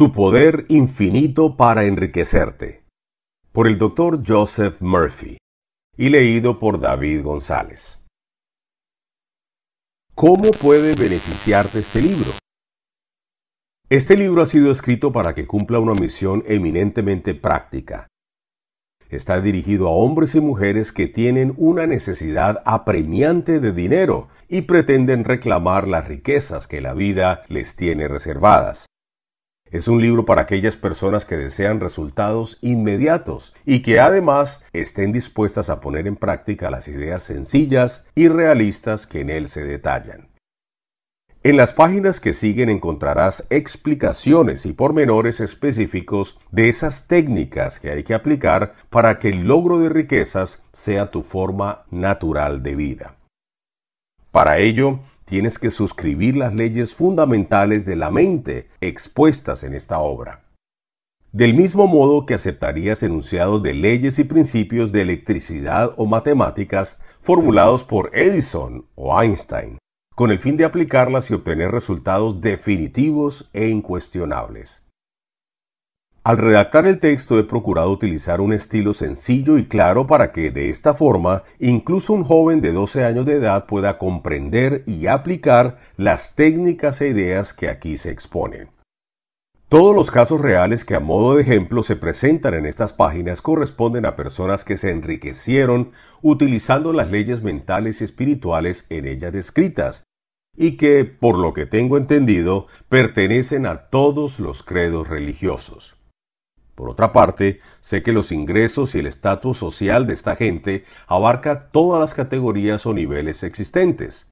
Tu poder infinito para enriquecerte. Por el doctor Joseph Murphy. Y leído por David González. ¿Cómo puede beneficiarte este libro? Este libro ha sido escrito para que cumpla una misión eminentemente práctica. Está dirigido a hombres y mujeres que tienen una necesidad apremiante de dinero y pretenden reclamar las riquezas que la vida les tiene reservadas. Es un libro para aquellas personas que desean resultados inmediatos y que además estén dispuestas a poner en práctica las ideas sencillas y realistas que en él se detallan. En las páginas que siguen encontrarás explicaciones y pormenores específicos de esas técnicas que hay que aplicar para que el logro de riquezas sea tu forma natural de vida. Para ello, tienes que suscribir las leyes fundamentales de la mente expuestas en esta obra. Del mismo modo que aceptarías enunciados de leyes y principios de electricidad o matemáticas formulados por Edison o Einstein, con el fin de aplicarlas y obtener resultados definitivos e incuestionables. Al redactar el texto he procurado utilizar un estilo sencillo y claro para que de esta forma incluso un joven de 12 años de edad pueda comprender y aplicar las técnicas e ideas que aquí se exponen. Todos los casos reales que a modo de ejemplo se presentan en estas páginas corresponden a personas que se enriquecieron utilizando las leyes mentales y espirituales en ellas descritas y que, por lo que tengo entendido, pertenecen a todos los credos religiosos. Por otra parte, sé que los ingresos y el estatus social de esta gente abarca todas las categorías o niveles existentes.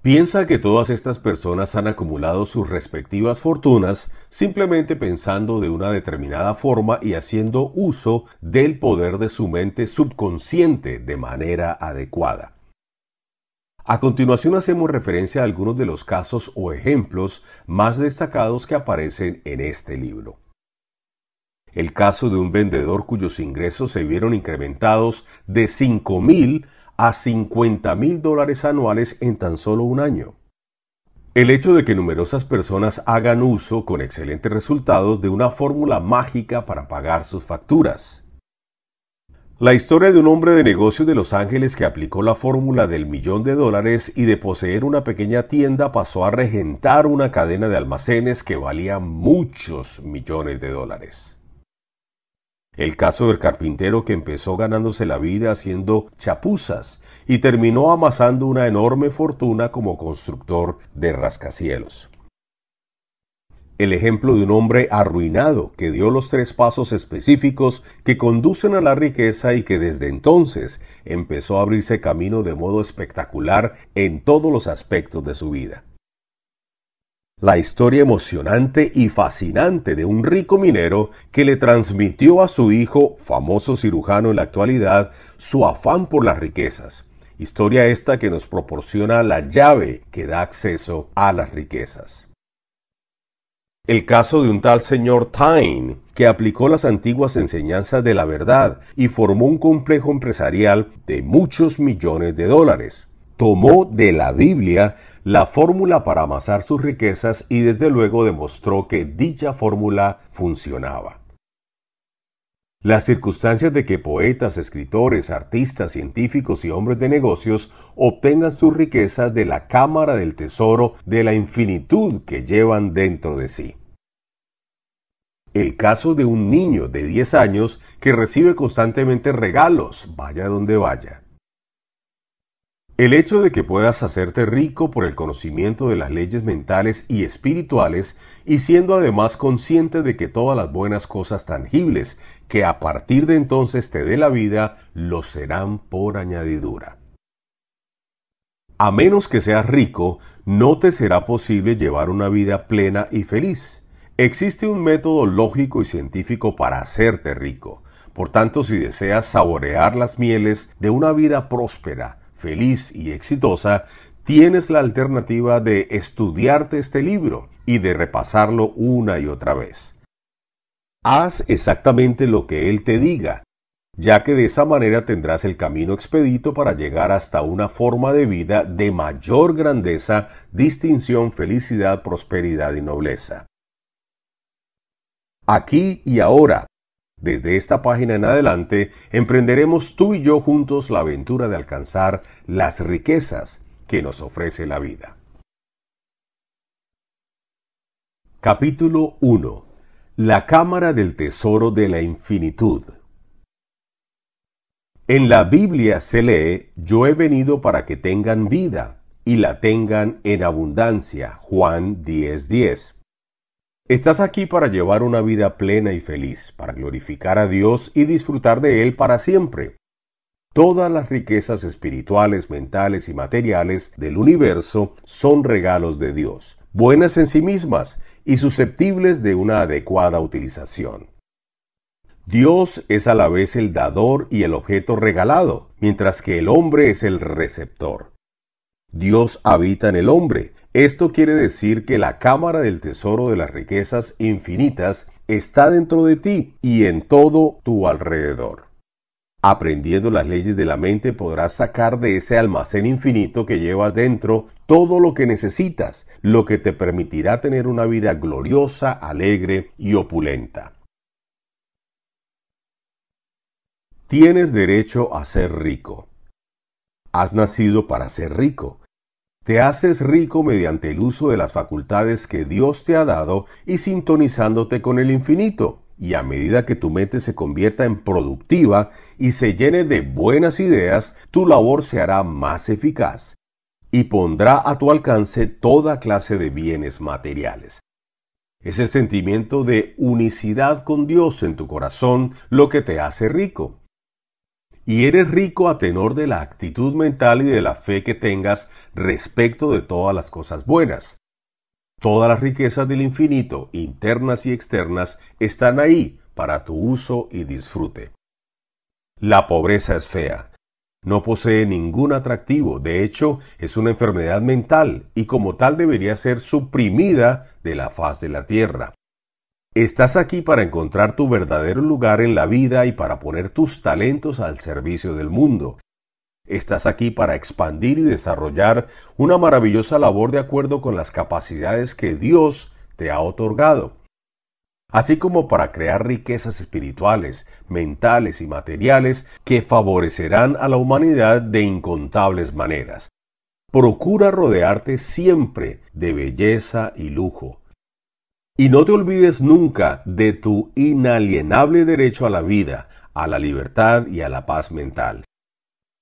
Piensa que todas estas personas han acumulado sus respectivas fortunas simplemente pensando de una determinada forma y haciendo uso del poder de su mente subconsciente de manera adecuada. A continuación hacemos referencia a algunos de los casos o ejemplos más destacados que aparecen en este libro. El caso de un vendedor cuyos ingresos se vieron incrementados de 5 mil a 50 mil dólares anuales en tan solo un año. El hecho de que numerosas personas hagan uso con excelentes resultados de una fórmula mágica para pagar sus facturas. La historia de un hombre de negocios de Los Ángeles que aplicó la fórmula del millón de dólares y de poseer una pequeña tienda pasó a regentar una cadena de almacenes que valía muchos millones de dólares. El caso del carpintero que empezó ganándose la vida haciendo chapuzas y terminó amasando una enorme fortuna como constructor de rascacielos. El ejemplo de un hombre arruinado que dio los tres pasos específicos que conducen a la riqueza y que desde entonces empezó a abrirse camino de modo espectacular en todos los aspectos de su vida la historia emocionante y fascinante de un rico minero que le transmitió a su hijo, famoso cirujano en la actualidad, su afán por las riquezas. Historia esta que nos proporciona la llave que da acceso a las riquezas. El caso de un tal señor Tyne, que aplicó las antiguas enseñanzas de la verdad y formó un complejo empresarial de muchos millones de dólares tomó de la Biblia la fórmula para amasar sus riquezas y desde luego demostró que dicha fórmula funcionaba. Las circunstancias de que poetas, escritores, artistas, científicos y hombres de negocios obtengan sus riquezas de la cámara del tesoro de la infinitud que llevan dentro de sí. El caso de un niño de 10 años que recibe constantemente regalos, vaya donde vaya. El hecho de que puedas hacerte rico por el conocimiento de las leyes mentales y espirituales y siendo además consciente de que todas las buenas cosas tangibles que a partir de entonces te dé la vida lo serán por añadidura. A menos que seas rico, no te será posible llevar una vida plena y feliz. Existe un método lógico y científico para hacerte rico. Por tanto, si deseas saborear las mieles de una vida próspera, feliz y exitosa, tienes la alternativa de estudiarte este libro y de repasarlo una y otra vez. Haz exactamente lo que él te diga, ya que de esa manera tendrás el camino expedito para llegar hasta una forma de vida de mayor grandeza, distinción, felicidad, prosperidad y nobleza. Aquí y ahora desde esta página en adelante, emprenderemos tú y yo juntos la aventura de alcanzar las riquezas que nos ofrece la vida. Capítulo 1. La Cámara del Tesoro de la Infinitud. En la Biblia se lee, yo he venido para que tengan vida y la tengan en abundancia. Juan 10:10. Estás aquí para llevar una vida plena y feliz, para glorificar a Dios y disfrutar de Él para siempre. Todas las riquezas espirituales, mentales y materiales del universo son regalos de Dios, buenas en sí mismas y susceptibles de una adecuada utilización. Dios es a la vez el dador y el objeto regalado, mientras que el hombre es el receptor. Dios habita en el hombre, esto quiere decir que la Cámara del Tesoro de las Riquezas Infinitas está dentro de ti y en todo tu alrededor. Aprendiendo las leyes de la mente podrás sacar de ese almacén infinito que llevas dentro todo lo que necesitas, lo que te permitirá tener una vida gloriosa, alegre y opulenta. Tienes derecho a ser rico. Has nacido para ser rico. Te haces rico mediante el uso de las facultades que Dios te ha dado y sintonizándote con el infinito. Y a medida que tu mente se convierta en productiva y se llene de buenas ideas, tu labor se hará más eficaz y pondrá a tu alcance toda clase de bienes materiales. Es el sentimiento de unicidad con Dios en tu corazón lo que te hace rico y eres rico a tenor de la actitud mental y de la fe que tengas respecto de todas las cosas buenas. Todas las riquezas del infinito, internas y externas, están ahí para tu uso y disfrute. La pobreza es fea. No posee ningún atractivo, de hecho es una enfermedad mental y como tal debería ser suprimida de la faz de la tierra. Estás aquí para encontrar tu verdadero lugar en la vida y para poner tus talentos al servicio del mundo. Estás aquí para expandir y desarrollar una maravillosa labor de acuerdo con las capacidades que Dios te ha otorgado, así como para crear riquezas espirituales, mentales y materiales que favorecerán a la humanidad de incontables maneras. Procura rodearte siempre de belleza y lujo y no te olvides nunca de tu inalienable derecho a la vida, a la libertad y a la paz mental.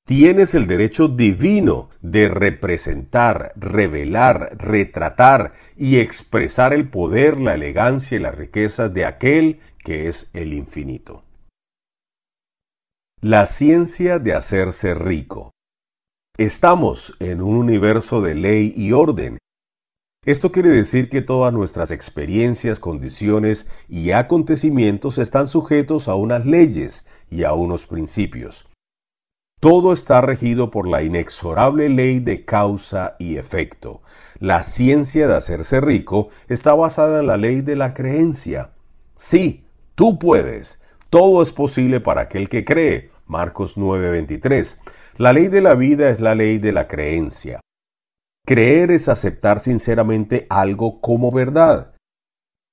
Tienes el derecho divino de representar, revelar, retratar y expresar el poder, la elegancia y las riquezas de aquel que es el infinito. La ciencia de hacerse rico. Estamos en un universo de ley y orden esto quiere decir que todas nuestras experiencias, condiciones y acontecimientos están sujetos a unas leyes y a unos principios. Todo está regido por la inexorable ley de causa y efecto. La ciencia de hacerse rico está basada en la ley de la creencia. Sí, tú puedes. Todo es posible para aquel que cree. Marcos 9:23. La ley de la vida es la ley de la creencia. Creer es aceptar sinceramente algo como verdad.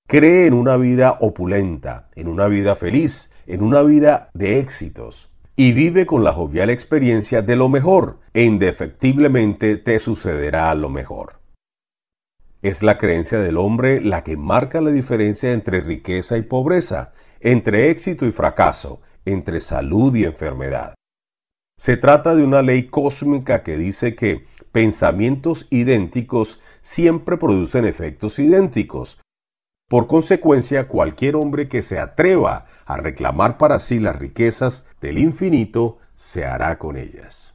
Cree en una vida opulenta, en una vida feliz, en una vida de éxitos. Y vive con la jovial experiencia de lo mejor e indefectiblemente te sucederá lo mejor. Es la creencia del hombre la que marca la diferencia entre riqueza y pobreza, entre éxito y fracaso, entre salud y enfermedad. Se trata de una ley cósmica que dice que pensamientos idénticos siempre producen efectos idénticos. Por consecuencia, cualquier hombre que se atreva a reclamar para sí las riquezas del infinito, se hará con ellas.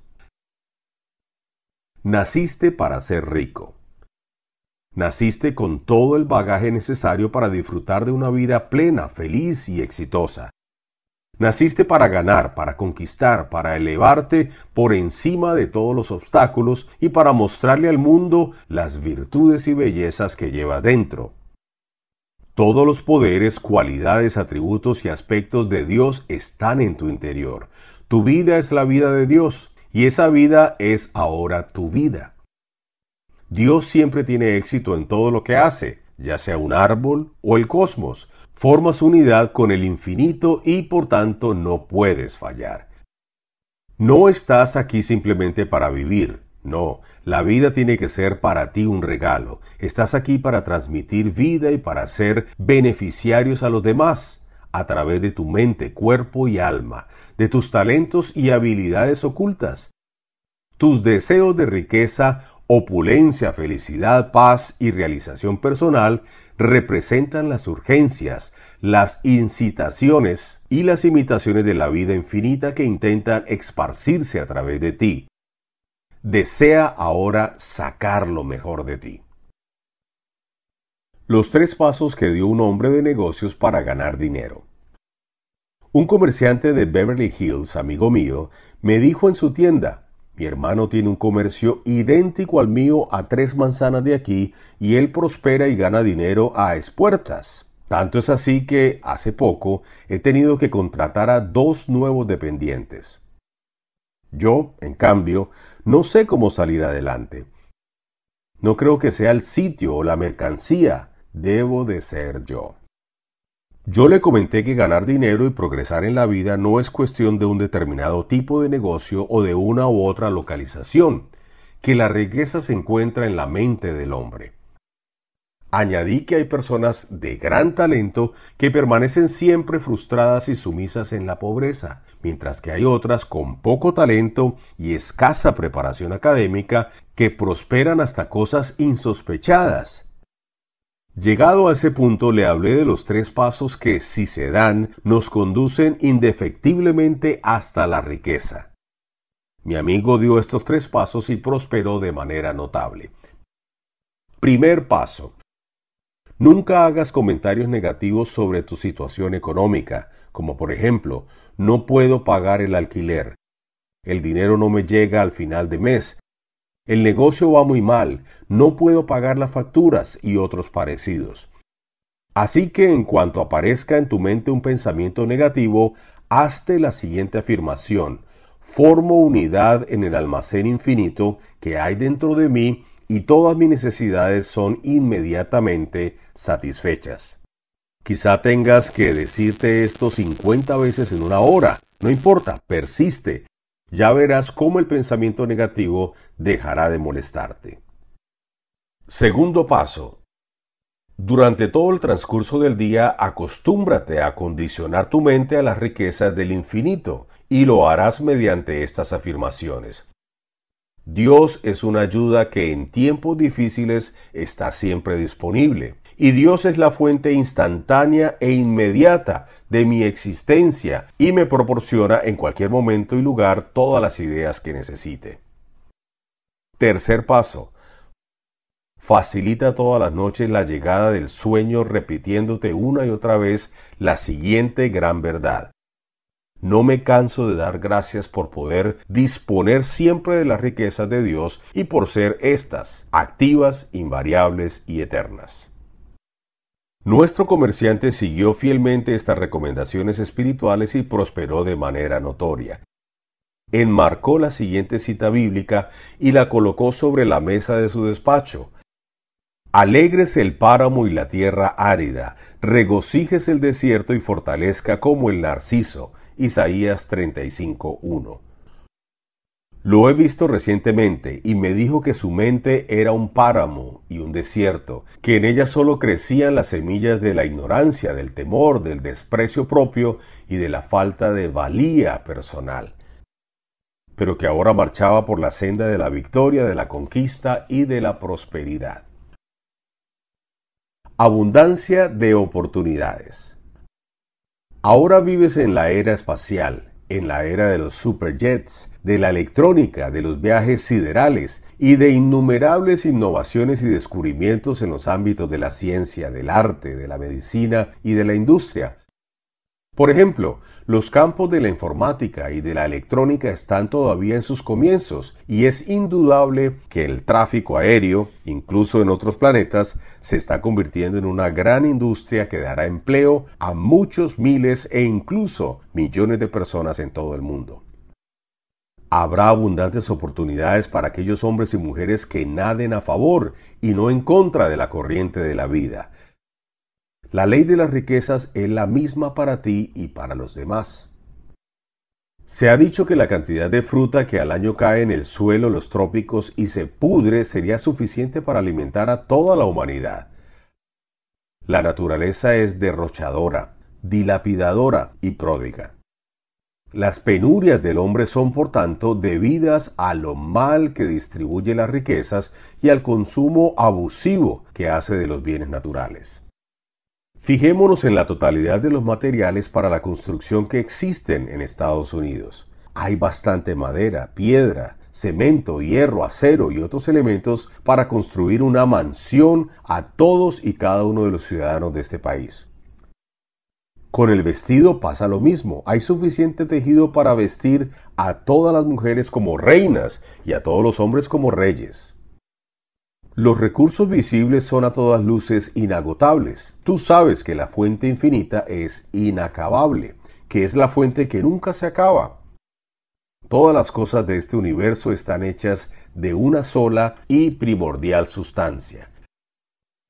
Naciste para ser rico. Naciste con todo el bagaje necesario para disfrutar de una vida plena, feliz y exitosa. Naciste para ganar, para conquistar, para elevarte por encima de todos los obstáculos y para mostrarle al mundo las virtudes y bellezas que lleva dentro. Todos los poderes, cualidades, atributos y aspectos de Dios están en tu interior. Tu vida es la vida de Dios y esa vida es ahora tu vida. Dios siempre tiene éxito en todo lo que hace, ya sea un árbol o el cosmos formas unidad con el infinito y por tanto no puedes fallar. No estás aquí simplemente para vivir, no, la vida tiene que ser para ti un regalo. Estás aquí para transmitir vida y para ser beneficiarios a los demás a través de tu mente, cuerpo y alma, de tus talentos y habilidades ocultas, tus deseos de riqueza, opulencia, felicidad, paz y realización personal representan las urgencias, las incitaciones y las imitaciones de la vida infinita que intentan esparcirse a través de ti. Desea ahora sacar lo mejor de ti. Los tres pasos que dio un hombre de negocios para ganar dinero. Un comerciante de Beverly Hills, amigo mío, me dijo en su tienda, mi hermano tiene un comercio idéntico al mío a tres manzanas de aquí y él prospera y gana dinero a espuertas. Tanto es así que, hace poco, he tenido que contratar a dos nuevos dependientes. Yo, en cambio, no sé cómo salir adelante. No creo que sea el sitio o la mercancía. Debo de ser yo. Yo le comenté que ganar dinero y progresar en la vida no es cuestión de un determinado tipo de negocio o de una u otra localización, que la riqueza se encuentra en la mente del hombre. Añadí que hay personas de gran talento que permanecen siempre frustradas y sumisas en la pobreza, mientras que hay otras con poco talento y escasa preparación académica que prosperan hasta cosas insospechadas, Llegado a ese punto le hablé de los tres pasos que, si se dan, nos conducen indefectiblemente hasta la riqueza. Mi amigo dio estos tres pasos y prosperó de manera notable. Primer paso. Nunca hagas comentarios negativos sobre tu situación económica, como por ejemplo, no puedo pagar el alquiler, el dinero no me llega al final de mes, el negocio va muy mal, no puedo pagar las facturas y otros parecidos. Así que en cuanto aparezca en tu mente un pensamiento negativo, hazte la siguiente afirmación. Formo unidad en el almacén infinito que hay dentro de mí y todas mis necesidades son inmediatamente satisfechas. Quizá tengas que decirte esto 50 veces en una hora, no importa, persiste, ya verás cómo el pensamiento negativo dejará de molestarte. Segundo paso. Durante todo el transcurso del día acostúmbrate a condicionar tu mente a las riquezas del infinito y lo harás mediante estas afirmaciones. Dios es una ayuda que en tiempos difíciles está siempre disponible y Dios es la fuente instantánea e inmediata de mi existencia y me proporciona en cualquier momento y lugar todas las ideas que necesite. Tercer paso. Facilita todas las noches la llegada del sueño repitiéndote una y otra vez la siguiente gran verdad. No me canso de dar gracias por poder disponer siempre de las riquezas de Dios y por ser éstas activas, invariables y eternas. Nuestro comerciante siguió fielmente estas recomendaciones espirituales y prosperó de manera notoria. Enmarcó la siguiente cita bíblica y la colocó sobre la mesa de su despacho. Alegres el páramo y la tierra árida, regocíjese el desierto y fortalezca como el narciso. Isaías 35.1. Lo he visto recientemente y me dijo que su mente era un páramo y un desierto, que en ella solo crecían las semillas de la ignorancia, del temor, del desprecio propio y de la falta de valía personal, pero que ahora marchaba por la senda de la victoria, de la conquista y de la prosperidad. Abundancia de oportunidades. Ahora vives en la era espacial, en la era de los superjets, de la electrónica, de los viajes siderales y de innumerables innovaciones y descubrimientos en los ámbitos de la ciencia, del arte, de la medicina y de la industria. Por ejemplo, los campos de la informática y de la electrónica están todavía en sus comienzos y es indudable que el tráfico aéreo, incluso en otros planetas, se está convirtiendo en una gran industria que dará empleo a muchos miles e incluso millones de personas en todo el mundo. Habrá abundantes oportunidades para aquellos hombres y mujeres que naden a favor y no en contra de la corriente de la vida, la ley de las riquezas es la misma para ti y para los demás. Se ha dicho que la cantidad de fruta que al año cae en el suelo, los trópicos y se pudre sería suficiente para alimentar a toda la humanidad. La naturaleza es derrochadora, dilapidadora y pródiga. Las penurias del hombre son, por tanto, debidas a lo mal que distribuye las riquezas y al consumo abusivo que hace de los bienes naturales. Fijémonos en la totalidad de los materiales para la construcción que existen en Estados Unidos. Hay bastante madera, piedra, cemento, hierro, acero y otros elementos para construir una mansión a todos y cada uno de los ciudadanos de este país. Con el vestido pasa lo mismo. Hay suficiente tejido para vestir a todas las mujeres como reinas y a todos los hombres como reyes. Los recursos visibles son a todas luces inagotables. Tú sabes que la fuente infinita es inacabable, que es la fuente que nunca se acaba. Todas las cosas de este universo están hechas de una sola y primordial sustancia.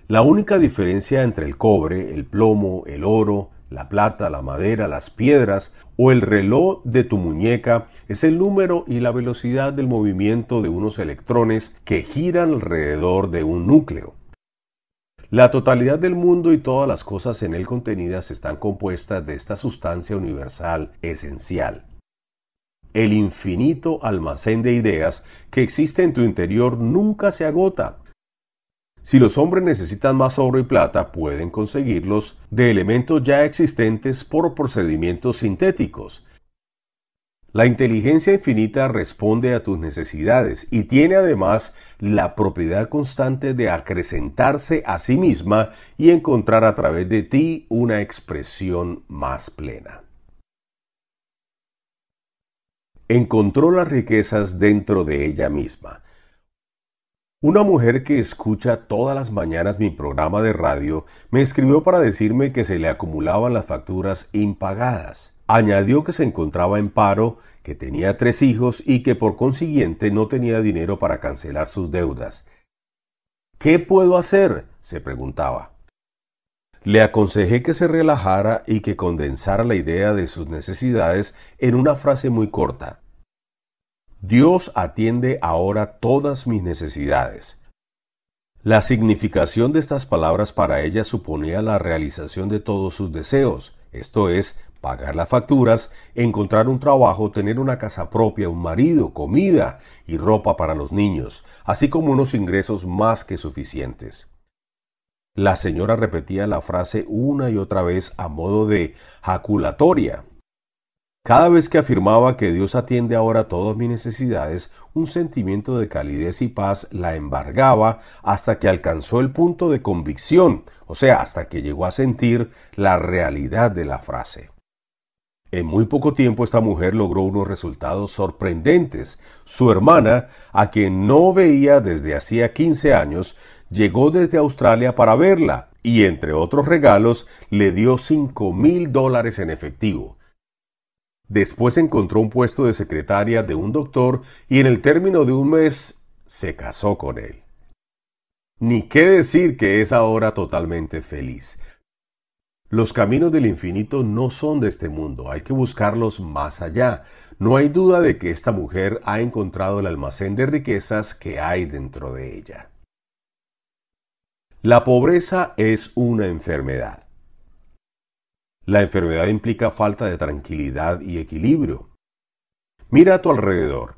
La única diferencia entre el cobre, el plomo, el oro, la plata, la madera, las piedras o el reloj de tu muñeca es el número y la velocidad del movimiento de unos electrones que giran alrededor de un núcleo. La totalidad del mundo y todas las cosas en él contenidas están compuestas de esta sustancia universal esencial. El infinito almacén de ideas que existe en tu interior nunca se agota si los hombres necesitan más oro y plata, pueden conseguirlos de elementos ya existentes por procedimientos sintéticos. La inteligencia infinita responde a tus necesidades y tiene además la propiedad constante de acrecentarse a sí misma y encontrar a través de ti una expresión más plena. Encontró las riquezas dentro de ella misma una mujer que escucha todas las mañanas mi programa de radio me escribió para decirme que se le acumulaban las facturas impagadas. Añadió que se encontraba en paro, que tenía tres hijos y que por consiguiente no tenía dinero para cancelar sus deudas. ¿Qué puedo hacer? se preguntaba. Le aconsejé que se relajara y que condensara la idea de sus necesidades en una frase muy corta. Dios atiende ahora todas mis necesidades. La significación de estas palabras para ella suponía la realización de todos sus deseos, esto es, pagar las facturas, encontrar un trabajo, tener una casa propia, un marido, comida y ropa para los niños, así como unos ingresos más que suficientes. La señora repetía la frase una y otra vez a modo de jaculatoria, cada vez que afirmaba que Dios atiende ahora todas mis necesidades, un sentimiento de calidez y paz la embargaba hasta que alcanzó el punto de convicción, o sea, hasta que llegó a sentir la realidad de la frase. En muy poco tiempo esta mujer logró unos resultados sorprendentes. Su hermana, a quien no veía desde hacía 15 años, llegó desde Australia para verla y, entre otros regalos, le dio 5 mil dólares en efectivo. Después encontró un puesto de secretaria de un doctor y en el término de un mes se casó con él. Ni qué decir que es ahora totalmente feliz. Los caminos del infinito no son de este mundo, hay que buscarlos más allá. No hay duda de que esta mujer ha encontrado el almacén de riquezas que hay dentro de ella. La pobreza es una enfermedad. La enfermedad implica falta de tranquilidad y equilibrio. Mira a tu alrededor.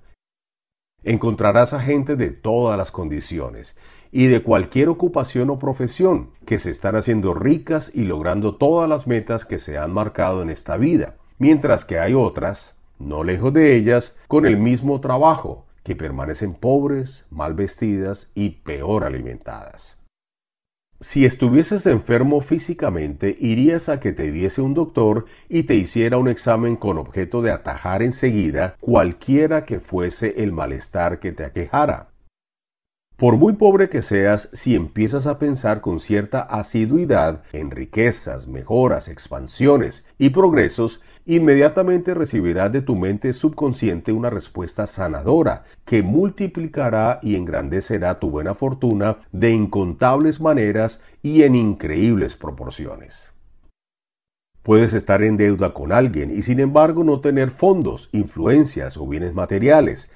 Encontrarás a gente de todas las condiciones y de cualquier ocupación o profesión que se están haciendo ricas y logrando todas las metas que se han marcado en esta vida, mientras que hay otras, no lejos de ellas, con el mismo trabajo, que permanecen pobres, mal vestidas y peor alimentadas. Si estuvieses enfermo físicamente, irías a que te diese un doctor y te hiciera un examen con objeto de atajar enseguida cualquiera que fuese el malestar que te aquejara. Por muy pobre que seas, si empiezas a pensar con cierta asiduidad en riquezas, mejoras, expansiones y progresos, inmediatamente recibirás de tu mente subconsciente una respuesta sanadora que multiplicará y engrandecerá tu buena fortuna de incontables maneras y en increíbles proporciones. Puedes estar en deuda con alguien y sin embargo no tener fondos, influencias o bienes materiales.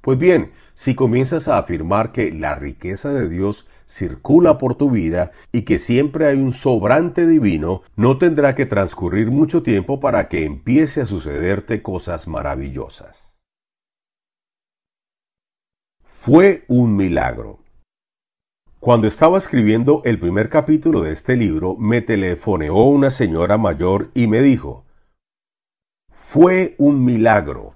Pues bien, si comienzas a afirmar que la riqueza de Dios circula por tu vida y que siempre hay un sobrante divino, no tendrá que transcurrir mucho tiempo para que empiece a sucederte cosas maravillosas. Fue un milagro. Cuando estaba escribiendo el primer capítulo de este libro, me telefoneó una señora mayor y me dijo, fue un milagro.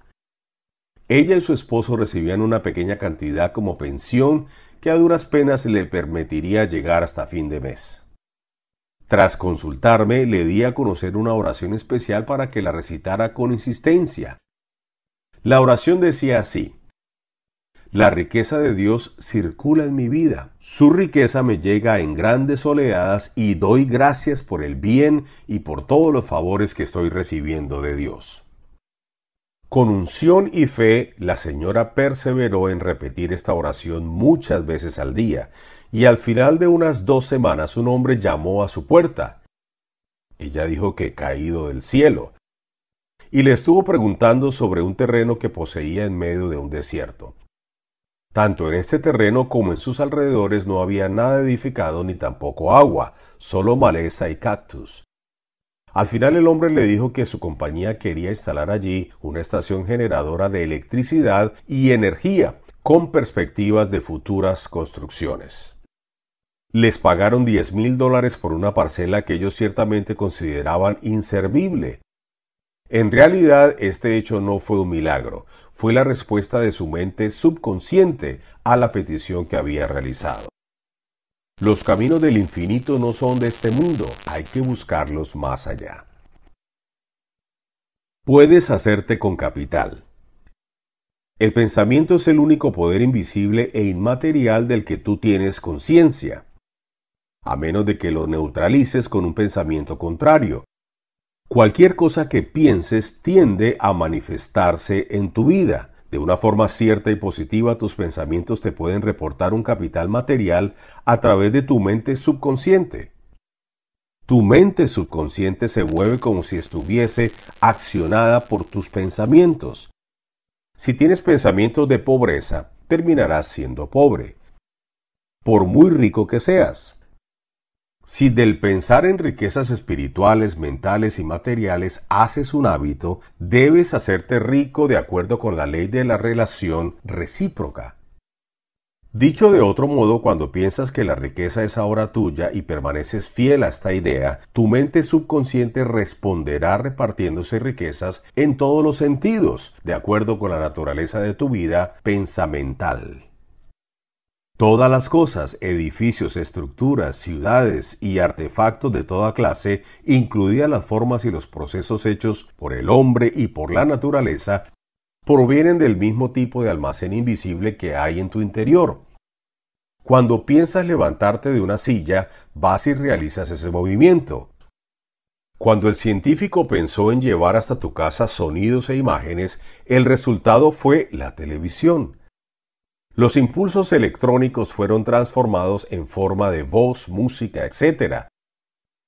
Ella y su esposo recibían una pequeña cantidad como pensión que a duras penas le permitiría llegar hasta fin de mes. Tras consultarme, le di a conocer una oración especial para que la recitara con insistencia. La oración decía así, La riqueza de Dios circula en mi vida, su riqueza me llega en grandes oleadas y doy gracias por el bien y por todos los favores que estoy recibiendo de Dios. Con unción y fe, la señora perseveró en repetir esta oración muchas veces al día, y al final de unas dos semanas un hombre llamó a su puerta. Ella dijo que caído del cielo, y le estuvo preguntando sobre un terreno que poseía en medio de un desierto. Tanto en este terreno como en sus alrededores no había nada edificado ni tampoco agua, solo maleza y cactus. Al final el hombre le dijo que su compañía quería instalar allí una estación generadora de electricidad y energía con perspectivas de futuras construcciones. Les pagaron 10 mil dólares por una parcela que ellos ciertamente consideraban inservible. En realidad este hecho no fue un milagro, fue la respuesta de su mente subconsciente a la petición que había realizado. Los caminos del infinito no son de este mundo, hay que buscarlos más allá. Puedes hacerte con capital. El pensamiento es el único poder invisible e inmaterial del que tú tienes conciencia, a menos de que lo neutralices con un pensamiento contrario. Cualquier cosa que pienses tiende a manifestarse en tu vida. De una forma cierta y positiva, tus pensamientos te pueden reportar un capital material a través de tu mente subconsciente. Tu mente subconsciente se vuelve como si estuviese accionada por tus pensamientos. Si tienes pensamientos de pobreza, terminarás siendo pobre, por muy rico que seas. Si del pensar en riquezas espirituales, mentales y materiales haces un hábito, debes hacerte rico de acuerdo con la ley de la relación recíproca. Dicho de otro modo, cuando piensas que la riqueza es ahora tuya y permaneces fiel a esta idea, tu mente subconsciente responderá repartiéndose riquezas en todos los sentidos, de acuerdo con la naturaleza de tu vida pensamental. Todas las cosas, edificios, estructuras, ciudades y artefactos de toda clase, incluidas las formas y los procesos hechos por el hombre y por la naturaleza, provienen del mismo tipo de almacén invisible que hay en tu interior. Cuando piensas levantarte de una silla, vas y realizas ese movimiento. Cuando el científico pensó en llevar hasta tu casa sonidos e imágenes, el resultado fue la televisión. Los impulsos electrónicos fueron transformados en forma de voz, música, etc.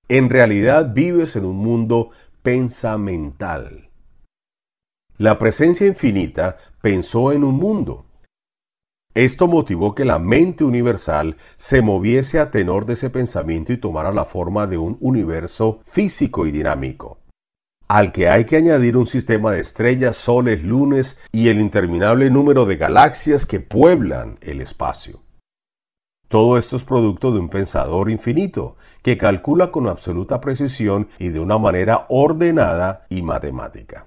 En realidad vives en un mundo pensamental. La presencia infinita pensó en un mundo. Esto motivó que la mente universal se moviese a tenor de ese pensamiento y tomara la forma de un universo físico y dinámico al que hay que añadir un sistema de estrellas, soles, lunes y el interminable número de galaxias que pueblan el espacio. Todo esto es producto de un pensador infinito, que calcula con absoluta precisión y de una manera ordenada y matemática.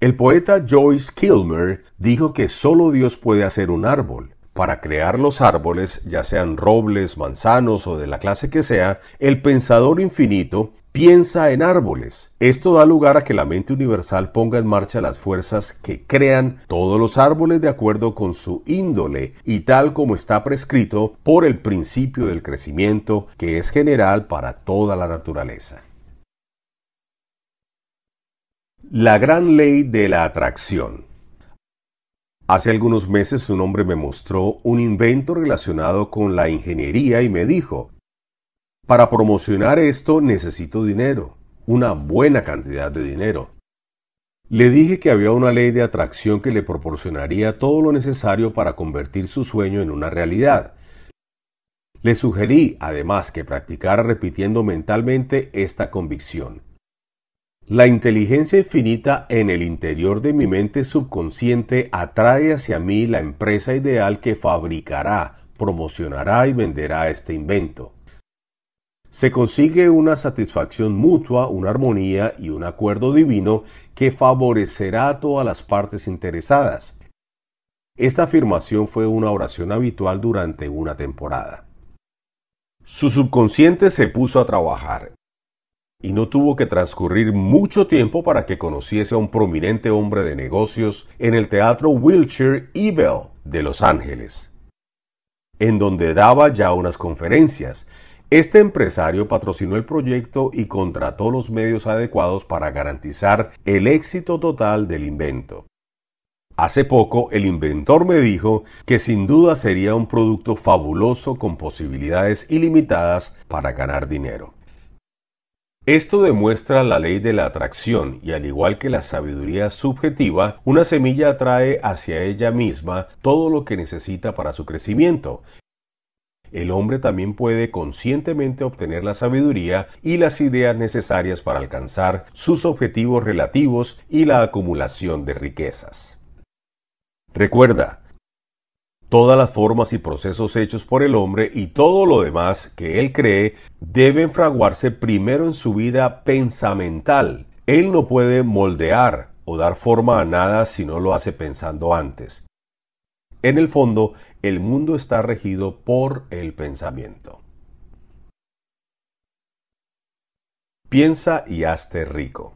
El poeta Joyce Kilmer dijo que solo Dios puede hacer un árbol. Para crear los árboles, ya sean robles, manzanos o de la clase que sea, el pensador infinito piensa en árboles. Esto da lugar a que la mente universal ponga en marcha las fuerzas que crean todos los árboles de acuerdo con su índole y tal como está prescrito por el principio del crecimiento que es general para toda la naturaleza. La gran ley de la atracción. Hace algunos meses un hombre me mostró un invento relacionado con la ingeniería y me dijo, para promocionar esto necesito dinero, una buena cantidad de dinero. Le dije que había una ley de atracción que le proporcionaría todo lo necesario para convertir su sueño en una realidad. Le sugerí, además, que practicara repitiendo mentalmente esta convicción. La inteligencia infinita en el interior de mi mente subconsciente atrae hacia mí la empresa ideal que fabricará, promocionará y venderá este invento se consigue una satisfacción mutua, una armonía y un acuerdo divino que favorecerá a todas las partes interesadas. Esta afirmación fue una oración habitual durante una temporada. Su subconsciente se puso a trabajar y no tuvo que transcurrir mucho tiempo para que conociese a un prominente hombre de negocios en el teatro Wilshire Ebell de Los Ángeles, en donde daba ya unas conferencias, este empresario patrocinó el proyecto y contrató los medios adecuados para garantizar el éxito total del invento. Hace poco el inventor me dijo que sin duda sería un producto fabuloso con posibilidades ilimitadas para ganar dinero. Esto demuestra la ley de la atracción y al igual que la sabiduría subjetiva, una semilla atrae hacia ella misma todo lo que necesita para su crecimiento, el hombre también puede conscientemente obtener la sabiduría y las ideas necesarias para alcanzar sus objetivos relativos y la acumulación de riquezas. Recuerda, todas las formas y procesos hechos por el hombre y todo lo demás que él cree deben fraguarse primero en su vida pensamental. Él no puede moldear o dar forma a nada si no lo hace pensando antes. En el fondo, el mundo está regido por el pensamiento. Piensa y hazte rico.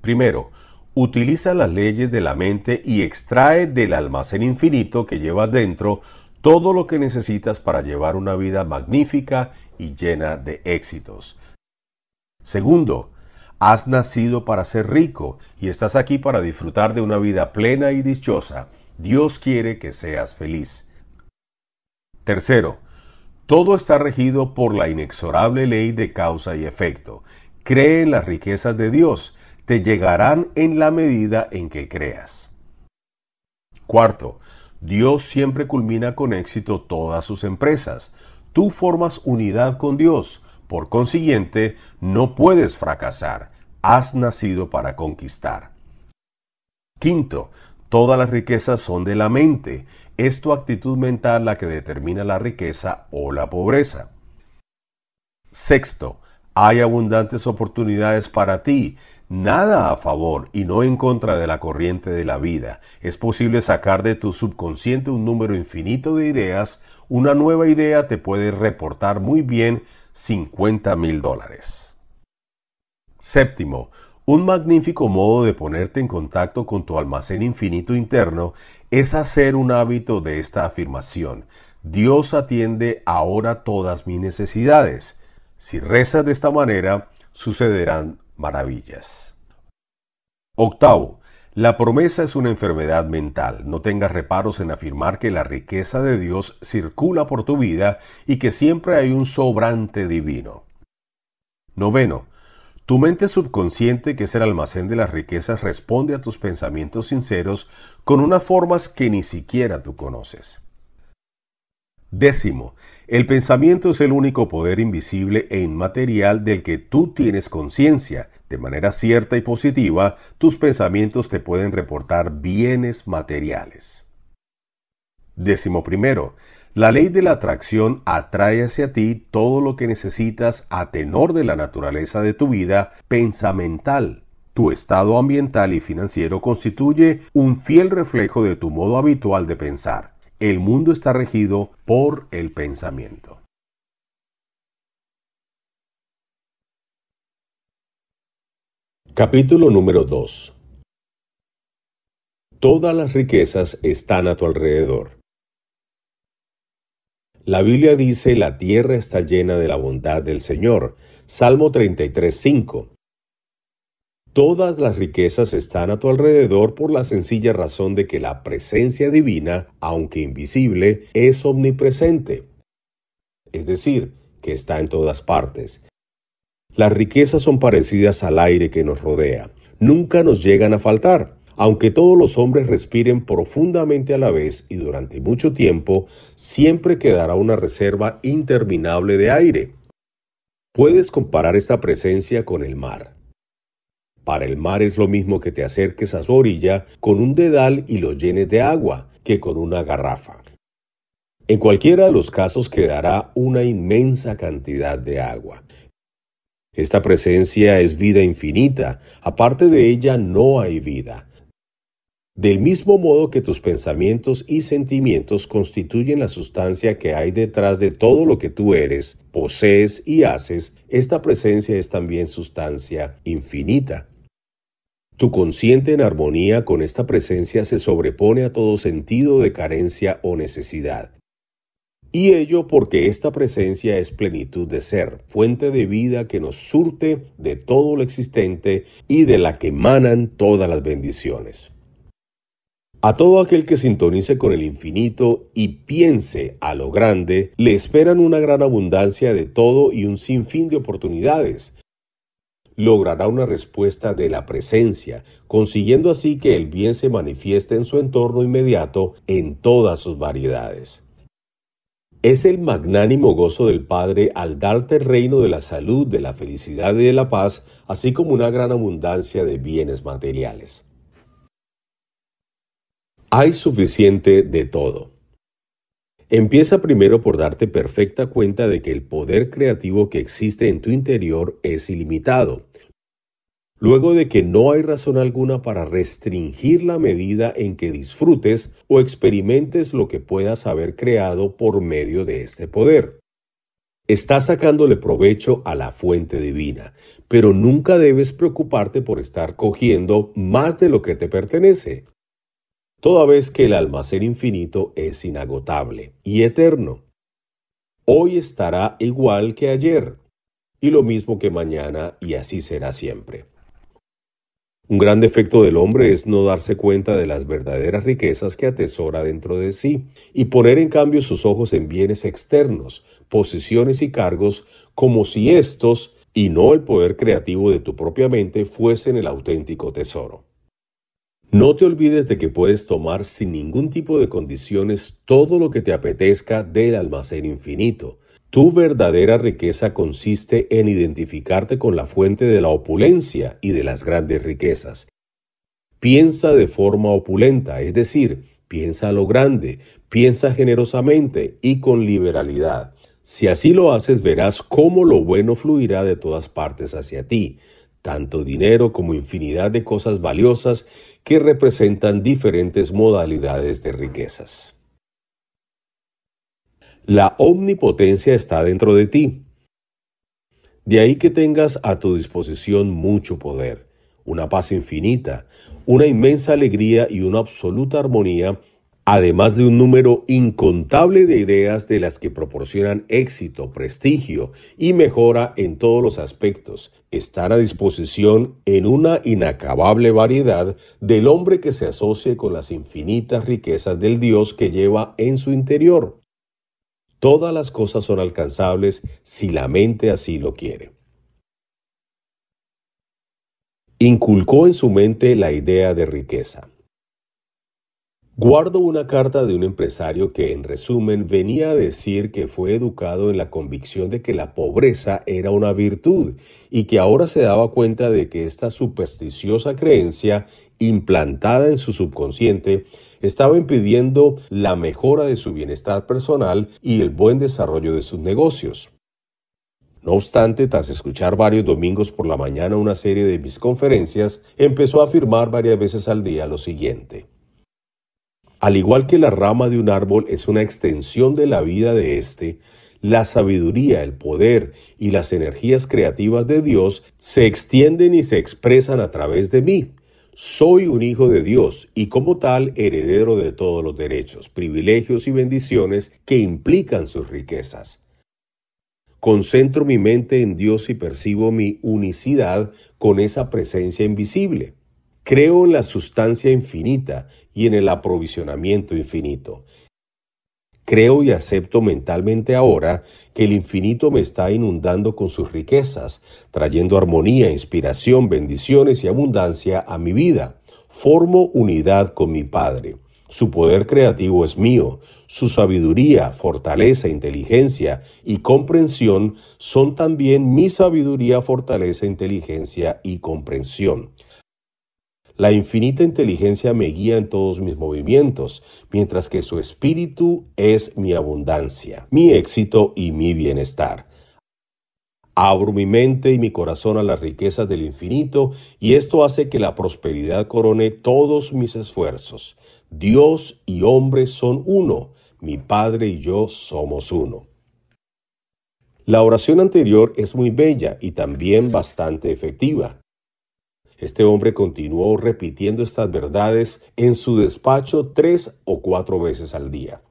Primero, utiliza las leyes de la mente y extrae del almacén infinito que llevas dentro todo lo que necesitas para llevar una vida magnífica y llena de éxitos. Segundo, has nacido para ser rico y estás aquí para disfrutar de una vida plena y dichosa. Dios quiere que seas feliz. Tercero, todo está regido por la inexorable ley de causa y efecto. Cree en las riquezas de Dios, te llegarán en la medida en que creas. Cuarto, Dios siempre culmina con éxito todas sus empresas. Tú formas unidad con Dios, por consiguiente, no puedes fracasar. Has nacido para conquistar. Quinto, Todas las riquezas son de la mente. Es tu actitud mental la que determina la riqueza o la pobreza. Sexto, hay abundantes oportunidades para ti. Nada a favor y no en contra de la corriente de la vida. Es posible sacar de tu subconsciente un número infinito de ideas. Una nueva idea te puede reportar muy bien 50 mil dólares. Séptimo, un magnífico modo de ponerte en contacto con tu almacén infinito interno es hacer un hábito de esta afirmación. Dios atiende ahora todas mis necesidades. Si rezas de esta manera, sucederán maravillas. Octavo, la promesa es una enfermedad mental. No tengas reparos en afirmar que la riqueza de Dios circula por tu vida y que siempre hay un sobrante divino. Noveno, tu mente subconsciente, que es el almacén de las riquezas, responde a tus pensamientos sinceros con unas formas que ni siquiera tú conoces. Décimo, el pensamiento es el único poder invisible e inmaterial del que tú tienes conciencia. De manera cierta y positiva, tus pensamientos te pueden reportar bienes materiales. Décimo primero, la ley de la atracción atrae hacia ti todo lo que necesitas a tenor de la naturaleza de tu vida pensamental. Tu estado ambiental y financiero constituye un fiel reflejo de tu modo habitual de pensar. El mundo está regido por el pensamiento. Capítulo número 2 Todas las riquezas están a tu alrededor. La Biblia dice, la tierra está llena de la bondad del Señor. Salmo 33.5. Todas las riquezas están a tu alrededor por la sencilla razón de que la presencia divina, aunque invisible, es omnipresente. Es decir, que está en todas partes. Las riquezas son parecidas al aire que nos rodea. Nunca nos llegan a faltar. Aunque todos los hombres respiren profundamente a la vez y durante mucho tiempo, siempre quedará una reserva interminable de aire. Puedes comparar esta presencia con el mar. Para el mar es lo mismo que te acerques a su orilla con un dedal y lo llenes de agua que con una garrafa. En cualquiera de los casos quedará una inmensa cantidad de agua. Esta presencia es vida infinita, aparte de ella no hay vida. Del mismo modo que tus pensamientos y sentimientos constituyen la sustancia que hay detrás de todo lo que tú eres, posees y haces, esta presencia es también sustancia infinita. Tu consciente en armonía con esta presencia se sobrepone a todo sentido de carencia o necesidad. Y ello porque esta presencia es plenitud de ser, fuente de vida que nos surte de todo lo existente y de la que emanan todas las bendiciones. A todo aquel que sintonice con el infinito y piense a lo grande, le esperan una gran abundancia de todo y un sinfín de oportunidades. Logrará una respuesta de la presencia, consiguiendo así que el bien se manifieste en su entorno inmediato en todas sus variedades. Es el magnánimo gozo del Padre al darte el reino de la salud, de la felicidad y de la paz, así como una gran abundancia de bienes materiales. Hay suficiente de todo. Empieza primero por darte perfecta cuenta de que el poder creativo que existe en tu interior es ilimitado. Luego de que no hay razón alguna para restringir la medida en que disfrutes o experimentes lo que puedas haber creado por medio de este poder. Estás sacándole provecho a la fuente divina, pero nunca debes preocuparte por estar cogiendo más de lo que te pertenece toda vez que el almacén infinito es inagotable y eterno. Hoy estará igual que ayer, y lo mismo que mañana, y así será siempre. Un gran defecto del hombre es no darse cuenta de las verdaderas riquezas que atesora dentro de sí y poner en cambio sus ojos en bienes externos, posesiones y cargos como si estos y no el poder creativo de tu propia mente fuesen el auténtico tesoro. No te olvides de que puedes tomar sin ningún tipo de condiciones todo lo que te apetezca del almacén infinito. Tu verdadera riqueza consiste en identificarte con la fuente de la opulencia y de las grandes riquezas. Piensa de forma opulenta, es decir, piensa lo grande, piensa generosamente y con liberalidad. Si así lo haces, verás cómo lo bueno fluirá de todas partes hacia ti, tanto dinero como infinidad de cosas valiosas que representan diferentes modalidades de riquezas. La omnipotencia está dentro de ti. De ahí que tengas a tu disposición mucho poder, una paz infinita, una inmensa alegría y una absoluta armonía además de un número incontable de ideas de las que proporcionan éxito, prestigio y mejora en todos los aspectos, estar a disposición en una inacabable variedad del hombre que se asocie con las infinitas riquezas del Dios que lleva en su interior. Todas las cosas son alcanzables si la mente así lo quiere. Inculcó en su mente la idea de riqueza. Guardo una carta de un empresario que en resumen venía a decir que fue educado en la convicción de que la pobreza era una virtud y que ahora se daba cuenta de que esta supersticiosa creencia implantada en su subconsciente estaba impidiendo la mejora de su bienestar personal y el buen desarrollo de sus negocios. No obstante, tras escuchar varios domingos por la mañana una serie de mis conferencias, empezó a afirmar varias veces al día lo siguiente. Al igual que la rama de un árbol es una extensión de la vida de éste, la sabiduría, el poder y las energías creativas de Dios se extienden y se expresan a través de mí. Soy un hijo de Dios y como tal heredero de todos los derechos, privilegios y bendiciones que implican sus riquezas. Concentro mi mente en Dios y percibo mi unicidad con esa presencia invisible. Creo en la sustancia infinita y en el aprovisionamiento infinito. Creo y acepto mentalmente ahora que el infinito me está inundando con sus riquezas, trayendo armonía, inspiración, bendiciones y abundancia a mi vida. Formo unidad con mi Padre. Su poder creativo es mío, su sabiduría, fortaleza, inteligencia y comprensión son también mi sabiduría, fortaleza, inteligencia y comprensión. La infinita inteligencia me guía en todos mis movimientos, mientras que su espíritu es mi abundancia, mi éxito y mi bienestar. Abro mi mente y mi corazón a las riquezas del infinito y esto hace que la prosperidad corone todos mis esfuerzos. Dios y hombre son uno, mi Padre y yo somos uno. La oración anterior es muy bella y también bastante efectiva. Este hombre continuó repitiendo estas verdades en su despacho tres o cuatro veces al día.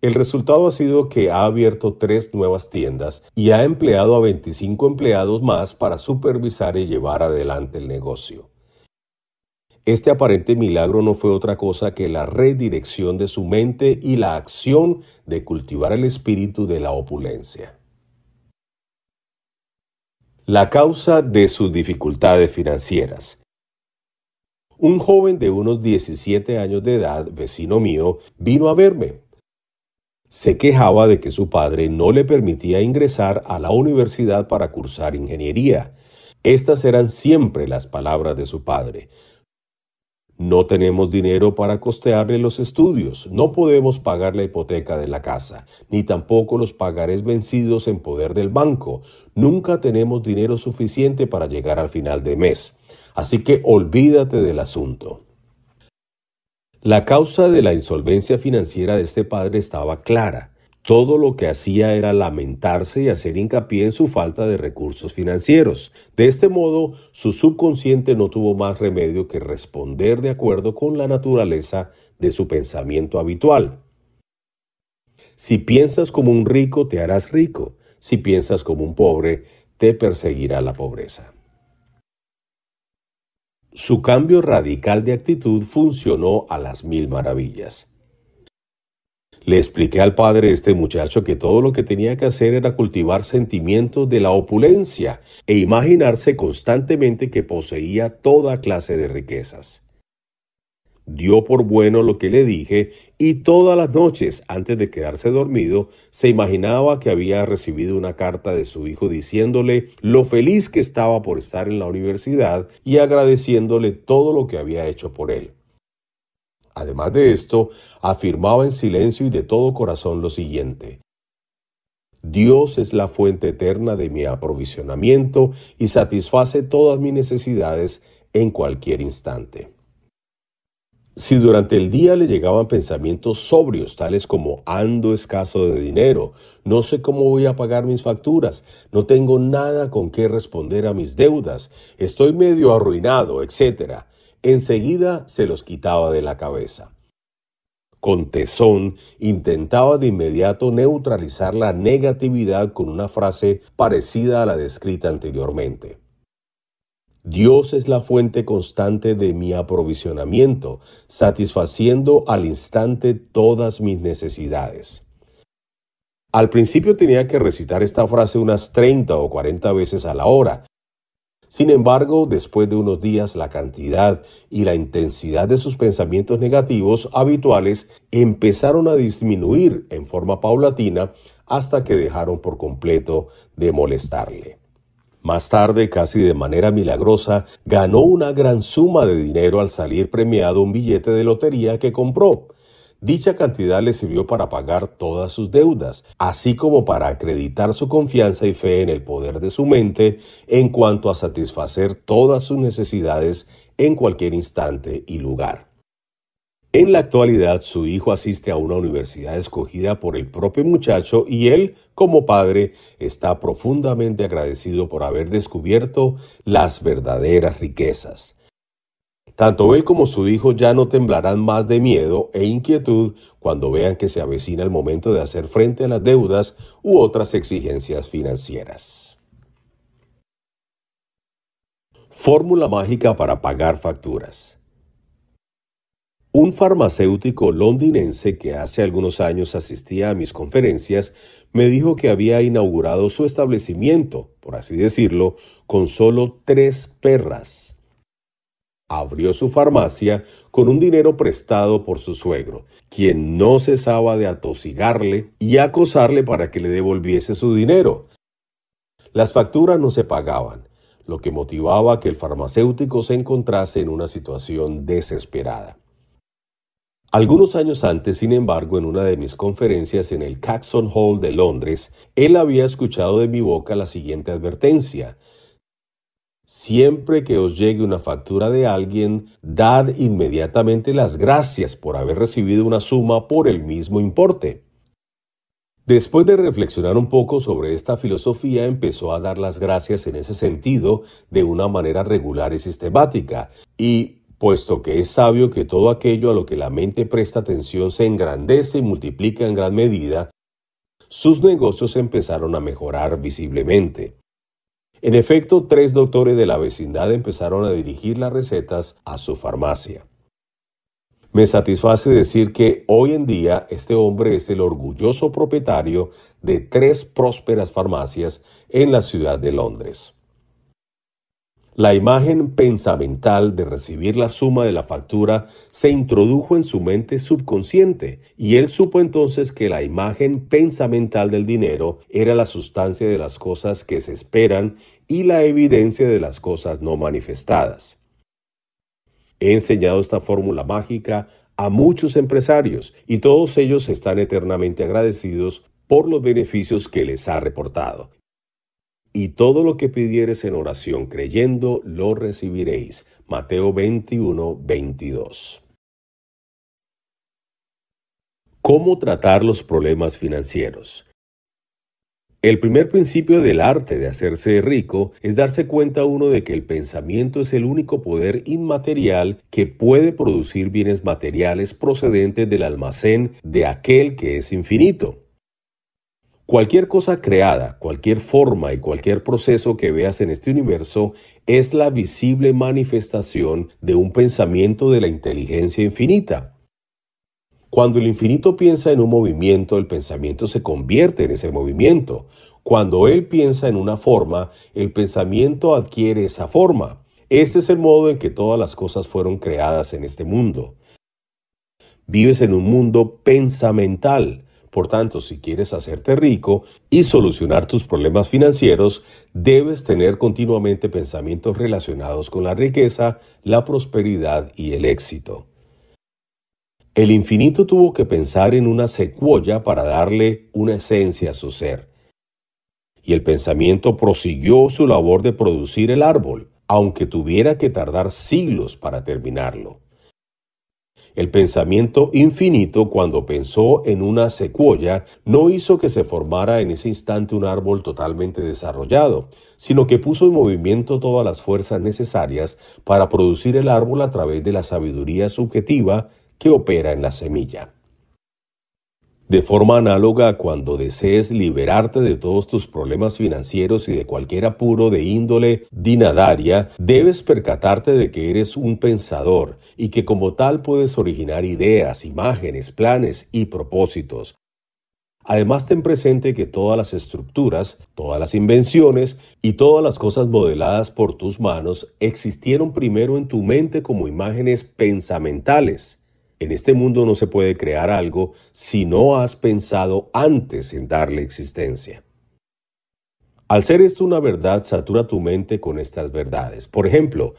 El resultado ha sido que ha abierto tres nuevas tiendas y ha empleado a 25 empleados más para supervisar y llevar adelante el negocio. Este aparente milagro no fue otra cosa que la redirección de su mente y la acción de cultivar el espíritu de la opulencia la causa de sus dificultades financieras. Un joven de unos 17 años de edad, vecino mío, vino a verme. Se quejaba de que su padre no le permitía ingresar a la universidad para cursar ingeniería. Estas eran siempre las palabras de su padre. No tenemos dinero para costearle los estudios, no podemos pagar la hipoteca de la casa, ni tampoco los pagares vencidos en poder del banco. Nunca tenemos dinero suficiente para llegar al final de mes. Así que olvídate del asunto. La causa de la insolvencia financiera de este padre estaba clara. Todo lo que hacía era lamentarse y hacer hincapié en su falta de recursos financieros. De este modo, su subconsciente no tuvo más remedio que responder de acuerdo con la naturaleza de su pensamiento habitual. Si piensas como un rico, te harás rico. Si piensas como un pobre, te perseguirá la pobreza. Su cambio radical de actitud funcionó a las mil maravillas. Le expliqué al padre de este muchacho que todo lo que tenía que hacer era cultivar sentimientos de la opulencia e imaginarse constantemente que poseía toda clase de riquezas. Dio por bueno lo que le dije y todas las noches antes de quedarse dormido se imaginaba que había recibido una carta de su hijo diciéndole lo feliz que estaba por estar en la universidad y agradeciéndole todo lo que había hecho por él. Además de esto, afirmaba en silencio y de todo corazón lo siguiente. Dios es la fuente eterna de mi aprovisionamiento y satisface todas mis necesidades en cualquier instante. Si durante el día le llegaban pensamientos sobrios, tales como ando escaso de dinero, no sé cómo voy a pagar mis facturas, no tengo nada con qué responder a mis deudas, estoy medio arruinado, etc., enseguida se los quitaba de la cabeza. Con tesón intentaba de inmediato neutralizar la negatividad con una frase parecida a la descrita anteriormente. Dios es la fuente constante de mi aprovisionamiento, satisfaciendo al instante todas mis necesidades. Al principio tenía que recitar esta frase unas 30 o 40 veces a la hora, sin embargo, después de unos días, la cantidad y la intensidad de sus pensamientos negativos habituales empezaron a disminuir en forma paulatina hasta que dejaron por completo de molestarle. Más tarde, casi de manera milagrosa, ganó una gran suma de dinero al salir premiado un billete de lotería que compró. Dicha cantidad le sirvió para pagar todas sus deudas, así como para acreditar su confianza y fe en el poder de su mente en cuanto a satisfacer todas sus necesidades en cualquier instante y lugar. En la actualidad, su hijo asiste a una universidad escogida por el propio muchacho y él, como padre, está profundamente agradecido por haber descubierto las verdaderas riquezas. Tanto él como su hijo ya no temblarán más de miedo e inquietud cuando vean que se avecina el momento de hacer frente a las deudas u otras exigencias financieras. Fórmula mágica para pagar facturas. Un farmacéutico londinense que hace algunos años asistía a mis conferencias me dijo que había inaugurado su establecimiento, por así decirlo, con solo tres perras abrió su farmacia con un dinero prestado por su suegro, quien no cesaba de atosigarle y acosarle para que le devolviese su dinero. Las facturas no se pagaban, lo que motivaba que el farmacéutico se encontrase en una situación desesperada. Algunos años antes, sin embargo, en una de mis conferencias en el Caxon Hall de Londres, él había escuchado de mi boca la siguiente advertencia. Siempre que os llegue una factura de alguien, dad inmediatamente las gracias por haber recibido una suma por el mismo importe. Después de reflexionar un poco sobre esta filosofía, empezó a dar las gracias en ese sentido de una manera regular y sistemática, y puesto que es sabio que todo aquello a lo que la mente presta atención se engrandece y multiplica en gran medida, sus negocios empezaron a mejorar visiblemente. En efecto, tres doctores de la vecindad empezaron a dirigir las recetas a su farmacia. Me satisface decir que hoy en día este hombre es el orgulloso propietario de tres prósperas farmacias en la ciudad de Londres. La imagen pensamental de recibir la suma de la factura se introdujo en su mente subconsciente y él supo entonces que la imagen pensamental del dinero era la sustancia de las cosas que se esperan y la evidencia de las cosas no manifestadas. He enseñado esta fórmula mágica a muchos empresarios y todos ellos están eternamente agradecidos por los beneficios que les ha reportado. Y todo lo que pidieres en oración creyendo, lo recibiréis. Mateo 21, 22. ¿Cómo tratar los problemas financieros? El primer principio del arte de hacerse rico es darse cuenta uno de que el pensamiento es el único poder inmaterial que puede producir bienes materiales procedentes del almacén de aquel que es infinito. Cualquier cosa creada, cualquier forma y cualquier proceso que veas en este universo es la visible manifestación de un pensamiento de la inteligencia infinita. Cuando el infinito piensa en un movimiento, el pensamiento se convierte en ese movimiento. Cuando él piensa en una forma, el pensamiento adquiere esa forma. Este es el modo en que todas las cosas fueron creadas en este mundo. Vives en un mundo pensamental. Por tanto, si quieres hacerte rico y solucionar tus problemas financieros, debes tener continuamente pensamientos relacionados con la riqueza, la prosperidad y el éxito. El infinito tuvo que pensar en una secuoya para darle una esencia a su ser. Y el pensamiento prosiguió su labor de producir el árbol, aunque tuviera que tardar siglos para terminarlo. El pensamiento infinito cuando pensó en una secuoya no hizo que se formara en ese instante un árbol totalmente desarrollado, sino que puso en movimiento todas las fuerzas necesarias para producir el árbol a través de la sabiduría subjetiva que opera en la semilla. De forma análoga, cuando desees liberarte de todos tus problemas financieros y de cualquier apuro de índole dinadaria, debes percatarte de que eres un pensador y que como tal puedes originar ideas, imágenes, planes y propósitos. Además, ten presente que todas las estructuras, todas las invenciones y todas las cosas modeladas por tus manos existieron primero en tu mente como imágenes pensamentales. En este mundo no se puede crear algo si no has pensado antes en darle existencia. Al ser esto una verdad, satura tu mente con estas verdades. Por ejemplo,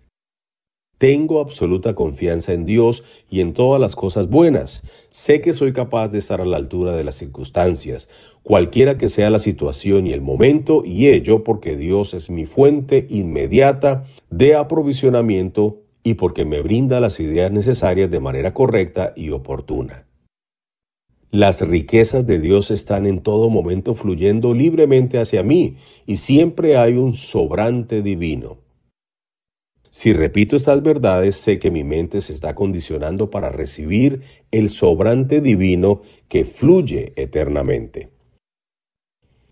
tengo absoluta confianza en Dios y en todas las cosas buenas. Sé que soy capaz de estar a la altura de las circunstancias, cualquiera que sea la situación y el momento, y ello porque Dios es mi fuente inmediata de aprovisionamiento y porque me brinda las ideas necesarias de manera correcta y oportuna. Las riquezas de Dios están en todo momento fluyendo libremente hacia mí y siempre hay un sobrante divino. Si repito estas verdades, sé que mi mente se está condicionando para recibir el sobrante divino que fluye eternamente.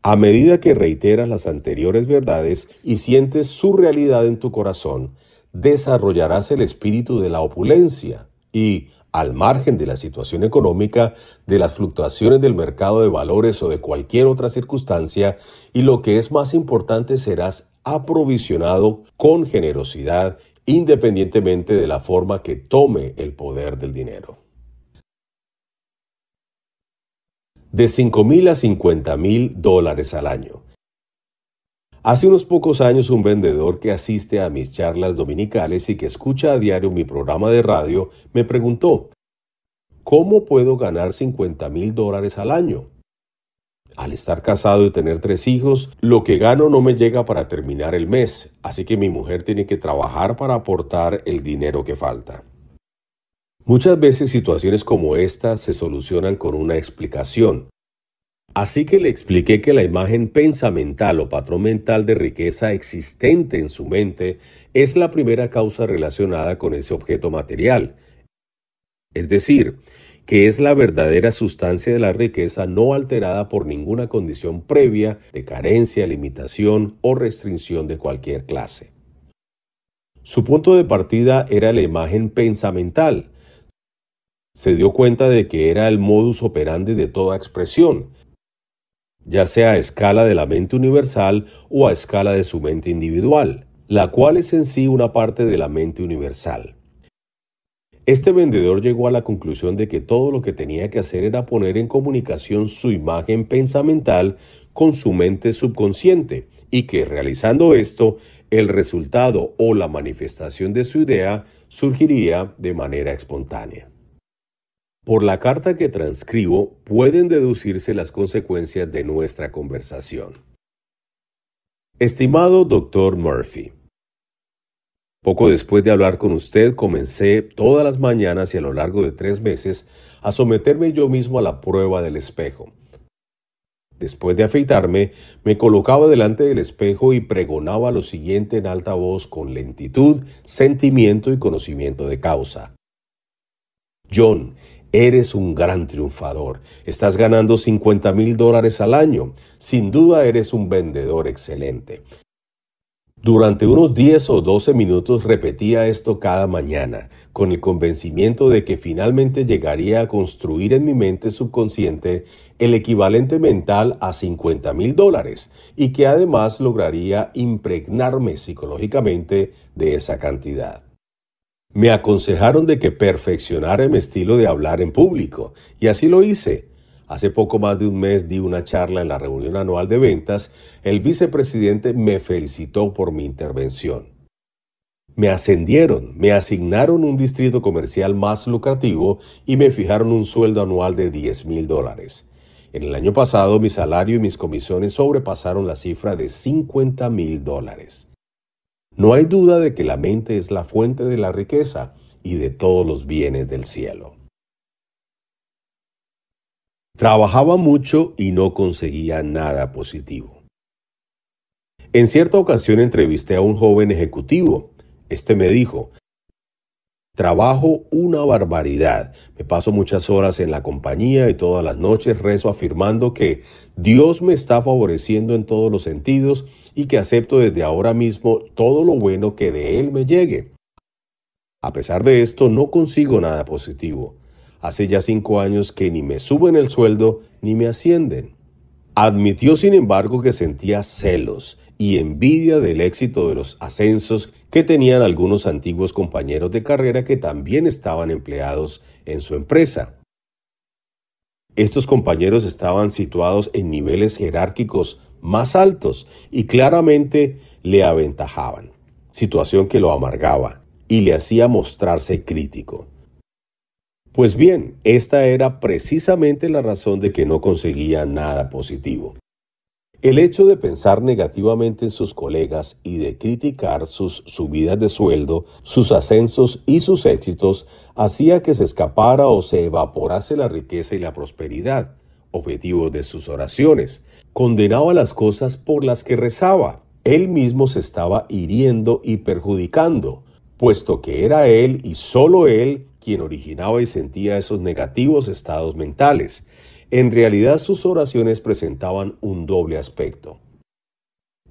A medida que reiteras las anteriores verdades y sientes su realidad en tu corazón, desarrollarás el espíritu de la opulencia y, al margen de la situación económica, de las fluctuaciones del mercado de valores o de cualquier otra circunstancia, y lo que es más importante serás aprovisionado con generosidad independientemente de la forma que tome el poder del dinero. De mil a mil dólares al año. Hace unos pocos años un vendedor que asiste a mis charlas dominicales y que escucha a diario mi programa de radio me preguntó, ¿cómo puedo ganar 50 mil dólares al año? Al estar casado y tener tres hijos, lo que gano no me llega para terminar el mes, así que mi mujer tiene que trabajar para aportar el dinero que falta. Muchas veces situaciones como esta se solucionan con una explicación, Así que le expliqué que la imagen pensamental o patrón mental de riqueza existente en su mente es la primera causa relacionada con ese objeto material. Es decir, que es la verdadera sustancia de la riqueza no alterada por ninguna condición previa de carencia, limitación o restricción de cualquier clase. Su punto de partida era la imagen pensamental. Se dio cuenta de que era el modus operandi de toda expresión, ya sea a escala de la mente universal o a escala de su mente individual, la cual es en sí una parte de la mente universal. Este vendedor llegó a la conclusión de que todo lo que tenía que hacer era poner en comunicación su imagen pensamental con su mente subconsciente y que realizando esto, el resultado o la manifestación de su idea surgiría de manera espontánea. Por la carta que transcribo pueden deducirse las consecuencias de nuestra conversación. Estimado doctor Murphy, poco después de hablar con usted comencé todas las mañanas y a lo largo de tres meses a someterme yo mismo a la prueba del espejo. Después de afeitarme, me colocaba delante del espejo y pregonaba lo siguiente en alta voz con lentitud, sentimiento y conocimiento de causa. John, Eres un gran triunfador. Estás ganando 50 mil dólares al año. Sin duda eres un vendedor excelente. Durante unos 10 o 12 minutos repetía esto cada mañana, con el convencimiento de que finalmente llegaría a construir en mi mente subconsciente el equivalente mental a 50 mil dólares y que además lograría impregnarme psicológicamente de esa cantidad. Me aconsejaron de que perfeccionara mi estilo de hablar en público, y así lo hice. Hace poco más de un mes di una charla en la reunión anual de ventas, el vicepresidente me felicitó por mi intervención. Me ascendieron, me asignaron un distrito comercial más lucrativo y me fijaron un sueldo anual de 10 mil dólares. En el año pasado mi salario y mis comisiones sobrepasaron la cifra de 50 mil dólares. No hay duda de que la mente es la fuente de la riqueza y de todos los bienes del cielo. Trabajaba mucho y no conseguía nada positivo. En cierta ocasión entrevisté a un joven ejecutivo. Este me dijo, Trabajo una barbaridad. Me paso muchas horas en la compañía y todas las noches rezo afirmando que Dios me está favoreciendo en todos los sentidos y que acepto desde ahora mismo todo lo bueno que de él me llegue. A pesar de esto, no consigo nada positivo. Hace ya cinco años que ni me suben el sueldo ni me ascienden. Admitió, sin embargo, que sentía celos y envidia del éxito de los ascensos que tenían algunos antiguos compañeros de carrera que también estaban empleados en su empresa. Estos compañeros estaban situados en niveles jerárquicos más altos y claramente le aventajaban, situación que lo amargaba y le hacía mostrarse crítico. Pues bien, esta era precisamente la razón de que no conseguía nada positivo. El hecho de pensar negativamente en sus colegas y de criticar sus subidas de sueldo, sus ascensos y sus éxitos hacía que se escapara o se evaporase la riqueza y la prosperidad, objetivo de sus oraciones, condenaba las cosas por las que rezaba. Él mismo se estaba hiriendo y perjudicando, puesto que era él y sólo él quien originaba y sentía esos negativos estados mentales. En realidad sus oraciones presentaban un doble aspecto.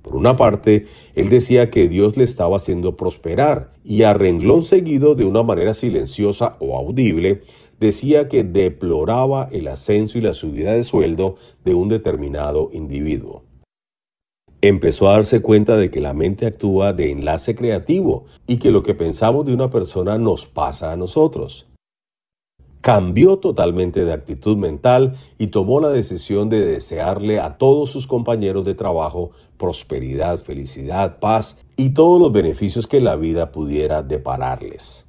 Por una parte, él decía que Dios le estaba haciendo prosperar y a renglón seguido de una manera silenciosa o audible, decía que deploraba el ascenso y la subida de sueldo de un determinado individuo. Empezó a darse cuenta de que la mente actúa de enlace creativo y que lo que pensamos de una persona nos pasa a nosotros. Cambió totalmente de actitud mental y tomó la decisión de desearle a todos sus compañeros de trabajo prosperidad, felicidad, paz y todos los beneficios que la vida pudiera depararles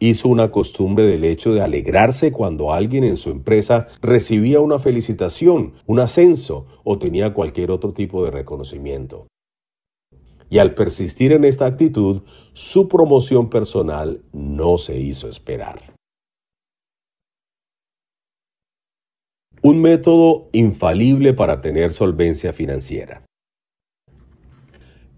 hizo una costumbre del hecho de alegrarse cuando alguien en su empresa recibía una felicitación, un ascenso o tenía cualquier otro tipo de reconocimiento. Y al persistir en esta actitud, su promoción personal no se hizo esperar. Un método infalible para tener solvencia financiera.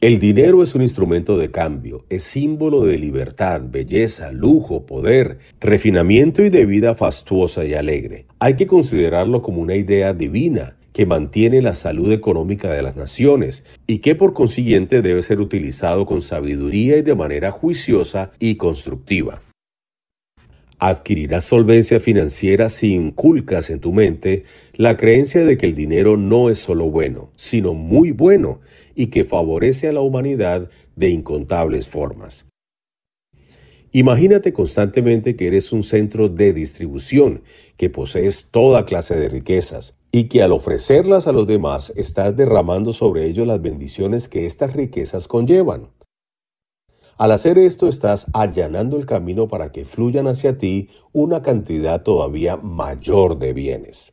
El dinero es un instrumento de cambio, es símbolo de libertad, belleza, lujo, poder, refinamiento y de vida fastuosa y alegre. Hay que considerarlo como una idea divina que mantiene la salud económica de las naciones y que por consiguiente debe ser utilizado con sabiduría y de manera juiciosa y constructiva. Adquirirás solvencia financiera si inculcas en tu mente la creencia de que el dinero no es solo bueno, sino muy bueno y que favorece a la humanidad de incontables formas. Imagínate constantemente que eres un centro de distribución, que posees toda clase de riquezas y que al ofrecerlas a los demás estás derramando sobre ellos las bendiciones que estas riquezas conllevan. Al hacer esto estás allanando el camino para que fluyan hacia ti una cantidad todavía mayor de bienes.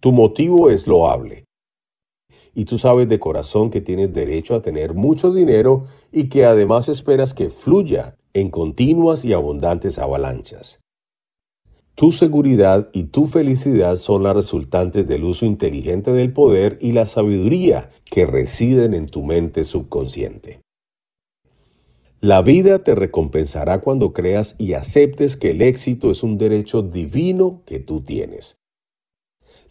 Tu motivo es loable y tú sabes de corazón que tienes derecho a tener mucho dinero y que además esperas que fluya en continuas y abundantes avalanchas. Tu seguridad y tu felicidad son las resultantes del uso inteligente del poder y la sabiduría que residen en tu mente subconsciente. La vida te recompensará cuando creas y aceptes que el éxito es un derecho divino que tú tienes.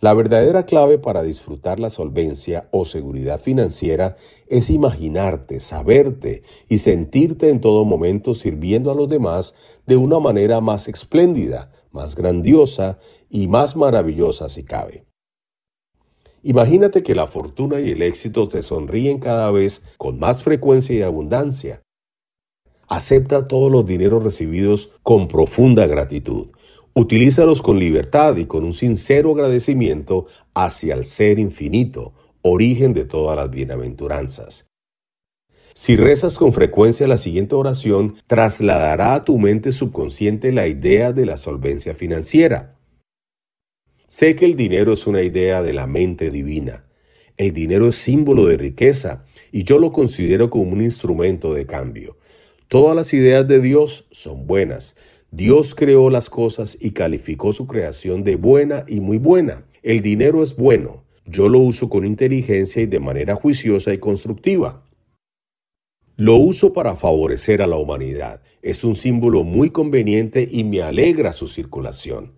La verdadera clave para disfrutar la solvencia o seguridad financiera es imaginarte, saberte y sentirte en todo momento sirviendo a los demás de una manera más espléndida, más grandiosa y más maravillosa si cabe. Imagínate que la fortuna y el éxito te sonríen cada vez con más frecuencia y abundancia. Acepta todos los dineros recibidos con profunda gratitud. Utilízalos con libertad y con un sincero agradecimiento hacia el ser infinito, origen de todas las bienaventuranzas. Si rezas con frecuencia la siguiente oración, trasladará a tu mente subconsciente la idea de la solvencia financiera. Sé que el dinero es una idea de la mente divina. El dinero es símbolo de riqueza y yo lo considero como un instrumento de cambio. Todas las ideas de Dios son buenas, Dios creó las cosas y calificó su creación de buena y muy buena. El dinero es bueno. Yo lo uso con inteligencia y de manera juiciosa y constructiva. Lo uso para favorecer a la humanidad. Es un símbolo muy conveniente y me alegra su circulación.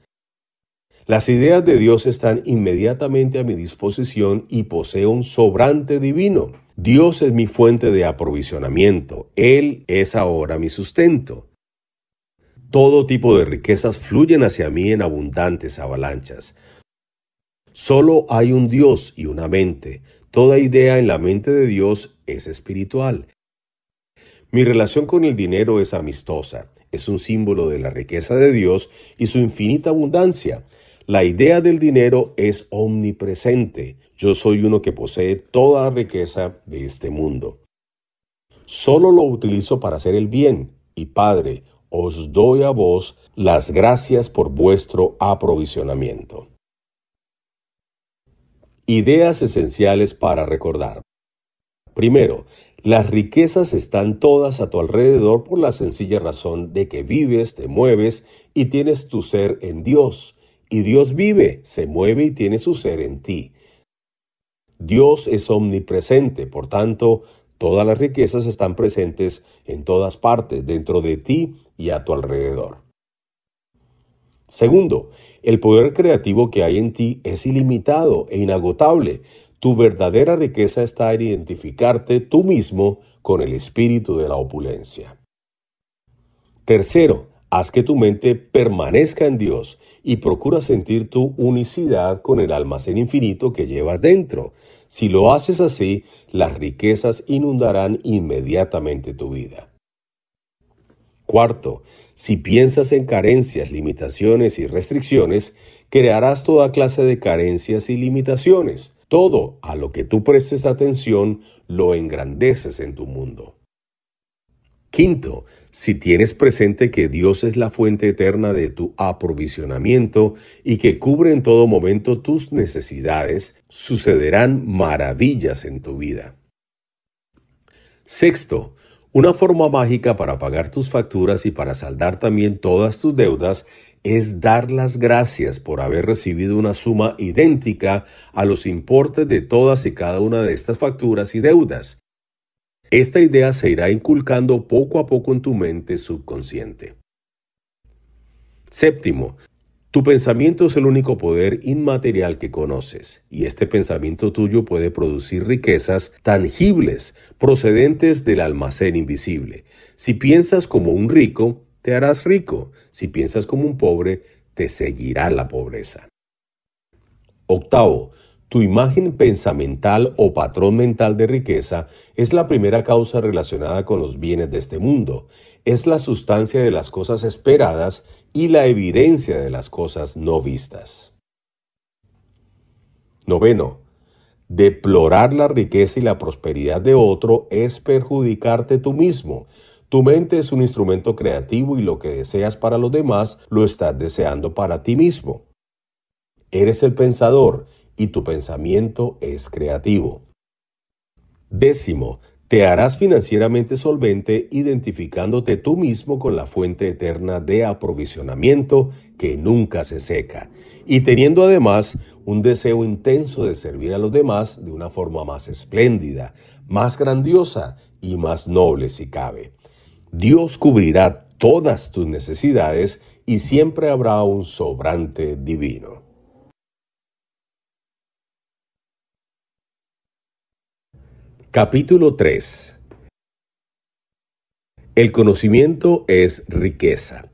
Las ideas de Dios están inmediatamente a mi disposición y poseo un sobrante divino. Dios es mi fuente de aprovisionamiento. Él es ahora mi sustento. Todo tipo de riquezas fluyen hacia mí en abundantes avalanchas. Solo hay un Dios y una mente. Toda idea en la mente de Dios es espiritual. Mi relación con el dinero es amistosa. Es un símbolo de la riqueza de Dios y su infinita abundancia. La idea del dinero es omnipresente. Yo soy uno que posee toda la riqueza de este mundo. Solo lo utilizo para hacer el bien. Y Padre, os doy a vos las gracias por vuestro aprovisionamiento. Ideas esenciales para recordar. Primero, las riquezas están todas a tu alrededor por la sencilla razón de que vives, te mueves y tienes tu ser en Dios. Y Dios vive, se mueve y tiene su ser en ti. Dios es omnipresente, por tanto, todas las riquezas están presentes en todas partes, dentro de ti y a tu alrededor. Segundo, el poder creativo que hay en ti es ilimitado e inagotable. Tu verdadera riqueza está en identificarte tú mismo con el espíritu de la opulencia. Tercero, haz que tu mente permanezca en Dios y procura sentir tu unicidad con el almacén infinito que llevas dentro. Si lo haces así, las riquezas inundarán inmediatamente tu vida. Cuarto, si piensas en carencias, limitaciones y restricciones, crearás toda clase de carencias y limitaciones. Todo a lo que tú prestes atención lo engrandeces en tu mundo. Quinto, si tienes presente que Dios es la fuente eterna de tu aprovisionamiento y que cubre en todo momento tus necesidades, sucederán maravillas en tu vida. Sexto, una forma mágica para pagar tus facturas y para saldar también todas tus deudas es dar las gracias por haber recibido una suma idéntica a los importes de todas y cada una de estas facturas y deudas. Esta idea se irá inculcando poco a poco en tu mente subconsciente. Séptimo, tu pensamiento es el único poder inmaterial que conoces, y este pensamiento tuyo puede producir riquezas tangibles procedentes del almacén invisible. Si piensas como un rico, te harás rico. Si piensas como un pobre, te seguirá la pobreza. Octavo, tu imagen pensamental o patrón mental de riqueza es la primera causa relacionada con los bienes de este mundo. Es la sustancia de las cosas esperadas y la evidencia de las cosas no vistas. Noveno. Deplorar la riqueza y la prosperidad de otro es perjudicarte tú mismo. Tu mente es un instrumento creativo y lo que deseas para los demás lo estás deseando para ti mismo. Eres el pensador y tu pensamiento es creativo. Décimo, te harás financieramente solvente identificándote tú mismo con la fuente eterna de aprovisionamiento que nunca se seca y teniendo además un deseo intenso de servir a los demás de una forma más espléndida, más grandiosa y más noble si cabe. Dios cubrirá todas tus necesidades y siempre habrá un sobrante divino. Capítulo 3 El conocimiento es riqueza.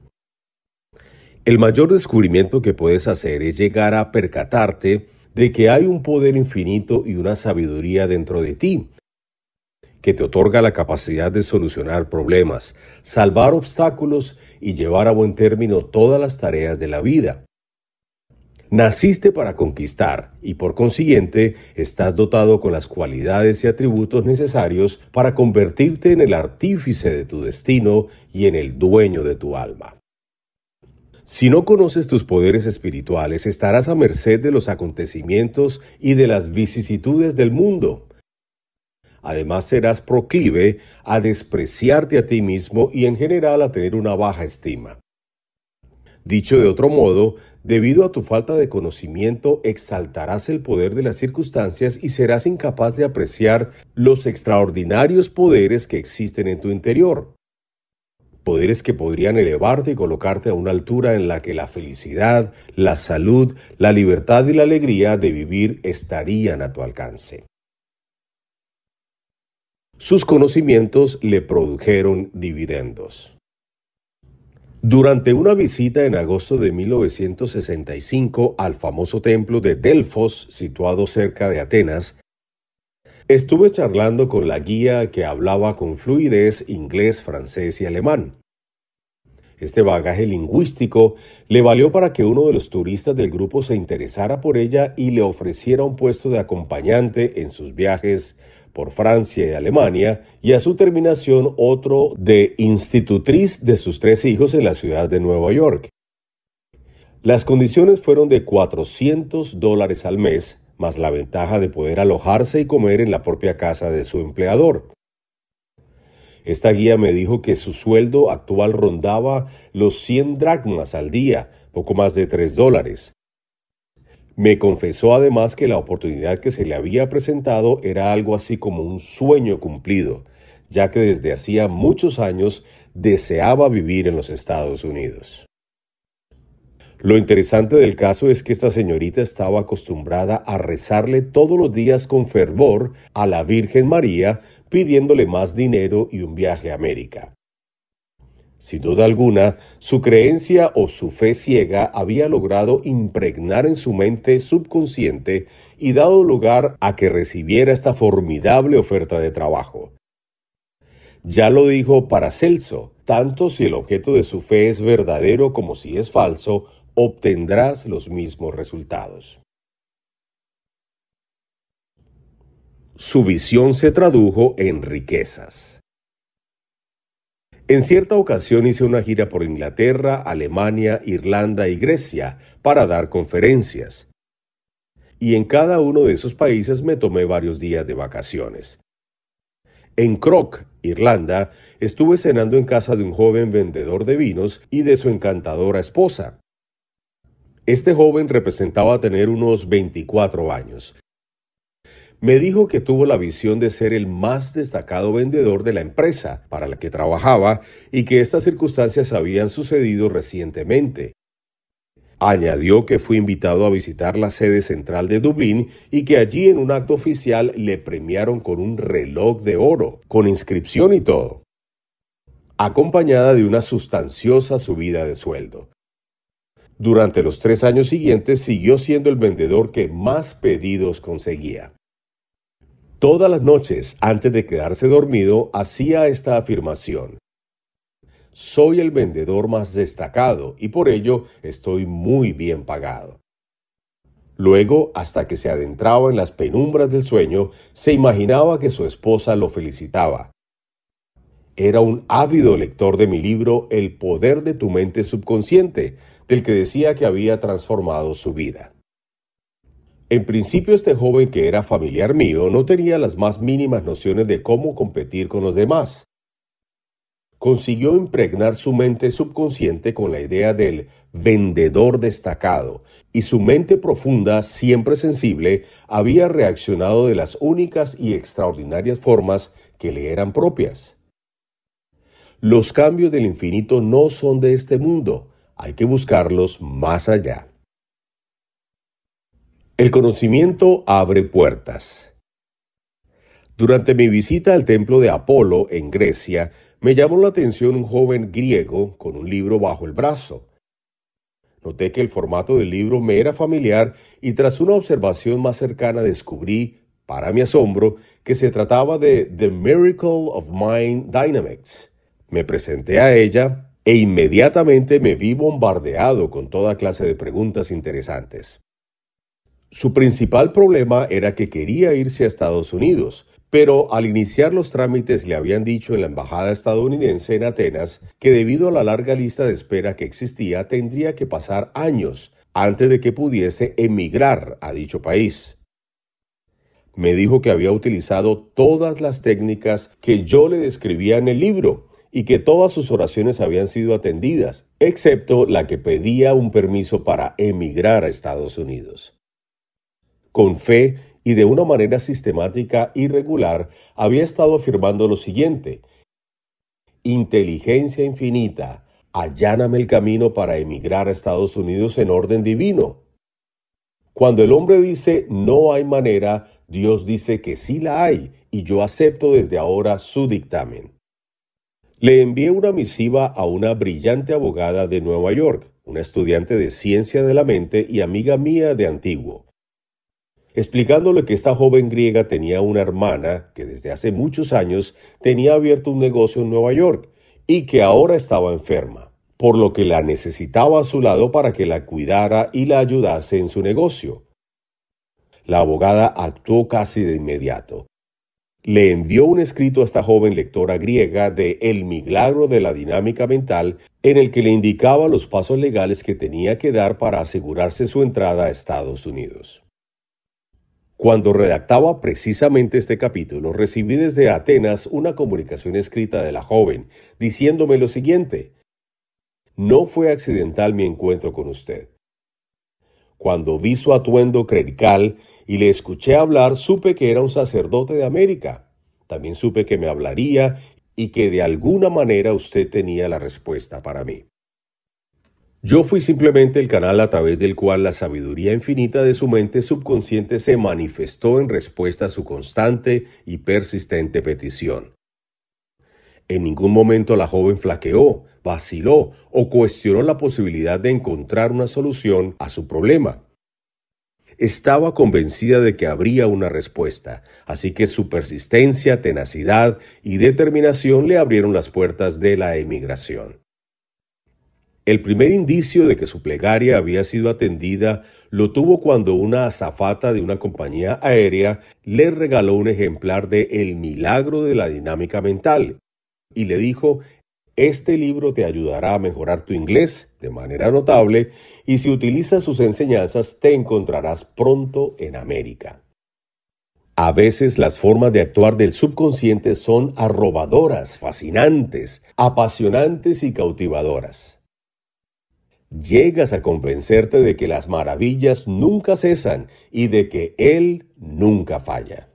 El mayor descubrimiento que puedes hacer es llegar a percatarte de que hay un poder infinito y una sabiduría dentro de ti, que te otorga la capacidad de solucionar problemas, salvar obstáculos y llevar a buen término todas las tareas de la vida. Naciste para conquistar y por consiguiente estás dotado con las cualidades y atributos necesarios para convertirte en el artífice de tu destino y en el dueño de tu alma. Si no conoces tus poderes espirituales, estarás a merced de los acontecimientos y de las vicisitudes del mundo. Además, serás proclive a despreciarte a ti mismo y en general a tener una baja estima. Dicho de otro modo, debido a tu falta de conocimiento, exaltarás el poder de las circunstancias y serás incapaz de apreciar los extraordinarios poderes que existen en tu interior. Poderes que podrían elevarte y colocarte a una altura en la que la felicidad, la salud, la libertad y la alegría de vivir estarían a tu alcance. Sus conocimientos le produjeron dividendos. Durante una visita en agosto de 1965 al famoso templo de Delfos, situado cerca de Atenas, estuve charlando con la guía que hablaba con fluidez inglés, francés y alemán. Este bagaje lingüístico le valió para que uno de los turistas del grupo se interesara por ella y le ofreciera un puesto de acompañante en sus viajes por Francia y Alemania, y a su terminación otro de institutriz de sus tres hijos en la ciudad de Nueva York. Las condiciones fueron de 400 dólares al mes, más la ventaja de poder alojarse y comer en la propia casa de su empleador. Esta guía me dijo que su sueldo actual rondaba los 100 dracmas al día, poco más de 3 dólares. Me confesó además que la oportunidad que se le había presentado era algo así como un sueño cumplido, ya que desde hacía muchos años deseaba vivir en los Estados Unidos. Lo interesante del caso es que esta señorita estaba acostumbrada a rezarle todos los días con fervor a la Virgen María, pidiéndole más dinero y un viaje a América. Sin duda alguna, su creencia o su fe ciega había logrado impregnar en su mente subconsciente y dado lugar a que recibiera esta formidable oferta de trabajo. Ya lo dijo Paracelso, tanto si el objeto de su fe es verdadero como si es falso, obtendrás los mismos resultados. Su visión se tradujo en riquezas. En cierta ocasión hice una gira por Inglaterra, Alemania, Irlanda y Grecia para dar conferencias. Y en cada uno de esos países me tomé varios días de vacaciones. En Croc, Irlanda, estuve cenando en casa de un joven vendedor de vinos y de su encantadora esposa. Este joven representaba tener unos 24 años me dijo que tuvo la visión de ser el más destacado vendedor de la empresa para la que trabajaba y que estas circunstancias habían sucedido recientemente. Añadió que fue invitado a visitar la sede central de Dublín y que allí en un acto oficial le premiaron con un reloj de oro, con inscripción y todo, acompañada de una sustanciosa subida de sueldo. Durante los tres años siguientes siguió siendo el vendedor que más pedidos conseguía. Todas las noches, antes de quedarse dormido, hacía esta afirmación. Soy el vendedor más destacado y por ello estoy muy bien pagado. Luego, hasta que se adentraba en las penumbras del sueño, se imaginaba que su esposa lo felicitaba. Era un ávido lector de mi libro El poder de tu mente subconsciente, del que decía que había transformado su vida. En principio este joven que era familiar mío no tenía las más mínimas nociones de cómo competir con los demás. Consiguió impregnar su mente subconsciente con la idea del vendedor destacado, y su mente profunda, siempre sensible, había reaccionado de las únicas y extraordinarias formas que le eran propias. Los cambios del infinito no son de este mundo, hay que buscarlos más allá. El conocimiento abre puertas. Durante mi visita al templo de Apolo en Grecia, me llamó la atención un joven griego con un libro bajo el brazo. Noté que el formato del libro me era familiar y tras una observación más cercana descubrí, para mi asombro, que se trataba de The Miracle of Mind Dynamics. Me presenté a ella e inmediatamente me vi bombardeado con toda clase de preguntas interesantes. Su principal problema era que quería irse a Estados Unidos, pero al iniciar los trámites le habían dicho en la embajada estadounidense en Atenas que debido a la larga lista de espera que existía tendría que pasar años antes de que pudiese emigrar a dicho país. Me dijo que había utilizado todas las técnicas que yo le describía en el libro y que todas sus oraciones habían sido atendidas, excepto la que pedía un permiso para emigrar a Estados Unidos con fe y de una manera sistemática y regular, había estado afirmando lo siguiente. Inteligencia infinita, alláname el camino para emigrar a Estados Unidos en orden divino. Cuando el hombre dice no hay manera, Dios dice que sí la hay, y yo acepto desde ahora su dictamen. Le envié una misiva a una brillante abogada de Nueva York, una estudiante de ciencia de la mente y amiga mía de antiguo explicándole que esta joven griega tenía una hermana que desde hace muchos años tenía abierto un negocio en Nueva York y que ahora estaba enferma, por lo que la necesitaba a su lado para que la cuidara y la ayudase en su negocio. La abogada actuó casi de inmediato. Le envió un escrito a esta joven lectora griega de El milagro de la dinámica mental, en el que le indicaba los pasos legales que tenía que dar para asegurarse su entrada a Estados Unidos. Cuando redactaba precisamente este capítulo, recibí desde Atenas una comunicación escrita de la joven, diciéndome lo siguiente. No fue accidental mi encuentro con usted. Cuando vi su atuendo clerical y le escuché hablar, supe que era un sacerdote de América. También supe que me hablaría y que de alguna manera usted tenía la respuesta para mí. Yo fui simplemente el canal a través del cual la sabiduría infinita de su mente subconsciente se manifestó en respuesta a su constante y persistente petición. En ningún momento la joven flaqueó, vaciló o cuestionó la posibilidad de encontrar una solución a su problema. Estaba convencida de que habría una respuesta, así que su persistencia, tenacidad y determinación le abrieron las puertas de la emigración. El primer indicio de que su plegaria había sido atendida lo tuvo cuando una azafata de una compañía aérea le regaló un ejemplar de El milagro de la dinámica mental y le dijo, este libro te ayudará a mejorar tu inglés de manera notable y si utilizas sus enseñanzas te encontrarás pronto en América. A veces las formas de actuar del subconsciente son arrobadoras, fascinantes, apasionantes y cautivadoras llegas a convencerte de que las maravillas nunca cesan y de que Él nunca falla.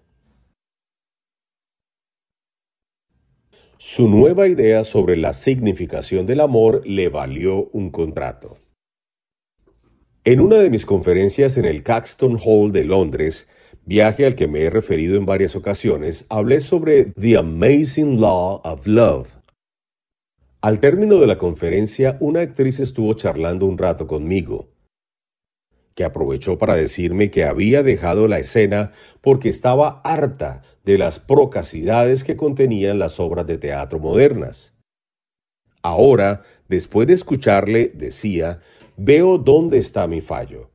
Su nueva idea sobre la significación del amor le valió un contrato. En una de mis conferencias en el Caxton Hall de Londres, viaje al que me he referido en varias ocasiones, hablé sobre The Amazing Law of Love, al término de la conferencia, una actriz estuvo charlando un rato conmigo, que aprovechó para decirme que había dejado la escena porque estaba harta de las procasidades que contenían las obras de teatro modernas. Ahora, después de escucharle, decía, veo dónde está mi fallo.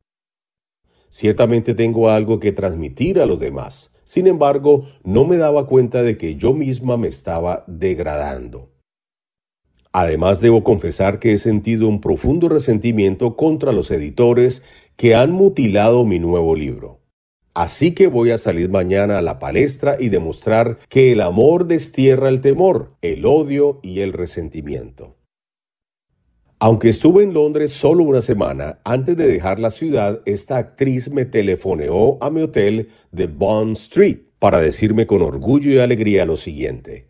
Ciertamente tengo algo que transmitir a los demás, sin embargo, no me daba cuenta de que yo misma me estaba degradando. Además, debo confesar que he sentido un profundo resentimiento contra los editores que han mutilado mi nuevo libro. Así que voy a salir mañana a la palestra y demostrar que el amor destierra el temor, el odio y el resentimiento. Aunque estuve en Londres solo una semana, antes de dejar la ciudad, esta actriz me telefoneó a mi hotel de Bond Street para decirme con orgullo y alegría lo siguiente.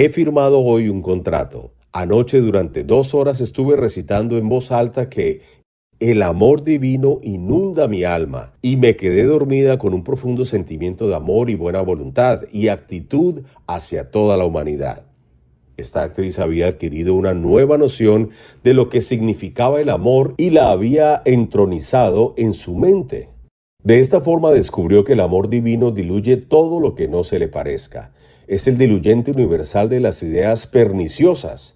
He firmado hoy un contrato. Anoche durante dos horas estuve recitando en voz alta que el amor divino inunda mi alma y me quedé dormida con un profundo sentimiento de amor y buena voluntad y actitud hacia toda la humanidad. Esta actriz había adquirido una nueva noción de lo que significaba el amor y la había entronizado en su mente. De esta forma descubrió que el amor divino diluye todo lo que no se le parezca, es el diluyente universal de las ideas perniciosas.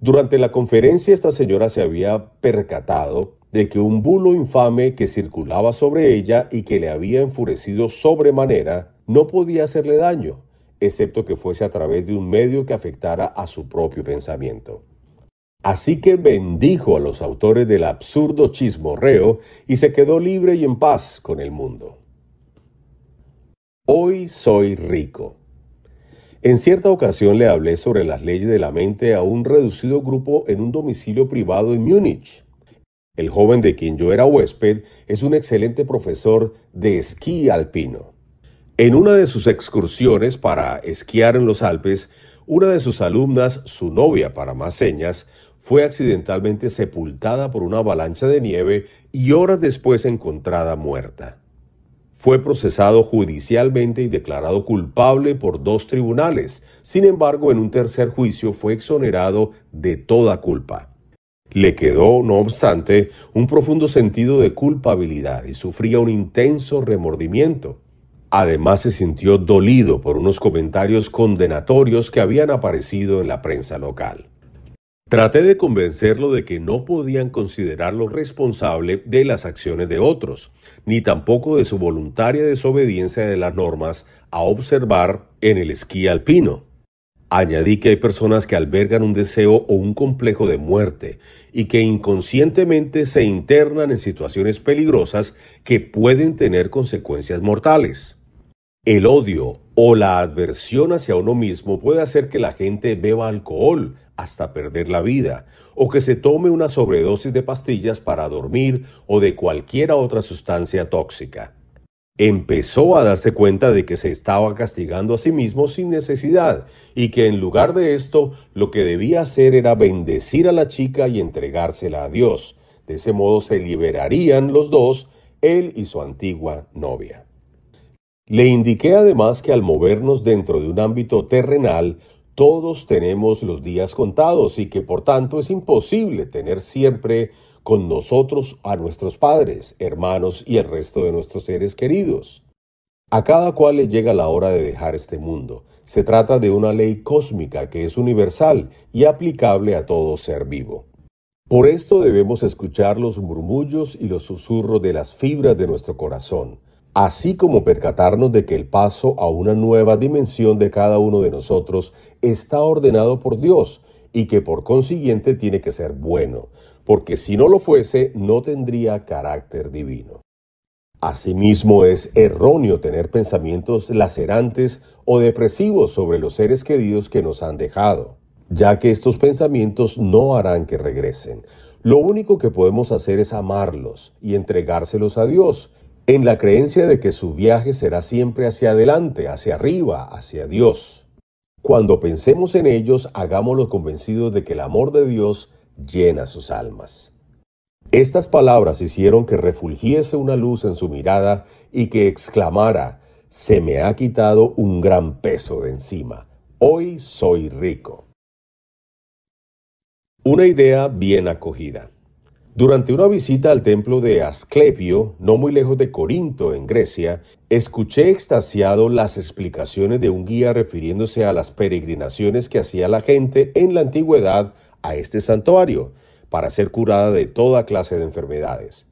Durante la conferencia esta señora se había percatado de que un bulo infame que circulaba sobre ella y que le había enfurecido sobremanera no podía hacerle daño, excepto que fuese a través de un medio que afectara a su propio pensamiento. Así que bendijo a los autores del absurdo chismorreo y se quedó libre y en paz con el mundo. Hoy soy rico. En cierta ocasión le hablé sobre las leyes de la mente a un reducido grupo en un domicilio privado en Múnich. El joven de quien yo era huésped es un excelente profesor de esquí alpino. En una de sus excursiones para esquiar en los Alpes, una de sus alumnas, su novia para más señas, fue accidentalmente sepultada por una avalancha de nieve y horas después encontrada muerta. Fue procesado judicialmente y declarado culpable por dos tribunales. Sin embargo, en un tercer juicio fue exonerado de toda culpa. Le quedó, no obstante, un profundo sentido de culpabilidad y sufría un intenso remordimiento. Además se sintió dolido por unos comentarios condenatorios que habían aparecido en la prensa local. Traté de convencerlo de que no podían considerarlo responsable de las acciones de otros, ni tampoco de su voluntaria desobediencia de las normas a observar en el esquí alpino. Añadí que hay personas que albergan un deseo o un complejo de muerte y que inconscientemente se internan en situaciones peligrosas que pueden tener consecuencias mortales. El odio o la adversión hacia uno mismo puede hacer que la gente beba alcohol, hasta perder la vida, o que se tome una sobredosis de pastillas para dormir o de cualquier otra sustancia tóxica. Empezó a darse cuenta de que se estaba castigando a sí mismo sin necesidad y que en lugar de esto lo que debía hacer era bendecir a la chica y entregársela a Dios. De ese modo se liberarían los dos, él y su antigua novia. Le indiqué además que al movernos dentro de un ámbito terrenal, todos tenemos los días contados y que por tanto es imposible tener siempre con nosotros a nuestros padres, hermanos y el resto de nuestros seres queridos. A cada cual le llega la hora de dejar este mundo. Se trata de una ley cósmica que es universal y aplicable a todo ser vivo. Por esto debemos escuchar los murmullos y los susurros de las fibras de nuestro corazón, así como percatarnos de que el paso a una nueva dimensión de cada uno de nosotros está ordenado por Dios y que por consiguiente tiene que ser bueno, porque si no lo fuese no tendría carácter divino. Asimismo es erróneo tener pensamientos lacerantes o depresivos sobre los seres queridos que nos han dejado, ya que estos pensamientos no harán que regresen. Lo único que podemos hacer es amarlos y entregárselos a Dios, en la creencia de que su viaje será siempre hacia adelante, hacia arriba, hacia Dios. Cuando pensemos en ellos, hagámoslos convencidos de que el amor de Dios llena sus almas. Estas palabras hicieron que refulgiese una luz en su mirada y que exclamara, se me ha quitado un gran peso de encima, hoy soy rico. Una idea bien acogida. Durante una visita al templo de Asclepio, no muy lejos de Corinto, en Grecia, escuché extasiado las explicaciones de un guía refiriéndose a las peregrinaciones que hacía la gente en la antigüedad a este santuario para ser curada de toda clase de enfermedades.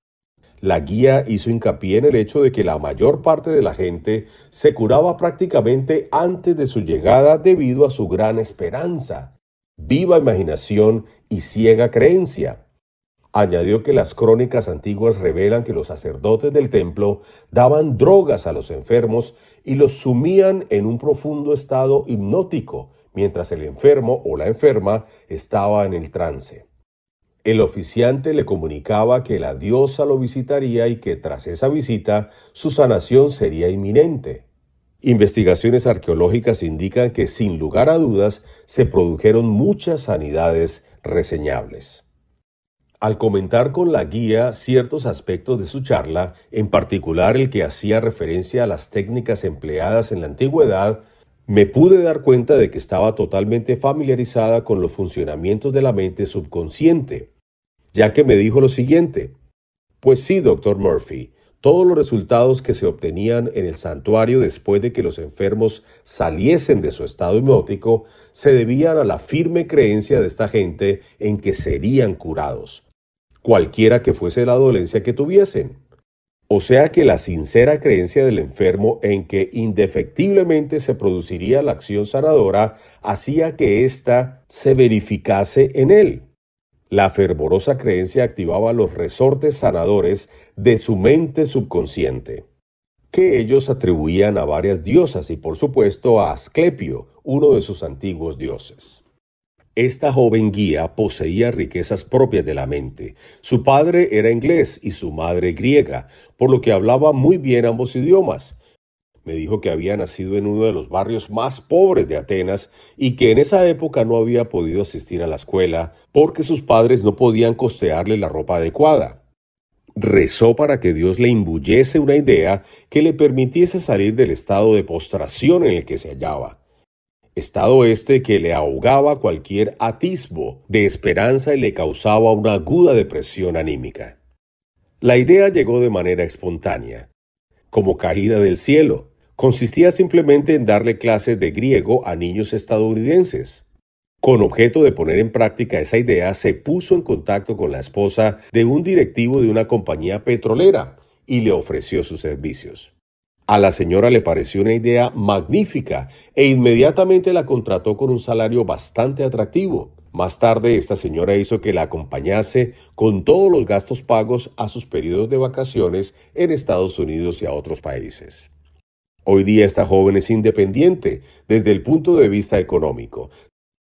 La guía hizo hincapié en el hecho de que la mayor parte de la gente se curaba prácticamente antes de su llegada debido a su gran esperanza, viva imaginación y ciega creencia Añadió que las crónicas antiguas revelan que los sacerdotes del templo daban drogas a los enfermos y los sumían en un profundo estado hipnótico mientras el enfermo o la enferma estaba en el trance. El oficiante le comunicaba que la diosa lo visitaría y que tras esa visita su sanación sería inminente. Investigaciones arqueológicas indican que sin lugar a dudas se produjeron muchas sanidades reseñables. Al comentar con la guía ciertos aspectos de su charla, en particular el que hacía referencia a las técnicas empleadas en la antigüedad, me pude dar cuenta de que estaba totalmente familiarizada con los funcionamientos de la mente subconsciente, ya que me dijo lo siguiente. Pues sí, doctor Murphy, todos los resultados que se obtenían en el santuario después de que los enfermos saliesen de su estado hipnótico se debían a la firme creencia de esta gente en que serían curados cualquiera que fuese la dolencia que tuviesen. O sea que la sincera creencia del enfermo en que indefectiblemente se produciría la acción sanadora hacía que ésta se verificase en él. La fervorosa creencia activaba los resortes sanadores de su mente subconsciente, que ellos atribuían a varias diosas y por supuesto a Asclepio, uno de sus antiguos dioses. Esta joven guía poseía riquezas propias de la mente. Su padre era inglés y su madre griega, por lo que hablaba muy bien ambos idiomas. Me dijo que había nacido en uno de los barrios más pobres de Atenas y que en esa época no había podido asistir a la escuela porque sus padres no podían costearle la ropa adecuada. Rezó para que Dios le imbuyese una idea que le permitiese salir del estado de postración en el que se hallaba estado este que le ahogaba cualquier atisbo de esperanza y le causaba una aguda depresión anímica. La idea llegó de manera espontánea, como caída del cielo. Consistía simplemente en darle clases de griego a niños estadounidenses. Con objeto de poner en práctica esa idea, se puso en contacto con la esposa de un directivo de una compañía petrolera y le ofreció sus servicios. A la señora le pareció una idea magnífica e inmediatamente la contrató con un salario bastante atractivo. Más tarde, esta señora hizo que la acompañase con todos los gastos pagos a sus periodos de vacaciones en Estados Unidos y a otros países. Hoy día esta joven es independiente desde el punto de vista económico.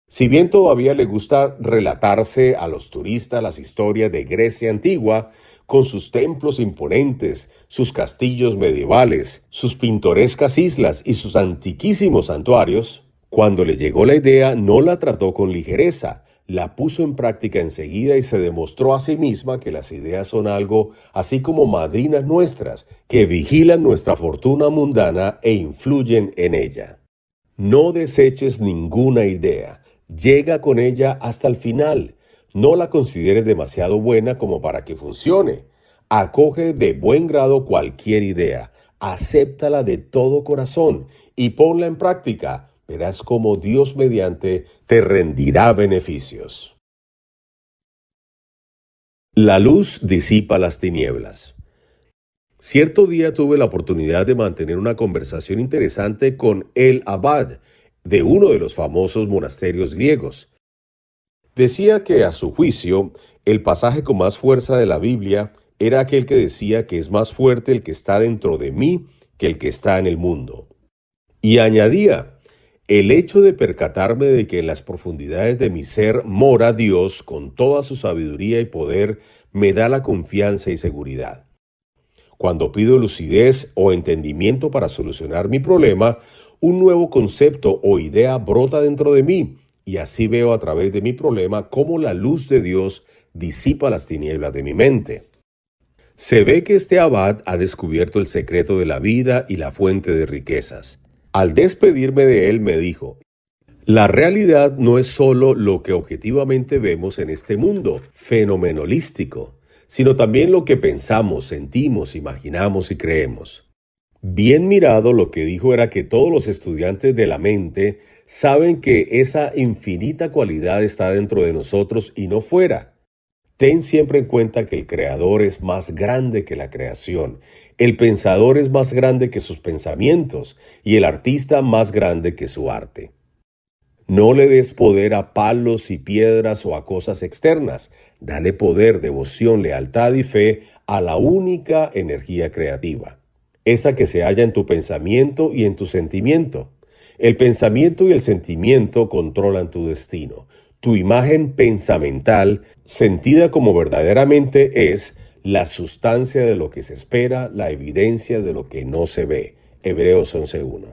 Si bien todavía le gusta relatarse a los turistas las historias de Grecia antigua, con sus templos imponentes, sus castillos medievales, sus pintorescas islas y sus antiquísimos santuarios, cuando le llegó la idea no la trató con ligereza, la puso en práctica enseguida y se demostró a sí misma que las ideas son algo así como madrinas nuestras, que vigilan nuestra fortuna mundana e influyen en ella. No deseches ninguna idea, llega con ella hasta el final, no la consideres demasiado buena como para que funcione, Acoge de buen grado cualquier idea, acéptala de todo corazón y ponla en práctica. Verás como Dios mediante te rendirá beneficios. La luz disipa las tinieblas. Cierto día tuve la oportunidad de mantener una conversación interesante con el abad de uno de los famosos monasterios griegos. Decía que a su juicio, el pasaje con más fuerza de la Biblia era aquel que decía que es más fuerte el que está dentro de mí que el que está en el mundo. Y añadía, el hecho de percatarme de que en las profundidades de mi ser mora Dios con toda su sabiduría y poder me da la confianza y seguridad. Cuando pido lucidez o entendimiento para solucionar mi problema, un nuevo concepto o idea brota dentro de mí y así veo a través de mi problema cómo la luz de Dios disipa las tinieblas de mi mente. Se ve que este abad ha descubierto el secreto de la vida y la fuente de riquezas. Al despedirme de él me dijo, la realidad no es sólo lo que objetivamente vemos en este mundo, fenomenolístico, sino también lo que pensamos, sentimos, imaginamos y creemos. Bien mirado lo que dijo era que todos los estudiantes de la mente saben que esa infinita cualidad está dentro de nosotros y no fuera, Ten siempre en cuenta que el creador es más grande que la creación, el pensador es más grande que sus pensamientos y el artista más grande que su arte. No le des poder a palos y piedras o a cosas externas, dale poder, devoción, lealtad y fe a la única energía creativa, esa que se halla en tu pensamiento y en tu sentimiento. El pensamiento y el sentimiento controlan tu destino. Tu imagen pensamental, sentida como verdaderamente es, la sustancia de lo que se espera, la evidencia de lo que no se ve. Hebreos 11.1.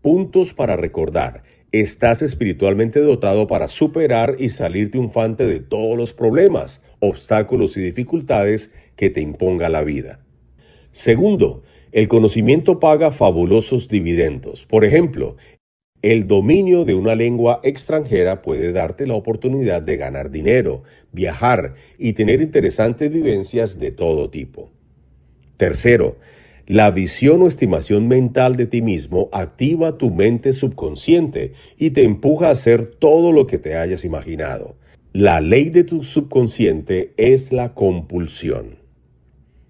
Puntos para recordar. Estás espiritualmente dotado para superar y salir triunfante de todos los problemas, obstáculos y dificultades que te imponga la vida. Segundo, el conocimiento paga fabulosos dividendos. Por ejemplo, el dominio de una lengua extranjera puede darte la oportunidad de ganar dinero, viajar y tener interesantes vivencias de todo tipo. Tercero, la visión o estimación mental de ti mismo activa tu mente subconsciente y te empuja a hacer todo lo que te hayas imaginado. La ley de tu subconsciente es la compulsión.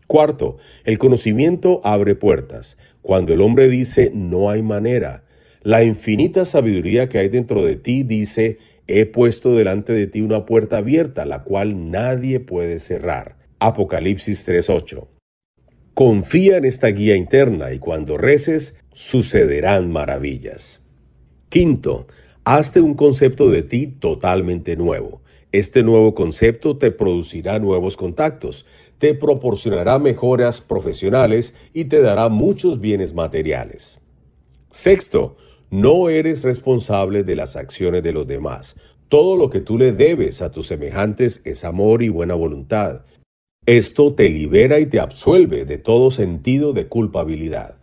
Cuarto, el conocimiento abre puertas. Cuando el hombre dice no hay manera, la infinita sabiduría que hay dentro de ti dice, he puesto delante de ti una puerta abierta, la cual nadie puede cerrar. Apocalipsis 3.8. Confía en esta guía interna y cuando reces, sucederán maravillas. Quinto, hazte un concepto de ti totalmente nuevo. Este nuevo concepto te producirá nuevos contactos, te proporcionará mejoras profesionales y te dará muchos bienes materiales. Sexto, no eres responsable de las acciones de los demás. Todo lo que tú le debes a tus semejantes es amor y buena voluntad. Esto te libera y te absuelve de todo sentido de culpabilidad.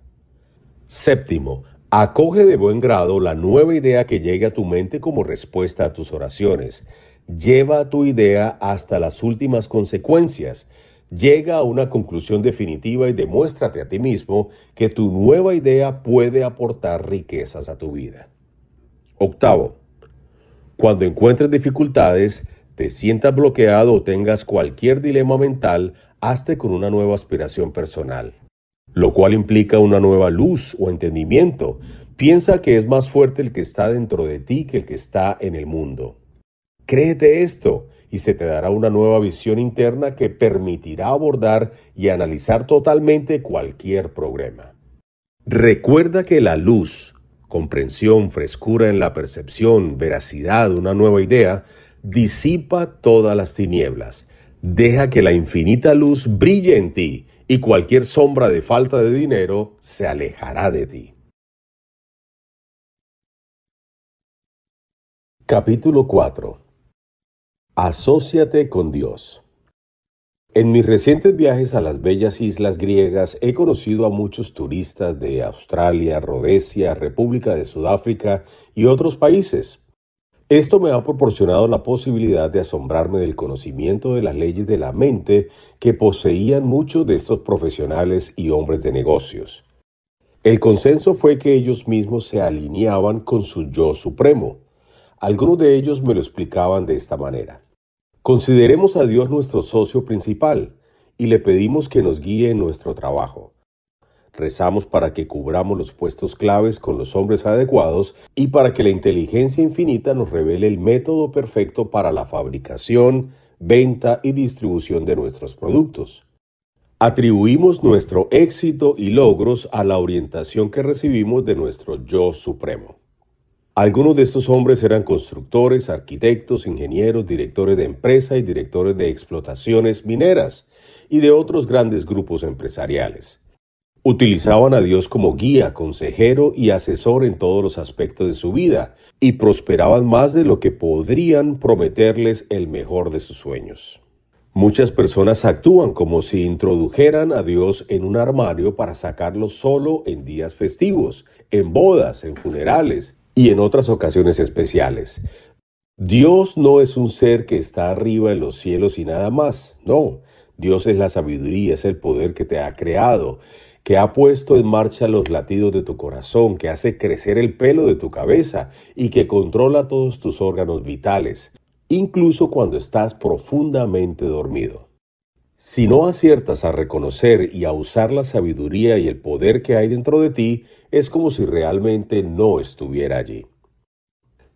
Séptimo, acoge de buen grado la nueva idea que llegue a tu mente como respuesta a tus oraciones. Lleva tu idea hasta las últimas consecuencias Llega a una conclusión definitiva y demuéstrate a ti mismo que tu nueva idea puede aportar riquezas a tu vida. Octavo, cuando encuentres dificultades, te sientas bloqueado o tengas cualquier dilema mental, hazte con una nueva aspiración personal, lo cual implica una nueva luz o entendimiento. Piensa que es más fuerte el que está dentro de ti que el que está en el mundo. Créete esto y se te dará una nueva visión interna que permitirá abordar y analizar totalmente cualquier problema. Recuerda que la luz, comprensión, frescura en la percepción, veracidad, una nueva idea, disipa todas las tinieblas. Deja que la infinita luz brille en ti y cualquier sombra de falta de dinero se alejará de ti. Capítulo 4 Asociate con Dios. En mis recientes viajes a las bellas islas griegas he conocido a muchos turistas de Australia, Rodesia, República de Sudáfrica y otros países. Esto me ha proporcionado la posibilidad de asombrarme del conocimiento de las leyes de la mente que poseían muchos de estos profesionales y hombres de negocios. El consenso fue que ellos mismos se alineaban con su yo supremo. Algunos de ellos me lo explicaban de esta manera. Consideremos a Dios nuestro socio principal y le pedimos que nos guíe en nuestro trabajo. Rezamos para que cubramos los puestos claves con los hombres adecuados y para que la inteligencia infinita nos revele el método perfecto para la fabricación, venta y distribución de nuestros productos. Atribuimos nuestro éxito y logros a la orientación que recibimos de nuestro yo supremo. Algunos de estos hombres eran constructores, arquitectos, ingenieros, directores de empresa y directores de explotaciones mineras y de otros grandes grupos empresariales. Utilizaban a Dios como guía, consejero y asesor en todos los aspectos de su vida y prosperaban más de lo que podrían prometerles el mejor de sus sueños. Muchas personas actúan como si introdujeran a Dios en un armario para sacarlo solo en días festivos, en bodas, en funerales, y en otras ocasiones especiales. Dios no es un ser que está arriba en los cielos y nada más, no. Dios es la sabiduría, es el poder que te ha creado, que ha puesto en marcha los latidos de tu corazón, que hace crecer el pelo de tu cabeza y que controla todos tus órganos vitales, incluso cuando estás profundamente dormido. Si no aciertas a reconocer y a usar la sabiduría y el poder que hay dentro de ti, es como si realmente no estuviera allí.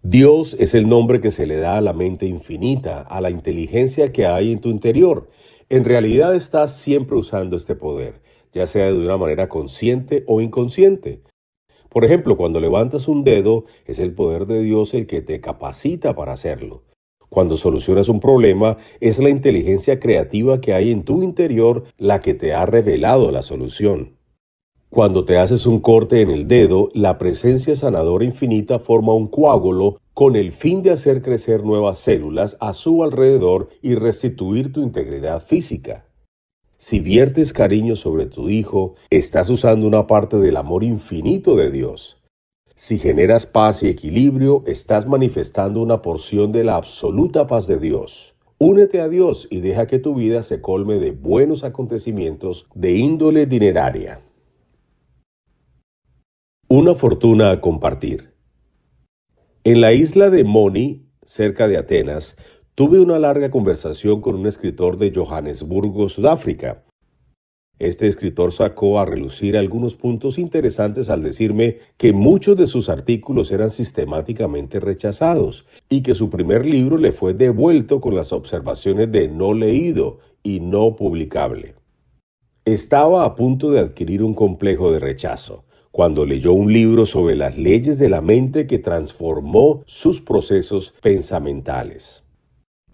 Dios es el nombre que se le da a la mente infinita, a la inteligencia que hay en tu interior. En realidad estás siempre usando este poder, ya sea de una manera consciente o inconsciente. Por ejemplo, cuando levantas un dedo, es el poder de Dios el que te capacita para hacerlo. Cuando solucionas un problema, es la inteligencia creativa que hay en tu interior la que te ha revelado la solución. Cuando te haces un corte en el dedo, la presencia sanadora infinita forma un coágulo con el fin de hacer crecer nuevas células a su alrededor y restituir tu integridad física. Si viertes cariño sobre tu hijo, estás usando una parte del amor infinito de Dios. Si generas paz y equilibrio, estás manifestando una porción de la absoluta paz de Dios. Únete a Dios y deja que tu vida se colme de buenos acontecimientos de índole dineraria. Una fortuna a compartir. En la isla de Moni, cerca de Atenas, tuve una larga conversación con un escritor de Johannesburgo, Sudáfrica. Este escritor sacó a relucir algunos puntos interesantes al decirme que muchos de sus artículos eran sistemáticamente rechazados y que su primer libro le fue devuelto con las observaciones de no leído y no publicable. Estaba a punto de adquirir un complejo de rechazo cuando leyó un libro sobre las leyes de la mente que transformó sus procesos pensamentales.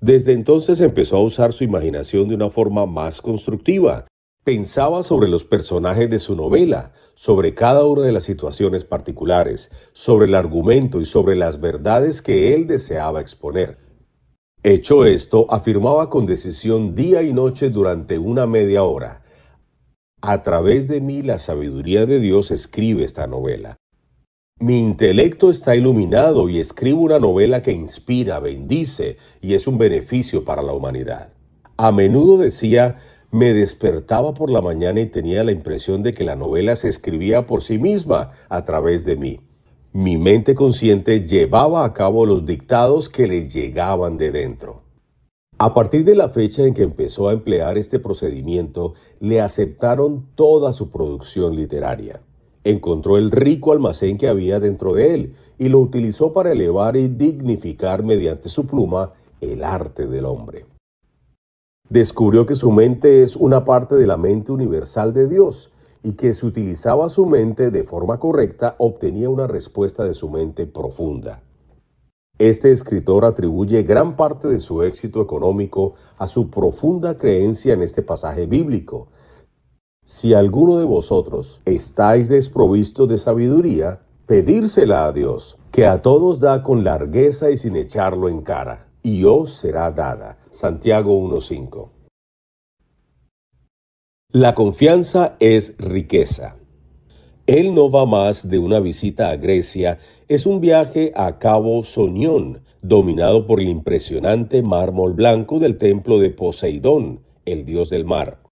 Desde entonces empezó a usar su imaginación de una forma más constructiva. Pensaba sobre los personajes de su novela, sobre cada una de las situaciones particulares, sobre el argumento y sobre las verdades que él deseaba exponer. Hecho esto, afirmaba con decisión día y noche durante una media hora, a través de mí la sabiduría de Dios escribe esta novela. Mi intelecto está iluminado y escribo una novela que inspira, bendice y es un beneficio para la humanidad. A menudo decía, me despertaba por la mañana y tenía la impresión de que la novela se escribía por sí misma a través de mí. Mi mente consciente llevaba a cabo los dictados que le llegaban de dentro. A partir de la fecha en que empezó a emplear este procedimiento, le aceptaron toda su producción literaria. Encontró el rico almacén que había dentro de él y lo utilizó para elevar y dignificar mediante su pluma el arte del hombre. Descubrió que su mente es una parte de la mente universal de Dios y que si utilizaba su mente de forma correcta obtenía una respuesta de su mente profunda. Este escritor atribuye gran parte de su éxito económico a su profunda creencia en este pasaje bíblico. Si alguno de vosotros estáis desprovisto de sabiduría, pedírsela a Dios, que a todos da con largueza y sin echarlo en cara, y os será dada. Santiago 1.5. La confianza es riqueza. Él no va más de una visita a Grecia es un viaje a Cabo Soñón, dominado por el impresionante mármol blanco del templo de Poseidón, el dios del mar.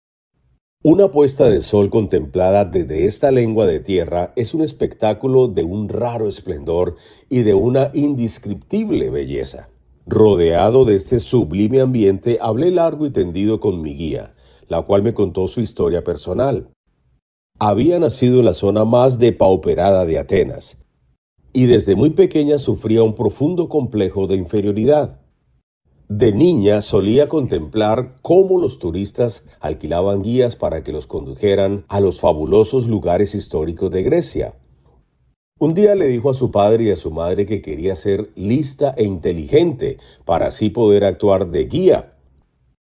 Una puesta de sol contemplada desde esta lengua de tierra es un espectáculo de un raro esplendor y de una indescriptible belleza. Rodeado de este sublime ambiente, hablé largo y tendido con mi guía, la cual me contó su historia personal. Había nacido en la zona más depauperada de Atenas, y desde muy pequeña sufría un profundo complejo de inferioridad. De niña solía contemplar cómo los turistas alquilaban guías para que los condujeran a los fabulosos lugares históricos de Grecia. Un día le dijo a su padre y a su madre que quería ser lista e inteligente para así poder actuar de guía.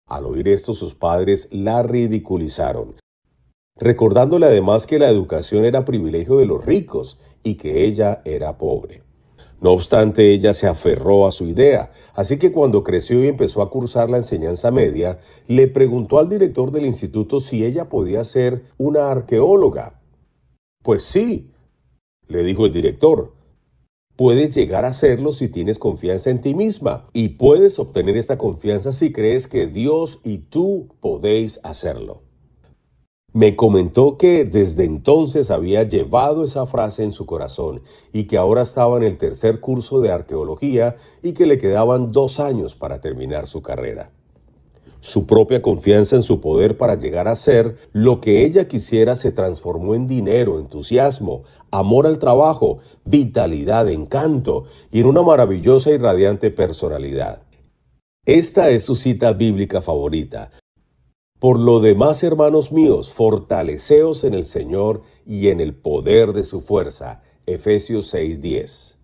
Al oír esto sus padres la ridiculizaron, recordándole además que la educación era privilegio de los ricos y que ella era pobre. No obstante, ella se aferró a su idea, así que cuando creció y empezó a cursar la enseñanza media, le preguntó al director del instituto si ella podía ser una arqueóloga. Pues sí, le dijo el director, puedes llegar a serlo si tienes confianza en ti misma y puedes obtener esta confianza si crees que Dios y tú podéis hacerlo. Me comentó que desde entonces había llevado esa frase en su corazón y que ahora estaba en el tercer curso de arqueología y que le quedaban dos años para terminar su carrera. Su propia confianza en su poder para llegar a ser lo que ella quisiera se transformó en dinero, entusiasmo, amor al trabajo, vitalidad, encanto y en una maravillosa y radiante personalidad. Esta es su cita bíblica favorita, por lo demás, hermanos míos, fortaleceos en el Señor y en el poder de su fuerza. Efesios 6:10.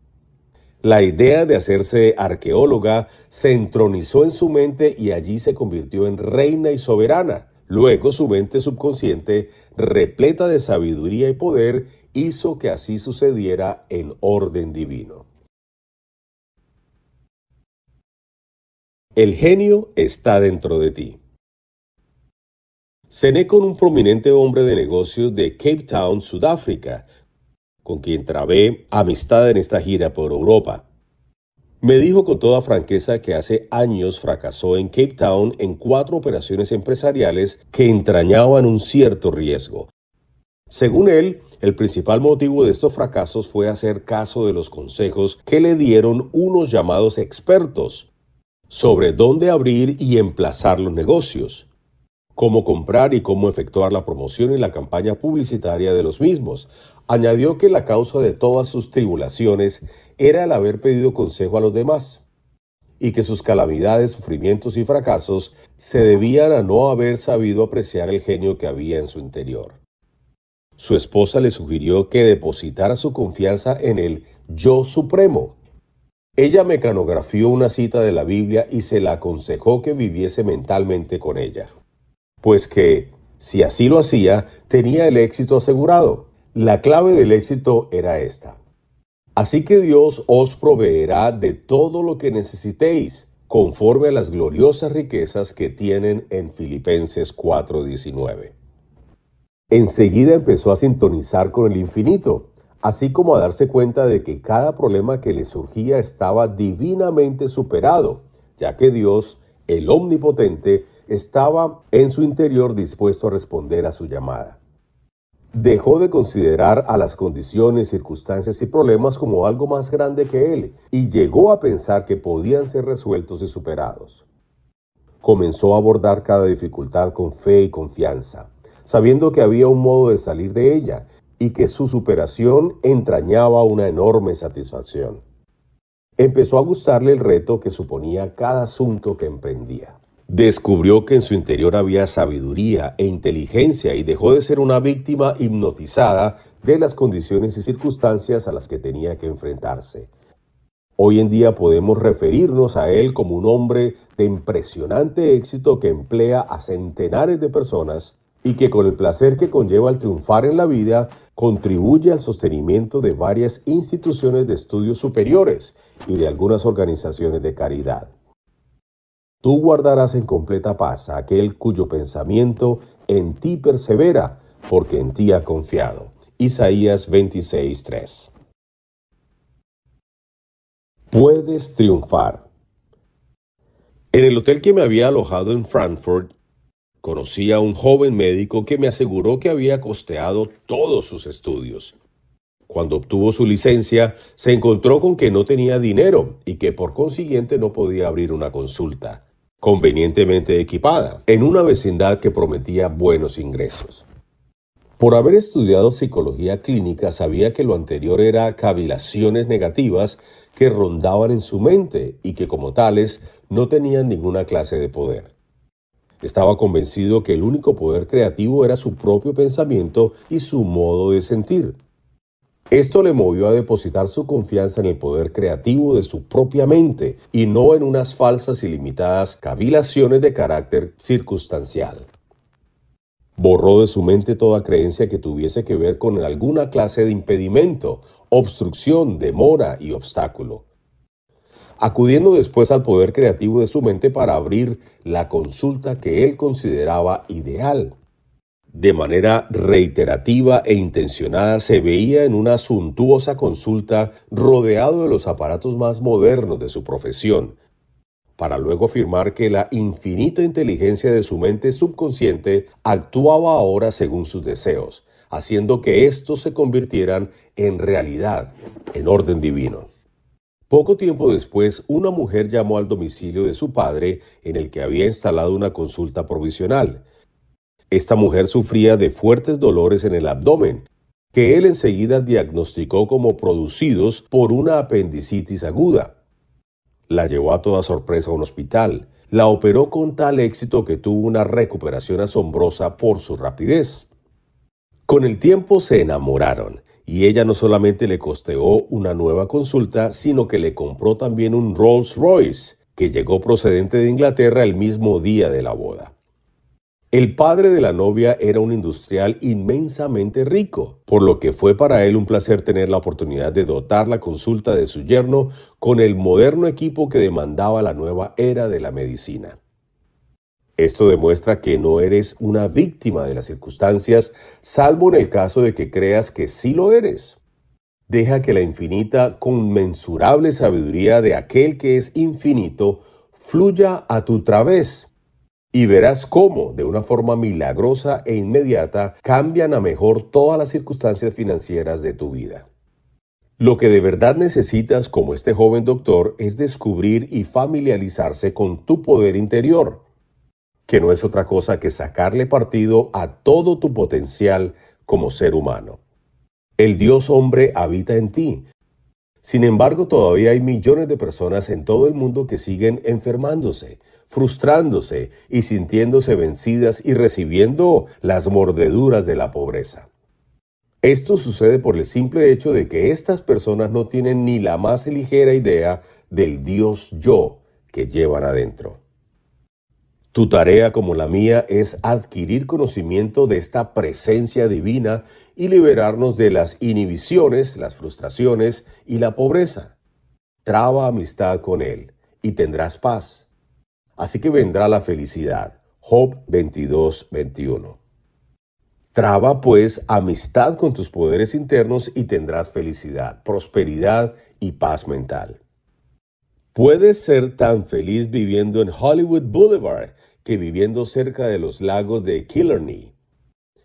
La idea de hacerse arqueóloga se entronizó en su mente y allí se convirtió en reina y soberana. Luego su mente subconsciente, repleta de sabiduría y poder, hizo que así sucediera en orden divino. El genio está dentro de ti. Cené con un prominente hombre de negocios de Cape Town, Sudáfrica, con quien trabé amistad en esta gira por Europa. Me dijo con toda franqueza que hace años fracasó en Cape Town en cuatro operaciones empresariales que entrañaban un cierto riesgo. Según él, el principal motivo de estos fracasos fue hacer caso de los consejos que le dieron unos llamados expertos sobre dónde abrir y emplazar los negocios cómo comprar y cómo efectuar la promoción y la campaña publicitaria de los mismos. Añadió que la causa de todas sus tribulaciones era el haber pedido consejo a los demás y que sus calamidades, sufrimientos y fracasos se debían a no haber sabido apreciar el genio que había en su interior. Su esposa le sugirió que depositara su confianza en el Yo Supremo. Ella mecanografió una cita de la Biblia y se la aconsejó que viviese mentalmente con ella pues que, si así lo hacía, tenía el éxito asegurado. La clave del éxito era esta. Así que Dios os proveerá de todo lo que necesitéis, conforme a las gloriosas riquezas que tienen en Filipenses 4:19. Enseguida empezó a sintonizar con el infinito, así como a darse cuenta de que cada problema que le surgía estaba divinamente superado, ya que Dios, el Omnipotente, estaba en su interior dispuesto a responder a su llamada. Dejó de considerar a las condiciones, circunstancias y problemas como algo más grande que él y llegó a pensar que podían ser resueltos y superados. Comenzó a abordar cada dificultad con fe y confianza, sabiendo que había un modo de salir de ella y que su superación entrañaba una enorme satisfacción. Empezó a gustarle el reto que suponía cada asunto que emprendía. Descubrió que en su interior había sabiduría e inteligencia y dejó de ser una víctima hipnotizada de las condiciones y circunstancias a las que tenía que enfrentarse. Hoy en día podemos referirnos a él como un hombre de impresionante éxito que emplea a centenares de personas y que con el placer que conlleva el triunfar en la vida contribuye al sostenimiento de varias instituciones de estudios superiores y de algunas organizaciones de caridad. Tú guardarás en completa paz a aquel cuyo pensamiento en ti persevera, porque en ti ha confiado. Isaías 26:3. Puedes triunfar. En el hotel que me había alojado en Frankfurt, conocí a un joven médico que me aseguró que había costeado todos sus estudios. Cuando obtuvo su licencia, se encontró con que no tenía dinero y que por consiguiente no podía abrir una consulta convenientemente equipada, en una vecindad que prometía buenos ingresos. Por haber estudiado psicología clínica sabía que lo anterior era cavilaciones negativas que rondaban en su mente y que como tales no tenían ninguna clase de poder. Estaba convencido que el único poder creativo era su propio pensamiento y su modo de sentir, esto le movió a depositar su confianza en el poder creativo de su propia mente y no en unas falsas y limitadas cavilaciones de carácter circunstancial. Borró de su mente toda creencia que tuviese que ver con alguna clase de impedimento, obstrucción, demora y obstáculo. Acudiendo después al poder creativo de su mente para abrir la consulta que él consideraba ideal de manera reiterativa e intencionada se veía en una suntuosa consulta rodeado de los aparatos más modernos de su profesión, para luego afirmar que la infinita inteligencia de su mente subconsciente actuaba ahora según sus deseos, haciendo que estos se convirtieran en realidad, en orden divino. Poco tiempo después, una mujer llamó al domicilio de su padre, en el que había instalado una consulta provisional, esta mujer sufría de fuertes dolores en el abdomen, que él enseguida diagnosticó como producidos por una apendicitis aguda. La llevó a toda sorpresa a un hospital. La operó con tal éxito que tuvo una recuperación asombrosa por su rapidez. Con el tiempo se enamoraron y ella no solamente le costeó una nueva consulta, sino que le compró también un Rolls Royce, que llegó procedente de Inglaterra el mismo día de la boda. El padre de la novia era un industrial inmensamente rico, por lo que fue para él un placer tener la oportunidad de dotar la consulta de su yerno con el moderno equipo que demandaba la nueva era de la medicina. Esto demuestra que no eres una víctima de las circunstancias, salvo en el caso de que creas que sí lo eres. Deja que la infinita, conmensurable sabiduría de aquel que es infinito fluya a tu través y verás cómo, de una forma milagrosa e inmediata, cambian a mejor todas las circunstancias financieras de tu vida. Lo que de verdad necesitas como este joven doctor es descubrir y familiarizarse con tu poder interior, que no es otra cosa que sacarle partido a todo tu potencial como ser humano. El Dios hombre habita en ti. Sin embargo, todavía hay millones de personas en todo el mundo que siguen enfermándose, frustrándose y sintiéndose vencidas y recibiendo las mordeduras de la pobreza. Esto sucede por el simple hecho de que estas personas no tienen ni la más ligera idea del Dios yo que llevan adentro. Tu tarea como la mía es adquirir conocimiento de esta presencia divina y liberarnos de las inhibiciones, las frustraciones y la pobreza. Traba amistad con Él y tendrás paz. Así que vendrá la felicidad. Job 22, Traba pues amistad con tus poderes internos y tendrás felicidad, prosperidad y paz mental. Puedes ser tan feliz viviendo en Hollywood Boulevard que viviendo cerca de los lagos de Killarney.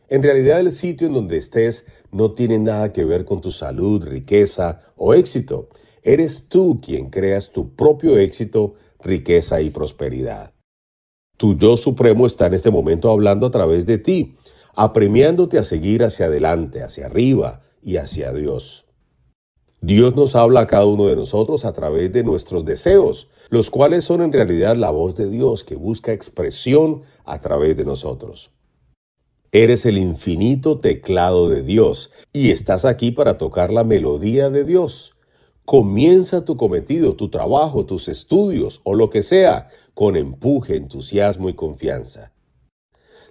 En realidad el sitio en donde estés no tiene nada que ver con tu salud, riqueza o éxito. Eres tú quien creas tu propio éxito riqueza y prosperidad. Tu yo supremo está en este momento hablando a través de ti, apremiándote a seguir hacia adelante, hacia arriba y hacia Dios. Dios nos habla a cada uno de nosotros a través de nuestros deseos, los cuales son en realidad la voz de Dios que busca expresión a través de nosotros. Eres el infinito teclado de Dios y estás aquí para tocar la melodía de Dios, Comienza tu cometido, tu trabajo, tus estudios o lo que sea con empuje, entusiasmo y confianza.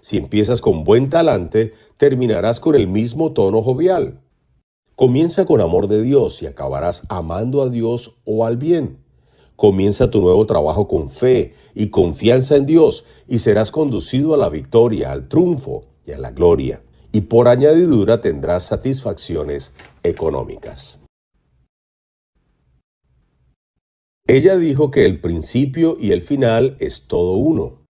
Si empiezas con buen talante, terminarás con el mismo tono jovial. Comienza con amor de Dios y acabarás amando a Dios o al bien. Comienza tu nuevo trabajo con fe y confianza en Dios y serás conducido a la victoria, al triunfo y a la gloria. Y por añadidura tendrás satisfacciones económicas. Ella dijo que el principio y el final es todo uno.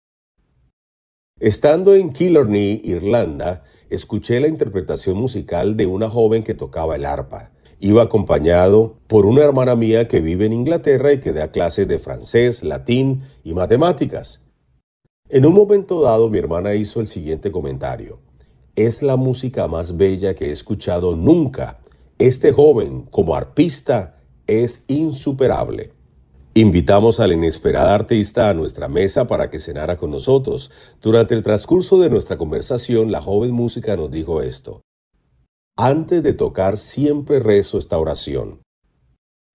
Estando en Killarney, Irlanda, escuché la interpretación musical de una joven que tocaba el arpa. Iba acompañado por una hermana mía que vive en Inglaterra y que da clases de francés, latín y matemáticas. En un momento dado mi hermana hizo el siguiente comentario. Es la música más bella que he escuchado nunca. Este joven, como arpista, es insuperable. Invitamos al inesperada artista a nuestra mesa para que cenara con nosotros. Durante el transcurso de nuestra conversación, la joven música nos dijo esto. Antes de tocar siempre rezo esta oración.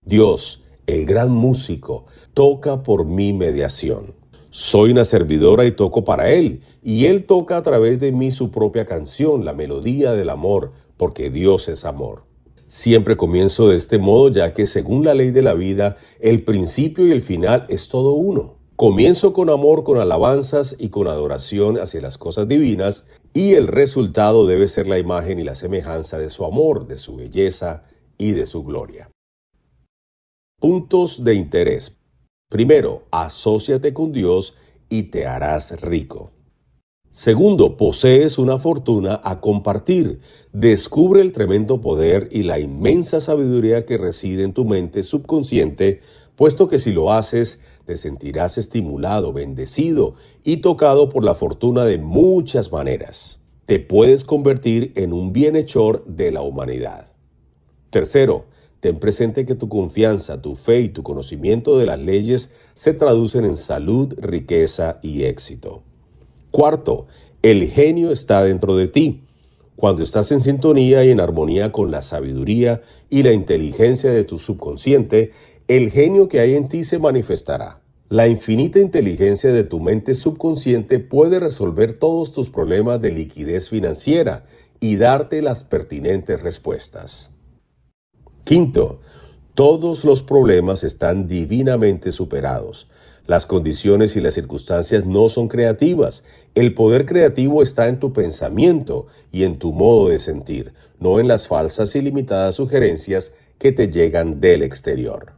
Dios, el gran músico, toca por mi mediación. Soy una servidora y toco para Él, y Él toca a través de mí su propia canción, la melodía del amor, porque Dios es amor. Siempre comienzo de este modo ya que según la ley de la vida, el principio y el final es todo uno. Comienzo con amor, con alabanzas y con adoración hacia las cosas divinas y el resultado debe ser la imagen y la semejanza de su amor, de su belleza y de su gloria. Puntos de interés. Primero, asóciate con Dios y te harás rico. Segundo, posees una fortuna a compartir. Descubre el tremendo poder y la inmensa sabiduría que reside en tu mente subconsciente, puesto que si lo haces, te sentirás estimulado, bendecido y tocado por la fortuna de muchas maneras. Te puedes convertir en un bienhechor de la humanidad. Tercero, ten presente que tu confianza, tu fe y tu conocimiento de las leyes se traducen en salud, riqueza y éxito. Cuarto, el genio está dentro de ti. Cuando estás en sintonía y en armonía con la sabiduría y la inteligencia de tu subconsciente, el genio que hay en ti se manifestará. La infinita inteligencia de tu mente subconsciente puede resolver todos tus problemas de liquidez financiera y darte las pertinentes respuestas. Quinto, todos los problemas están divinamente superados. Las condiciones y las circunstancias no son creativas. El poder creativo está en tu pensamiento y en tu modo de sentir, no en las falsas y limitadas sugerencias que te llegan del exterior.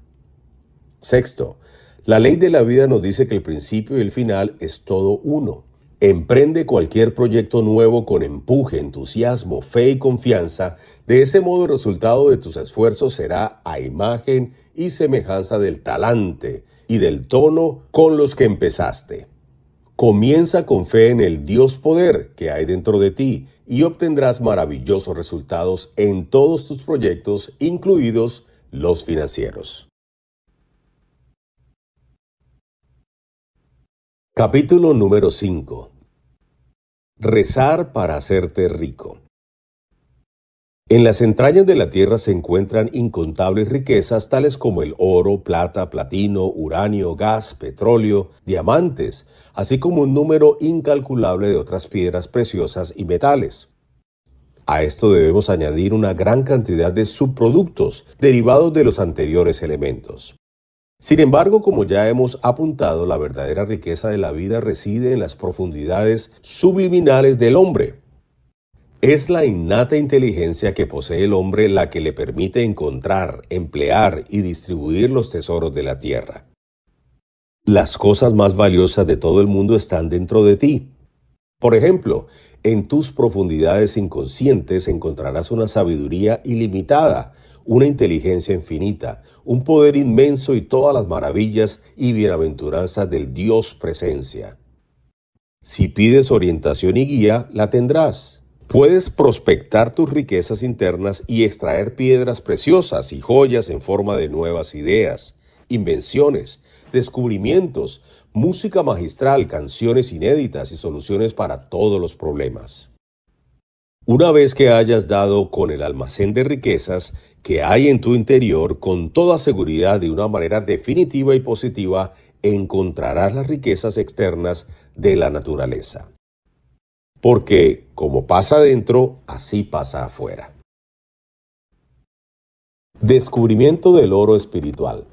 Sexto, la ley de la vida nos dice que el principio y el final es todo uno. Emprende cualquier proyecto nuevo con empuje, entusiasmo, fe y confianza. De ese modo el resultado de tus esfuerzos será a imagen y semejanza del talante y del tono con los que empezaste. Comienza con fe en el Dios poder que hay dentro de ti y obtendrás maravillosos resultados en todos tus proyectos, incluidos los financieros. Capítulo número 5. Rezar para hacerte rico. En las entrañas de la Tierra se encuentran incontables riquezas tales como el oro, plata, platino, uranio, gas, petróleo, diamantes, así como un número incalculable de otras piedras preciosas y metales. A esto debemos añadir una gran cantidad de subproductos derivados de los anteriores elementos. Sin embargo, como ya hemos apuntado, la verdadera riqueza de la vida reside en las profundidades subliminales del hombre, es la innata inteligencia que posee el hombre la que le permite encontrar, emplear y distribuir los tesoros de la tierra. Las cosas más valiosas de todo el mundo están dentro de ti. Por ejemplo, en tus profundidades inconscientes encontrarás una sabiduría ilimitada, una inteligencia infinita, un poder inmenso y todas las maravillas y bienaventuranzas del Dios presencia. Si pides orientación y guía, la tendrás. Puedes prospectar tus riquezas internas y extraer piedras preciosas y joyas en forma de nuevas ideas, invenciones, descubrimientos, música magistral, canciones inéditas y soluciones para todos los problemas. Una vez que hayas dado con el almacén de riquezas que hay en tu interior, con toda seguridad de una manera definitiva y positiva, encontrarás las riquezas externas de la naturaleza porque como pasa adentro, así pasa afuera. Descubrimiento del oro espiritual.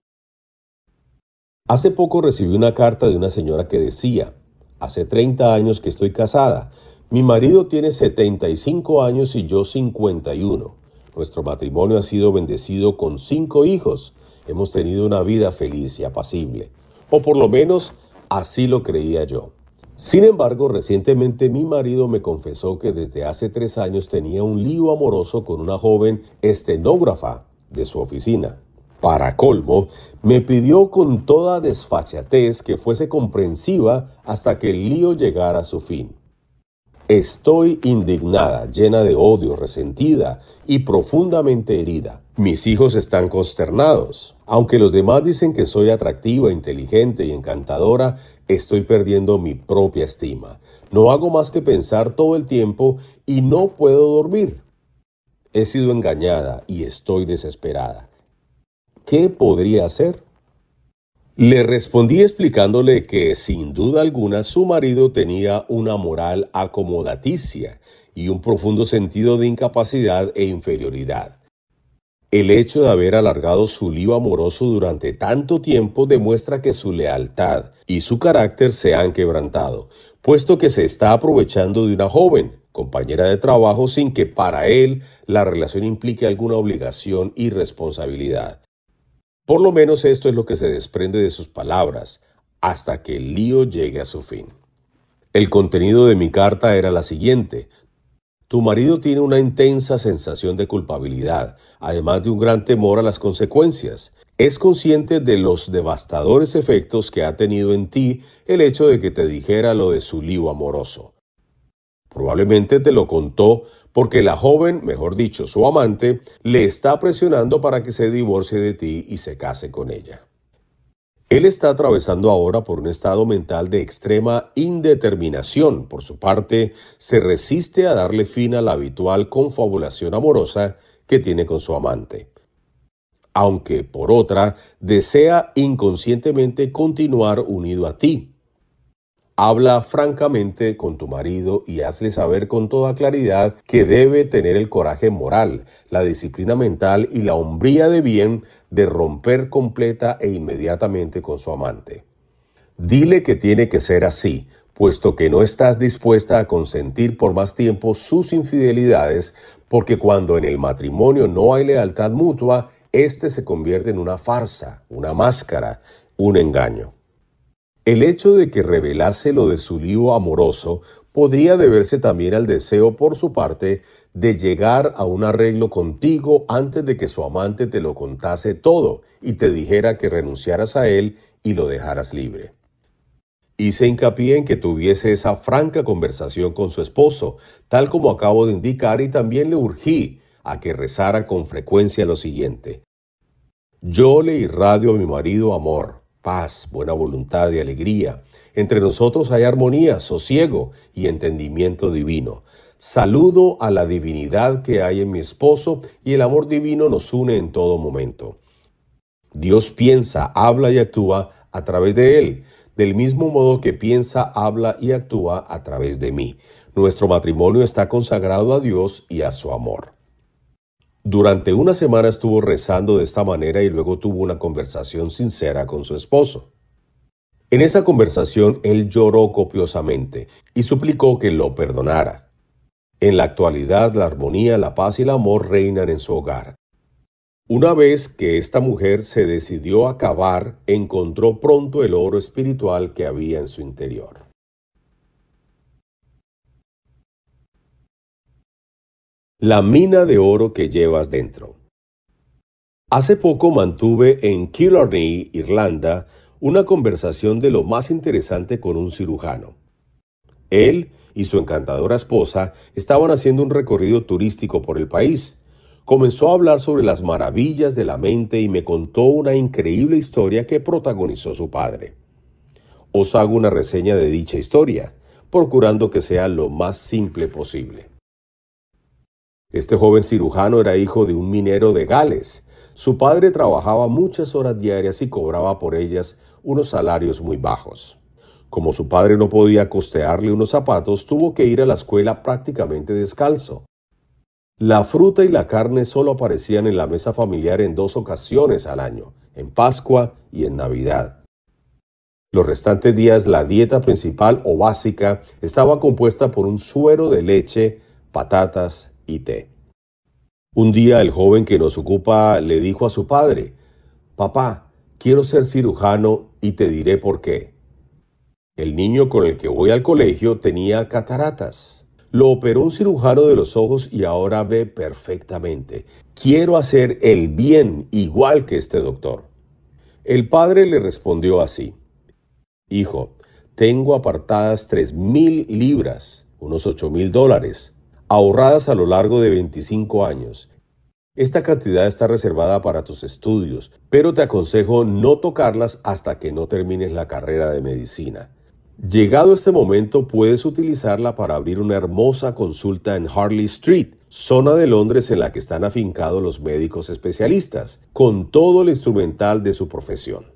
Hace poco recibí una carta de una señora que decía, hace 30 años que estoy casada, mi marido tiene 75 años y yo 51. Nuestro matrimonio ha sido bendecido con cinco hijos. Hemos tenido una vida feliz y apacible. O por lo menos así lo creía yo. Sin embargo, recientemente mi marido me confesó que desde hace tres años tenía un lío amoroso con una joven estenógrafa de su oficina. Para colmo, me pidió con toda desfachatez que fuese comprensiva hasta que el lío llegara a su fin. Estoy indignada, llena de odio, resentida y profundamente herida. Mis hijos están consternados. Aunque los demás dicen que soy atractiva, inteligente y encantadora, estoy perdiendo mi propia estima. No hago más que pensar todo el tiempo y no puedo dormir. He sido engañada y estoy desesperada. ¿Qué podría hacer? Le respondí explicándole que sin duda alguna su marido tenía una moral acomodaticia y un profundo sentido de incapacidad e inferioridad. El hecho de haber alargado su lío amoroso durante tanto tiempo demuestra que su lealtad y su carácter se han quebrantado, puesto que se está aprovechando de una joven, compañera de trabajo, sin que para él la relación implique alguna obligación y responsabilidad. Por lo menos esto es lo que se desprende de sus palabras, hasta que el lío llegue a su fin. El contenido de mi carta era la siguiente, tu marido tiene una intensa sensación de culpabilidad, además de un gran temor a las consecuencias. Es consciente de los devastadores efectos que ha tenido en ti el hecho de que te dijera lo de su lío amoroso. Probablemente te lo contó porque la joven, mejor dicho, su amante, le está presionando para que se divorcie de ti y se case con ella. Él está atravesando ahora por un estado mental de extrema indeterminación. Por su parte, se resiste a darle fin a la habitual confabulación amorosa que tiene con su amante. Aunque, por otra, desea inconscientemente continuar unido a ti, Habla francamente con tu marido y hazle saber con toda claridad que debe tener el coraje moral, la disciplina mental y la hombría de bien de romper completa e inmediatamente con su amante. Dile que tiene que ser así, puesto que no estás dispuesta a consentir por más tiempo sus infidelidades, porque cuando en el matrimonio no hay lealtad mutua, éste se convierte en una farsa, una máscara, un engaño. El hecho de que revelase lo de su lío amoroso podría deberse también al deseo por su parte de llegar a un arreglo contigo antes de que su amante te lo contase todo y te dijera que renunciaras a él y lo dejaras libre. Hice hincapié en que tuviese esa franca conversación con su esposo, tal como acabo de indicar, y también le urgí a que rezara con frecuencia lo siguiente. Yo le irradio a mi marido amor, paz, buena voluntad y alegría. Entre nosotros hay armonía, sosiego y entendimiento divino. Saludo a la divinidad que hay en mi esposo y el amor divino nos une en todo momento. Dios piensa, habla y actúa a través de Él, del mismo modo que piensa, habla y actúa a través de mí. Nuestro matrimonio está consagrado a Dios y a su amor. Durante una semana estuvo rezando de esta manera y luego tuvo una conversación sincera con su esposo. En esa conversación él lloró copiosamente y suplicó que lo perdonara. En la actualidad la armonía, la paz y el amor reinan en su hogar. Una vez que esta mujer se decidió a cavar, encontró pronto el oro espiritual que había en su interior. La mina de oro que llevas dentro. Hace poco mantuve en Killarney, Irlanda, una conversación de lo más interesante con un cirujano. Él y su encantadora esposa estaban haciendo un recorrido turístico por el país. Comenzó a hablar sobre las maravillas de la mente y me contó una increíble historia que protagonizó su padre. Os hago una reseña de dicha historia, procurando que sea lo más simple posible. Este joven cirujano era hijo de un minero de Gales. Su padre trabajaba muchas horas diarias y cobraba por ellas unos salarios muy bajos. Como su padre no podía costearle unos zapatos, tuvo que ir a la escuela prácticamente descalzo. La fruta y la carne solo aparecían en la mesa familiar en dos ocasiones al año, en Pascua y en Navidad. Los restantes días la dieta principal o básica estaba compuesta por un suero de leche, patatas un día el joven que nos ocupa le dijo a su padre, Papá, quiero ser cirujano y te diré por qué. El niño con el que voy al colegio tenía cataratas. Lo operó un cirujano de los ojos y ahora ve perfectamente. Quiero hacer el bien igual que este doctor. El padre le respondió así. Hijo, tengo apartadas tres mil libras, unos ocho mil dólares ahorradas a lo largo de 25 años. Esta cantidad está reservada para tus estudios, pero te aconsejo no tocarlas hasta que no termines la carrera de medicina. Llegado este momento, puedes utilizarla para abrir una hermosa consulta en Harley Street, zona de Londres en la que están afincados los médicos especialistas, con todo el instrumental de su profesión.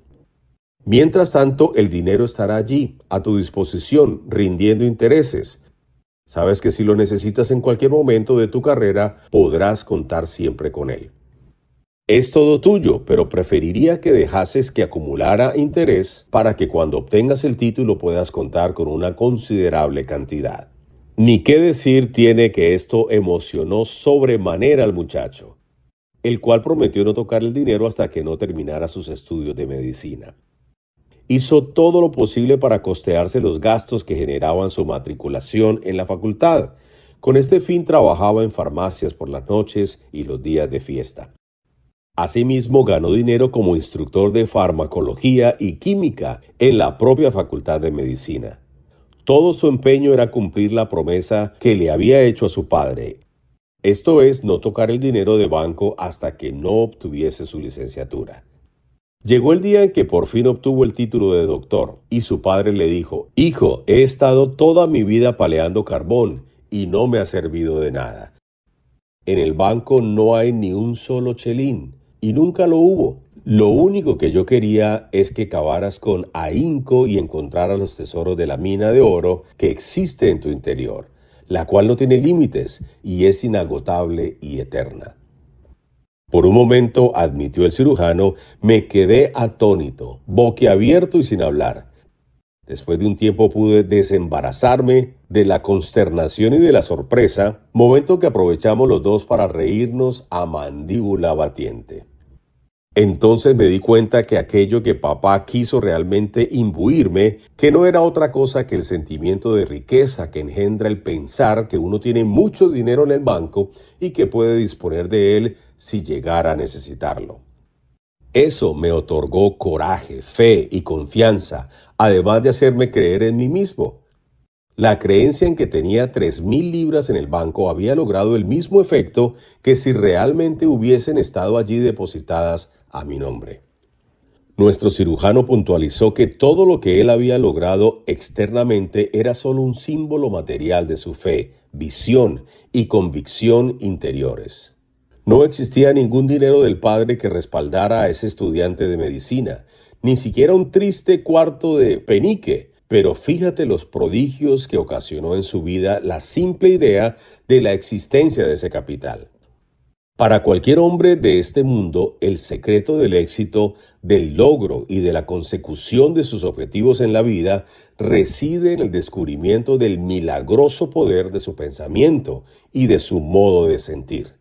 Mientras tanto, el dinero estará allí, a tu disposición, rindiendo intereses, Sabes que si lo necesitas en cualquier momento de tu carrera, podrás contar siempre con él. Es todo tuyo, pero preferiría que dejases que acumulara interés para que cuando obtengas el título puedas contar con una considerable cantidad. Ni qué decir tiene que esto emocionó sobremanera al muchacho, el cual prometió no tocar el dinero hasta que no terminara sus estudios de medicina hizo todo lo posible para costearse los gastos que generaban su matriculación en la facultad. Con este fin trabajaba en farmacias por las noches y los días de fiesta. Asimismo, ganó dinero como instructor de farmacología y química en la propia Facultad de Medicina. Todo su empeño era cumplir la promesa que le había hecho a su padre, esto es, no tocar el dinero de banco hasta que no obtuviese su licenciatura. Llegó el día en que por fin obtuvo el título de doctor, y su padre le dijo, Hijo, he estado toda mi vida paleando carbón, y no me ha servido de nada. En el banco no hay ni un solo chelín, y nunca lo hubo. Lo único que yo quería es que cavaras con ahínco y encontraras los tesoros de la mina de oro que existe en tu interior, la cual no tiene límites y es inagotable y eterna. Por un momento, admitió el cirujano, me quedé atónito, boquiabierto y sin hablar. Después de un tiempo pude desembarazarme de la consternación y de la sorpresa, momento que aprovechamos los dos para reírnos a mandíbula batiente. Entonces me di cuenta que aquello que papá quiso realmente imbuirme, que no era otra cosa que el sentimiento de riqueza que engendra el pensar que uno tiene mucho dinero en el banco y que puede disponer de él si llegara a necesitarlo. Eso me otorgó coraje, fe y confianza, además de hacerme creer en mí mismo. La creencia en que tenía 3.000 libras en el banco había logrado el mismo efecto que si realmente hubiesen estado allí depositadas a mi nombre. Nuestro cirujano puntualizó que todo lo que él había logrado externamente era solo un símbolo material de su fe, visión y convicción interiores. No existía ningún dinero del padre que respaldara a ese estudiante de medicina, ni siquiera un triste cuarto de penique. Pero fíjate los prodigios que ocasionó en su vida la simple idea de la existencia de ese capital. Para cualquier hombre de este mundo, el secreto del éxito, del logro y de la consecución de sus objetivos en la vida reside en el descubrimiento del milagroso poder de su pensamiento y de su modo de sentir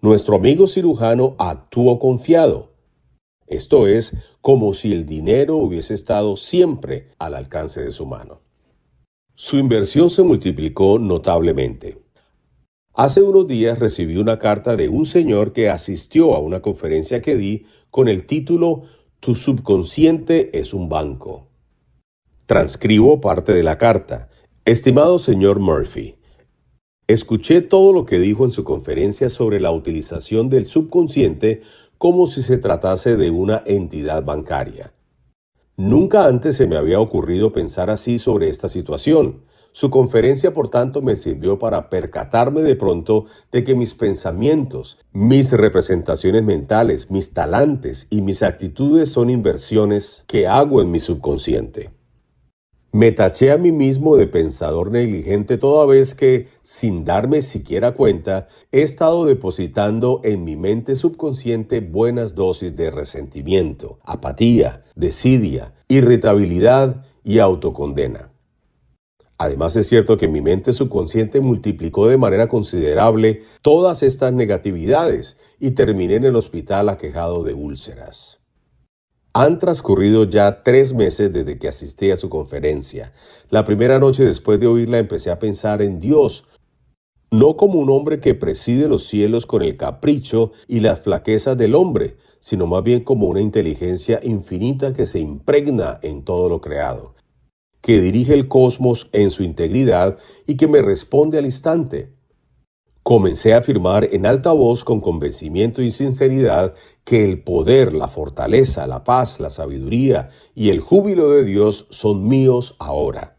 nuestro amigo cirujano actuó confiado. Esto es como si el dinero hubiese estado siempre al alcance de su mano. Su inversión se multiplicó notablemente. Hace unos días recibí una carta de un señor que asistió a una conferencia que di con el título Tu subconsciente es un banco. Transcribo parte de la carta. Estimado señor Murphy, Escuché todo lo que dijo en su conferencia sobre la utilización del subconsciente como si se tratase de una entidad bancaria. Nunca antes se me había ocurrido pensar así sobre esta situación. Su conferencia, por tanto, me sirvió para percatarme de pronto de que mis pensamientos, mis representaciones mentales, mis talantes y mis actitudes son inversiones que hago en mi subconsciente. Me taché a mí mismo de pensador negligente toda vez que, sin darme siquiera cuenta, he estado depositando en mi mente subconsciente buenas dosis de resentimiento, apatía, desidia, irritabilidad y autocondena. Además es cierto que mi mente subconsciente multiplicó de manera considerable todas estas negatividades y terminé en el hospital aquejado de úlceras. Han transcurrido ya tres meses desde que asistí a su conferencia. La primera noche después de oírla empecé a pensar en Dios, no como un hombre que preside los cielos con el capricho y las flaquezas del hombre, sino más bien como una inteligencia infinita que se impregna en todo lo creado, que dirige el cosmos en su integridad y que me responde al instante. Comencé a afirmar en alta voz con convencimiento y sinceridad que el poder, la fortaleza, la paz, la sabiduría y el júbilo de Dios son míos ahora.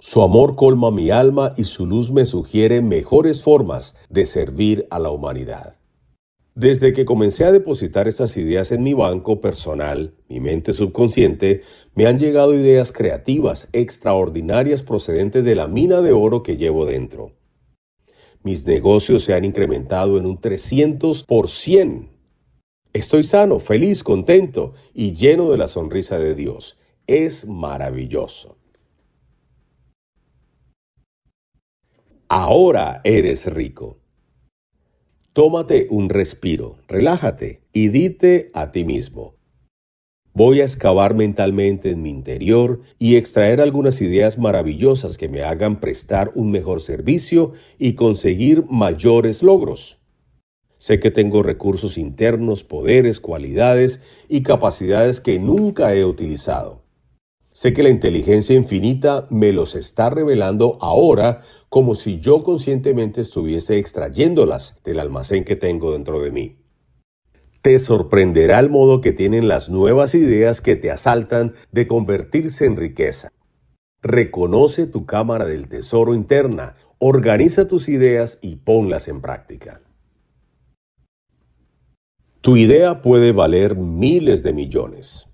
Su amor colma mi alma y su luz me sugiere mejores formas de servir a la humanidad. Desde que comencé a depositar estas ideas en mi banco personal, mi mente subconsciente, me han llegado ideas creativas extraordinarias procedentes de la mina de oro que llevo dentro. Mis negocios se han incrementado en un 300%. Estoy sano, feliz, contento y lleno de la sonrisa de Dios. Es maravilloso. Ahora eres rico. Tómate un respiro, relájate y dite a ti mismo, Voy a excavar mentalmente en mi interior y extraer algunas ideas maravillosas que me hagan prestar un mejor servicio y conseguir mayores logros. Sé que tengo recursos internos, poderes, cualidades y capacidades que nunca he utilizado. Sé que la inteligencia infinita me los está revelando ahora como si yo conscientemente estuviese extrayéndolas del almacén que tengo dentro de mí. Te sorprenderá el modo que tienen las nuevas ideas que te asaltan de convertirse en riqueza. Reconoce tu cámara del tesoro interna, organiza tus ideas y ponlas en práctica. Tu idea puede valer miles de millones.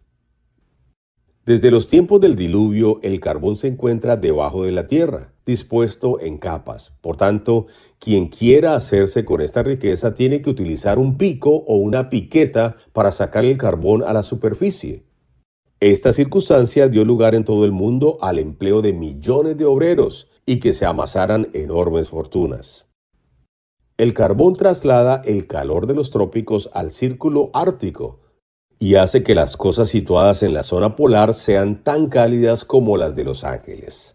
Desde los tiempos del diluvio, el carbón se encuentra debajo de la tierra dispuesto en capas. Por tanto, quien quiera hacerse con esta riqueza tiene que utilizar un pico o una piqueta para sacar el carbón a la superficie. Esta circunstancia dio lugar en todo el mundo al empleo de millones de obreros y que se amasaran enormes fortunas. El carbón traslada el calor de los trópicos al círculo ártico y hace que las cosas situadas en la zona polar sean tan cálidas como las de Los Ángeles.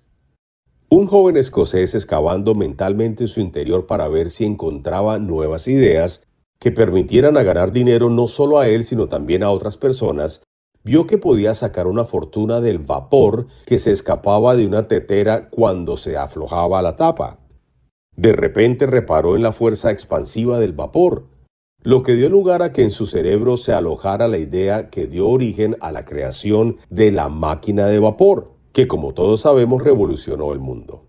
Un joven escocés excavando mentalmente su interior para ver si encontraba nuevas ideas que permitieran a ganar dinero no solo a él, sino también a otras personas, vio que podía sacar una fortuna del vapor que se escapaba de una tetera cuando se aflojaba la tapa. De repente reparó en la fuerza expansiva del vapor, lo que dio lugar a que en su cerebro se alojara la idea que dio origen a la creación de la máquina de vapor que como todos sabemos revolucionó el mundo.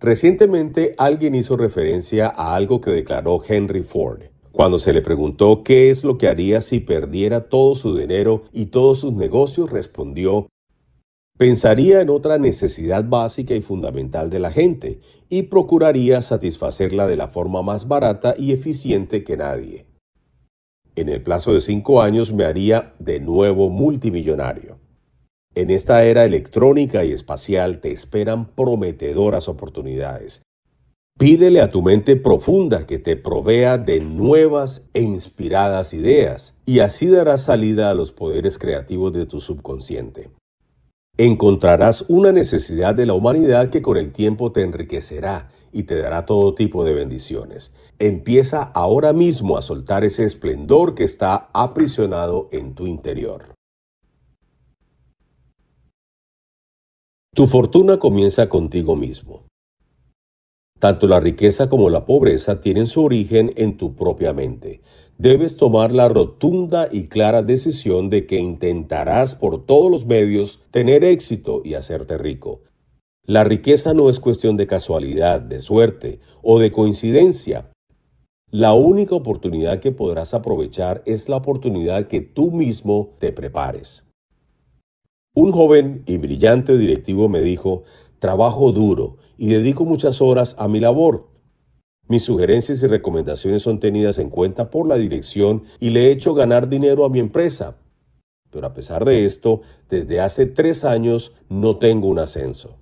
Recientemente alguien hizo referencia a algo que declaró Henry Ford, cuando se le preguntó qué es lo que haría si perdiera todo su dinero y todos sus negocios, respondió, pensaría en otra necesidad básica y fundamental de la gente y procuraría satisfacerla de la forma más barata y eficiente que nadie. En el plazo de cinco años me haría de nuevo multimillonario. En esta era electrónica y espacial te esperan prometedoras oportunidades. Pídele a tu mente profunda que te provea de nuevas e inspiradas ideas y así darás salida a los poderes creativos de tu subconsciente. Encontrarás una necesidad de la humanidad que con el tiempo te enriquecerá y te dará todo tipo de bendiciones. Empieza ahora mismo a soltar ese esplendor que está aprisionado en tu interior. Tu fortuna comienza contigo mismo. Tanto la riqueza como la pobreza tienen su origen en tu propia mente. Debes tomar la rotunda y clara decisión de que intentarás por todos los medios tener éxito y hacerte rico. La riqueza no es cuestión de casualidad, de suerte o de coincidencia. La única oportunidad que podrás aprovechar es la oportunidad que tú mismo te prepares. Un joven y brillante directivo me dijo, trabajo duro y dedico muchas horas a mi labor. Mis sugerencias y recomendaciones son tenidas en cuenta por la dirección y le he hecho ganar dinero a mi empresa. Pero a pesar de esto, desde hace tres años no tengo un ascenso.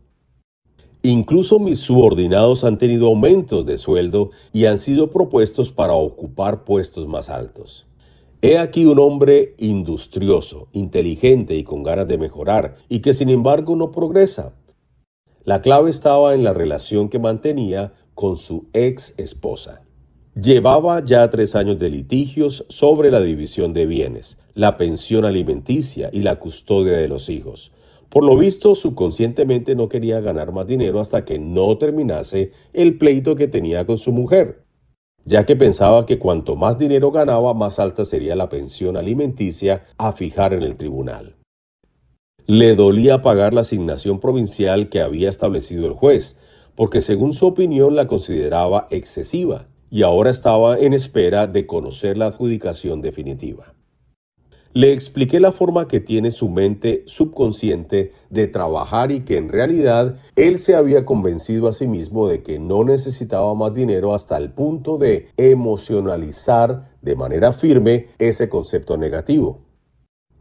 Incluso mis subordinados han tenido aumentos de sueldo y han sido propuestos para ocupar puestos más altos. He aquí un hombre industrioso, inteligente y con ganas de mejorar, y que sin embargo no progresa. La clave estaba en la relación que mantenía con su ex esposa. Llevaba ya tres años de litigios sobre la división de bienes, la pensión alimenticia y la custodia de los hijos. Por lo visto, subconscientemente no quería ganar más dinero hasta que no terminase el pleito que tenía con su mujer ya que pensaba que cuanto más dinero ganaba, más alta sería la pensión alimenticia a fijar en el tribunal. Le dolía pagar la asignación provincial que había establecido el juez, porque según su opinión la consideraba excesiva, y ahora estaba en espera de conocer la adjudicación definitiva. Le expliqué la forma que tiene su mente subconsciente de trabajar y que en realidad él se había convencido a sí mismo de que no necesitaba más dinero hasta el punto de emocionalizar de manera firme ese concepto negativo.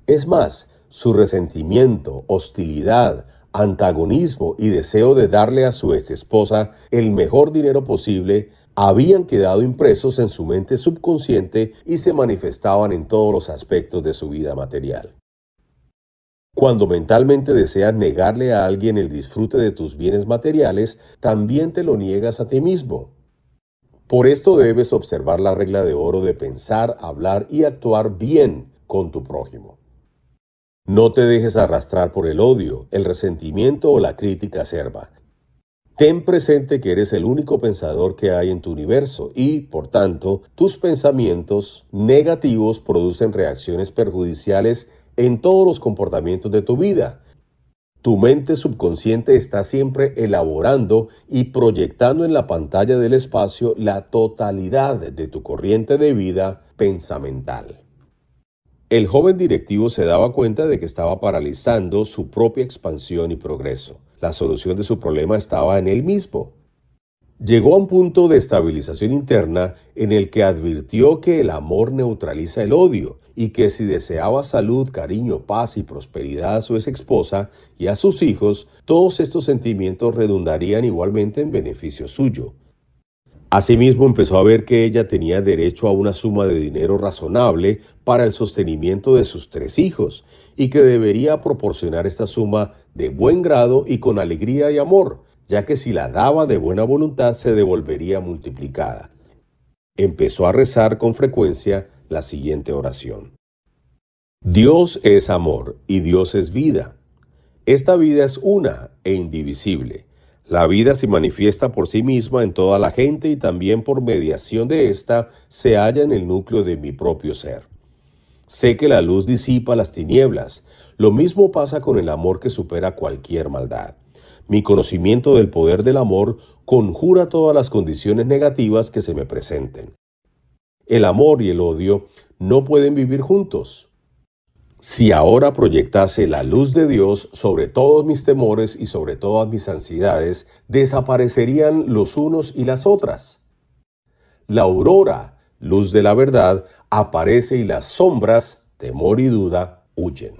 Es más, su resentimiento, hostilidad, antagonismo y deseo de darle a su ex esposa el mejor dinero posible habían quedado impresos en su mente subconsciente y se manifestaban en todos los aspectos de su vida material. Cuando mentalmente deseas negarle a alguien el disfrute de tus bienes materiales, también te lo niegas a ti mismo. Por esto debes observar la regla de oro de pensar, hablar y actuar bien con tu prójimo. No te dejes arrastrar por el odio, el resentimiento o la crítica acerba. Ten presente que eres el único pensador que hay en tu universo y, por tanto, tus pensamientos negativos producen reacciones perjudiciales en todos los comportamientos de tu vida. Tu mente subconsciente está siempre elaborando y proyectando en la pantalla del espacio la totalidad de tu corriente de vida pensamental. El joven directivo se daba cuenta de que estaba paralizando su propia expansión y progreso. La solución de su problema estaba en él mismo. Llegó a un punto de estabilización interna en el que advirtió que el amor neutraliza el odio y que si deseaba salud, cariño, paz y prosperidad a su ex esposa y a sus hijos, todos estos sentimientos redundarían igualmente en beneficio suyo. Asimismo empezó a ver que ella tenía derecho a una suma de dinero razonable para el sostenimiento de sus tres hijos y que debería proporcionar esta suma de buen grado y con alegría y amor, ya que si la daba de buena voluntad se devolvería multiplicada. Empezó a rezar con frecuencia la siguiente oración. Dios es amor y Dios es vida. Esta vida es una e indivisible. La vida se manifiesta por sí misma en toda la gente y también por mediación de ésta se halla en el núcleo de mi propio ser. Sé que la luz disipa las tinieblas. Lo mismo pasa con el amor que supera cualquier maldad. Mi conocimiento del poder del amor conjura todas las condiciones negativas que se me presenten. El amor y el odio no pueden vivir juntos. Si ahora proyectase la luz de Dios sobre todos mis temores y sobre todas mis ansiedades, desaparecerían los unos y las otras. La aurora, luz de la verdad, aparece y las sombras, temor y duda, huyen.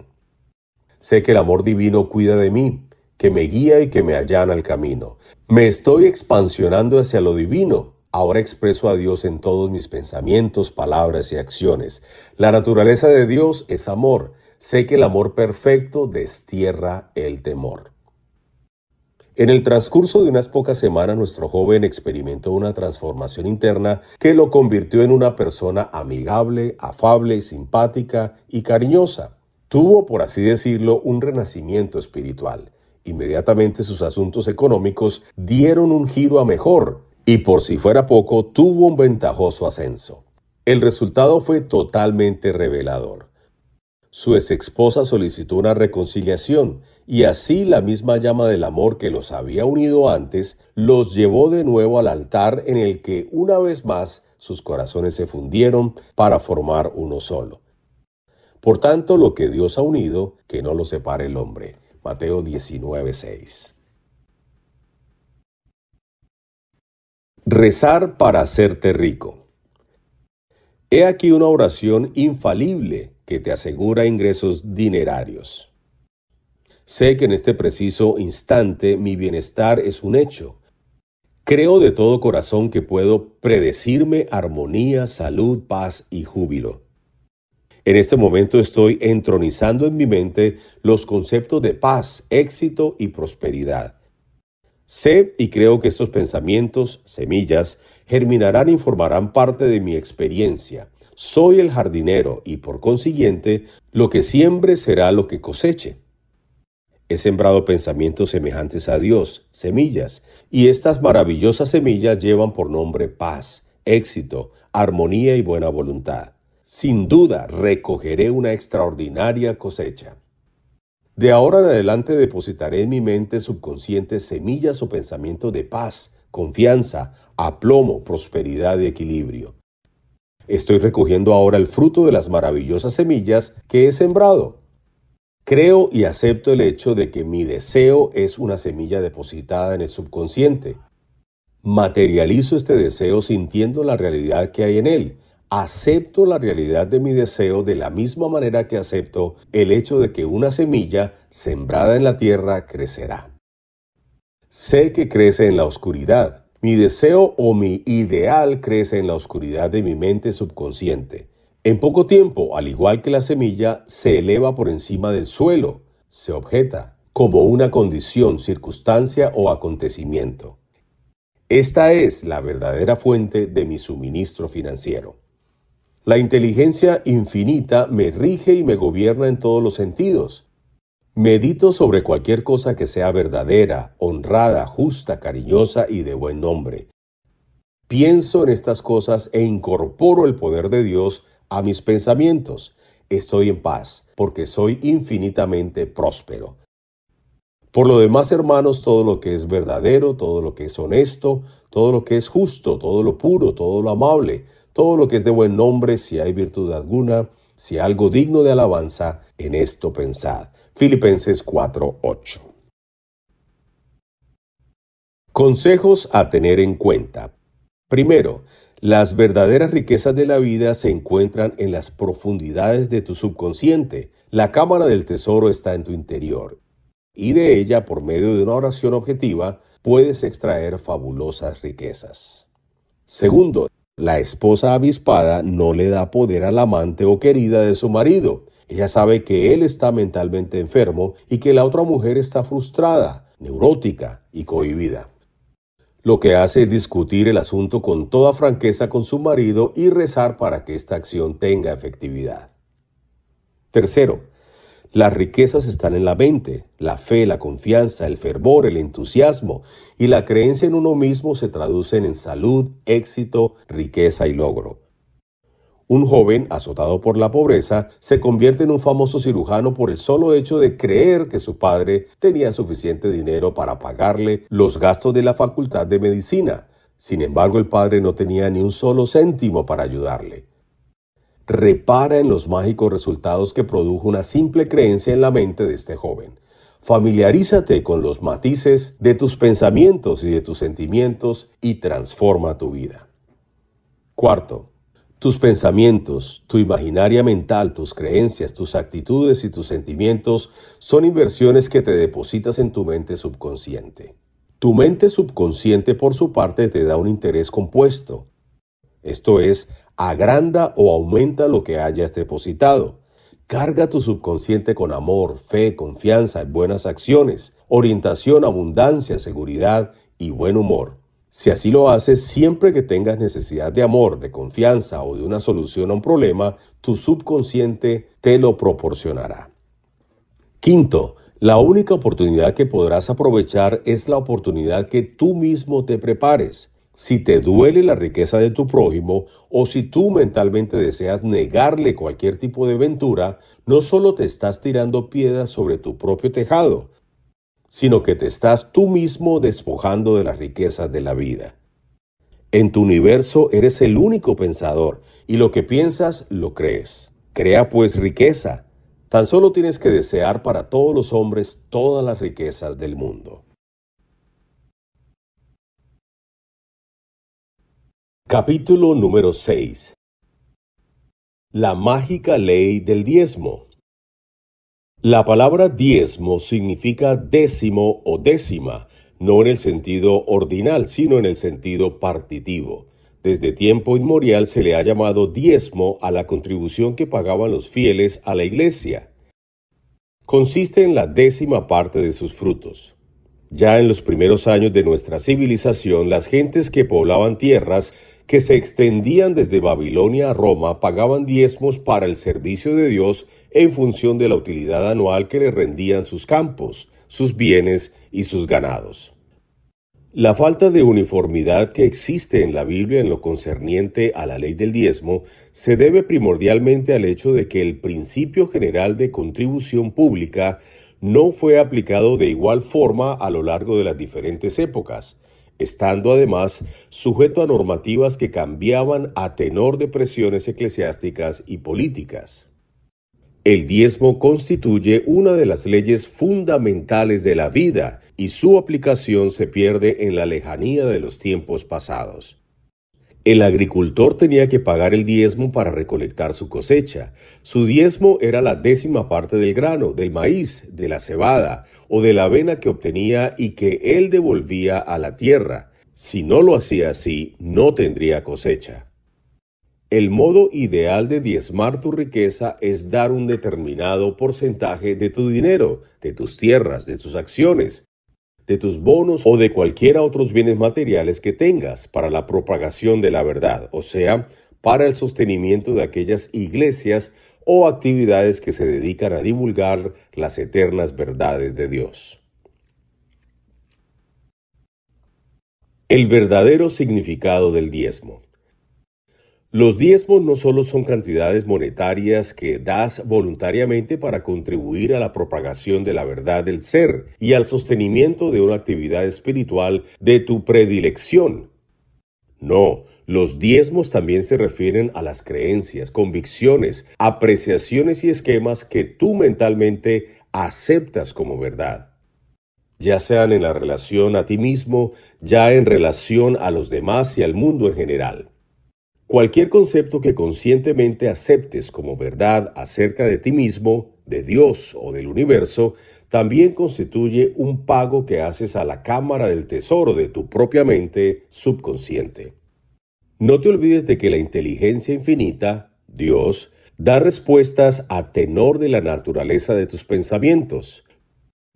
Sé que el amor divino cuida de mí, que me guía y que me allana el camino. Me estoy expansionando hacia lo divino. Ahora expreso a Dios en todos mis pensamientos, palabras y acciones. La naturaleza de Dios es amor. Sé que el amor perfecto destierra el temor. En el transcurso de unas pocas semanas, nuestro joven experimentó una transformación interna que lo convirtió en una persona amigable, afable, simpática y cariñosa. Tuvo, por así decirlo, un renacimiento espiritual. Inmediatamente sus asuntos económicos dieron un giro a mejor y por si fuera poco tuvo un ventajoso ascenso. El resultado fue totalmente revelador. Su exesposa solicitó una reconciliación y así la misma llama del amor que los había unido antes los llevó de nuevo al altar en el que una vez más sus corazones se fundieron para formar uno solo. Por tanto, lo que Dios ha unido, que no lo separe el hombre. Mateo 19:6. Rezar para hacerte rico. He aquí una oración infalible que te asegura ingresos dinerarios. Sé que en este preciso instante mi bienestar es un hecho. Creo de todo corazón que puedo predecirme armonía, salud, paz y júbilo. En este momento estoy entronizando en mi mente los conceptos de paz, éxito y prosperidad. Sé y creo que estos pensamientos, semillas, germinarán y formarán parte de mi experiencia. Soy el jardinero y por consiguiente, lo que siembre será lo que coseche. He sembrado pensamientos semejantes a Dios, semillas, y estas maravillosas semillas llevan por nombre paz, éxito, armonía y buena voluntad. Sin duda recogeré una extraordinaria cosecha. De ahora en adelante depositaré en mi mente subconsciente semillas o pensamientos de paz, confianza, aplomo, prosperidad y equilibrio. Estoy recogiendo ahora el fruto de las maravillosas semillas que he sembrado. Creo y acepto el hecho de que mi deseo es una semilla depositada en el subconsciente. Materializo este deseo sintiendo la realidad que hay en él. Acepto la realidad de mi deseo de la misma manera que acepto el hecho de que una semilla sembrada en la tierra crecerá. Sé que crece en la oscuridad. Mi deseo o mi ideal crece en la oscuridad de mi mente subconsciente. En poco tiempo, al igual que la semilla, se eleva por encima del suelo, se objeta, como una condición, circunstancia o acontecimiento. Esta es la verdadera fuente de mi suministro financiero. La inteligencia infinita me rige y me gobierna en todos los sentidos. Medito sobre cualquier cosa que sea verdadera, honrada, justa, cariñosa y de buen nombre. Pienso en estas cosas e incorporo el poder de Dios a mis pensamientos. Estoy en paz, porque soy infinitamente próspero. Por lo demás, hermanos, todo lo que es verdadero, todo lo que es honesto, todo lo que es justo, todo lo puro, todo lo amable, todo lo que es de buen nombre, si hay virtud alguna, si algo digno de alabanza, en esto pensad. Filipenses 4:8. Consejos a tener en cuenta. Primero, las verdaderas riquezas de la vida se encuentran en las profundidades de tu subconsciente. La cámara del tesoro está en tu interior. Y de ella, por medio de una oración objetiva, puedes extraer fabulosas riquezas. Segundo, la esposa avispada no le da poder al amante o querida de su marido. Ella sabe que él está mentalmente enfermo y que la otra mujer está frustrada, neurótica y cohibida lo que hace es discutir el asunto con toda franqueza con su marido y rezar para que esta acción tenga efectividad. Tercero, las riquezas están en la mente, la fe, la confianza, el fervor, el entusiasmo y la creencia en uno mismo se traducen en salud, éxito, riqueza y logro. Un joven azotado por la pobreza se convierte en un famoso cirujano por el solo hecho de creer que su padre tenía suficiente dinero para pagarle los gastos de la facultad de medicina. Sin embargo, el padre no tenía ni un solo céntimo para ayudarle. Repara en los mágicos resultados que produjo una simple creencia en la mente de este joven. Familiarízate con los matices de tus pensamientos y de tus sentimientos y transforma tu vida. Cuarto, tus pensamientos, tu imaginaria mental, tus creencias, tus actitudes y tus sentimientos son inversiones que te depositas en tu mente subconsciente. Tu mente subconsciente por su parte te da un interés compuesto. Esto es, agranda o aumenta lo que hayas depositado. Carga tu subconsciente con amor, fe, confianza, buenas acciones, orientación, abundancia, seguridad y buen humor. Si así lo haces, siempre que tengas necesidad de amor, de confianza o de una solución a un problema, tu subconsciente te lo proporcionará. Quinto, la única oportunidad que podrás aprovechar es la oportunidad que tú mismo te prepares. Si te duele la riqueza de tu prójimo o si tú mentalmente deseas negarle cualquier tipo de ventura, no solo te estás tirando piedras sobre tu propio tejado, sino que te estás tú mismo despojando de las riquezas de la vida. En tu universo eres el único pensador y lo que piensas lo crees. Crea pues riqueza. Tan solo tienes que desear para todos los hombres todas las riquezas del mundo. Capítulo número 6 La mágica ley del diezmo la palabra diezmo significa décimo o décima, no en el sentido ordinal, sino en el sentido partitivo. Desde tiempo inmorial se le ha llamado diezmo a la contribución que pagaban los fieles a la iglesia. Consiste en la décima parte de sus frutos. Ya en los primeros años de nuestra civilización, las gentes que poblaban tierras que se extendían desde Babilonia a Roma pagaban diezmos para el servicio de Dios en función de la utilidad anual que le rendían sus campos, sus bienes y sus ganados. La falta de uniformidad que existe en la Biblia en lo concerniente a la ley del diezmo se debe primordialmente al hecho de que el principio general de contribución pública no fue aplicado de igual forma a lo largo de las diferentes épocas, estando además sujeto a normativas que cambiaban a tenor de presiones eclesiásticas y políticas. El diezmo constituye una de las leyes fundamentales de la vida y su aplicación se pierde en la lejanía de los tiempos pasados. El agricultor tenía que pagar el diezmo para recolectar su cosecha. Su diezmo era la décima parte del grano, del maíz, de la cebada o de la avena que obtenía y que él devolvía a la tierra. Si no lo hacía así, no tendría cosecha. El modo ideal de diezmar tu riqueza es dar un determinado porcentaje de tu dinero, de tus tierras, de tus acciones, de tus bonos o de cualquiera otros bienes materiales que tengas para la propagación de la verdad, o sea, para el sostenimiento de aquellas iglesias o actividades que se dedican a divulgar las eternas verdades de Dios. El verdadero significado del diezmo. Los diezmos no solo son cantidades monetarias que das voluntariamente para contribuir a la propagación de la verdad del ser y al sostenimiento de una actividad espiritual de tu predilección. No, los diezmos también se refieren a las creencias, convicciones, apreciaciones y esquemas que tú mentalmente aceptas como verdad ya sean en la relación a ti mismo, ya en relación a los demás y al mundo en general. Cualquier concepto que conscientemente aceptes como verdad acerca de ti mismo, de Dios o del universo, también constituye un pago que haces a la cámara del tesoro de tu propia mente subconsciente. No te olvides de que la inteligencia infinita, Dios, da respuestas a tenor de la naturaleza de tus pensamientos.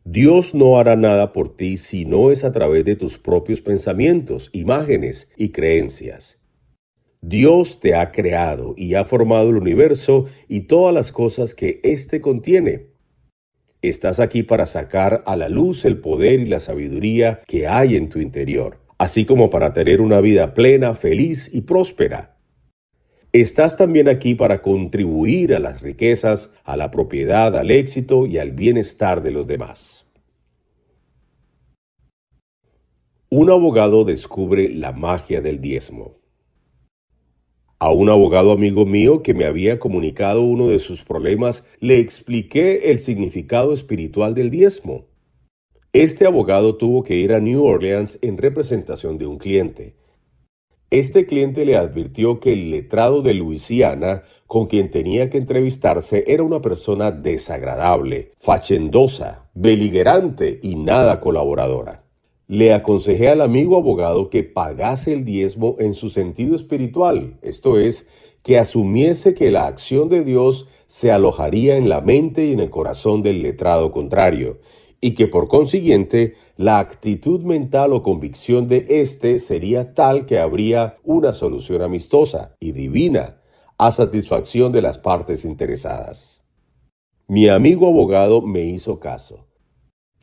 Dios no hará nada por ti si no es a través de tus propios pensamientos, imágenes y creencias. Dios te ha creado y ha formado el universo y todas las cosas que éste contiene. Estás aquí para sacar a la luz el poder y la sabiduría que hay en tu interior, así como para tener una vida plena, feliz y próspera. Estás también aquí para contribuir a las riquezas, a la propiedad, al éxito y al bienestar de los demás. Un abogado descubre la magia del diezmo. A un abogado amigo mío que me había comunicado uno de sus problemas, le expliqué el significado espiritual del diezmo. Este abogado tuvo que ir a New Orleans en representación de un cliente. Este cliente le advirtió que el letrado de Luisiana con quien tenía que entrevistarse era una persona desagradable, fachendosa, beligerante y nada colaboradora. Le aconsejé al amigo abogado que pagase el diezmo en su sentido espiritual, esto es, que asumiese que la acción de Dios se alojaría en la mente y en el corazón del letrado contrario, y que por consiguiente la actitud mental o convicción de éste sería tal que habría una solución amistosa y divina a satisfacción de las partes interesadas. Mi amigo abogado me hizo caso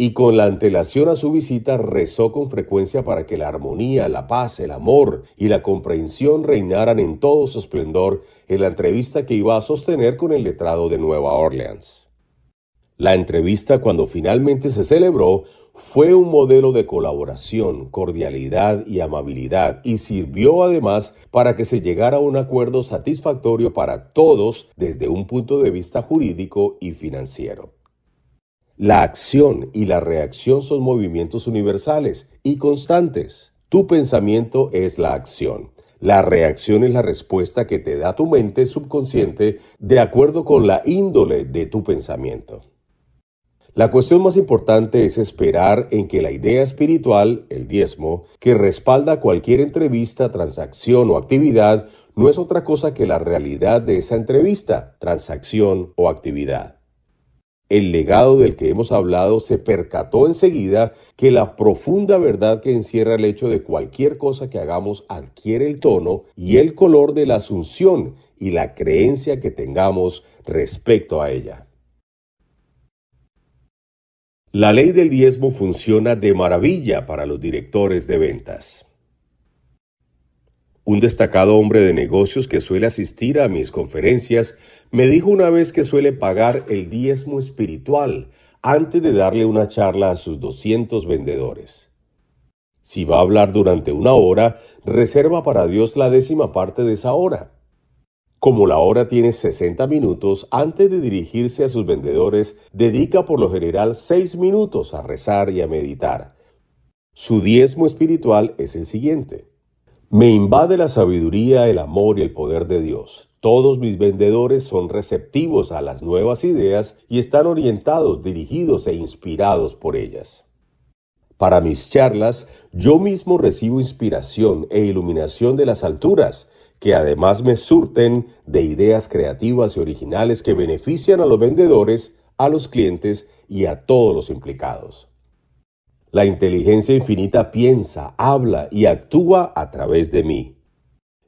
y con la antelación a su visita rezó con frecuencia para que la armonía, la paz, el amor y la comprensión reinaran en todo su esplendor en la entrevista que iba a sostener con el letrado de Nueva Orleans. La entrevista cuando finalmente se celebró fue un modelo de colaboración, cordialidad y amabilidad y sirvió además para que se llegara a un acuerdo satisfactorio para todos desde un punto de vista jurídico y financiero. La acción y la reacción son movimientos universales y constantes. Tu pensamiento es la acción. La reacción es la respuesta que te da tu mente subconsciente de acuerdo con la índole de tu pensamiento. La cuestión más importante es esperar en que la idea espiritual, el diezmo, que respalda cualquier entrevista, transacción o actividad, no es otra cosa que la realidad de esa entrevista, transacción o actividad el legado del que hemos hablado, se percató enseguida que la profunda verdad que encierra el hecho de cualquier cosa que hagamos adquiere el tono y el color de la asunción y la creencia que tengamos respecto a ella. La ley del diezmo funciona de maravilla para los directores de ventas. Un destacado hombre de negocios que suele asistir a mis conferencias me dijo una vez que suele pagar el diezmo espiritual antes de darle una charla a sus 200 vendedores. Si va a hablar durante una hora, reserva para Dios la décima parte de esa hora. Como la hora tiene 60 minutos, antes de dirigirse a sus vendedores, dedica por lo general 6 minutos a rezar y a meditar. Su diezmo espiritual es el siguiente. Me invade la sabiduría, el amor y el poder de Dios. Todos mis vendedores son receptivos a las nuevas ideas y están orientados, dirigidos e inspirados por ellas. Para mis charlas, yo mismo recibo inspiración e iluminación de las alturas, que además me surten de ideas creativas y originales que benefician a los vendedores, a los clientes y a todos los implicados. La inteligencia infinita piensa, habla y actúa a través de mí.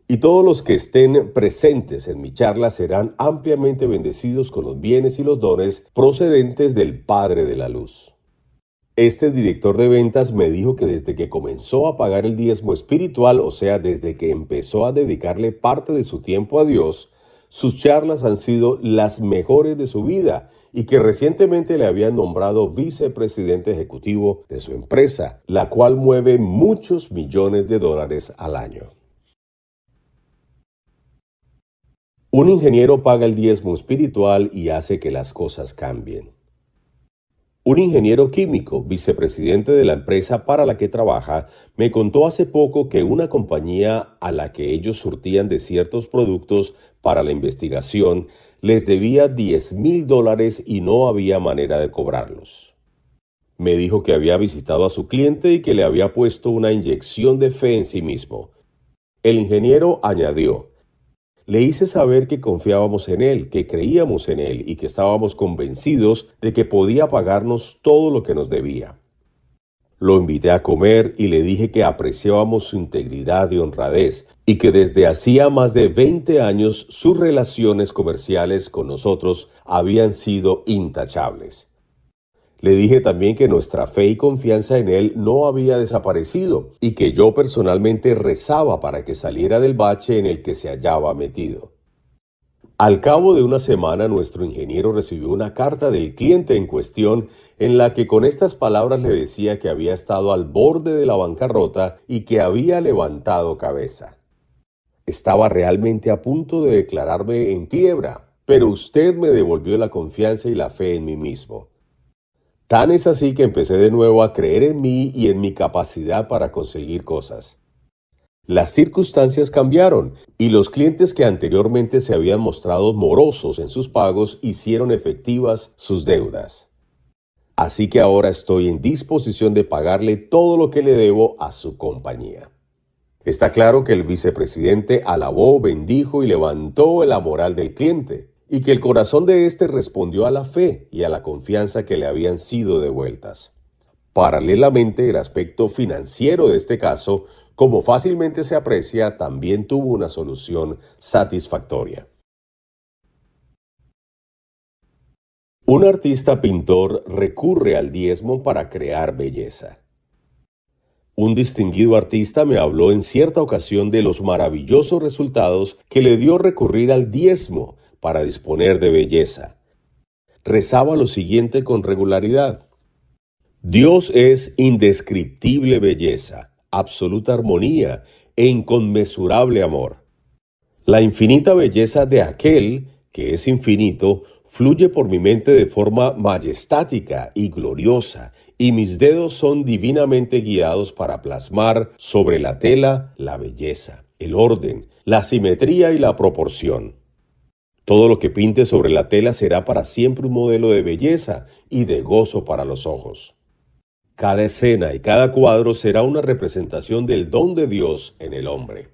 Y todos los que estén presentes en mi charla serán ampliamente bendecidos con los bienes y los dones procedentes del Padre de la Luz. Este director de ventas me dijo que desde que comenzó a pagar el diezmo espiritual, o sea, desde que empezó a dedicarle parte de su tiempo a Dios, sus charlas han sido las mejores de su vida y que recientemente le habían nombrado vicepresidente ejecutivo de su empresa, la cual mueve muchos millones de dólares al año. Un ingeniero paga el diezmo espiritual y hace que las cosas cambien. Un ingeniero químico, vicepresidente de la empresa para la que trabaja, me contó hace poco que una compañía a la que ellos surtían de ciertos productos para la investigación les debía 10 mil dólares y no había manera de cobrarlos. Me dijo que había visitado a su cliente y que le había puesto una inyección de fe en sí mismo. El ingeniero añadió, le hice saber que confiábamos en Él, que creíamos en Él y que estábamos convencidos de que podía pagarnos todo lo que nos debía. Lo invité a comer y le dije que apreciábamos su integridad y honradez y que desde hacía más de veinte años sus relaciones comerciales con nosotros habían sido intachables. Le dije también que nuestra fe y confianza en Él no había desaparecido y que yo personalmente rezaba para que saliera del bache en el que se hallaba metido. Al cabo de una semana nuestro ingeniero recibió una carta del cliente en cuestión en la que con estas palabras le decía que había estado al borde de la bancarrota y que había levantado cabeza. Estaba realmente a punto de declararme en quiebra, pero usted me devolvió la confianza y la fe en mí mismo. Tan es así que empecé de nuevo a creer en mí y en mi capacidad para conseguir cosas. Las circunstancias cambiaron y los clientes que anteriormente se habían mostrado morosos en sus pagos hicieron efectivas sus deudas. Así que ahora estoy en disposición de pagarle todo lo que le debo a su compañía. Está claro que el vicepresidente alabó, bendijo y levantó la moral del cliente, y que el corazón de éste respondió a la fe y a la confianza que le habían sido devueltas. Paralelamente, el aspecto financiero de este caso, como fácilmente se aprecia, también tuvo una solución satisfactoria. Un artista pintor recurre al diezmo para crear belleza. Un distinguido artista me habló en cierta ocasión de los maravillosos resultados que le dio recurrir al diezmo para disponer de belleza. Rezaba lo siguiente con regularidad. Dios es indescriptible belleza, absoluta armonía e inconmensurable amor. La infinita belleza de aquel que es infinito fluye por mi mente de forma majestática y gloriosa, y mis dedos son divinamente guiados para plasmar sobre la tela la belleza, el orden, la simetría y la proporción. Todo lo que pinte sobre la tela será para siempre un modelo de belleza y de gozo para los ojos. Cada escena y cada cuadro será una representación del don de Dios en el hombre.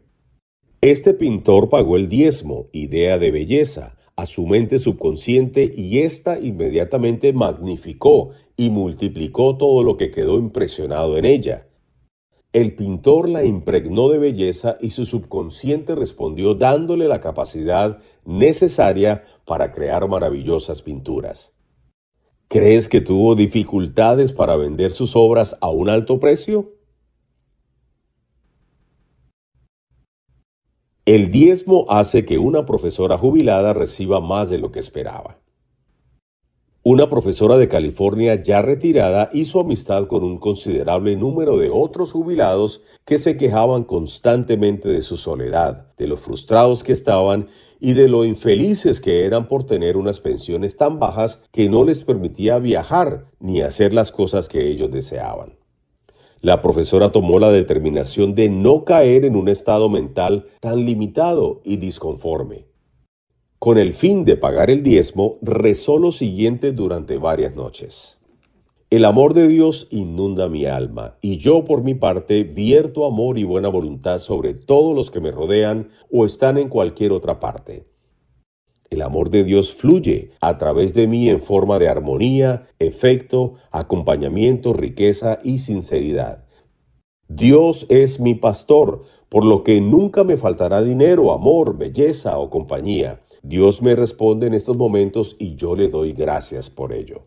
Este pintor pagó el diezmo, idea de belleza, a su mente subconsciente y ésta inmediatamente magnificó y multiplicó todo lo que quedó impresionado en ella. El pintor la impregnó de belleza y su subconsciente respondió dándole la capacidad necesaria para crear maravillosas pinturas. ¿Crees que tuvo dificultades para vender sus obras a un alto precio? El diezmo hace que una profesora jubilada reciba más de lo que esperaba. Una profesora de California ya retirada hizo amistad con un considerable número de otros jubilados que se quejaban constantemente de su soledad, de lo frustrados que estaban y de lo infelices que eran por tener unas pensiones tan bajas que no les permitía viajar ni hacer las cosas que ellos deseaban. La profesora tomó la determinación de no caer en un estado mental tan limitado y disconforme con el fin de pagar el diezmo, rezó lo siguiente durante varias noches. El amor de Dios inunda mi alma, y yo por mi parte vierto amor y buena voluntad sobre todos los que me rodean o están en cualquier otra parte. El amor de Dios fluye a través de mí en forma de armonía, efecto, acompañamiento, riqueza y sinceridad. Dios es mi pastor, por lo que nunca me faltará dinero, amor, belleza o compañía. Dios me responde en estos momentos y yo le doy gracias por ello.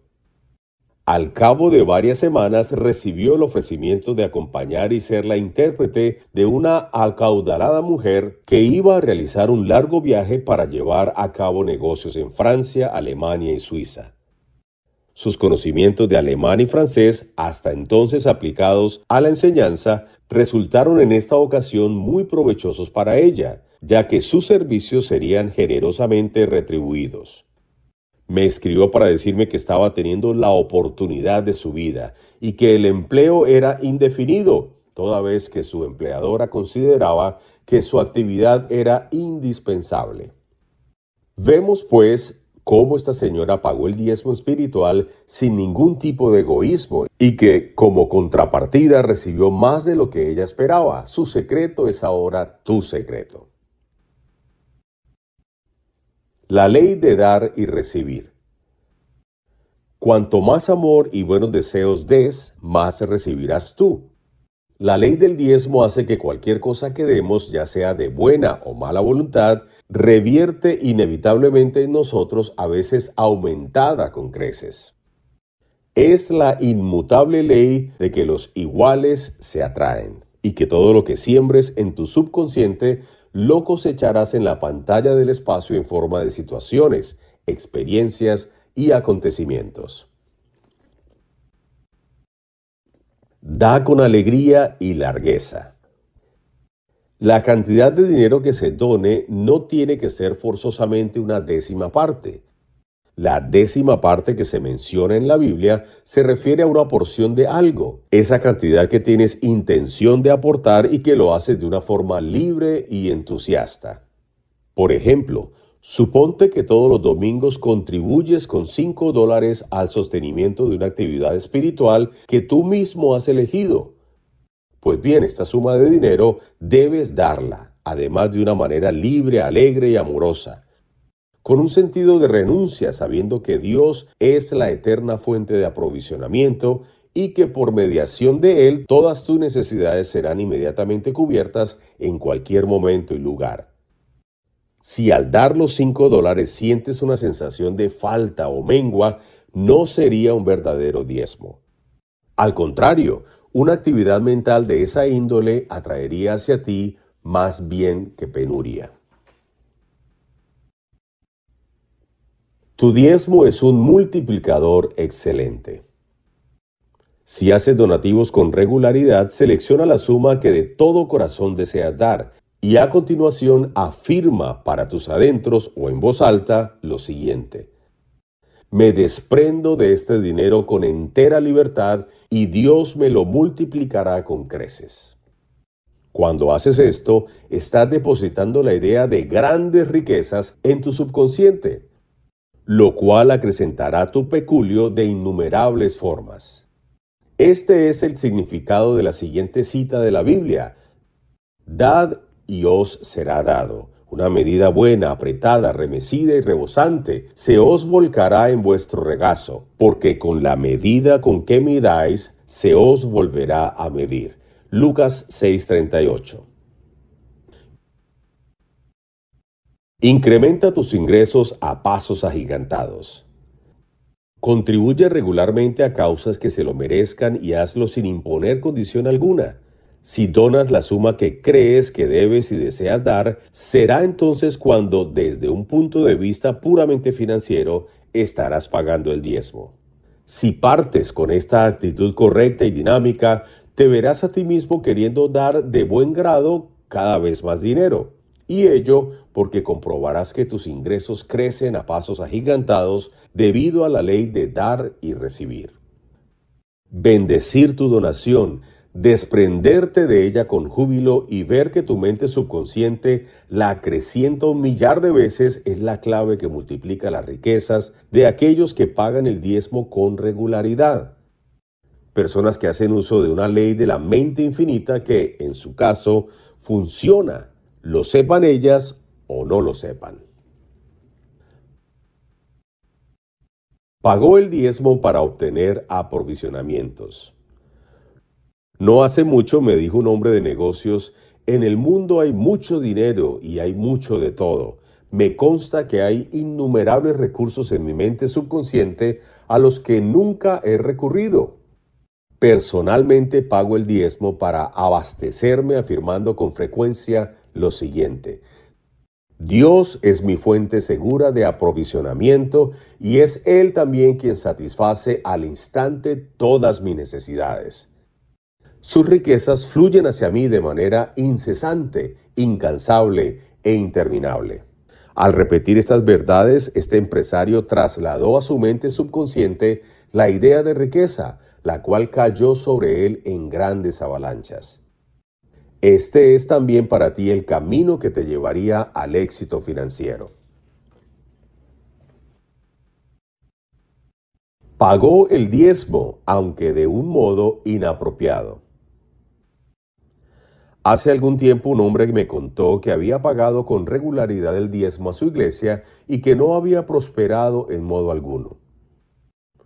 Al cabo de varias semanas recibió el ofrecimiento de acompañar y ser la intérprete de una acaudalada mujer que iba a realizar un largo viaje para llevar a cabo negocios en Francia, Alemania y Suiza. Sus conocimientos de alemán y francés, hasta entonces aplicados a la enseñanza, resultaron en esta ocasión muy provechosos para ella, ya que sus servicios serían generosamente retribuidos. Me escribió para decirme que estaba teniendo la oportunidad de su vida y que el empleo era indefinido, toda vez que su empleadora consideraba que su actividad era indispensable. Vemos pues cómo esta señora pagó el diezmo espiritual sin ningún tipo de egoísmo y que como contrapartida recibió más de lo que ella esperaba. Su secreto es ahora tu secreto. La ley de dar y recibir. Cuanto más amor y buenos deseos des, más recibirás tú. La ley del diezmo hace que cualquier cosa que demos, ya sea de buena o mala voluntad, revierte inevitablemente en nosotros, a veces aumentada con creces. Es la inmutable ley de que los iguales se atraen y que todo lo que siembres en tu subconsciente lo cosecharás en la pantalla del espacio en forma de situaciones, experiencias y acontecimientos. Da con alegría y largueza. La cantidad de dinero que se done no tiene que ser forzosamente una décima parte. La décima parte que se menciona en la Biblia se refiere a una porción de algo, esa cantidad que tienes intención de aportar y que lo haces de una forma libre y entusiasta. Por ejemplo, suponte que todos los domingos contribuyes con 5 dólares al sostenimiento de una actividad espiritual que tú mismo has elegido. Pues bien, esta suma de dinero debes darla, además de una manera libre, alegre y amorosa con un sentido de renuncia, sabiendo que Dios es la eterna fuente de aprovisionamiento y que por mediación de Él todas tus necesidades serán inmediatamente cubiertas en cualquier momento y lugar. Si al dar los cinco dólares sientes una sensación de falta o mengua, no sería un verdadero diezmo. Al contrario, una actividad mental de esa índole atraería hacia ti más bien que penuria. Tu diezmo es un multiplicador excelente. Si haces donativos con regularidad, selecciona la suma que de todo corazón deseas dar y a continuación afirma para tus adentros o en voz alta lo siguiente. Me desprendo de este dinero con entera libertad y Dios me lo multiplicará con creces. Cuando haces esto, estás depositando la idea de grandes riquezas en tu subconsciente lo cual acrecentará tu peculio de innumerables formas. Este es el significado de la siguiente cita de la Biblia. Dad y os será dado. Una medida buena, apretada, remecida y rebosante, se os volcará en vuestro regazo, porque con la medida con que midáis, se os volverá a medir. Lucas 6:38 Incrementa tus ingresos a pasos agigantados. Contribuye regularmente a causas que se lo merezcan y hazlo sin imponer condición alguna. Si donas la suma que crees que debes y deseas dar, será entonces cuando, desde un punto de vista puramente financiero, estarás pagando el diezmo. Si partes con esta actitud correcta y dinámica, te verás a ti mismo queriendo dar de buen grado cada vez más dinero, y ello porque comprobarás que tus ingresos crecen a pasos agigantados debido a la ley de dar y recibir. Bendecir tu donación, desprenderte de ella con júbilo y ver que tu mente subconsciente la acrecienta un millar de veces es la clave que multiplica las riquezas de aquellos que pagan el diezmo con regularidad. Personas que hacen uso de una ley de la mente infinita que, en su caso, funciona, lo sepan ellas o no lo sepan. Pagó el diezmo para obtener aprovisionamientos. No hace mucho me dijo un hombre de negocios, en el mundo hay mucho dinero y hay mucho de todo. Me consta que hay innumerables recursos en mi mente subconsciente a los que nunca he recurrido. Personalmente pago el diezmo para abastecerme afirmando con frecuencia lo siguiente. Dios es mi fuente segura de aprovisionamiento y es Él también quien satisface al instante todas mis necesidades. Sus riquezas fluyen hacia mí de manera incesante, incansable e interminable. Al repetir estas verdades, este empresario trasladó a su mente subconsciente la idea de riqueza, la cual cayó sobre él en grandes avalanchas. Este es también para ti el camino que te llevaría al éxito financiero. Pagó el diezmo, aunque de un modo inapropiado. Hace algún tiempo un hombre me contó que había pagado con regularidad el diezmo a su iglesia y que no había prosperado en modo alguno.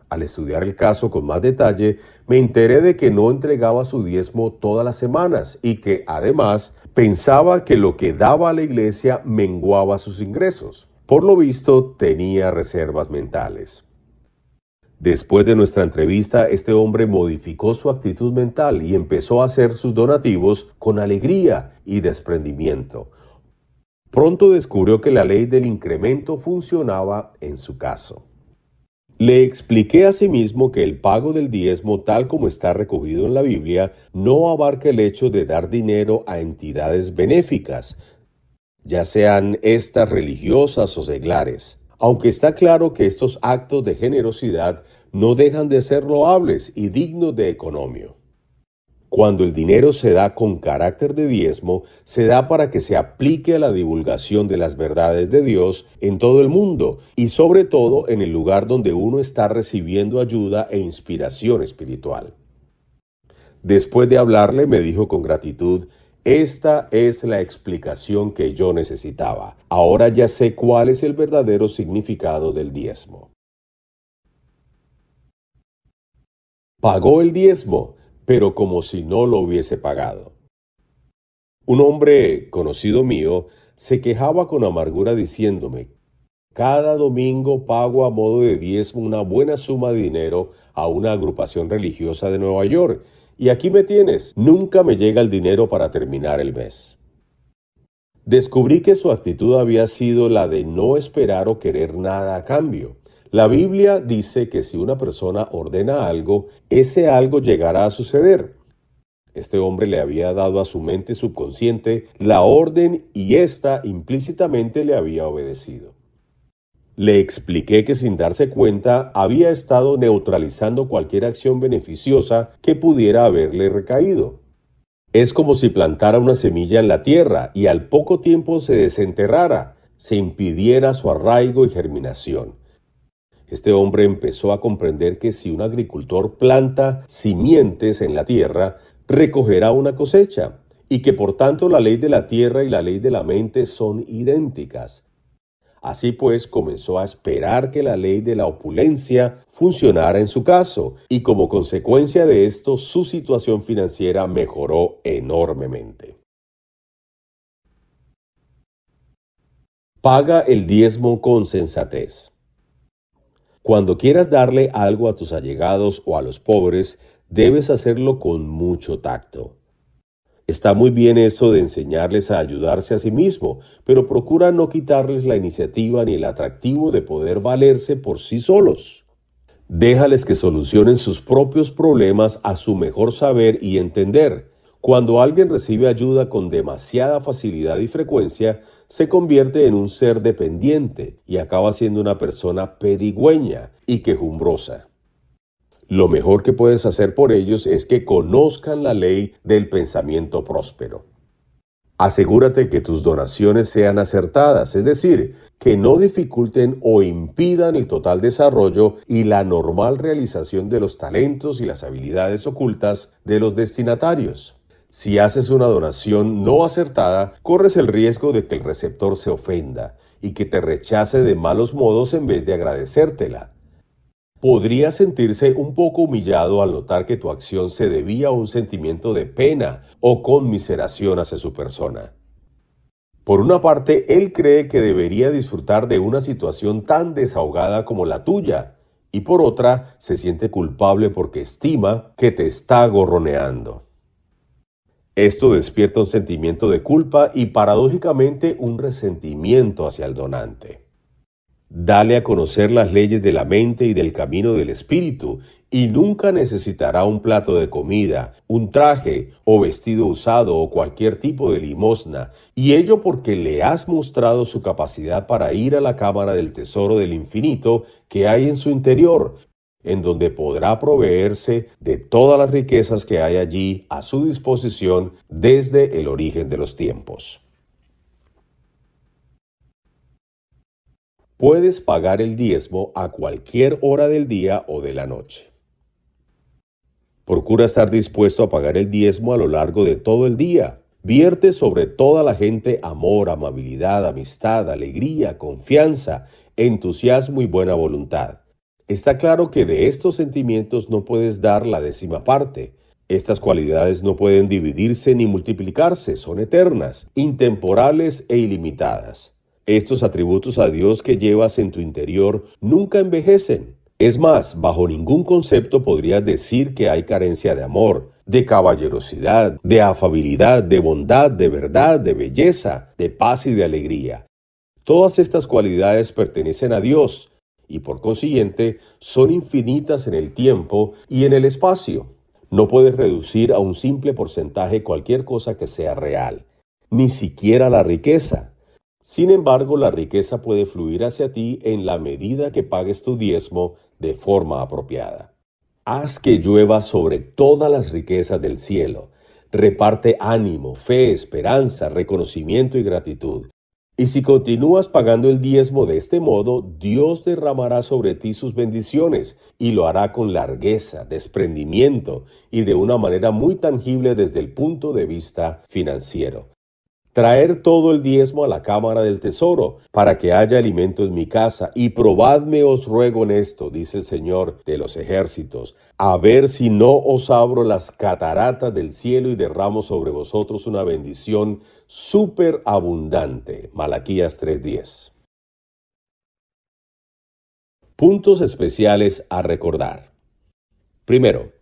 Al estudiar el caso con más detalle, me enteré de que no entregaba su diezmo todas las semanas y que, además, pensaba que lo que daba a la iglesia menguaba sus ingresos. Por lo visto, tenía reservas mentales. Después de nuestra entrevista, este hombre modificó su actitud mental y empezó a hacer sus donativos con alegría y desprendimiento. Pronto descubrió que la ley del incremento funcionaba en su caso. Le expliqué asimismo que el pago del diezmo, tal como está recogido en la Biblia, no abarca el hecho de dar dinero a entidades benéficas, ya sean estas religiosas o seglares, aunque está claro que estos actos de generosidad no dejan de ser loables y dignos de economio. Cuando el dinero se da con carácter de diezmo, se da para que se aplique a la divulgación de las verdades de Dios en todo el mundo y sobre todo en el lugar donde uno está recibiendo ayuda e inspiración espiritual. Después de hablarle me dijo con gratitud, esta es la explicación que yo necesitaba. Ahora ya sé cuál es el verdadero significado del diezmo. Pagó el diezmo, pero como si no lo hubiese pagado. Un hombre conocido mío se quejaba con amargura diciéndome, cada domingo pago a modo de diezmo una buena suma de dinero a una agrupación religiosa de Nueva York, y aquí me tienes, nunca me llega el dinero para terminar el mes. Descubrí que su actitud había sido la de no esperar o querer nada a cambio, la Biblia dice que si una persona ordena algo, ese algo llegará a suceder. Este hombre le había dado a su mente subconsciente la orden y ésta implícitamente le había obedecido. Le expliqué que sin darse cuenta había estado neutralizando cualquier acción beneficiosa que pudiera haberle recaído. Es como si plantara una semilla en la tierra y al poco tiempo se desenterrara, se impidiera su arraigo y germinación. Este hombre empezó a comprender que si un agricultor planta simientes en la tierra, recogerá una cosecha, y que por tanto la ley de la tierra y la ley de la mente son idénticas. Así pues comenzó a esperar que la ley de la opulencia funcionara en su caso, y como consecuencia de esto su situación financiera mejoró enormemente. Paga el diezmo con sensatez. Cuando quieras darle algo a tus allegados o a los pobres, debes hacerlo con mucho tacto. Está muy bien eso de enseñarles a ayudarse a sí mismo, pero procura no quitarles la iniciativa ni el atractivo de poder valerse por sí solos. Déjales que solucionen sus propios problemas a su mejor saber y entender. Cuando alguien recibe ayuda con demasiada facilidad y frecuencia, se convierte en un ser dependiente y acaba siendo una persona pedigüeña y quejumbrosa. Lo mejor que puedes hacer por ellos es que conozcan la ley del pensamiento próspero. Asegúrate que tus donaciones sean acertadas, es decir, que no dificulten o impidan el total desarrollo y la normal realización de los talentos y las habilidades ocultas de los destinatarios. Si haces una donación no acertada, corres el riesgo de que el receptor se ofenda y que te rechace de malos modos en vez de agradecértela. Podría sentirse un poco humillado al notar que tu acción se debía a un sentimiento de pena o conmiseración hacia su persona. Por una parte, él cree que debería disfrutar de una situación tan desahogada como la tuya, y por otra, se siente culpable porque estima que te está gorroneando. Esto despierta un sentimiento de culpa y paradójicamente un resentimiento hacia el donante. Dale a conocer las leyes de la mente y del camino del espíritu y nunca necesitará un plato de comida, un traje o vestido usado o cualquier tipo de limosna, y ello porque le has mostrado su capacidad para ir a la cámara del tesoro del infinito que hay en su interior en donde podrá proveerse de todas las riquezas que hay allí a su disposición desde el origen de los tiempos. Puedes pagar el diezmo a cualquier hora del día o de la noche. Procura estar dispuesto a pagar el diezmo a lo largo de todo el día. Vierte sobre toda la gente amor, amabilidad, amistad, alegría, confianza, entusiasmo y buena voluntad Está claro que de estos sentimientos no puedes dar la décima parte. Estas cualidades no pueden dividirse ni multiplicarse, son eternas, intemporales e ilimitadas. Estos atributos a Dios que llevas en tu interior nunca envejecen. Es más, bajo ningún concepto podrías decir que hay carencia de amor, de caballerosidad, de afabilidad, de bondad, de verdad, de belleza, de paz y de alegría. Todas estas cualidades pertenecen a Dios, y por consiguiente son infinitas en el tiempo y en el espacio. No puedes reducir a un simple porcentaje cualquier cosa que sea real, ni siquiera la riqueza. Sin embargo, la riqueza puede fluir hacia ti en la medida que pagues tu diezmo de forma apropiada. Haz que llueva sobre todas las riquezas del cielo. Reparte ánimo, fe, esperanza, reconocimiento y gratitud. Y si continúas pagando el diezmo de este modo, Dios derramará sobre ti sus bendiciones y lo hará con largueza, desprendimiento y de una manera muy tangible desde el punto de vista financiero. Traer todo el diezmo a la cámara del tesoro, para que haya alimento en mi casa, y probadme os ruego en esto, dice el Señor de los ejércitos, a ver si no os abro las cataratas del cielo y derramo sobre vosotros una bendición superabundante. Malaquías 3:10. Puntos especiales a recordar. Primero,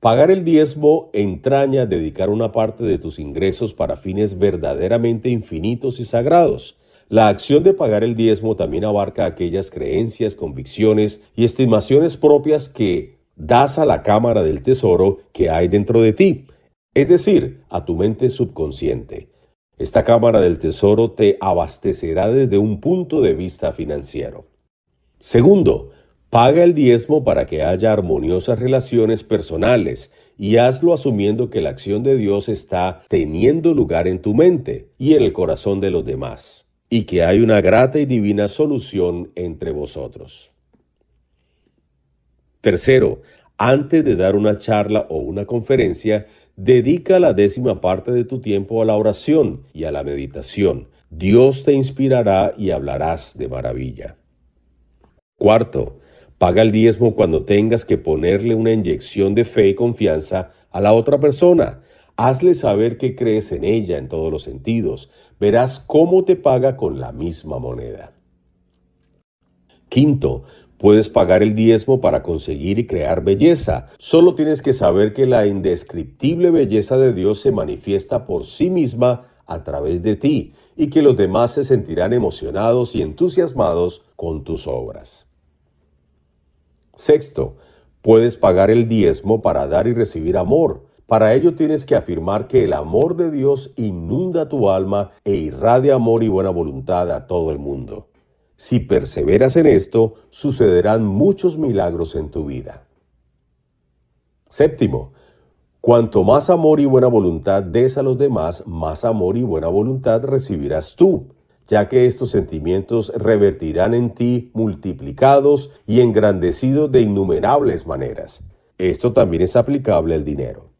pagar el diezmo entraña dedicar una parte de tus ingresos para fines verdaderamente infinitos y sagrados. La acción de pagar el diezmo también abarca aquellas creencias, convicciones y estimaciones propias que das a la cámara del tesoro que hay dentro de ti, es decir, a tu mente subconsciente. Esta Cámara del Tesoro te abastecerá desde un punto de vista financiero. Segundo, paga el diezmo para que haya armoniosas relaciones personales y hazlo asumiendo que la acción de Dios está teniendo lugar en tu mente y en el corazón de los demás, y que hay una grata y divina solución entre vosotros. Tercero, antes de dar una charla o una conferencia, Dedica la décima parte de tu tiempo a la oración y a la meditación. Dios te inspirará y hablarás de maravilla. Cuarto, paga el diezmo cuando tengas que ponerle una inyección de fe y confianza a la otra persona. Hazle saber que crees en ella en todos los sentidos. Verás cómo te paga con la misma moneda. Quinto, Puedes pagar el diezmo para conseguir y crear belleza. Solo tienes que saber que la indescriptible belleza de Dios se manifiesta por sí misma a través de ti y que los demás se sentirán emocionados y entusiasmados con tus obras. Sexto, puedes pagar el diezmo para dar y recibir amor. Para ello tienes que afirmar que el amor de Dios inunda tu alma e irradia amor y buena voluntad a todo el mundo. Si perseveras en esto, sucederán muchos milagros en tu vida. Séptimo, cuanto más amor y buena voluntad des a los demás, más amor y buena voluntad recibirás tú, ya que estos sentimientos revertirán en ti multiplicados y engrandecidos de innumerables maneras. Esto también es aplicable al dinero.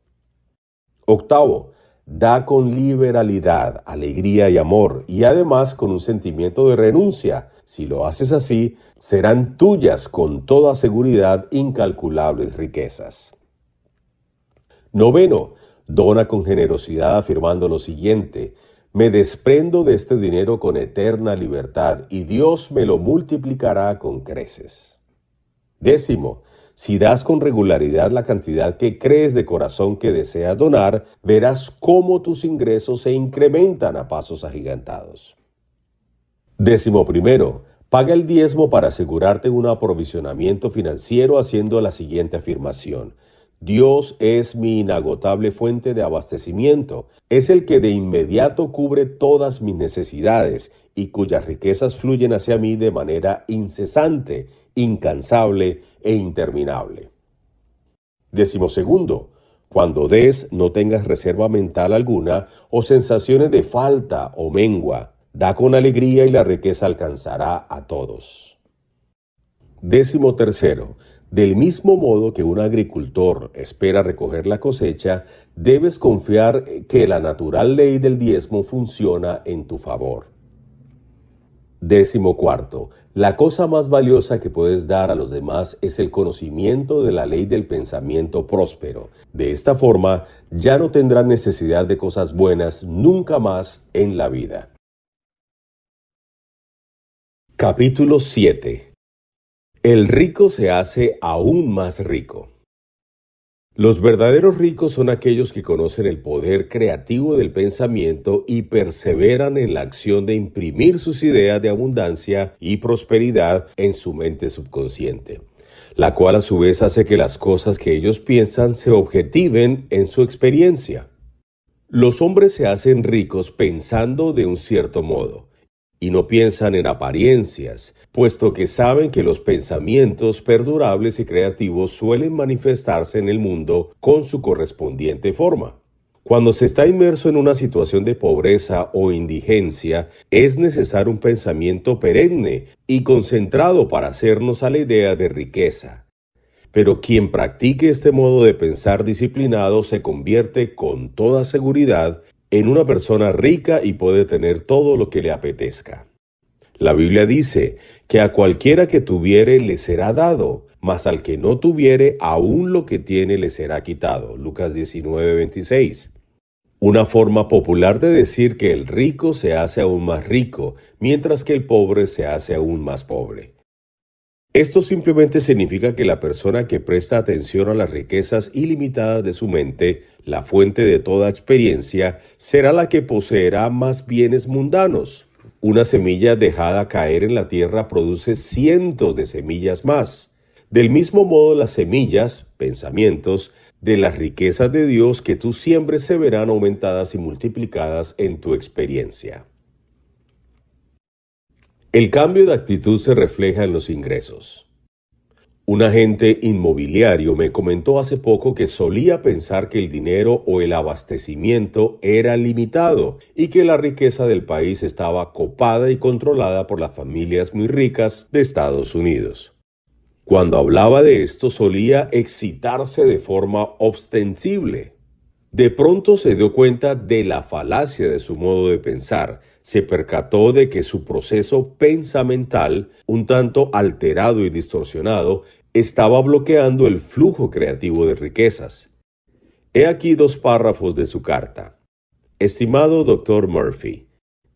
Octavo, da con liberalidad, alegría y amor, y además con un sentimiento de renuncia, si lo haces así, serán tuyas con toda seguridad incalculables riquezas. Noveno, dona con generosidad afirmando lo siguiente, me desprendo de este dinero con eterna libertad y Dios me lo multiplicará con creces. Décimo, si das con regularidad la cantidad que crees de corazón que deseas donar, verás cómo tus ingresos se incrementan a pasos agigantados. Décimo primero, paga el diezmo para asegurarte un aprovisionamiento financiero haciendo la siguiente afirmación. Dios es mi inagotable fuente de abastecimiento, es el que de inmediato cubre todas mis necesidades y cuyas riquezas fluyen hacia mí de manera incesante, incansable e interminable. Décimo segundo, cuando des no tengas reserva mental alguna o sensaciones de falta o mengua. Da con alegría y la riqueza alcanzará a todos. Décimo tercero. Del mismo modo que un agricultor espera recoger la cosecha, debes confiar que la natural ley del diezmo funciona en tu favor. Décimo cuarto. La cosa más valiosa que puedes dar a los demás es el conocimiento de la ley del pensamiento próspero. De esta forma, ya no tendrán necesidad de cosas buenas nunca más en la vida. Capítulo 7 El rico se hace aún más rico. Los verdaderos ricos son aquellos que conocen el poder creativo del pensamiento y perseveran en la acción de imprimir sus ideas de abundancia y prosperidad en su mente subconsciente la cual a su vez hace que las cosas que ellos piensan se objetiven en su experiencia. Los hombres se hacen ricos pensando de un cierto modo, y no piensan en apariencias, puesto que saben que los pensamientos perdurables y creativos suelen manifestarse en el mundo con su correspondiente forma. Cuando se está inmerso en una situación de pobreza o indigencia, es necesario un pensamiento perenne y concentrado para hacernos a la idea de riqueza. Pero quien practique este modo de pensar disciplinado se convierte con toda seguridad en una persona rica y puede tener todo lo que le apetezca. La Biblia dice que a cualquiera que tuviere le será dado, mas al que no tuviere aún lo que tiene le será quitado. Lucas 19, 26. Una forma popular de decir que el rico se hace aún más rico, mientras que el pobre se hace aún más pobre. Esto simplemente significa que la persona que presta atención a las riquezas ilimitadas de su mente, la fuente de toda experiencia, será la que poseerá más bienes mundanos. Una semilla dejada caer en la tierra produce cientos de semillas más. Del mismo modo, las semillas, pensamientos, de las riquezas de Dios que tú siembres se verán aumentadas y multiplicadas en tu experiencia. El cambio de actitud se refleja en los ingresos. Un agente inmobiliario me comentó hace poco que solía pensar que el dinero o el abastecimiento era limitado y que la riqueza del país estaba copada y controlada por las familias muy ricas de Estados Unidos. Cuando hablaba de esto solía excitarse de forma ostensible. De pronto se dio cuenta de la falacia de su modo de pensar se percató de que su proceso pensamental, un tanto alterado y distorsionado, estaba bloqueando el flujo creativo de riquezas. He aquí dos párrafos de su carta. Estimado Dr. Murphy,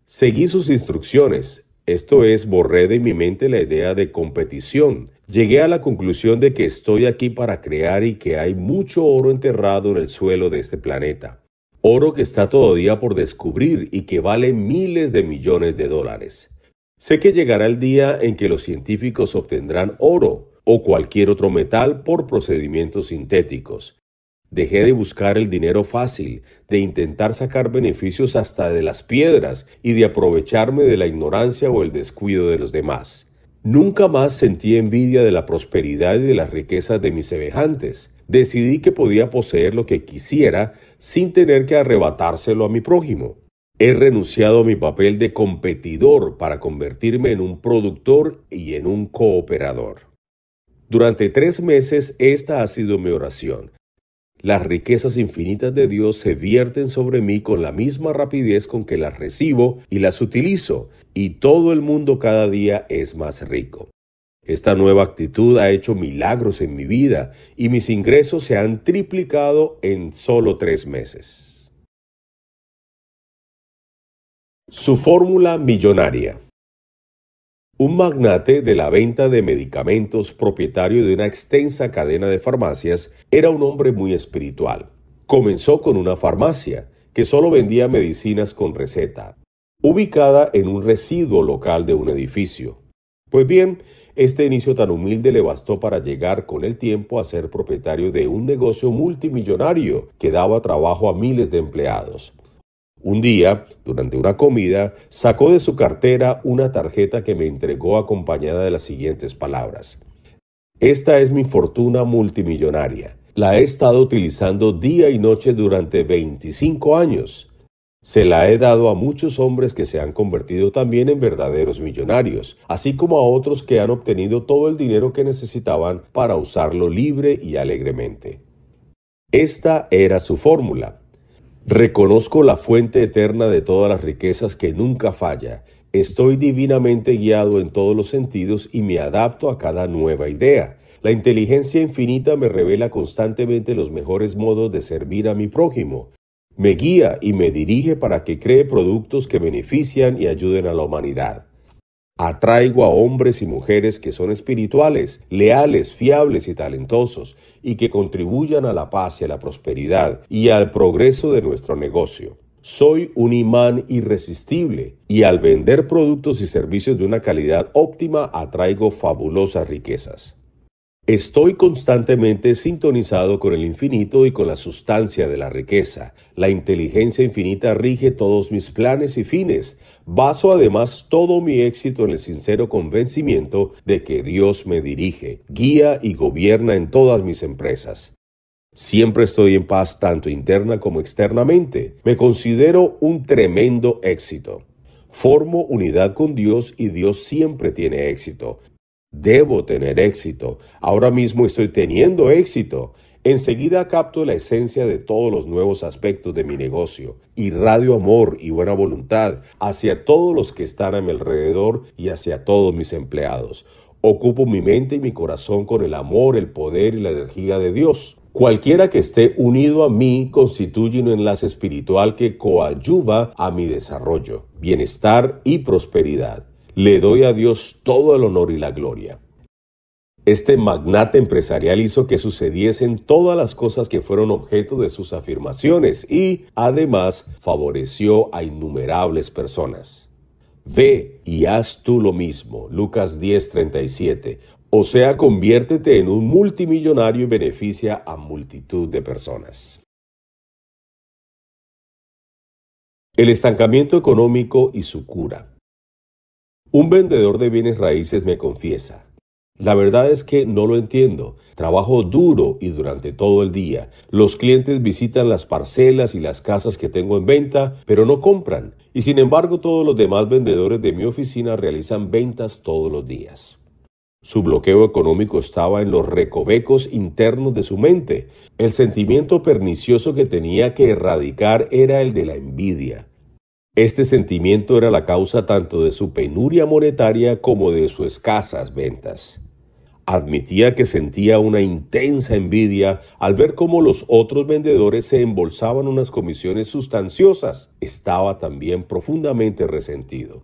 seguí sus instrucciones, esto es, borré de mi mente la idea de competición. Llegué a la conclusión de que estoy aquí para crear y que hay mucho oro enterrado en el suelo de este planeta. Oro que está todavía por descubrir y que vale miles de millones de dólares. Sé que llegará el día en que los científicos obtendrán oro o cualquier otro metal por procedimientos sintéticos. Dejé de buscar el dinero fácil, de intentar sacar beneficios hasta de las piedras y de aprovecharme de la ignorancia o el descuido de los demás. Nunca más sentí envidia de la prosperidad y de las riquezas de mis semejantes. Decidí que podía poseer lo que quisiera sin tener que arrebatárselo a mi prójimo. He renunciado a mi papel de competidor para convertirme en un productor y en un cooperador. Durante tres meses esta ha sido mi oración. Las riquezas infinitas de Dios se vierten sobre mí con la misma rapidez con que las recibo y las utilizo, y todo el mundo cada día es más rico. Esta nueva actitud ha hecho milagros en mi vida y mis ingresos se han triplicado en solo tres meses. Su fórmula millonaria. Un magnate de la venta de medicamentos propietario de una extensa cadena de farmacias era un hombre muy espiritual. Comenzó con una farmacia que solo vendía medicinas con receta, ubicada en un residuo local de un edificio. Pues bien, este inicio tan humilde le bastó para llegar con el tiempo a ser propietario de un negocio multimillonario que daba trabajo a miles de empleados. Un día, durante una comida, sacó de su cartera una tarjeta que me entregó acompañada de las siguientes palabras. Esta es mi fortuna multimillonaria. La he estado utilizando día y noche durante 25 años. Se la he dado a muchos hombres que se han convertido también en verdaderos millonarios, así como a otros que han obtenido todo el dinero que necesitaban para usarlo libre y alegremente. Esta era su fórmula. Reconozco la fuente eterna de todas las riquezas que nunca falla. Estoy divinamente guiado en todos los sentidos y me adapto a cada nueva idea. La inteligencia infinita me revela constantemente los mejores modos de servir a mi prójimo. Me guía y me dirige para que cree productos que benefician y ayuden a la humanidad. Atraigo a hombres y mujeres que son espirituales, leales, fiables y talentosos, y que contribuyan a la paz y a la prosperidad y al progreso de nuestro negocio. Soy un imán irresistible y al vender productos y servicios de una calidad óptima atraigo fabulosas riquezas. Estoy constantemente sintonizado con el infinito y con la sustancia de la riqueza. La inteligencia infinita rige todos mis planes y fines. Baso además todo mi éxito en el sincero convencimiento de que Dios me dirige, guía y gobierna en todas mis empresas. Siempre estoy en paz tanto interna como externamente. Me considero un tremendo éxito. Formo unidad con Dios y Dios siempre tiene éxito. Debo tener éxito. Ahora mismo estoy teniendo éxito. Enseguida capto la esencia de todos los nuevos aspectos de mi negocio. y Irradio amor y buena voluntad hacia todos los que están a mi alrededor y hacia todos mis empleados. Ocupo mi mente y mi corazón con el amor, el poder y la energía de Dios. Cualquiera que esté unido a mí constituye un enlace espiritual que coayuva a mi desarrollo, bienestar y prosperidad le doy a Dios todo el honor y la gloria. Este magnate empresarial hizo que sucediesen todas las cosas que fueron objeto de sus afirmaciones y, además, favoreció a innumerables personas. Ve y haz tú lo mismo, Lucas 10:37, o sea, conviértete en un multimillonario y beneficia a multitud de personas. El estancamiento económico y su cura. Un vendedor de bienes raíces me confiesa, la verdad es que no lo entiendo. Trabajo duro y durante todo el día. Los clientes visitan las parcelas y las casas que tengo en venta, pero no compran. Y sin embargo todos los demás vendedores de mi oficina realizan ventas todos los días. Su bloqueo económico estaba en los recovecos internos de su mente. El sentimiento pernicioso que tenía que erradicar era el de la envidia. Este sentimiento era la causa tanto de su penuria monetaria como de sus escasas ventas. Admitía que sentía una intensa envidia al ver cómo los otros vendedores se embolsaban unas comisiones sustanciosas. Estaba también profundamente resentido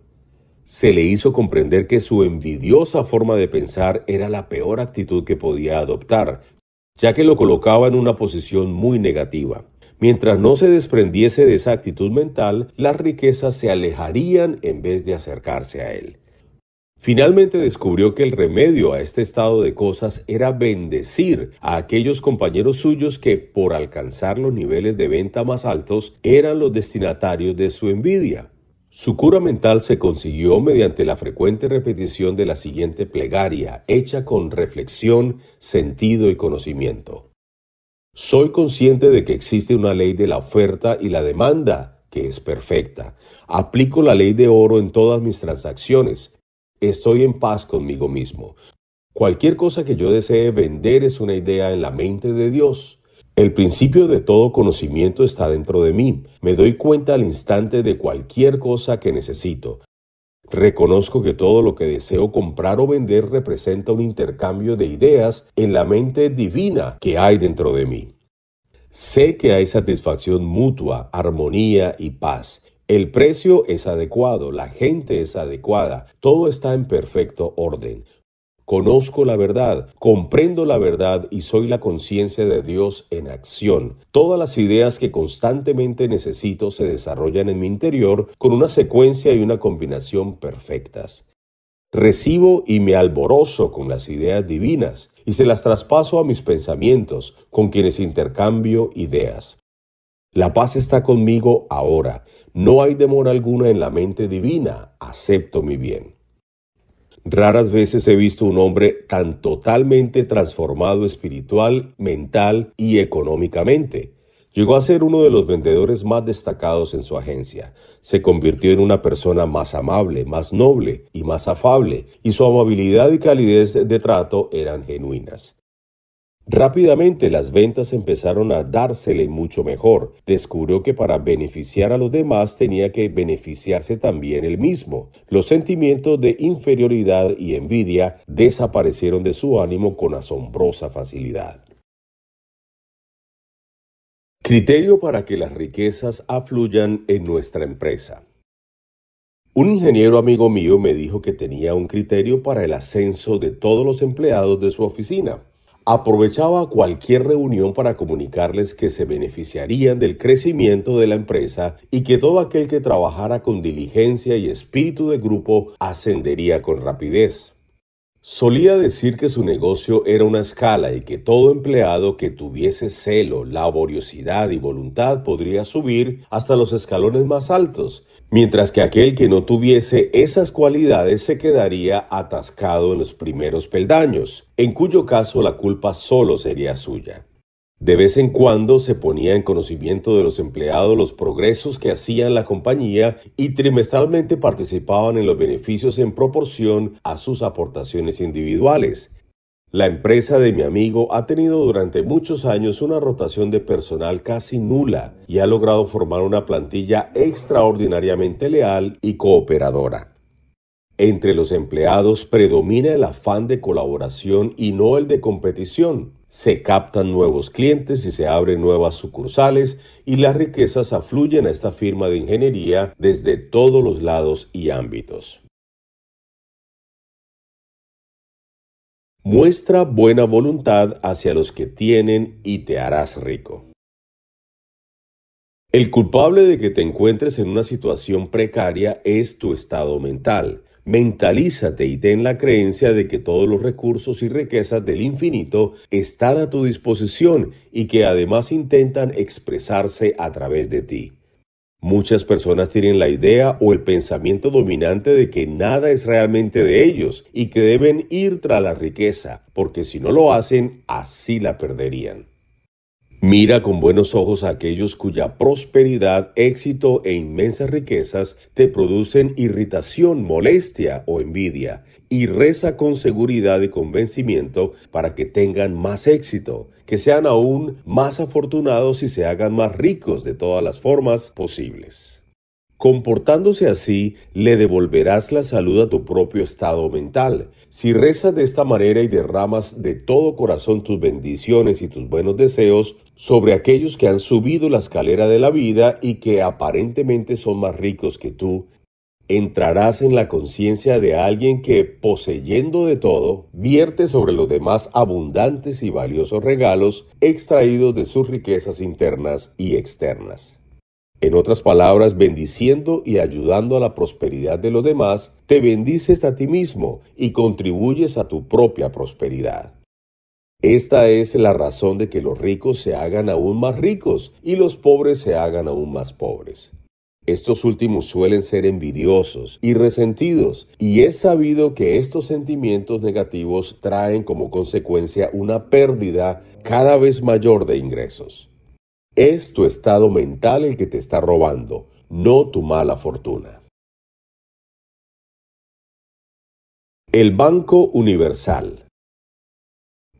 se le hizo comprender que su envidiosa forma de pensar era la peor actitud que podía adoptar, ya que lo colocaba en una posición muy negativa. Mientras no se desprendiese de esa actitud mental, las riquezas se alejarían en vez de acercarse a él. Finalmente descubrió que el remedio a este estado de cosas era bendecir a aquellos compañeros suyos que, por alcanzar los niveles de venta más altos, eran los destinatarios de su envidia. Su cura mental se consiguió mediante la frecuente repetición de la siguiente plegaria, hecha con reflexión, sentido y conocimiento. Soy consciente de que existe una ley de la oferta y la demanda que es perfecta. Aplico la ley de oro en todas mis transacciones. Estoy en paz conmigo mismo. Cualquier cosa que yo desee vender es una idea en la mente de Dios. El principio de todo conocimiento está dentro de mí. Me doy cuenta al instante de cualquier cosa que necesito. Reconozco que todo lo que deseo comprar o vender representa un intercambio de ideas en la mente divina que hay dentro de mí. Sé que hay satisfacción mutua, armonía y paz. El precio es adecuado, la gente es adecuada, todo está en perfecto orden. Conozco la verdad, comprendo la verdad y soy la conciencia de Dios en acción. Todas las ideas que constantemente necesito se desarrollan en mi interior con una secuencia y una combinación perfectas. Recibo y me alborozo con las ideas divinas y se las traspaso a mis pensamientos, con quienes intercambio ideas. La paz está conmigo ahora. No hay demora alguna en la mente divina. Acepto mi bien. Raras veces he visto un hombre tan totalmente transformado espiritual, mental y económicamente. Llegó a ser uno de los vendedores más destacados en su agencia. Se convirtió en una persona más amable, más noble y más afable, y su amabilidad y calidez de trato eran genuinas. Rápidamente las ventas empezaron a dársele mucho mejor. Descubrió que para beneficiar a los demás tenía que beneficiarse también él mismo. Los sentimientos de inferioridad y envidia desaparecieron de su ánimo con asombrosa facilidad. Criterio para que las riquezas afluyan en nuestra empresa. Un ingeniero amigo mío me dijo que tenía un criterio para el ascenso de todos los empleados de su oficina aprovechaba cualquier reunión para comunicarles que se beneficiarían del crecimiento de la empresa y que todo aquel que trabajara con diligencia y espíritu de grupo ascendería con rapidez. Solía decir que su negocio era una escala y que todo empleado que tuviese celo, laboriosidad y voluntad podría subir hasta los escalones más altos mientras que aquel que no tuviese esas cualidades se quedaría atascado en los primeros peldaños, en cuyo caso la culpa solo sería suya. De vez en cuando se ponía en conocimiento de los empleados los progresos que hacía la compañía y trimestralmente participaban en los beneficios en proporción a sus aportaciones individuales, la empresa de mi amigo ha tenido durante muchos años una rotación de personal casi nula y ha logrado formar una plantilla extraordinariamente leal y cooperadora. Entre los empleados predomina el afán de colaboración y no el de competición. Se captan nuevos clientes y se abren nuevas sucursales y las riquezas afluyen a esta firma de ingeniería desde todos los lados y ámbitos. Muestra buena voluntad hacia los que tienen y te harás rico. El culpable de que te encuentres en una situación precaria es tu estado mental. Mentalízate y ten la creencia de que todos los recursos y riquezas del infinito están a tu disposición y que además intentan expresarse a través de ti. Muchas personas tienen la idea o el pensamiento dominante de que nada es realmente de ellos y que deben ir tras la riqueza, porque si no lo hacen, así la perderían. Mira con buenos ojos a aquellos cuya prosperidad, éxito e inmensas riquezas te producen irritación, molestia o envidia, y reza con seguridad y convencimiento para que tengan más éxito, que sean aún más afortunados y se hagan más ricos de todas las formas posibles. Comportándose así, le devolverás la salud a tu propio estado mental. Si rezas de esta manera y derramas de todo corazón tus bendiciones y tus buenos deseos sobre aquellos que han subido la escalera de la vida y que aparentemente son más ricos que tú, entrarás en la conciencia de alguien que, poseyendo de todo, vierte sobre los demás abundantes y valiosos regalos extraídos de sus riquezas internas y externas. En otras palabras, bendiciendo y ayudando a la prosperidad de los demás, te bendices a ti mismo y contribuyes a tu propia prosperidad. Esta es la razón de que los ricos se hagan aún más ricos y los pobres se hagan aún más pobres. Estos últimos suelen ser envidiosos y resentidos, y es sabido que estos sentimientos negativos traen como consecuencia una pérdida cada vez mayor de ingresos. Es tu estado mental el que te está robando, no tu mala fortuna. El Banco Universal.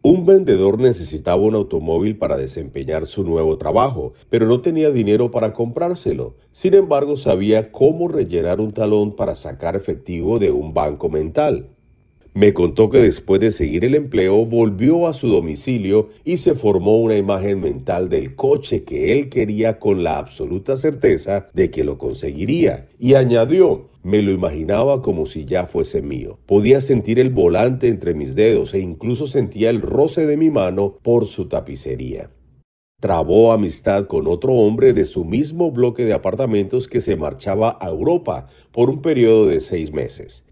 Un vendedor necesitaba un automóvil para desempeñar su nuevo trabajo, pero no tenía dinero para comprárselo. Sin embargo, sabía cómo rellenar un talón para sacar efectivo de un banco mental. Me contó que después de seguir el empleo volvió a su domicilio y se formó una imagen mental del coche que él quería con la absoluta certeza de que lo conseguiría. Y añadió, me lo imaginaba como si ya fuese mío. Podía sentir el volante entre mis dedos e incluso sentía el roce de mi mano por su tapicería trabó amistad con otro hombre de su mismo bloque de apartamentos que se marchaba a Europa por un periodo de seis meses.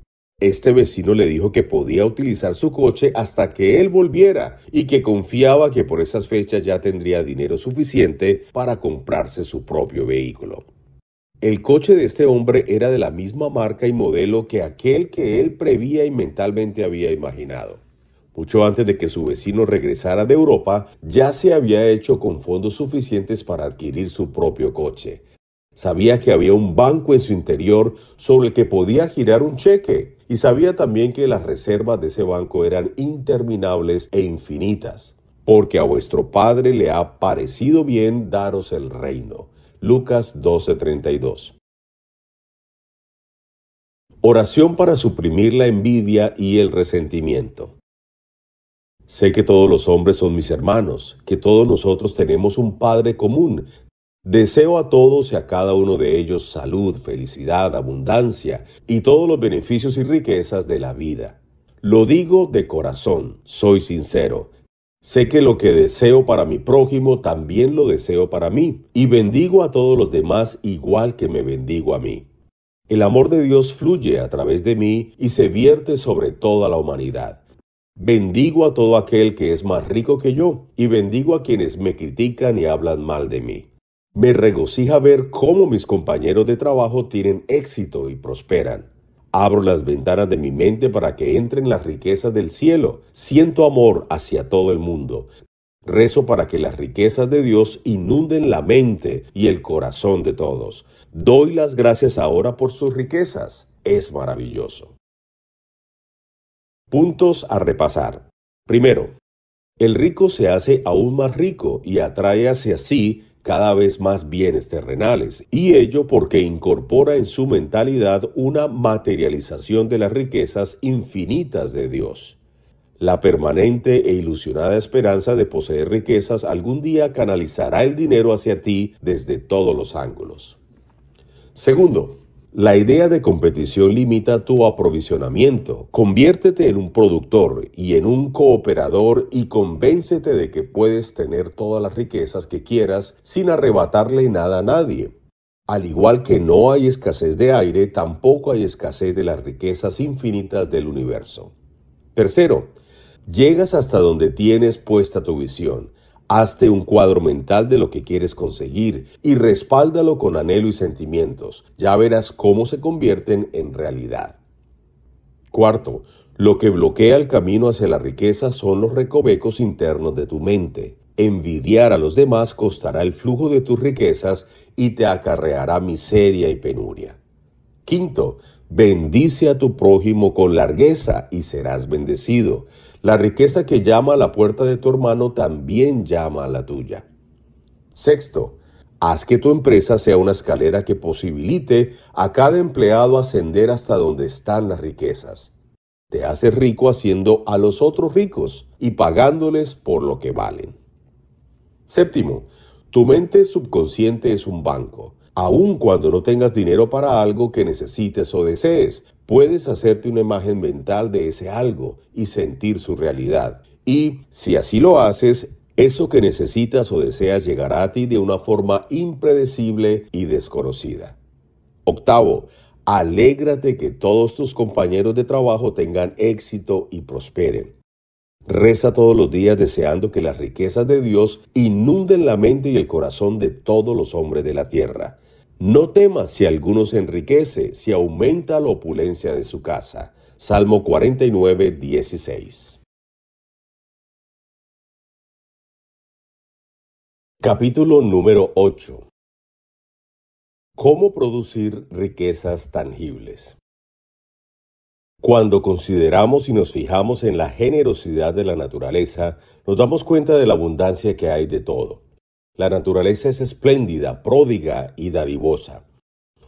Este vecino le dijo que podía utilizar su coche hasta que él volviera y que confiaba que por esas fechas ya tendría dinero suficiente para comprarse su propio vehículo. El coche de este hombre era de la misma marca y modelo que aquel que él prevía y mentalmente había imaginado. Mucho antes de que su vecino regresara de Europa, ya se había hecho con fondos suficientes para adquirir su propio coche Sabía que había un banco en su interior sobre el que podía girar un cheque y sabía también que las reservas de ese banco eran interminables e infinitas, porque a vuestro Padre le ha parecido bien daros el reino. Lucas 12:32. Oración para suprimir la envidia y el resentimiento. Sé que todos los hombres son mis hermanos, que todos nosotros tenemos un Padre común Deseo a todos y a cada uno de ellos salud, felicidad, abundancia y todos los beneficios y riquezas de la vida. Lo digo de corazón, soy sincero. Sé que lo que deseo para mi prójimo también lo deseo para mí, y bendigo a todos los demás igual que me bendigo a mí. El amor de Dios fluye a través de mí y se vierte sobre toda la humanidad. Bendigo a todo aquel que es más rico que yo, y bendigo a quienes me critican y hablan mal de mí. Me regocija ver cómo mis compañeros de trabajo tienen éxito y prosperan. Abro las ventanas de mi mente para que entren las riquezas del cielo. Siento amor hacia todo el mundo. Rezo para que las riquezas de Dios inunden la mente y el corazón de todos. Doy las gracias ahora por sus riquezas. Es maravilloso. Puntos a repasar. Primero, el rico se hace aún más rico y atrae hacia sí cada vez más bienes terrenales, y ello porque incorpora en su mentalidad una materialización de las riquezas infinitas de Dios. La permanente e ilusionada esperanza de poseer riquezas algún día canalizará el dinero hacia ti desde todos los ángulos. Segundo, la idea de competición limita tu aprovisionamiento. Conviértete en un productor y en un cooperador y convéncete de que puedes tener todas las riquezas que quieras sin arrebatarle nada a nadie. Al igual que no hay escasez de aire, tampoco hay escasez de las riquezas infinitas del universo. Tercero, llegas hasta donde tienes puesta tu visión. Hazte un cuadro mental de lo que quieres conseguir y respáldalo con anhelo y sentimientos. Ya verás cómo se convierten en realidad. Cuarto, lo que bloquea el camino hacia la riqueza son los recovecos internos de tu mente. Envidiar a los demás costará el flujo de tus riquezas y te acarreará miseria y penuria. Quinto, bendice a tu prójimo con largueza y serás bendecido. La riqueza que llama a la puerta de tu hermano también llama a la tuya. Sexto, haz que tu empresa sea una escalera que posibilite a cada empleado ascender hasta donde están las riquezas. Te haces rico haciendo a los otros ricos y pagándoles por lo que valen. Séptimo, tu mente subconsciente es un banco, aun cuando no tengas dinero para algo que necesites o desees, Puedes hacerte una imagen mental de ese algo y sentir su realidad. Y si así lo haces, eso que necesitas o deseas llegará a ti de una forma impredecible y desconocida. Octavo, alégrate que todos tus compañeros de trabajo tengan éxito y prosperen. Reza todos los días deseando que las riquezas de Dios inunden la mente y el corazón de todos los hombres de la tierra. No temas si alguno se enriquece, si aumenta la opulencia de su casa. Salmo 49, 16. Capítulo número 8. ¿Cómo producir riquezas tangibles? Cuando consideramos y nos fijamos en la generosidad de la naturaleza, nos damos cuenta de la abundancia que hay de todo. La naturaleza es espléndida, pródiga y dadivosa.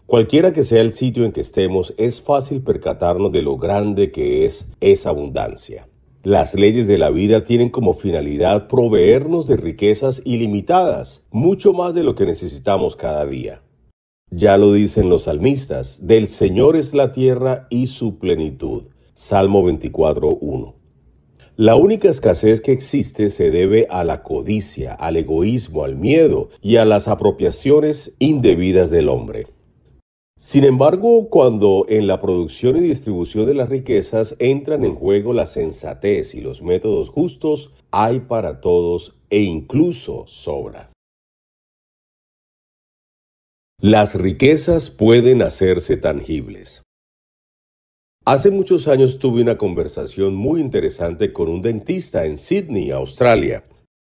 Cualquiera que sea el sitio en que estemos, es fácil percatarnos de lo grande que es esa abundancia. Las leyes de la vida tienen como finalidad proveernos de riquezas ilimitadas, mucho más de lo que necesitamos cada día. Ya lo dicen los salmistas, del Señor es la tierra y su plenitud. Salmo 24.1. La única escasez que existe se debe a la codicia, al egoísmo, al miedo y a las apropiaciones indebidas del hombre. Sin embargo, cuando en la producción y distribución de las riquezas entran en juego la sensatez y los métodos justos, hay para todos e incluso sobra. Las riquezas pueden hacerse tangibles. Hace muchos años tuve una conversación muy interesante con un dentista en Sydney, Australia,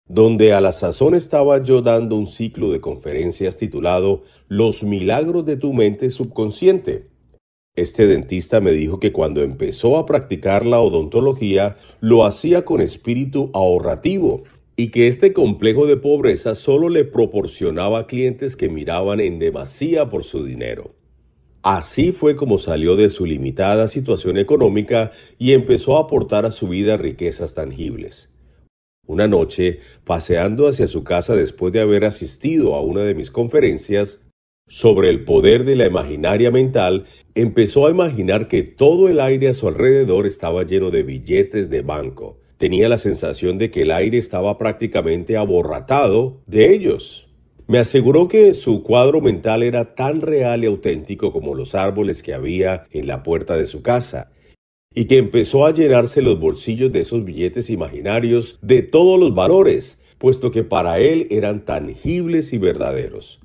donde a la sazón estaba yo dando un ciclo de conferencias titulado Los milagros de tu mente subconsciente. Este dentista me dijo que cuando empezó a practicar la odontología lo hacía con espíritu ahorrativo y que este complejo de pobreza solo le proporcionaba clientes que miraban en demasía por su dinero. Así fue como salió de su limitada situación económica y empezó a aportar a su vida riquezas tangibles. Una noche, paseando hacia su casa después de haber asistido a una de mis conferencias sobre el poder de la imaginaria mental, empezó a imaginar que todo el aire a su alrededor estaba lleno de billetes de banco. Tenía la sensación de que el aire estaba prácticamente aborratado de ellos. Me aseguró que su cuadro mental era tan real y auténtico como los árboles que había en la puerta de su casa, y que empezó a llenarse los bolsillos de esos billetes imaginarios de todos los valores, puesto que para él eran tangibles y verdaderos.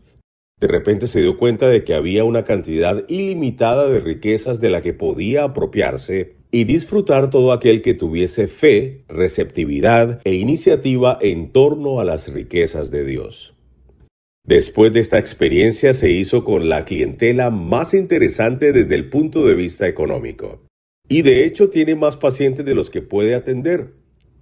De repente se dio cuenta de que había una cantidad ilimitada de riquezas de la que podía apropiarse y disfrutar todo aquel que tuviese fe, receptividad e iniciativa en torno a las riquezas de Dios. Después de esta experiencia se hizo con la clientela más interesante desde el punto de vista económico. Y de hecho tiene más pacientes de los que puede atender.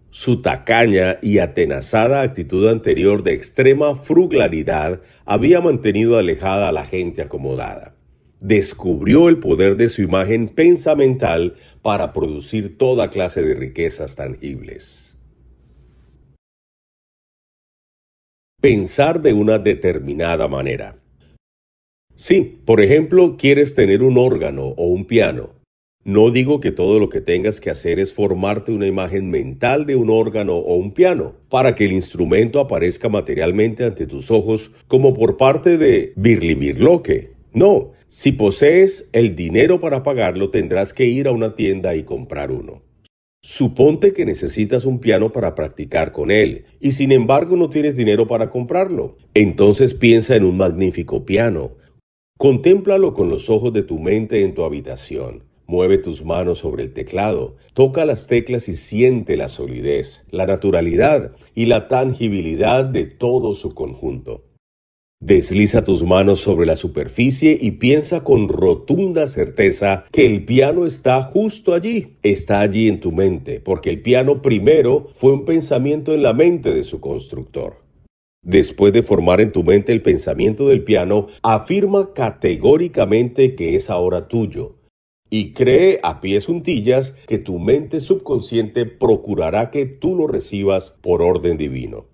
Su tacaña y atenazada actitud anterior de extrema frugalidad había mantenido alejada a la gente acomodada. Descubrió el poder de su imagen pensamental para producir toda clase de riquezas tangibles. pensar de una determinada manera. Sí, por ejemplo, quieres tener un órgano o un piano. No digo que todo lo que tengas que hacer es formarte una imagen mental de un órgano o un piano, para que el instrumento aparezca materialmente ante tus ojos como por parte de Birli Birloque. No, si posees el dinero para pagarlo tendrás que ir a una tienda y comprar uno. Suponte que necesitas un piano para practicar con él y sin embargo no tienes dinero para comprarlo. Entonces piensa en un magnífico piano. Contémplalo con los ojos de tu mente en tu habitación. Mueve tus manos sobre el teclado, toca las teclas y siente la solidez, la naturalidad y la tangibilidad de todo su conjunto. Desliza tus manos sobre la superficie y piensa con rotunda certeza que el piano está justo allí, está allí en tu mente, porque el piano primero fue un pensamiento en la mente de su constructor. Después de formar en tu mente el pensamiento del piano, afirma categóricamente que es ahora tuyo, y cree a pies juntillas que tu mente subconsciente procurará que tú lo recibas por orden divino.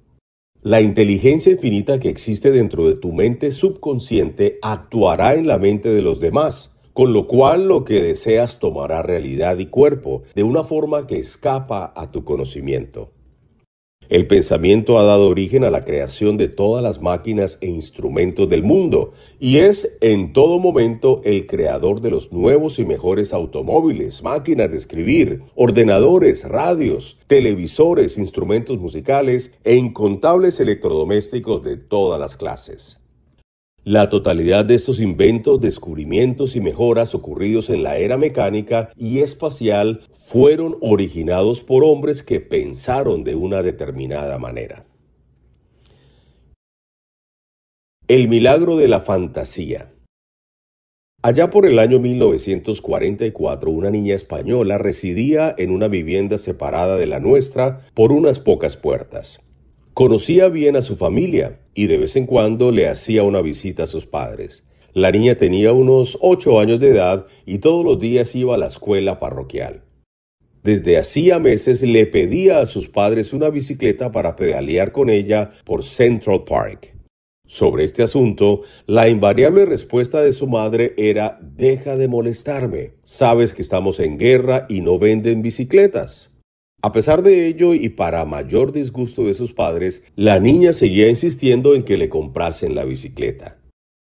La inteligencia infinita que existe dentro de tu mente subconsciente actuará en la mente de los demás, con lo cual lo que deseas tomará realidad y cuerpo de una forma que escapa a tu conocimiento. El pensamiento ha dado origen a la creación de todas las máquinas e instrumentos del mundo y es en todo momento el creador de los nuevos y mejores automóviles, máquinas de escribir, ordenadores, radios, televisores, instrumentos musicales e incontables electrodomésticos de todas las clases. La totalidad de estos inventos, descubrimientos y mejoras ocurridos en la era mecánica y espacial fueron originados por hombres que pensaron de una determinada manera. El milagro de la fantasía. Allá por el año 1944, una niña española residía en una vivienda separada de la nuestra por unas pocas puertas. Conocía bien a su familia y de vez en cuando le hacía una visita a sus padres. La niña tenía unos ocho años de edad y todos los días iba a la escuela parroquial. Desde hacía meses le pedía a sus padres una bicicleta para pedalear con ella por Central Park. Sobre este asunto, la invariable respuesta de su madre era Deja de molestarme. Sabes que estamos en guerra y no venden bicicletas. A pesar de ello y para mayor disgusto de sus padres, la niña seguía insistiendo en que le comprasen la bicicleta.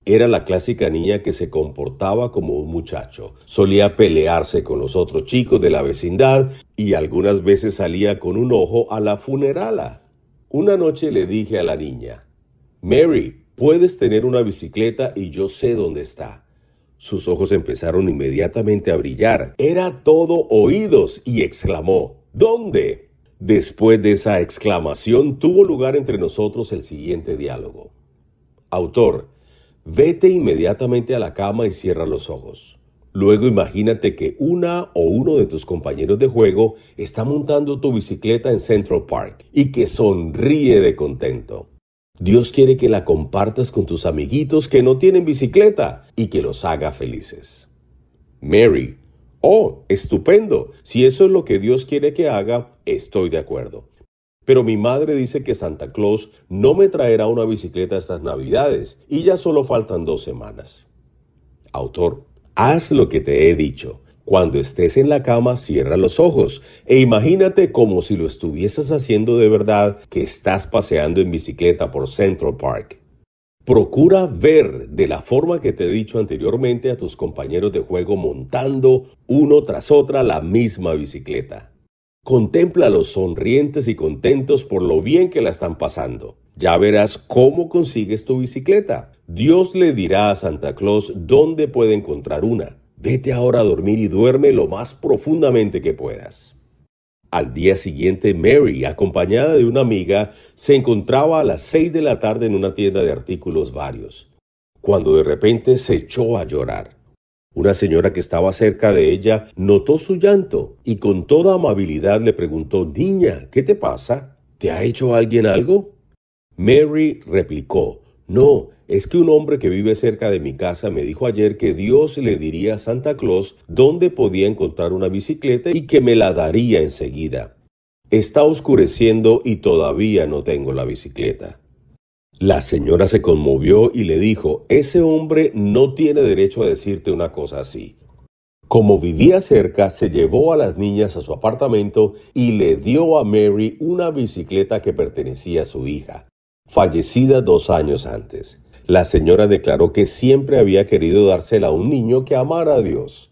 Era la clásica niña que se comportaba como un muchacho. Solía pelearse con los otros chicos de la vecindad y algunas veces salía con un ojo a la funerala. Una noche le dije a la niña, Mary, puedes tener una bicicleta y yo sé dónde está. Sus ojos empezaron inmediatamente a brillar. Era todo oídos y exclamó, ¿Dónde? Después de esa exclamación tuvo lugar entre nosotros el siguiente diálogo. Autor, vete inmediatamente a la cama y cierra los ojos. Luego imagínate que una o uno de tus compañeros de juego está montando tu bicicleta en Central Park y que sonríe de contento. Dios quiere que la compartas con tus amiguitos que no tienen bicicleta y que los haga felices. Mary, Oh, estupendo. Si eso es lo que Dios quiere que haga, estoy de acuerdo. Pero mi madre dice que Santa Claus no me traerá una bicicleta estas navidades y ya solo faltan dos semanas. Autor, haz lo que te he dicho. Cuando estés en la cama, cierra los ojos e imagínate como si lo estuvieses haciendo de verdad que estás paseando en bicicleta por Central Park. Procura ver de la forma que te he dicho anteriormente a tus compañeros de juego montando uno tras otra la misma bicicleta. los sonrientes y contentos por lo bien que la están pasando. Ya verás cómo consigues tu bicicleta. Dios le dirá a Santa Claus dónde puede encontrar una. Vete ahora a dormir y duerme lo más profundamente que puedas. Al día siguiente, Mary, acompañada de una amiga, se encontraba a las seis de la tarde en una tienda de artículos varios, cuando de repente se echó a llorar. Una señora que estaba cerca de ella notó su llanto y con toda amabilidad le preguntó, Niña, ¿qué te pasa? ¿Te ha hecho alguien algo? Mary replicó, No, es que un hombre que vive cerca de mi casa me dijo ayer que Dios le diría a Santa Claus dónde podía encontrar una bicicleta y que me la daría enseguida. Está oscureciendo y todavía no tengo la bicicleta. La señora se conmovió y le dijo, ese hombre no tiene derecho a decirte una cosa así. Como vivía cerca, se llevó a las niñas a su apartamento y le dio a Mary una bicicleta que pertenecía a su hija, fallecida dos años antes. La señora declaró que siempre había querido dársela a un niño que amara a Dios.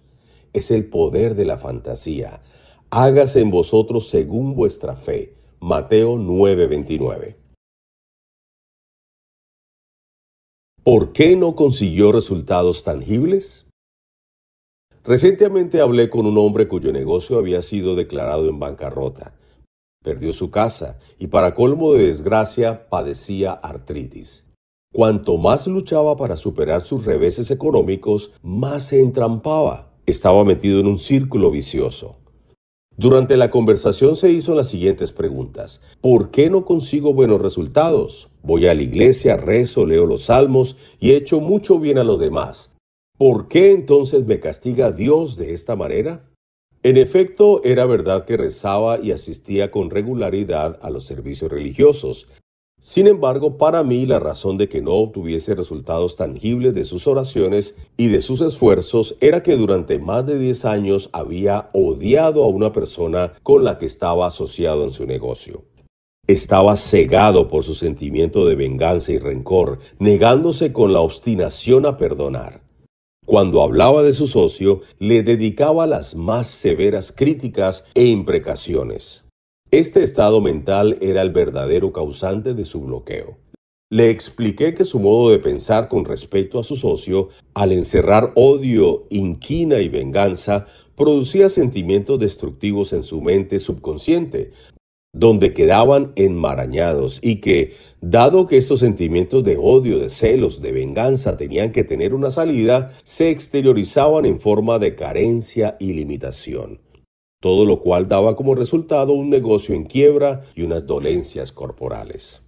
Es el poder de la fantasía. Hágase en vosotros según vuestra fe. Mateo 9:29. ¿Por qué no consiguió resultados tangibles? Recientemente hablé con un hombre cuyo negocio había sido declarado en bancarrota. Perdió su casa y para colmo de desgracia padecía artritis. Cuanto más luchaba para superar sus reveses económicos, más se entrampaba. Estaba metido en un círculo vicioso. Durante la conversación se hizo las siguientes preguntas. ¿Por qué no consigo buenos resultados? Voy a la iglesia, rezo, leo los salmos y echo mucho bien a los demás. ¿Por qué entonces me castiga Dios de esta manera? En efecto, era verdad que rezaba y asistía con regularidad a los servicios religiosos, sin embargo, para mí la razón de que no obtuviese resultados tangibles de sus oraciones y de sus esfuerzos era que durante más de 10 años había odiado a una persona con la que estaba asociado en su negocio. Estaba cegado por su sentimiento de venganza y rencor, negándose con la obstinación a perdonar. Cuando hablaba de su socio, le dedicaba las más severas críticas e imprecaciones. Este estado mental era el verdadero causante de su bloqueo. Le expliqué que su modo de pensar con respecto a su socio, al encerrar odio, inquina y venganza, producía sentimientos destructivos en su mente subconsciente, donde quedaban enmarañados y que, dado que estos sentimientos de odio, de celos, de venganza tenían que tener una salida, se exteriorizaban en forma de carencia y limitación todo lo cual daba como resultado un negocio en quiebra y unas dolencias corporales.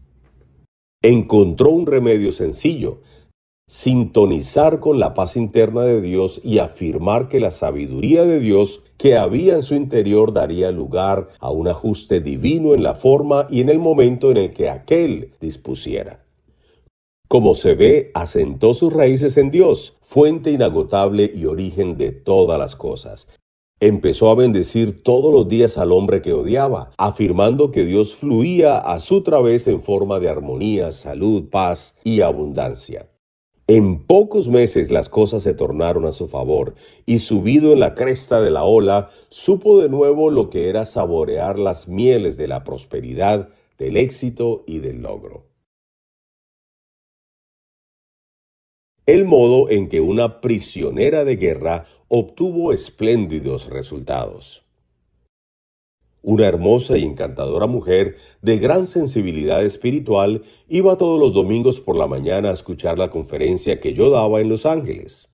Encontró un remedio sencillo, sintonizar con la paz interna de Dios y afirmar que la sabiduría de Dios que había en su interior daría lugar a un ajuste divino en la forma y en el momento en el que aquel dispusiera. Como se ve, asentó sus raíces en Dios, fuente inagotable y origen de todas las cosas, empezó a bendecir todos los días al hombre que odiaba, afirmando que Dios fluía a su través en forma de armonía, salud, paz y abundancia. En pocos meses las cosas se tornaron a su favor y subido en la cresta de la ola, supo de nuevo lo que era saborear las mieles de la prosperidad, del éxito y del logro. El modo en que una prisionera de guerra obtuvo espléndidos resultados. Una hermosa y encantadora mujer de gran sensibilidad espiritual iba todos los domingos por la mañana a escuchar la conferencia que yo daba en Los Ángeles.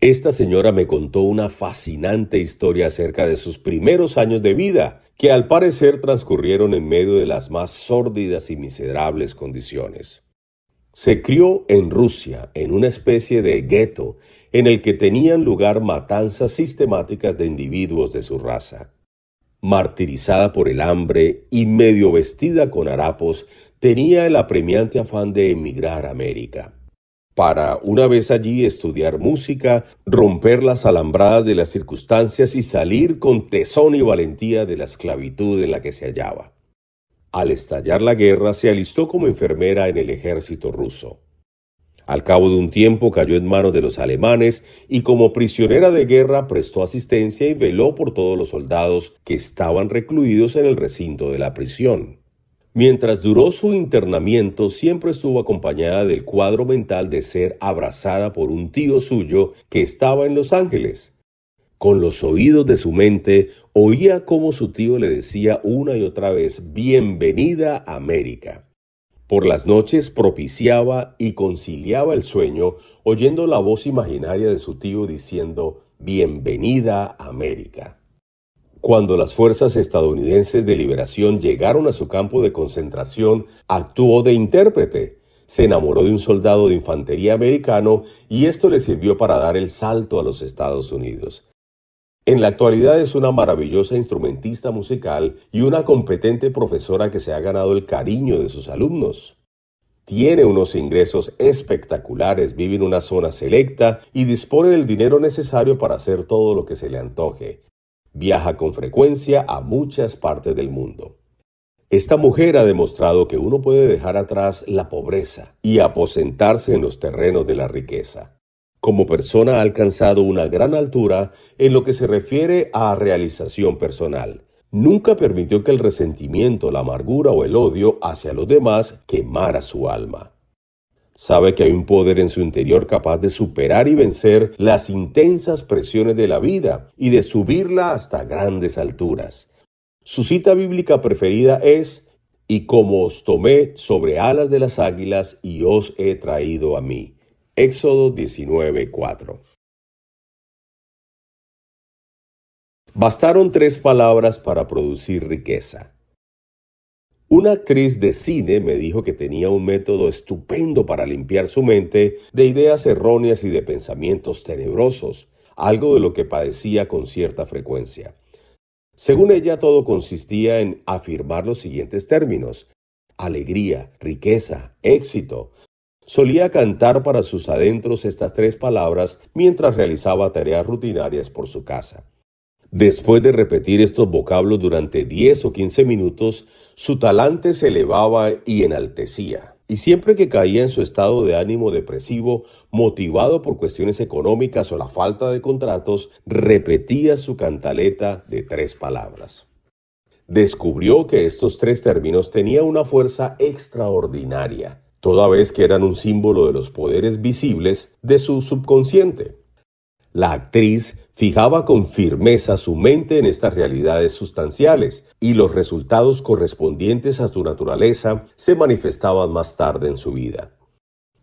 Esta señora me contó una fascinante historia acerca de sus primeros años de vida, que al parecer transcurrieron en medio de las más sórdidas y miserables condiciones. Se crió en Rusia, en una especie de gueto, en el que tenían lugar matanzas sistemáticas de individuos de su raza. Martirizada por el hambre y medio vestida con harapos, tenía el apremiante afán de emigrar a América para, una vez allí, estudiar música, romper las alambradas de las circunstancias y salir con tesón y valentía de la esclavitud en la que se hallaba. Al estallar la guerra, se alistó como enfermera en el ejército ruso. Al cabo de un tiempo cayó en manos de los alemanes y como prisionera de guerra prestó asistencia y veló por todos los soldados que estaban recluidos en el recinto de la prisión. Mientras duró su internamiento, siempre estuvo acompañada del cuadro mental de ser abrazada por un tío suyo que estaba en Los Ángeles. Con los oídos de su mente, oía cómo su tío le decía una y otra vez, Bienvenida América. Por las noches propiciaba y conciliaba el sueño oyendo la voz imaginaria de su tío diciendo Bienvenida América. Cuando las fuerzas estadounidenses de liberación llegaron a su campo de concentración, actuó de intérprete. Se enamoró de un soldado de infantería americano y esto le sirvió para dar el salto a los Estados Unidos. En la actualidad es una maravillosa instrumentista musical y una competente profesora que se ha ganado el cariño de sus alumnos. Tiene unos ingresos espectaculares, vive en una zona selecta y dispone del dinero necesario para hacer todo lo que se le antoje. Viaja con frecuencia a muchas partes del mundo. Esta mujer ha demostrado que uno puede dejar atrás la pobreza y aposentarse en los terrenos de la riqueza. Como persona ha alcanzado una gran altura en lo que se refiere a realización personal. Nunca permitió que el resentimiento, la amargura o el odio hacia los demás quemara su alma. Sabe que hay un poder en su interior capaz de superar y vencer las intensas presiones de la vida y de subirla hasta grandes alturas. Su cita bíblica preferida es, Y como os tomé sobre alas de las águilas y os he traído a mí. Éxodo 19:4 Bastaron tres palabras para producir riqueza. Una actriz de cine me dijo que tenía un método estupendo para limpiar su mente de ideas erróneas y de pensamientos tenebrosos, algo de lo que padecía con cierta frecuencia. Según ella, todo consistía en afirmar los siguientes términos. Alegría, riqueza, éxito, Solía cantar para sus adentros estas tres palabras mientras realizaba tareas rutinarias por su casa. Después de repetir estos vocablos durante 10 o 15 minutos, su talante se elevaba y enaltecía. Y siempre que caía en su estado de ánimo depresivo, motivado por cuestiones económicas o la falta de contratos, repetía su cantaleta de tres palabras. Descubrió que estos tres términos tenían una fuerza extraordinaria toda vez que eran un símbolo de los poderes visibles de su subconsciente. La actriz fijaba con firmeza su mente en estas realidades sustanciales y los resultados correspondientes a su naturaleza se manifestaban más tarde en su vida.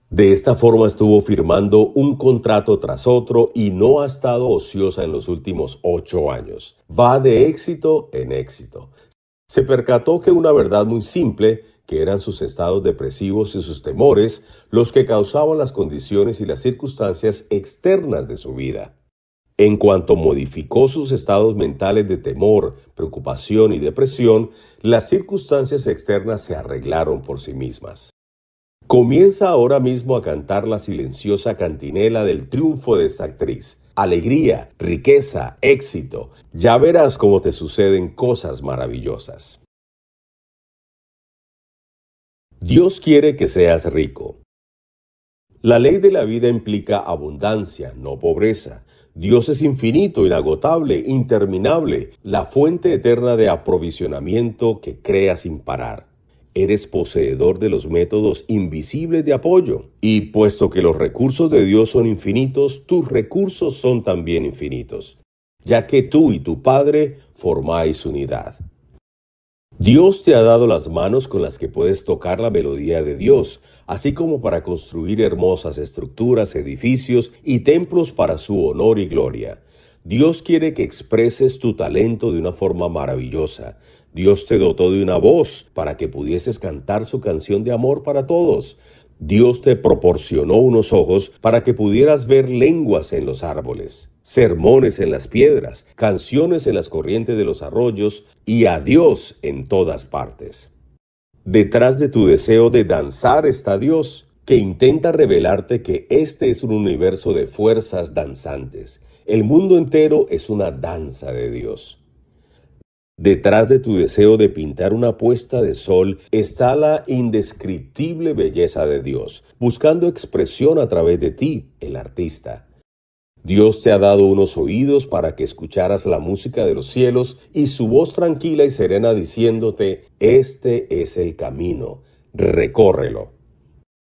De esta forma estuvo firmando un contrato tras otro y no ha estado ociosa en los últimos ocho años. Va de éxito en éxito. Se percató que una verdad muy simple que eran sus estados depresivos y sus temores los que causaban las condiciones y las circunstancias externas de su vida. En cuanto modificó sus estados mentales de temor, preocupación y depresión, las circunstancias externas se arreglaron por sí mismas. Comienza ahora mismo a cantar la silenciosa cantinela del triunfo de esta actriz. Alegría, riqueza, éxito. Ya verás cómo te suceden cosas maravillosas. Dios quiere que seas rico. La ley de la vida implica abundancia, no pobreza. Dios es infinito, inagotable, interminable, la fuente eterna de aprovisionamiento que crea sin parar. Eres poseedor de los métodos invisibles de apoyo. Y puesto que los recursos de Dios son infinitos, tus recursos son también infinitos, ya que tú y tu Padre formáis unidad. Dios te ha dado las manos con las que puedes tocar la melodía de Dios, así como para construir hermosas estructuras, edificios y templos para su honor y gloria. Dios quiere que expreses tu talento de una forma maravillosa. Dios te dotó de una voz para que pudieses cantar su canción de amor para todos. Dios te proporcionó unos ojos para que pudieras ver lenguas en los árboles sermones en las piedras, canciones en las corrientes de los arroyos y a Dios en todas partes. Detrás de tu deseo de danzar está Dios, que intenta revelarte que este es un universo de fuerzas danzantes. El mundo entero es una danza de Dios. Detrás de tu deseo de pintar una puesta de sol está la indescriptible belleza de Dios, buscando expresión a través de ti, el artista. Dios te ha dado unos oídos para que escucharas la música de los cielos y su voz tranquila y serena diciéndote, este es el camino, recórrelo.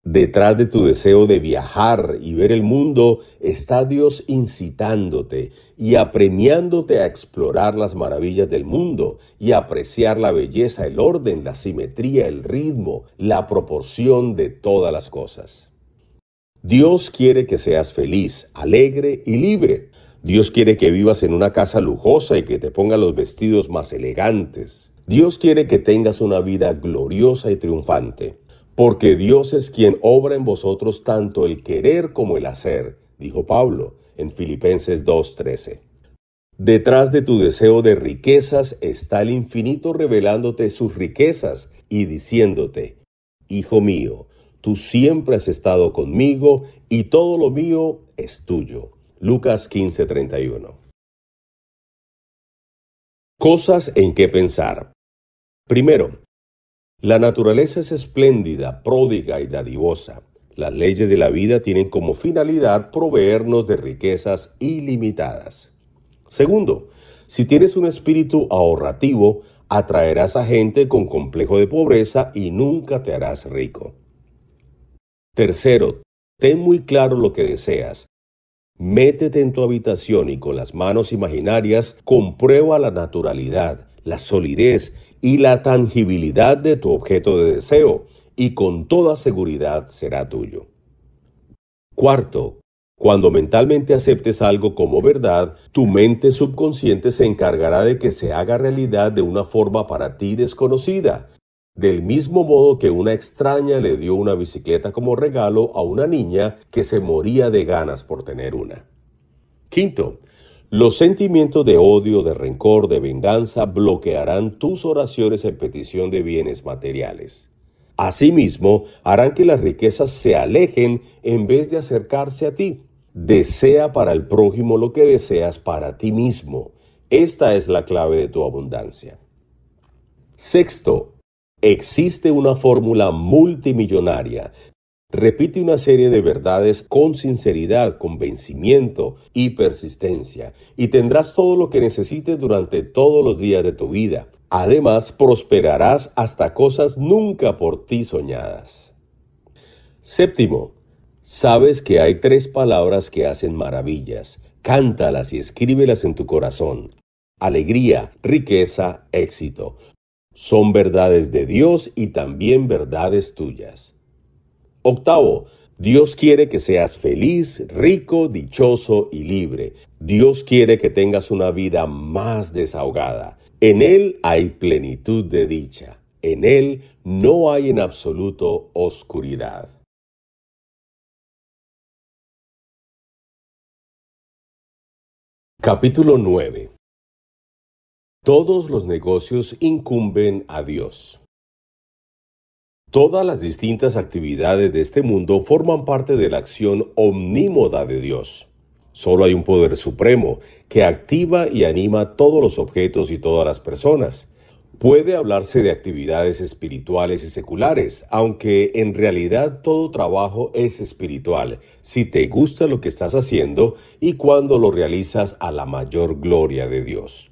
Detrás de tu deseo de viajar y ver el mundo está Dios incitándote y apremiándote a explorar las maravillas del mundo y apreciar la belleza, el orden, la simetría, el ritmo, la proporción de todas las cosas. Dios quiere que seas feliz, alegre y libre. Dios quiere que vivas en una casa lujosa y que te ponga los vestidos más elegantes. Dios quiere que tengas una vida gloriosa y triunfante, porque Dios es quien obra en vosotros tanto el querer como el hacer, dijo Pablo en Filipenses 2.13. Detrás de tu deseo de riquezas está el infinito revelándote sus riquezas y diciéndote, Hijo mío, Tú siempre has estado conmigo y todo lo mío es tuyo. Lucas 15:31. Cosas en que pensar. Primero, la naturaleza es espléndida, pródiga y dadivosa. Las leyes de la vida tienen como finalidad proveernos de riquezas ilimitadas. Segundo, si tienes un espíritu ahorrativo, atraerás a gente con complejo de pobreza y nunca te harás rico. Tercero, ten muy claro lo que deseas. Métete en tu habitación y con las manos imaginarias comprueba la naturalidad, la solidez y la tangibilidad de tu objeto de deseo, y con toda seguridad será tuyo. Cuarto, cuando mentalmente aceptes algo como verdad, tu mente subconsciente se encargará de que se haga realidad de una forma para ti desconocida, del mismo modo que una extraña le dio una bicicleta como regalo a una niña que se moría de ganas por tener una. Quinto, los sentimientos de odio, de rencor, de venganza bloquearán tus oraciones en petición de bienes materiales. Asimismo, harán que las riquezas se alejen en vez de acercarse a ti. Desea para el prójimo lo que deseas para ti mismo. Esta es la clave de tu abundancia. Sexto, Existe una fórmula multimillonaria. Repite una serie de verdades con sinceridad, convencimiento y persistencia, y tendrás todo lo que necesites durante todos los días de tu vida. Además, prosperarás hasta cosas nunca por ti soñadas. Séptimo, sabes que hay tres palabras que hacen maravillas. Cántalas y escríbelas en tu corazón. Alegría, riqueza, éxito son verdades de Dios y también verdades tuyas. Octavo, Dios quiere que seas feliz, rico, dichoso y libre. Dios quiere que tengas una vida más desahogada. En Él hay plenitud de dicha. En Él no hay en absoluto oscuridad. Capítulo 9 todos los negocios incumben a Dios. Todas las distintas actividades de este mundo forman parte de la acción omnímoda de Dios. Solo hay un poder supremo que activa y anima todos los objetos y todas las personas. Puede hablarse de actividades espirituales y seculares, aunque en realidad todo trabajo es espiritual, si te gusta lo que estás haciendo y cuando lo realizas a la mayor gloria de Dios.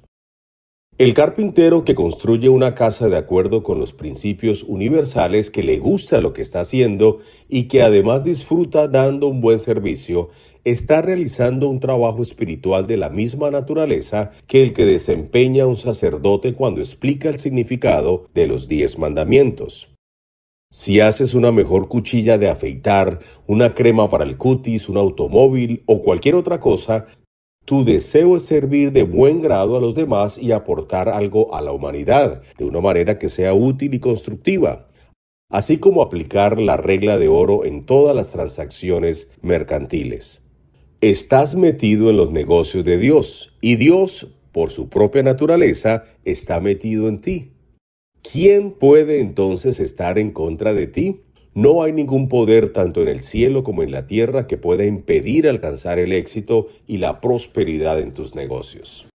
El carpintero que construye una casa de acuerdo con los principios universales, que le gusta lo que está haciendo y que además disfruta dando un buen servicio, está realizando un trabajo espiritual de la misma naturaleza que el que desempeña un sacerdote cuando explica el significado de los diez mandamientos. Si haces una mejor cuchilla de afeitar, una crema para el cutis, un automóvil o cualquier otra cosa, tu deseo es servir de buen grado a los demás y aportar algo a la humanidad, de una manera que sea útil y constructiva así como aplicar la regla de oro en todas las transacciones mercantiles. Estás metido en los negocios de Dios y Dios, por su propia naturaleza, está metido en ti. ¿Quién puede entonces estar en contra de ti? No hay ningún poder tanto en el cielo como en la tierra que pueda impedir alcanzar el éxito y la prosperidad en tus negocios.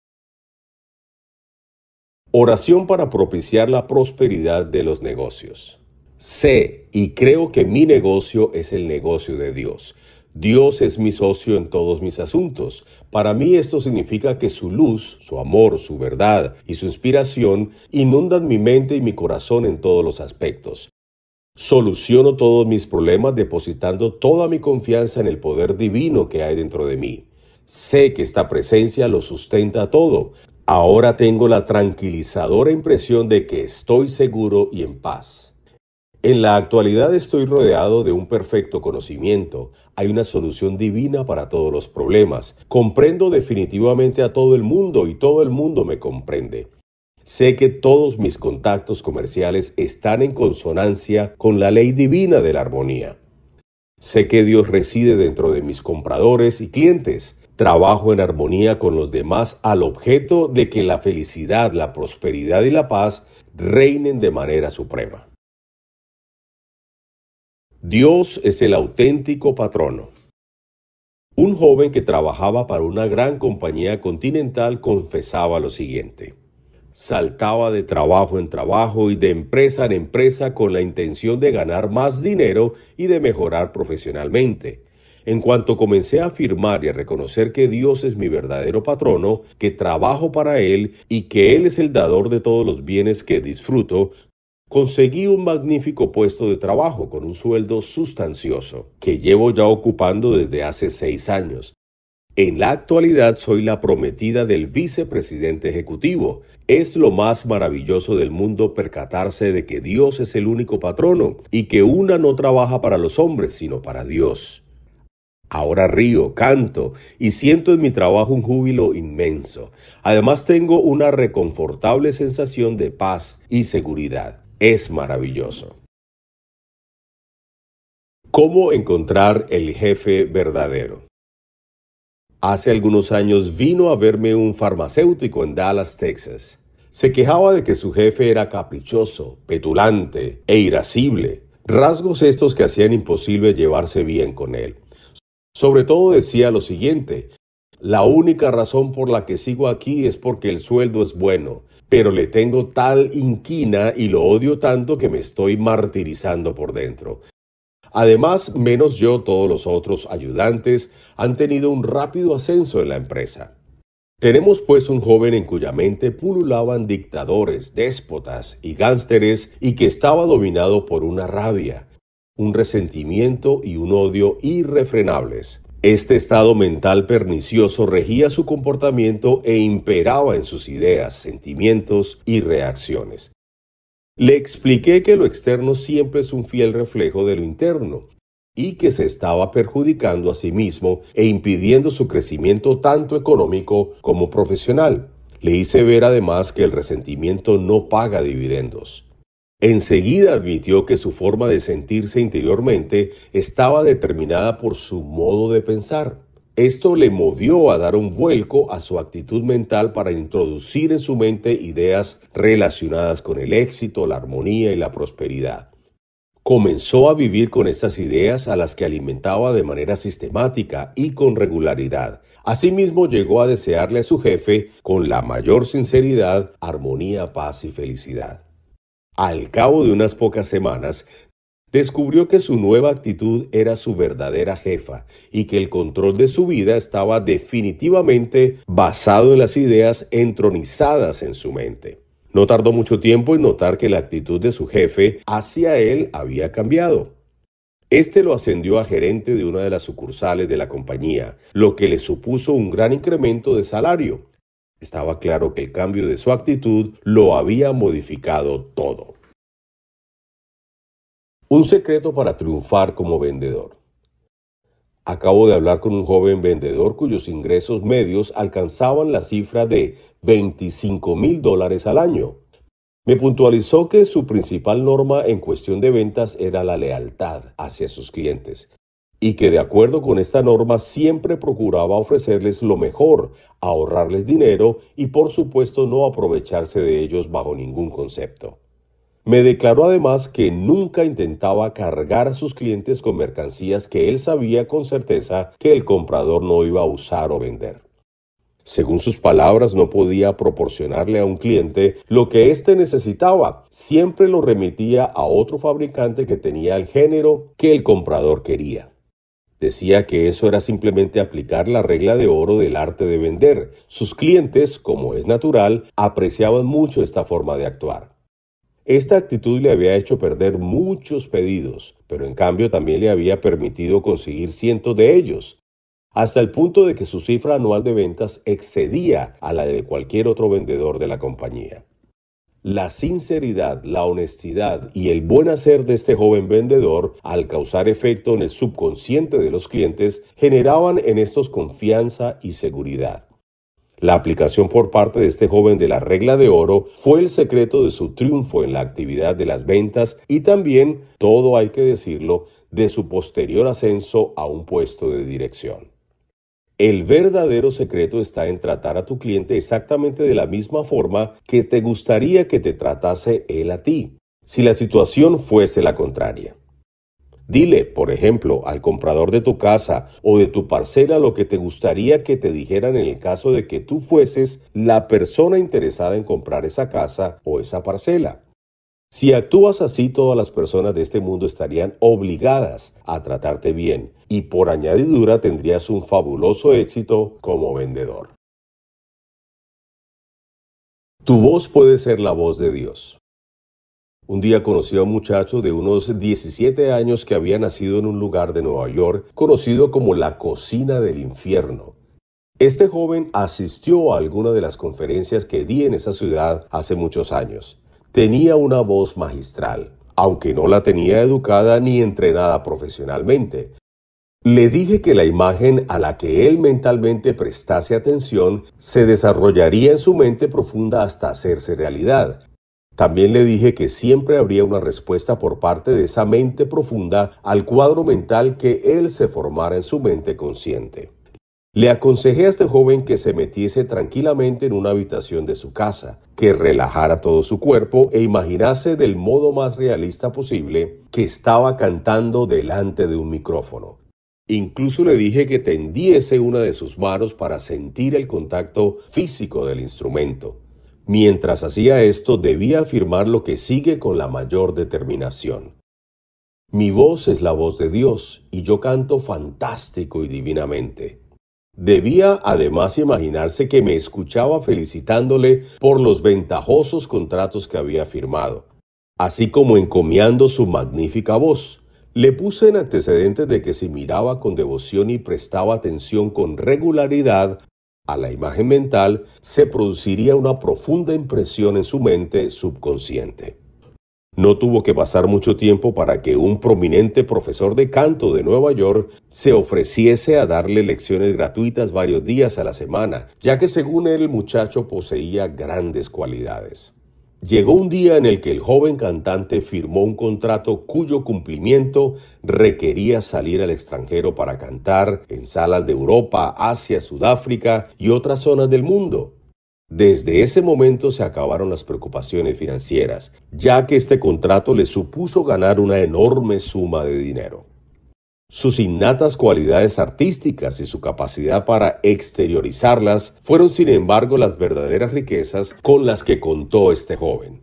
Oración para propiciar la prosperidad de los negocios. Sé y creo que mi negocio es el negocio de Dios. Dios es mi socio en todos mis asuntos. Para mí esto significa que su luz, su amor, su verdad y su inspiración inundan mi mente y mi corazón en todos los aspectos. Soluciono todos mis problemas depositando toda mi confianza en el poder divino que hay dentro de mí. Sé que esta presencia lo sustenta todo. Ahora tengo la tranquilizadora impresión de que estoy seguro y en paz. En la actualidad estoy rodeado de un perfecto conocimiento. Hay una solución divina para todos los problemas. Comprendo definitivamente a todo el mundo y todo el mundo me comprende. Sé que todos mis contactos comerciales están en consonancia con la ley divina de la armonía. Sé que Dios reside dentro de mis compradores y clientes. Trabajo en armonía con los demás al objeto de que la felicidad, la prosperidad y la paz reinen de manera suprema. Dios es el auténtico patrono. Un joven que trabajaba para una gran compañía continental confesaba lo siguiente. Saltaba de trabajo en trabajo y de empresa en empresa con la intención de ganar más dinero y de mejorar profesionalmente. En cuanto comencé a afirmar y a reconocer que Dios es mi verdadero patrono, que trabajo para Él y que Él es el dador de todos los bienes que disfruto, conseguí un magnífico puesto de trabajo con un sueldo sustancioso, que llevo ya ocupando desde hace seis años. En la actualidad soy la prometida del vicepresidente ejecutivo, es lo más maravilloso del mundo percatarse de que Dios es el único patrono y que una no trabaja para los hombres, sino para Dios. Ahora río, canto y siento en mi trabajo un júbilo inmenso. Además tengo una reconfortable sensación de paz y seguridad. Es maravilloso. ¿Cómo encontrar el jefe verdadero? Hace algunos años vino a verme un farmacéutico en Dallas, Texas. Se quejaba de que su jefe era caprichoso, petulante e irascible, rasgos estos que hacían imposible llevarse bien con él. Sobre todo decía lo siguiente, la única razón por la que sigo aquí es porque el sueldo es bueno, pero le tengo tal inquina y lo odio tanto que me estoy martirizando por dentro. Además, menos yo, todos los otros ayudantes han tenido un rápido ascenso en la empresa. Tenemos pues un joven en cuya mente pululaban dictadores, déspotas y gánsteres y que estaba dominado por una rabia, un resentimiento y un odio irrefrenables. Este estado mental pernicioso regía su comportamiento e imperaba en sus ideas, sentimientos y reacciones. Le expliqué que lo externo siempre es un fiel reflejo de lo interno y que se estaba perjudicando a sí mismo e impidiendo su crecimiento tanto económico como profesional. Le hice ver además que el resentimiento no paga dividendos. Enseguida admitió que su forma de sentirse interiormente estaba determinada por su modo de pensar. Esto le movió a dar un vuelco a su actitud mental para introducir en su mente ideas relacionadas con el éxito, la armonía y la prosperidad. Comenzó a vivir con estas ideas a las que alimentaba de manera sistemática y con regularidad. Asimismo llegó a desearle a su jefe, con la mayor sinceridad, armonía, paz y felicidad. Al cabo de unas pocas semanas, descubrió que su nueva actitud era su verdadera jefa y que el control de su vida estaba definitivamente basado en las ideas entronizadas en su mente. No tardó mucho tiempo en notar que la actitud de su jefe hacia él había cambiado. Este lo ascendió a gerente de una de las sucursales de la compañía, lo que le supuso un gran incremento de salario. Estaba claro que el cambio de su actitud lo había modificado todo. Un secreto para triunfar como vendedor. Acabo de hablar con un joven vendedor cuyos ingresos medios alcanzaban la cifra de 25 mil dólares al año. Me puntualizó que su principal norma en cuestión de ventas era la lealtad hacia sus clientes y que de acuerdo con esta norma siempre procuraba ofrecerles lo mejor, ahorrarles dinero y por supuesto no aprovecharse de ellos bajo ningún concepto. Me declaró además que nunca intentaba cargar a sus clientes con mercancías que él sabía con certeza que el comprador no iba a usar o vender. Según sus palabras, no podía proporcionarle a un cliente lo que éste necesitaba. Siempre lo remitía a otro fabricante que tenía el género que el comprador quería. Decía que eso era simplemente aplicar la regla de oro del arte de vender. Sus clientes, como es natural, apreciaban mucho esta forma de actuar. Esta actitud le había hecho perder muchos pedidos, pero en cambio también le había permitido conseguir cientos de ellos, hasta el punto de que su cifra anual de ventas excedía a la de cualquier otro vendedor de la compañía. La sinceridad, la honestidad y el buen hacer de este joven vendedor, al causar efecto en el subconsciente de los clientes, generaban en estos confianza y seguridad. La aplicación por parte de este joven de la regla de oro fue el secreto de su triunfo en la actividad de las ventas y también, todo hay que decirlo, de su posterior ascenso a un puesto de dirección. El verdadero secreto está en tratar a tu cliente exactamente de la misma forma que te gustaría que te tratase él a ti, si la situación fuese la contraria. Dile, por ejemplo, al comprador de tu casa o de tu parcela lo que te gustaría que te dijeran en el caso de que tú fueses la persona interesada en comprar esa casa o esa parcela. Si actúas así, todas las personas de este mundo estarían obligadas a tratarte bien y por añadidura tendrías un fabuloso éxito como vendedor. Tu voz puede ser la voz de Dios. Un día conocí a un muchacho de unos 17 años que había nacido en un lugar de Nueva York conocido como la cocina del infierno. Este joven asistió a alguna de las conferencias que di en esa ciudad hace muchos años. Tenía una voz magistral, aunque no la tenía educada ni entrenada profesionalmente. Le dije que la imagen a la que él mentalmente prestase atención se desarrollaría en su mente profunda hasta hacerse realidad, también le dije que siempre habría una respuesta por parte de esa mente profunda al cuadro mental que él se formara en su mente consciente. Le aconsejé a este joven que se metiese tranquilamente en una habitación de su casa, que relajara todo su cuerpo e imaginase del modo más realista posible que estaba cantando delante de un micrófono. Incluso le dije que tendiese una de sus manos para sentir el contacto físico del instrumento. Mientras hacía esto debía afirmar lo que sigue con la mayor determinación. Mi voz es la voz de Dios y yo canto fantástico y divinamente. Debía además imaginarse que me escuchaba felicitándole por los ventajosos contratos que había firmado, así como encomiando su magnífica voz. Le puse en antecedentes de que se miraba con devoción y prestaba atención con regularidad a la imagen mental, se produciría una profunda impresión en su mente subconsciente. No tuvo que pasar mucho tiempo para que un prominente profesor de canto de Nueva York se ofreciese a darle lecciones gratuitas varios días a la semana, ya que según él el muchacho poseía grandes cualidades. Llegó un día en el que el joven cantante firmó un contrato cuyo cumplimiento requería salir al extranjero para cantar en salas de Europa, Asia, Sudáfrica y otras zonas del mundo. Desde ese momento se acabaron las preocupaciones financieras, ya que este contrato le supuso ganar una enorme suma de dinero. Sus innatas cualidades artísticas y su capacidad para exteriorizarlas fueron sin embargo las verdaderas riquezas con las que contó este joven.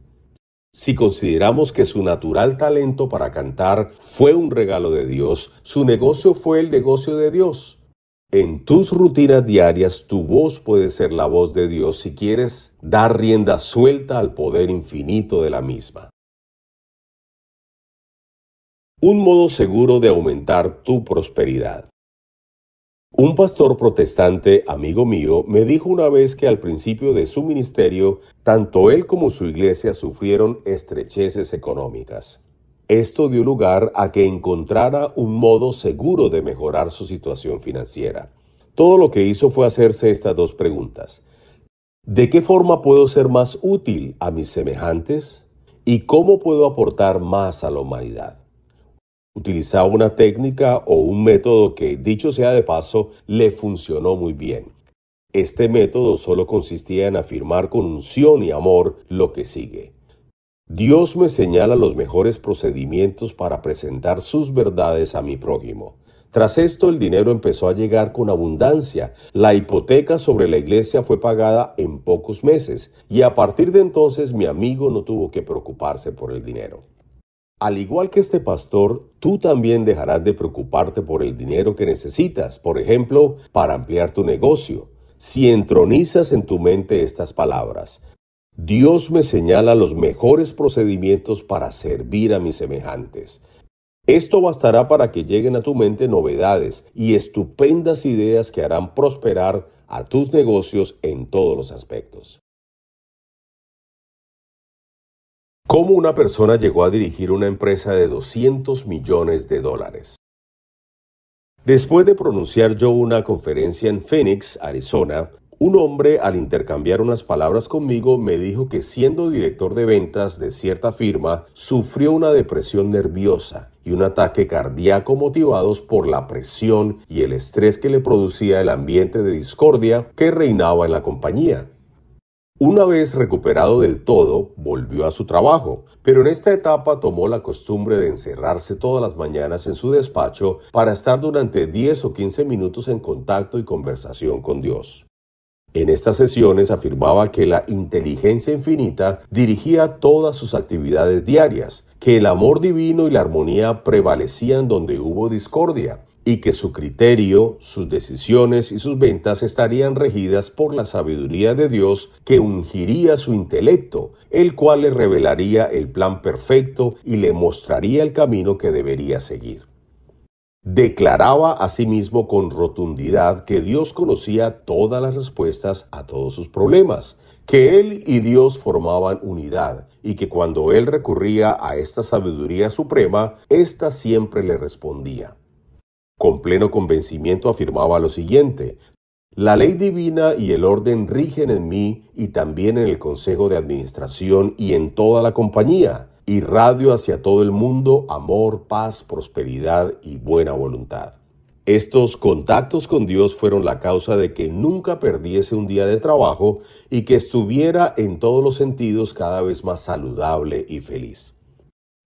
Si consideramos que su natural talento para cantar fue un regalo de Dios, su negocio fue el negocio de Dios. En tus rutinas diarias tu voz puede ser la voz de Dios si quieres dar rienda suelta al poder infinito de la misma. Un modo seguro de aumentar tu prosperidad. Un pastor protestante, amigo mío, me dijo una vez que al principio de su ministerio, tanto él como su iglesia sufrieron estrecheces económicas. Esto dio lugar a que encontrara un modo seguro de mejorar su situación financiera. Todo lo que hizo fue hacerse estas dos preguntas. ¿De qué forma puedo ser más útil a mis semejantes? ¿Y cómo puedo aportar más a la humanidad? Utilizaba una técnica o un método que, dicho sea de paso, le funcionó muy bien. Este método solo consistía en afirmar con unción y amor lo que sigue. Dios me señala los mejores procedimientos para presentar sus verdades a mi prójimo. Tras esto el dinero empezó a llegar con abundancia. La hipoteca sobre la iglesia fue pagada en pocos meses y a partir de entonces mi amigo no tuvo que preocuparse por el dinero. Al igual que este pastor, tú también dejarás de preocuparte por el dinero que necesitas, por ejemplo, para ampliar tu negocio, si entronizas en tu mente estas palabras. Dios me señala los mejores procedimientos para servir a mis semejantes. Esto bastará para que lleguen a tu mente novedades y estupendas ideas que harán prosperar a tus negocios en todos los aspectos. ¿Cómo una persona llegó a dirigir una empresa de 200 millones de dólares? Después de pronunciar yo una conferencia en Phoenix, Arizona, un hombre al intercambiar unas palabras conmigo me dijo que siendo director de ventas de cierta firma, sufrió una depresión nerviosa y un ataque cardíaco motivados por la presión y el estrés que le producía el ambiente de discordia que reinaba en la compañía. Una vez recuperado del todo, volvió a su trabajo, pero en esta etapa tomó la costumbre de encerrarse todas las mañanas en su despacho para estar durante 10 o 15 minutos en contacto y conversación con Dios. En estas sesiones afirmaba que la inteligencia infinita dirigía todas sus actividades diarias, que el amor divino y la armonía prevalecían donde hubo discordia, y que su criterio, sus decisiones y sus ventas estarían regidas por la sabiduría de Dios que ungiría su intelecto, el cual le revelaría el plan perfecto y le mostraría el camino que debería seguir. Declaraba a sí mismo con rotundidad que Dios conocía todas las respuestas a todos sus problemas, que Él y Dios formaban unidad y que cuando Él recurría a esta sabiduría suprema, ésta siempre le respondía. Con pleno convencimiento afirmaba lo siguiente, la ley divina y el orden rigen en mí y también en el Consejo de Administración y en toda la compañía. y radio hacia todo el mundo amor, paz, prosperidad y buena voluntad. Estos contactos con Dios fueron la causa de que nunca perdiese un día de trabajo y que estuviera en todos los sentidos cada vez más saludable y feliz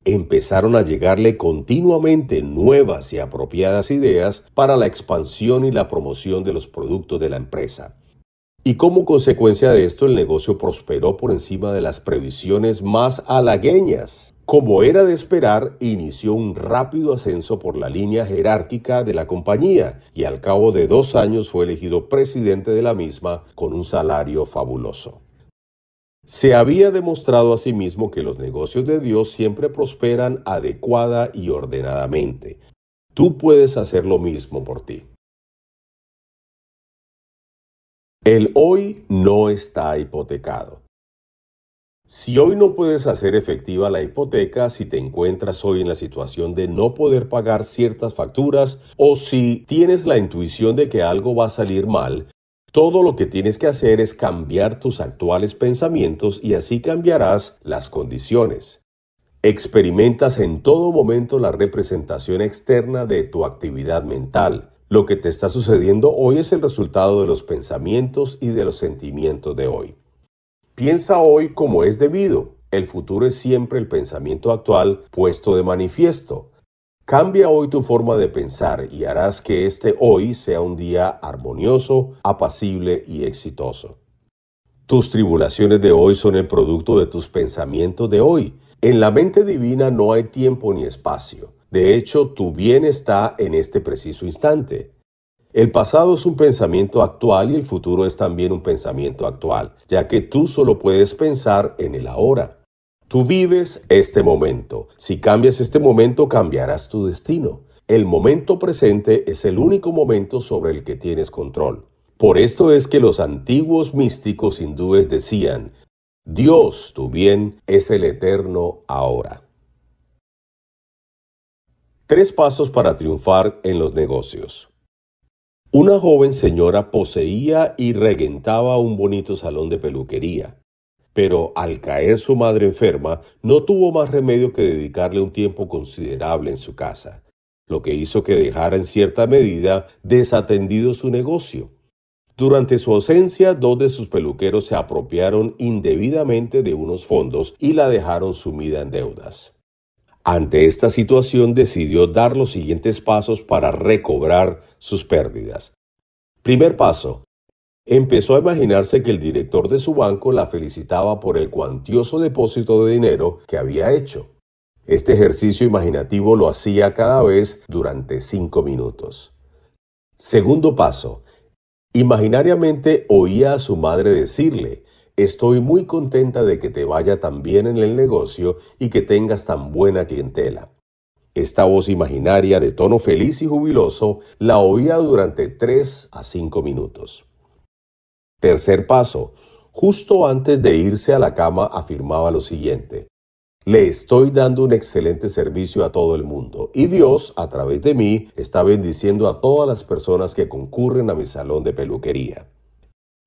empezaron a llegarle continuamente nuevas y apropiadas ideas para la expansión y la promoción de los productos de la empresa. Y como consecuencia de esto el negocio prosperó por encima de las previsiones más halagueñas. Como era de esperar, inició un rápido ascenso por la línea jerárquica de la compañía y al cabo de dos años fue elegido presidente de la misma con un salario fabuloso. Se había demostrado asimismo que los negocios de Dios siempre prosperan adecuada y ordenadamente. Tú puedes hacer lo mismo por ti. El hoy no está hipotecado. Si hoy no puedes hacer efectiva la hipoteca, si te encuentras hoy en la situación de no poder pagar ciertas facturas o si tienes la intuición de que algo va a salir mal, todo lo que tienes que hacer es cambiar tus actuales pensamientos y así cambiarás las condiciones. Experimentas en todo momento la representación externa de tu actividad mental. Lo que te está sucediendo hoy es el resultado de los pensamientos y de los sentimientos de hoy. Piensa hoy como es debido. El futuro es siempre el pensamiento actual puesto de manifiesto. Cambia hoy tu forma de pensar y harás que este hoy sea un día armonioso, apacible y exitoso. Tus tribulaciones de hoy son el producto de tus pensamientos de hoy. En la mente divina no hay tiempo ni espacio. De hecho, tu bien está en este preciso instante. El pasado es un pensamiento actual y el futuro es también un pensamiento actual, ya que tú solo puedes pensar en el ahora. Tú vives este momento. Si cambias este momento, cambiarás tu destino. El momento presente es el único momento sobre el que tienes control. Por esto es que los antiguos místicos hindúes decían, Dios, tu bien, es el eterno ahora. Tres pasos para triunfar en los negocios. Una joven señora poseía y regentaba un bonito salón de peluquería pero al caer su madre enferma, no tuvo más remedio que dedicarle un tiempo considerable en su casa, lo que hizo que dejara en cierta medida desatendido su negocio. Durante su ausencia, dos de sus peluqueros se apropiaron indebidamente de unos fondos y la dejaron sumida en deudas. Ante esta situación decidió dar los siguientes pasos para recobrar sus pérdidas. Primer paso, Empezó a imaginarse que el director de su banco la felicitaba por el cuantioso depósito de dinero que había hecho. Este ejercicio imaginativo lo hacía cada vez durante cinco minutos. Segundo paso. Imaginariamente oía a su madre decirle, estoy muy contenta de que te vaya tan bien en el negocio y que tengas tan buena clientela. Esta voz imaginaria de tono feliz y jubiloso la oía durante tres a cinco minutos. Tercer paso, justo antes de irse a la cama afirmaba lo siguiente. Le estoy dando un excelente servicio a todo el mundo y Dios, a través de mí, está bendiciendo a todas las personas que concurren a mi salón de peluquería.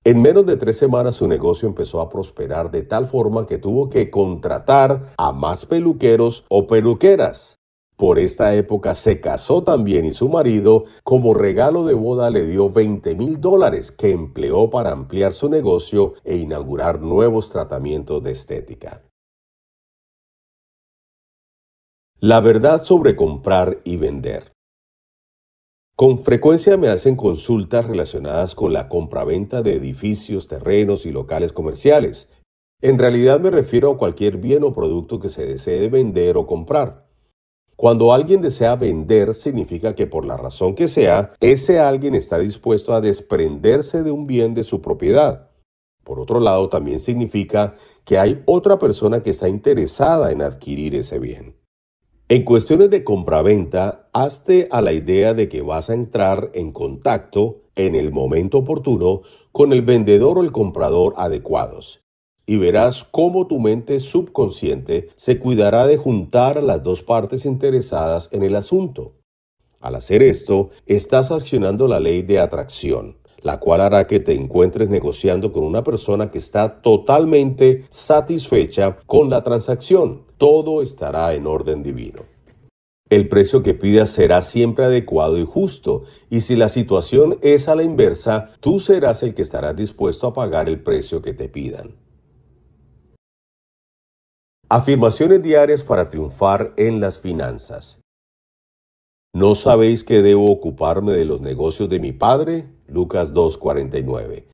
En menos de tres semanas su negocio empezó a prosperar de tal forma que tuvo que contratar a más peluqueros o peluqueras. Por esta época se casó también y su marido como regalo de boda le dio 20 mil dólares que empleó para ampliar su negocio e inaugurar nuevos tratamientos de estética. La verdad sobre comprar y vender. Con frecuencia me hacen consultas relacionadas con la compra-venta de edificios, terrenos y locales comerciales. En realidad me refiero a cualquier bien o producto que se desee vender o comprar. Cuando alguien desea vender, significa que por la razón que sea, ese alguien está dispuesto a desprenderse de un bien de su propiedad. Por otro lado, también significa que hay otra persona que está interesada en adquirir ese bien. En cuestiones de compraventa, hazte a la idea de que vas a entrar en contacto en el momento oportuno con el vendedor o el comprador adecuados y verás cómo tu mente subconsciente se cuidará de juntar las dos partes interesadas en el asunto. Al hacer esto, estás accionando la ley de atracción, la cual hará que te encuentres negociando con una persona que está totalmente satisfecha con la transacción. Todo estará en orden divino. El precio que pidas será siempre adecuado y justo, y si la situación es a la inversa, tú serás el que estará dispuesto a pagar el precio que te pidan. Afirmaciones diarias para triunfar en las finanzas. ¿No sabéis que debo ocuparme de los negocios de mi padre? Lucas 2:49.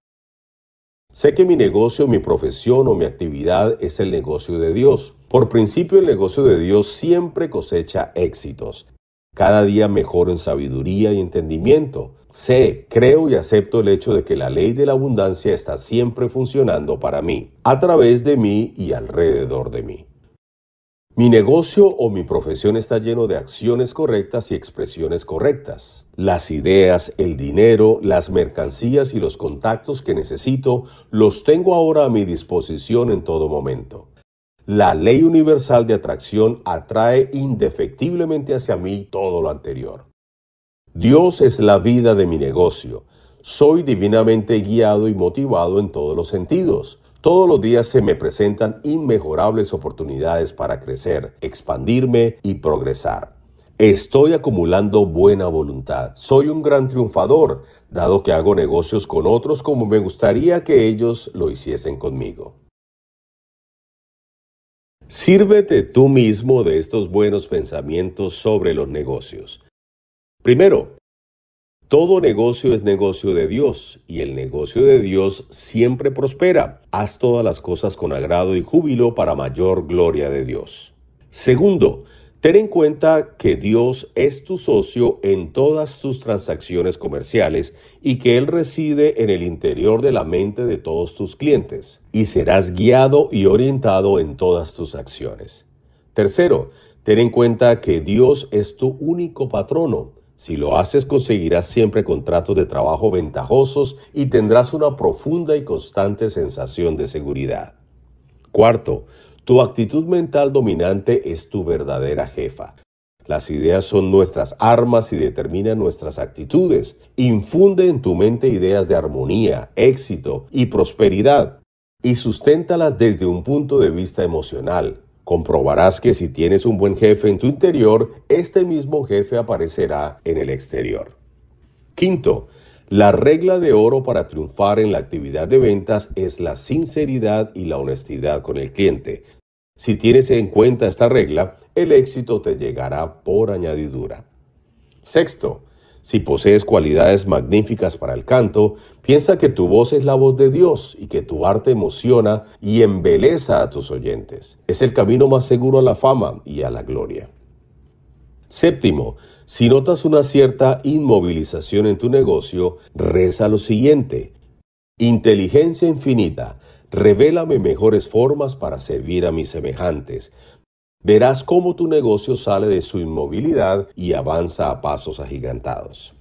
Sé que mi negocio, mi profesión o mi actividad es el negocio de Dios. Por principio el negocio de Dios siempre cosecha éxitos. Cada día mejor en sabiduría y entendimiento. Sé, Creo y acepto el hecho de que la ley de la abundancia está siempre funcionando para mí, a través de mí y alrededor de mí. Mi negocio o mi profesión está lleno de acciones correctas y expresiones correctas. Las ideas, el dinero, las mercancías y los contactos que necesito los tengo ahora a mi disposición en todo momento. La ley universal de atracción atrae indefectiblemente hacia mí todo lo anterior. Dios es la vida de mi negocio. Soy divinamente guiado y motivado en todos los sentidos. Todos los días se me presentan inmejorables oportunidades para crecer, expandirme y progresar. Estoy acumulando buena voluntad. Soy un gran triunfador, dado que hago negocios con otros como me gustaría que ellos lo hiciesen conmigo. Sírvete tú mismo de estos buenos pensamientos sobre los negocios. Primero, todo negocio es negocio de Dios y el negocio de Dios siempre prospera. Haz todas las cosas con agrado y júbilo para mayor gloria de Dios. Segundo, ten en cuenta que Dios es tu socio en todas tus transacciones comerciales y que Él reside en el interior de la mente de todos tus clientes y serás guiado y orientado en todas tus acciones. Tercero, ten en cuenta que Dios es tu único patrono si lo haces conseguirás siempre contratos de trabajo ventajosos y tendrás una profunda y constante sensación de seguridad. Cuarto, tu actitud mental dominante es tu verdadera jefa. Las ideas son nuestras armas y determinan nuestras actitudes. Infunde en tu mente ideas de armonía, éxito y prosperidad y susténtalas desde un punto de vista emocional, Comprobarás que si tienes un buen jefe en tu interior, este mismo jefe aparecerá en el exterior. Quinto, la regla de oro para triunfar en la actividad de ventas es la sinceridad y la honestidad con el cliente. Si tienes en cuenta esta regla, el éxito te llegará por añadidura. Sexto, si posees cualidades magníficas para el canto, piensa que tu voz es la voz de Dios y que tu arte emociona y embeleza a tus oyentes. Es el camino más seguro a la fama y a la gloria. Séptimo, si notas una cierta inmovilización en tu negocio, reza lo siguiente. Inteligencia infinita, revélame mejores formas para servir a mis semejantes verás cómo tu negocio sale de su inmovilidad y avanza a pasos agigantados.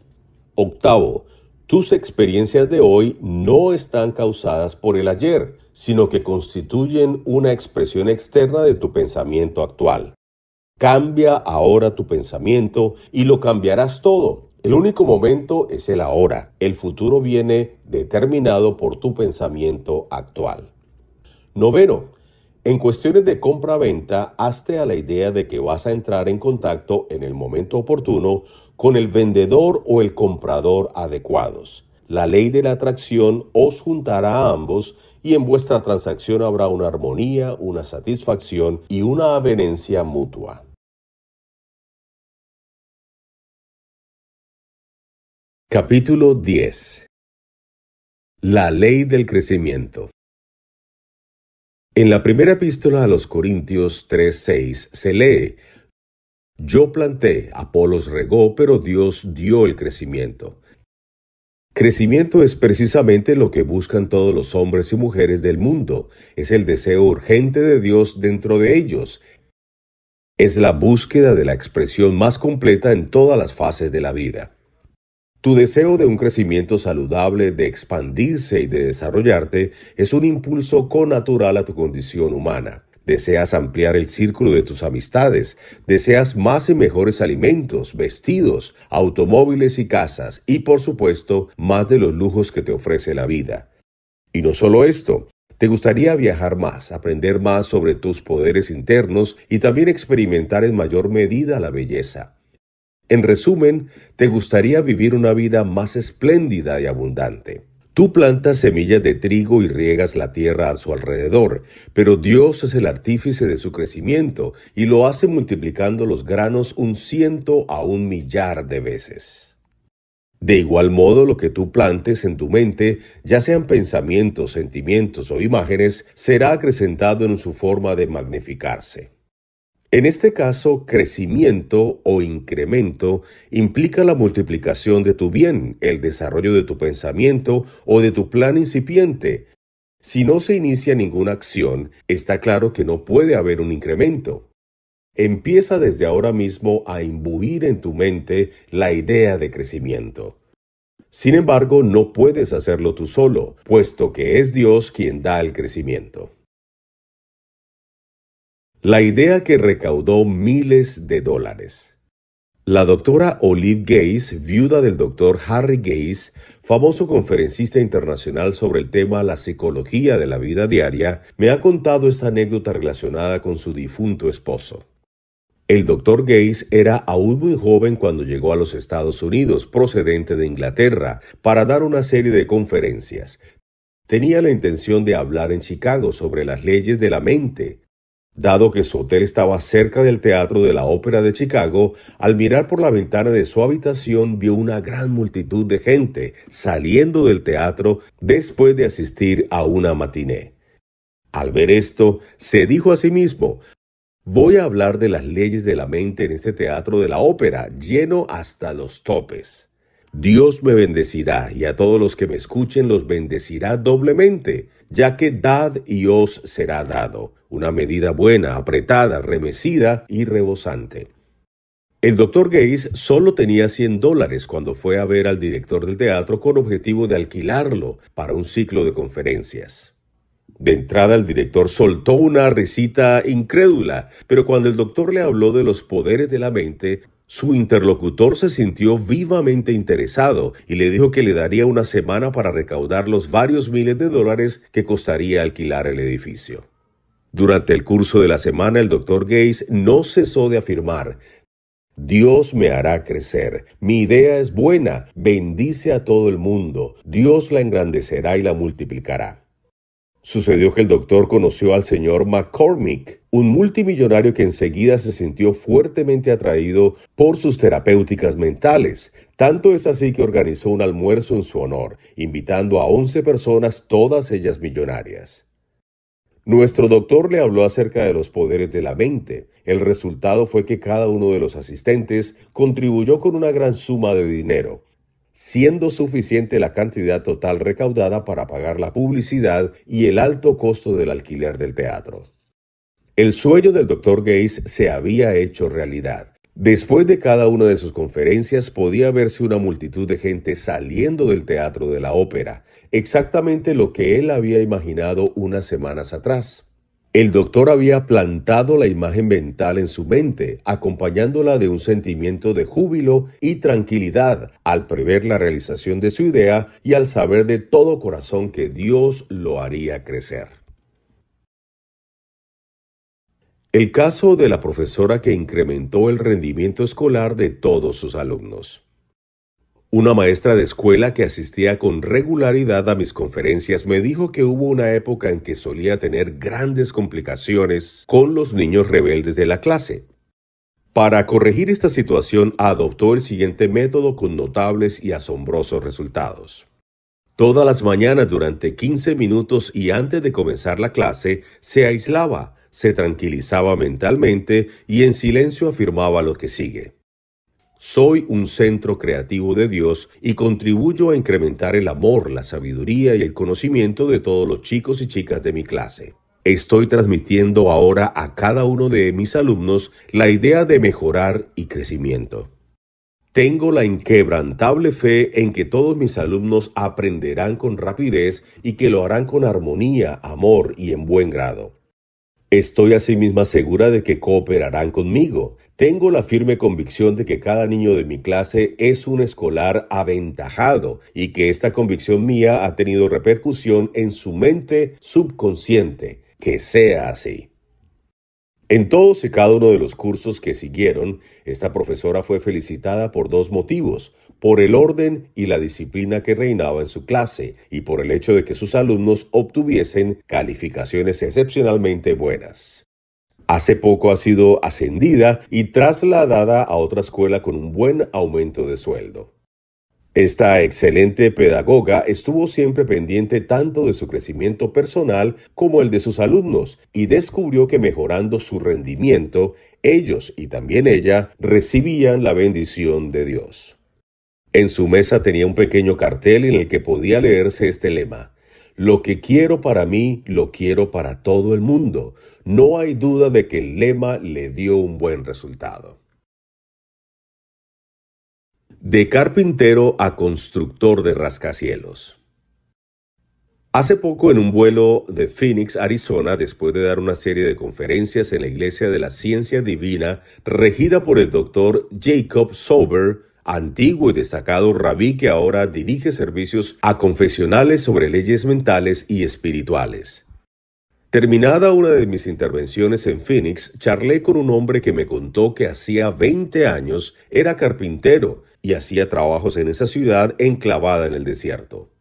Octavo, tus experiencias de hoy no están causadas por el ayer, sino que constituyen una expresión externa de tu pensamiento actual. Cambia ahora tu pensamiento y lo cambiarás todo. El único momento es el ahora. El futuro viene determinado por tu pensamiento actual. Noveno, en cuestiones de compra-venta, hazte a la idea de que vas a entrar en contacto en el momento oportuno con el vendedor o el comprador adecuados. La ley de la atracción os juntará a ambos y en vuestra transacción habrá una armonía, una satisfacción y una avenencia mutua. Capítulo 10 La ley del crecimiento en la primera epístola a los Corintios 3:6 se lee, Yo planté, Apolos regó, pero Dios dio el crecimiento. Crecimiento es precisamente lo que buscan todos los hombres y mujeres del mundo, es el deseo urgente de Dios dentro de ellos, es la búsqueda de la expresión más completa en todas las fases de la vida. Tu deseo de un crecimiento saludable, de expandirse y de desarrollarte es un impulso connatural a tu condición humana. Deseas ampliar el círculo de tus amistades, deseas más y mejores alimentos, vestidos, automóviles y casas y por supuesto más de los lujos que te ofrece la vida. Y no solo esto, te gustaría viajar más, aprender más sobre tus poderes internos y también experimentar en mayor medida la belleza. En resumen, te gustaría vivir una vida más espléndida y abundante. Tú plantas semillas de trigo y riegas la tierra a su alrededor, pero Dios es el artífice de su crecimiento y lo hace multiplicando los granos un ciento a un millar de veces. De igual modo, lo que tú plantes en tu mente, ya sean pensamientos, sentimientos o imágenes, será acrecentado en su forma de magnificarse. En este caso, crecimiento o incremento implica la multiplicación de tu bien, el desarrollo de tu pensamiento o de tu plan incipiente. Si no se inicia ninguna acción, está claro que no puede haber un incremento. Empieza desde ahora mismo a imbuir en tu mente la idea de crecimiento. Sin embargo, no puedes hacerlo tú solo, puesto que es Dios quien da el crecimiento. La idea que recaudó miles de dólares. La doctora Olive Gates, viuda del doctor Harry Gates, famoso conferencista internacional sobre el tema la psicología de la vida diaria, me ha contado esta anécdota relacionada con su difunto esposo. El doctor Gates era aún muy joven cuando llegó a los Estados Unidos, procedente de Inglaterra, para dar una serie de conferencias. Tenía la intención de hablar en Chicago sobre las leyes de la mente, Dado que su hotel estaba cerca del Teatro de la Ópera de Chicago, al mirar por la ventana de su habitación vio una gran multitud de gente saliendo del teatro después de asistir a una matiné. Al ver esto, se dijo a sí mismo, voy a hablar de las leyes de la mente en este teatro de la ópera, lleno hasta los topes. Dios me bendecirá y a todos los que me escuchen los bendecirá doblemente, ya que dad y os será dado una medida buena, apretada, remecida y rebosante. El doctor Gates solo tenía 100 dólares cuando fue a ver al director del teatro con objetivo de alquilarlo para un ciclo de conferencias. De entrada el director soltó una risita incrédula, pero cuando el doctor le habló de los poderes de la mente, su interlocutor se sintió vivamente interesado y le dijo que le daría una semana para recaudar los varios miles de dólares que costaría alquilar el edificio. Durante el curso de la semana, el doctor Gates no cesó de afirmar, Dios me hará crecer. Mi idea es buena. Bendice a todo el mundo. Dios la engrandecerá y la multiplicará. Sucedió que el doctor conoció al señor McCormick, un multimillonario que enseguida se sintió fuertemente atraído por sus terapéuticas mentales. Tanto es así que organizó un almuerzo en su honor, invitando a 11 personas, todas ellas millonarias. Nuestro doctor le habló acerca de los poderes de la mente. El resultado fue que cada uno de los asistentes contribuyó con una gran suma de dinero, siendo suficiente la cantidad total recaudada para pagar la publicidad y el alto costo del alquiler del teatro. El sueño del doctor Gates se había hecho realidad. Después de cada una de sus conferencias podía verse una multitud de gente saliendo del teatro de la ópera, exactamente lo que él había imaginado unas semanas atrás. El doctor había plantado la imagen mental en su mente, acompañándola de un sentimiento de júbilo y tranquilidad al prever la realización de su idea y al saber de todo corazón que Dios lo haría crecer. El caso de la profesora que incrementó el rendimiento escolar de todos sus alumnos. Una maestra de escuela que asistía con regularidad a mis conferencias me dijo que hubo una época en que solía tener grandes complicaciones con los niños rebeldes de la clase. Para corregir esta situación adoptó el siguiente método con notables y asombrosos resultados. Todas las mañanas durante 15 minutos y antes de comenzar la clase se aislaba, se tranquilizaba mentalmente y en silencio afirmaba lo que sigue. Soy un centro creativo de Dios y contribuyo a incrementar el amor, la sabiduría y el conocimiento de todos los chicos y chicas de mi clase. Estoy transmitiendo ahora a cada uno de mis alumnos la idea de mejorar y crecimiento. Tengo la inquebrantable fe en que todos mis alumnos aprenderán con rapidez y que lo harán con armonía, amor y en buen grado. Estoy asimismo segura de que cooperarán conmigo, tengo la firme convicción de que cada niño de mi clase es un escolar aventajado y que esta convicción mía ha tenido repercusión en su mente subconsciente. Que sea así. En todos y cada uno de los cursos que siguieron, esta profesora fue felicitada por dos motivos, por el orden y la disciplina que reinaba en su clase y por el hecho de que sus alumnos obtuviesen calificaciones excepcionalmente buenas. Hace poco ha sido ascendida y trasladada a otra escuela con un buen aumento de sueldo. Esta excelente pedagoga estuvo siempre pendiente tanto de su crecimiento personal como el de sus alumnos y descubrió que mejorando su rendimiento, ellos y también ella recibían la bendición de Dios. En su mesa tenía un pequeño cartel en el que podía leerse este lema. Lo que quiero para mí, lo quiero para todo el mundo no hay duda de que el lema le dio un buen resultado. De carpintero a constructor de rascacielos. Hace poco en un vuelo de Phoenix, Arizona, después de dar una serie de conferencias en la Iglesia de la Ciencia Divina, regida por el doctor Jacob Sober, antiguo y destacado rabí que ahora dirige servicios a confesionales sobre leyes mentales y espirituales. Terminada una de mis intervenciones en Phoenix, charlé con un hombre que me contó que hacía 20 años era carpintero y hacía trabajos en esa ciudad enclavada en el desierto.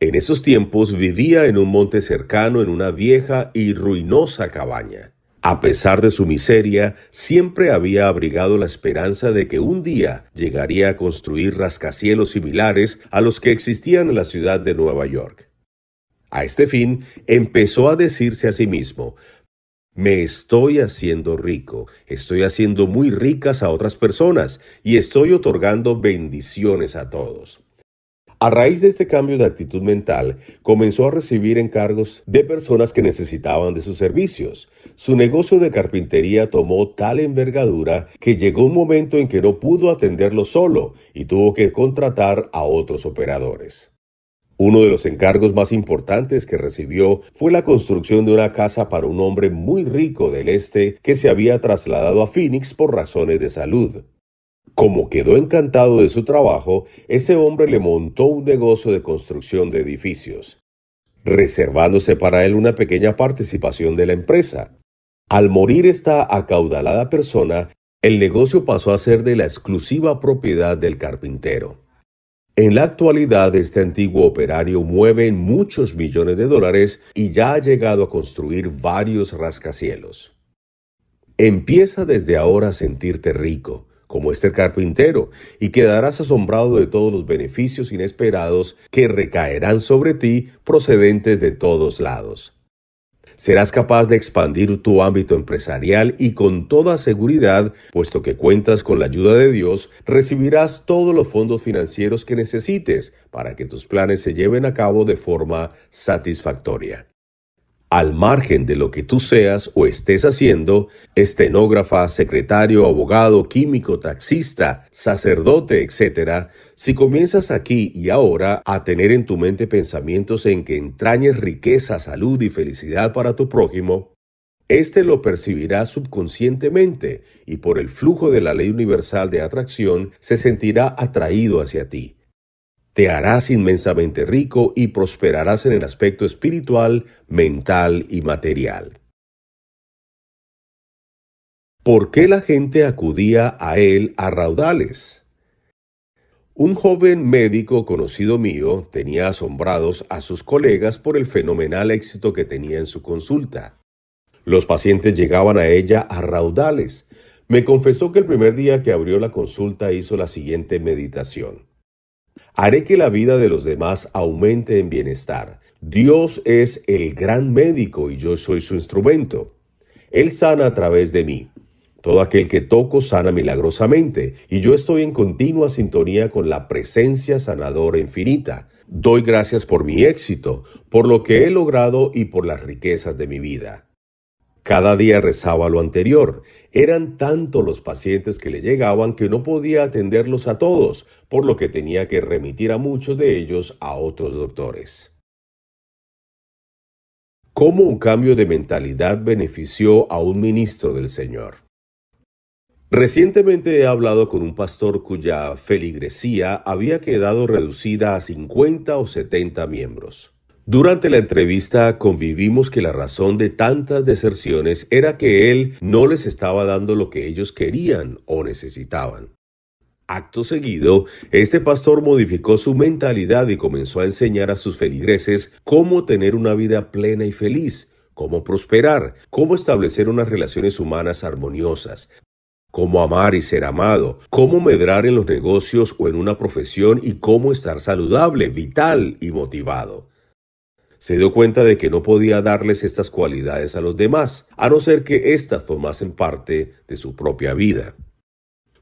En esos tiempos vivía en un monte cercano en una vieja y ruinosa cabaña. A pesar de su miseria, siempre había abrigado la esperanza de que un día llegaría a construir rascacielos similares a los que existían en la ciudad de Nueva York. A este fin, empezó a decirse a sí mismo, me estoy haciendo rico, estoy haciendo muy ricas a otras personas y estoy otorgando bendiciones a todos. A raíz de este cambio de actitud mental, comenzó a recibir encargos de personas que necesitaban de sus servicios. Su negocio de carpintería tomó tal envergadura que llegó un momento en que no pudo atenderlo solo y tuvo que contratar a otros operadores. Uno de los encargos más importantes que recibió fue la construcción de una casa para un hombre muy rico del este que se había trasladado a Phoenix por razones de salud. Como quedó encantado de su trabajo, ese hombre le montó un negocio de construcción de edificios, reservándose para él una pequeña participación de la empresa. Al morir esta acaudalada persona, el negocio pasó a ser de la exclusiva propiedad del carpintero. En la actualidad, este antiguo operario mueve muchos millones de dólares y ya ha llegado a construir varios rascacielos. Empieza desde ahora a sentirte rico, como este carpintero, y quedarás asombrado de todos los beneficios inesperados que recaerán sobre ti procedentes de todos lados serás capaz de expandir tu ámbito empresarial y con toda seguridad, puesto que cuentas con la ayuda de Dios, recibirás todos los fondos financieros que necesites para que tus planes se lleven a cabo de forma satisfactoria al margen de lo que tú seas o estés haciendo, estenógrafa, secretario, abogado, químico, taxista, sacerdote, etc., si comienzas aquí y ahora a tener en tu mente pensamientos en que entrañes riqueza, salud y felicidad para tu prójimo, éste lo percibirá subconscientemente y por el flujo de la ley universal de atracción se sentirá atraído hacia ti. Te harás inmensamente rico y prosperarás en el aspecto espiritual, mental y material. ¿Por qué la gente acudía a él a raudales? Un joven médico conocido mío tenía asombrados a sus colegas por el fenomenal éxito que tenía en su consulta. Los pacientes llegaban a ella a raudales. Me confesó que el primer día que abrió la consulta hizo la siguiente meditación. Haré que la vida de los demás aumente en bienestar. Dios es el gran médico y yo soy su instrumento. Él sana a través de mí. Todo aquel que toco sana milagrosamente y yo estoy en continua sintonía con la presencia sanadora infinita. Doy gracias por mi éxito, por lo que he logrado y por las riquezas de mi vida. Cada día rezaba lo anterior eran tanto los pacientes que le llegaban que no podía atenderlos a todos, por lo que tenía que remitir a muchos de ellos a otros doctores. ¿Cómo un cambio de mentalidad benefició a un ministro del Señor? Recientemente he hablado con un pastor cuya feligresía había quedado reducida a 50 o 70 miembros. Durante la entrevista convivimos que la razón de tantas deserciones era que él no les estaba dando lo que ellos querían o necesitaban. Acto seguido, este pastor modificó su mentalidad y comenzó a enseñar a sus feligreses cómo tener una vida plena y feliz, cómo prosperar, cómo establecer unas relaciones humanas armoniosas, cómo amar y ser amado, cómo medrar en los negocios o en una profesión y cómo estar saludable, vital y motivado se dio cuenta de que no podía darles estas cualidades a los demás, a no ser que éstas formasen parte de su propia vida.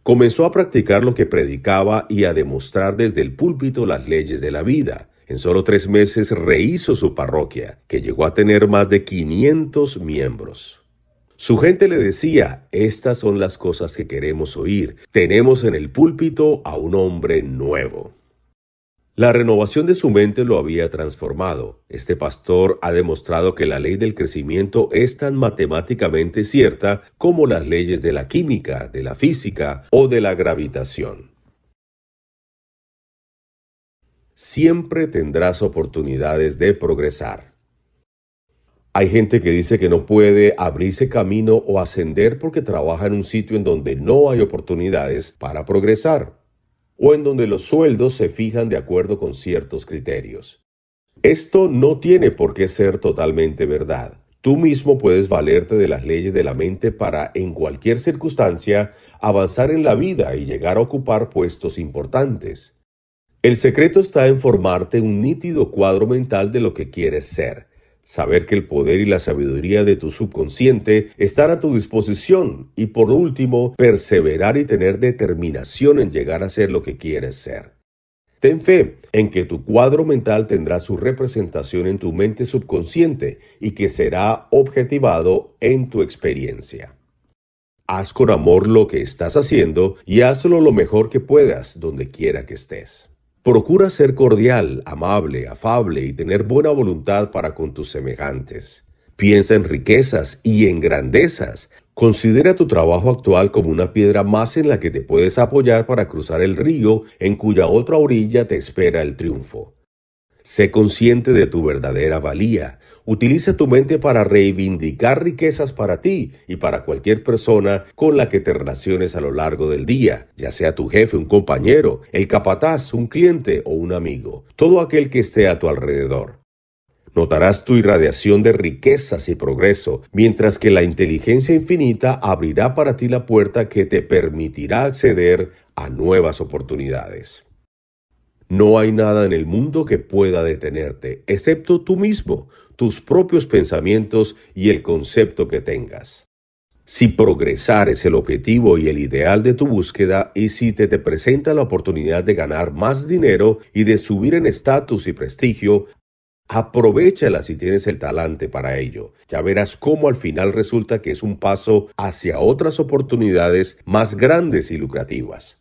Comenzó a practicar lo que predicaba y a demostrar desde el púlpito las leyes de la vida. En solo tres meses rehizo su parroquia, que llegó a tener más de 500 miembros. Su gente le decía, estas son las cosas que queremos oír. Tenemos en el púlpito a un hombre nuevo. La renovación de su mente lo había transformado. Este pastor ha demostrado que la ley del crecimiento es tan matemáticamente cierta como las leyes de la química, de la física o de la gravitación. Siempre tendrás oportunidades de progresar. Hay gente que dice que no puede abrirse camino o ascender porque trabaja en un sitio en donde no hay oportunidades para progresar o en donde los sueldos se fijan de acuerdo con ciertos criterios. Esto no tiene por qué ser totalmente verdad. Tú mismo puedes valerte de las leyes de la mente para, en cualquier circunstancia, avanzar en la vida y llegar a ocupar puestos importantes. El secreto está en formarte un nítido cuadro mental de lo que quieres ser Saber que el poder y la sabiduría de tu subconsciente están a tu disposición. Y por último, perseverar y tener determinación en llegar a ser lo que quieres ser. Ten fe en que tu cuadro mental tendrá su representación en tu mente subconsciente y que será objetivado en tu experiencia. Haz con amor lo que estás haciendo y hazlo lo mejor que puedas donde quiera que estés. Procura ser cordial, amable, afable y tener buena voluntad para con tus semejantes. Piensa en riquezas y en grandezas. Considera tu trabajo actual como una piedra más en la que te puedes apoyar para cruzar el río en cuya otra orilla te espera el triunfo. Sé consciente de tu verdadera valía, Utiliza tu mente para reivindicar riquezas para ti y para cualquier persona con la que te relaciones a lo largo del día, ya sea tu jefe, un compañero, el capataz, un cliente o un amigo, todo aquel que esté a tu alrededor. Notarás tu irradiación de riquezas y progreso, mientras que la inteligencia infinita abrirá para ti la puerta que te permitirá acceder a nuevas oportunidades. No hay nada en el mundo que pueda detenerte, excepto tú mismo tus propios pensamientos y el concepto que tengas. Si progresar es el objetivo y el ideal de tu búsqueda y si te, te presenta la oportunidad de ganar más dinero y de subir en estatus y prestigio, aprovechala si tienes el talante para ello. Ya verás cómo al final resulta que es un paso hacia otras oportunidades más grandes y lucrativas.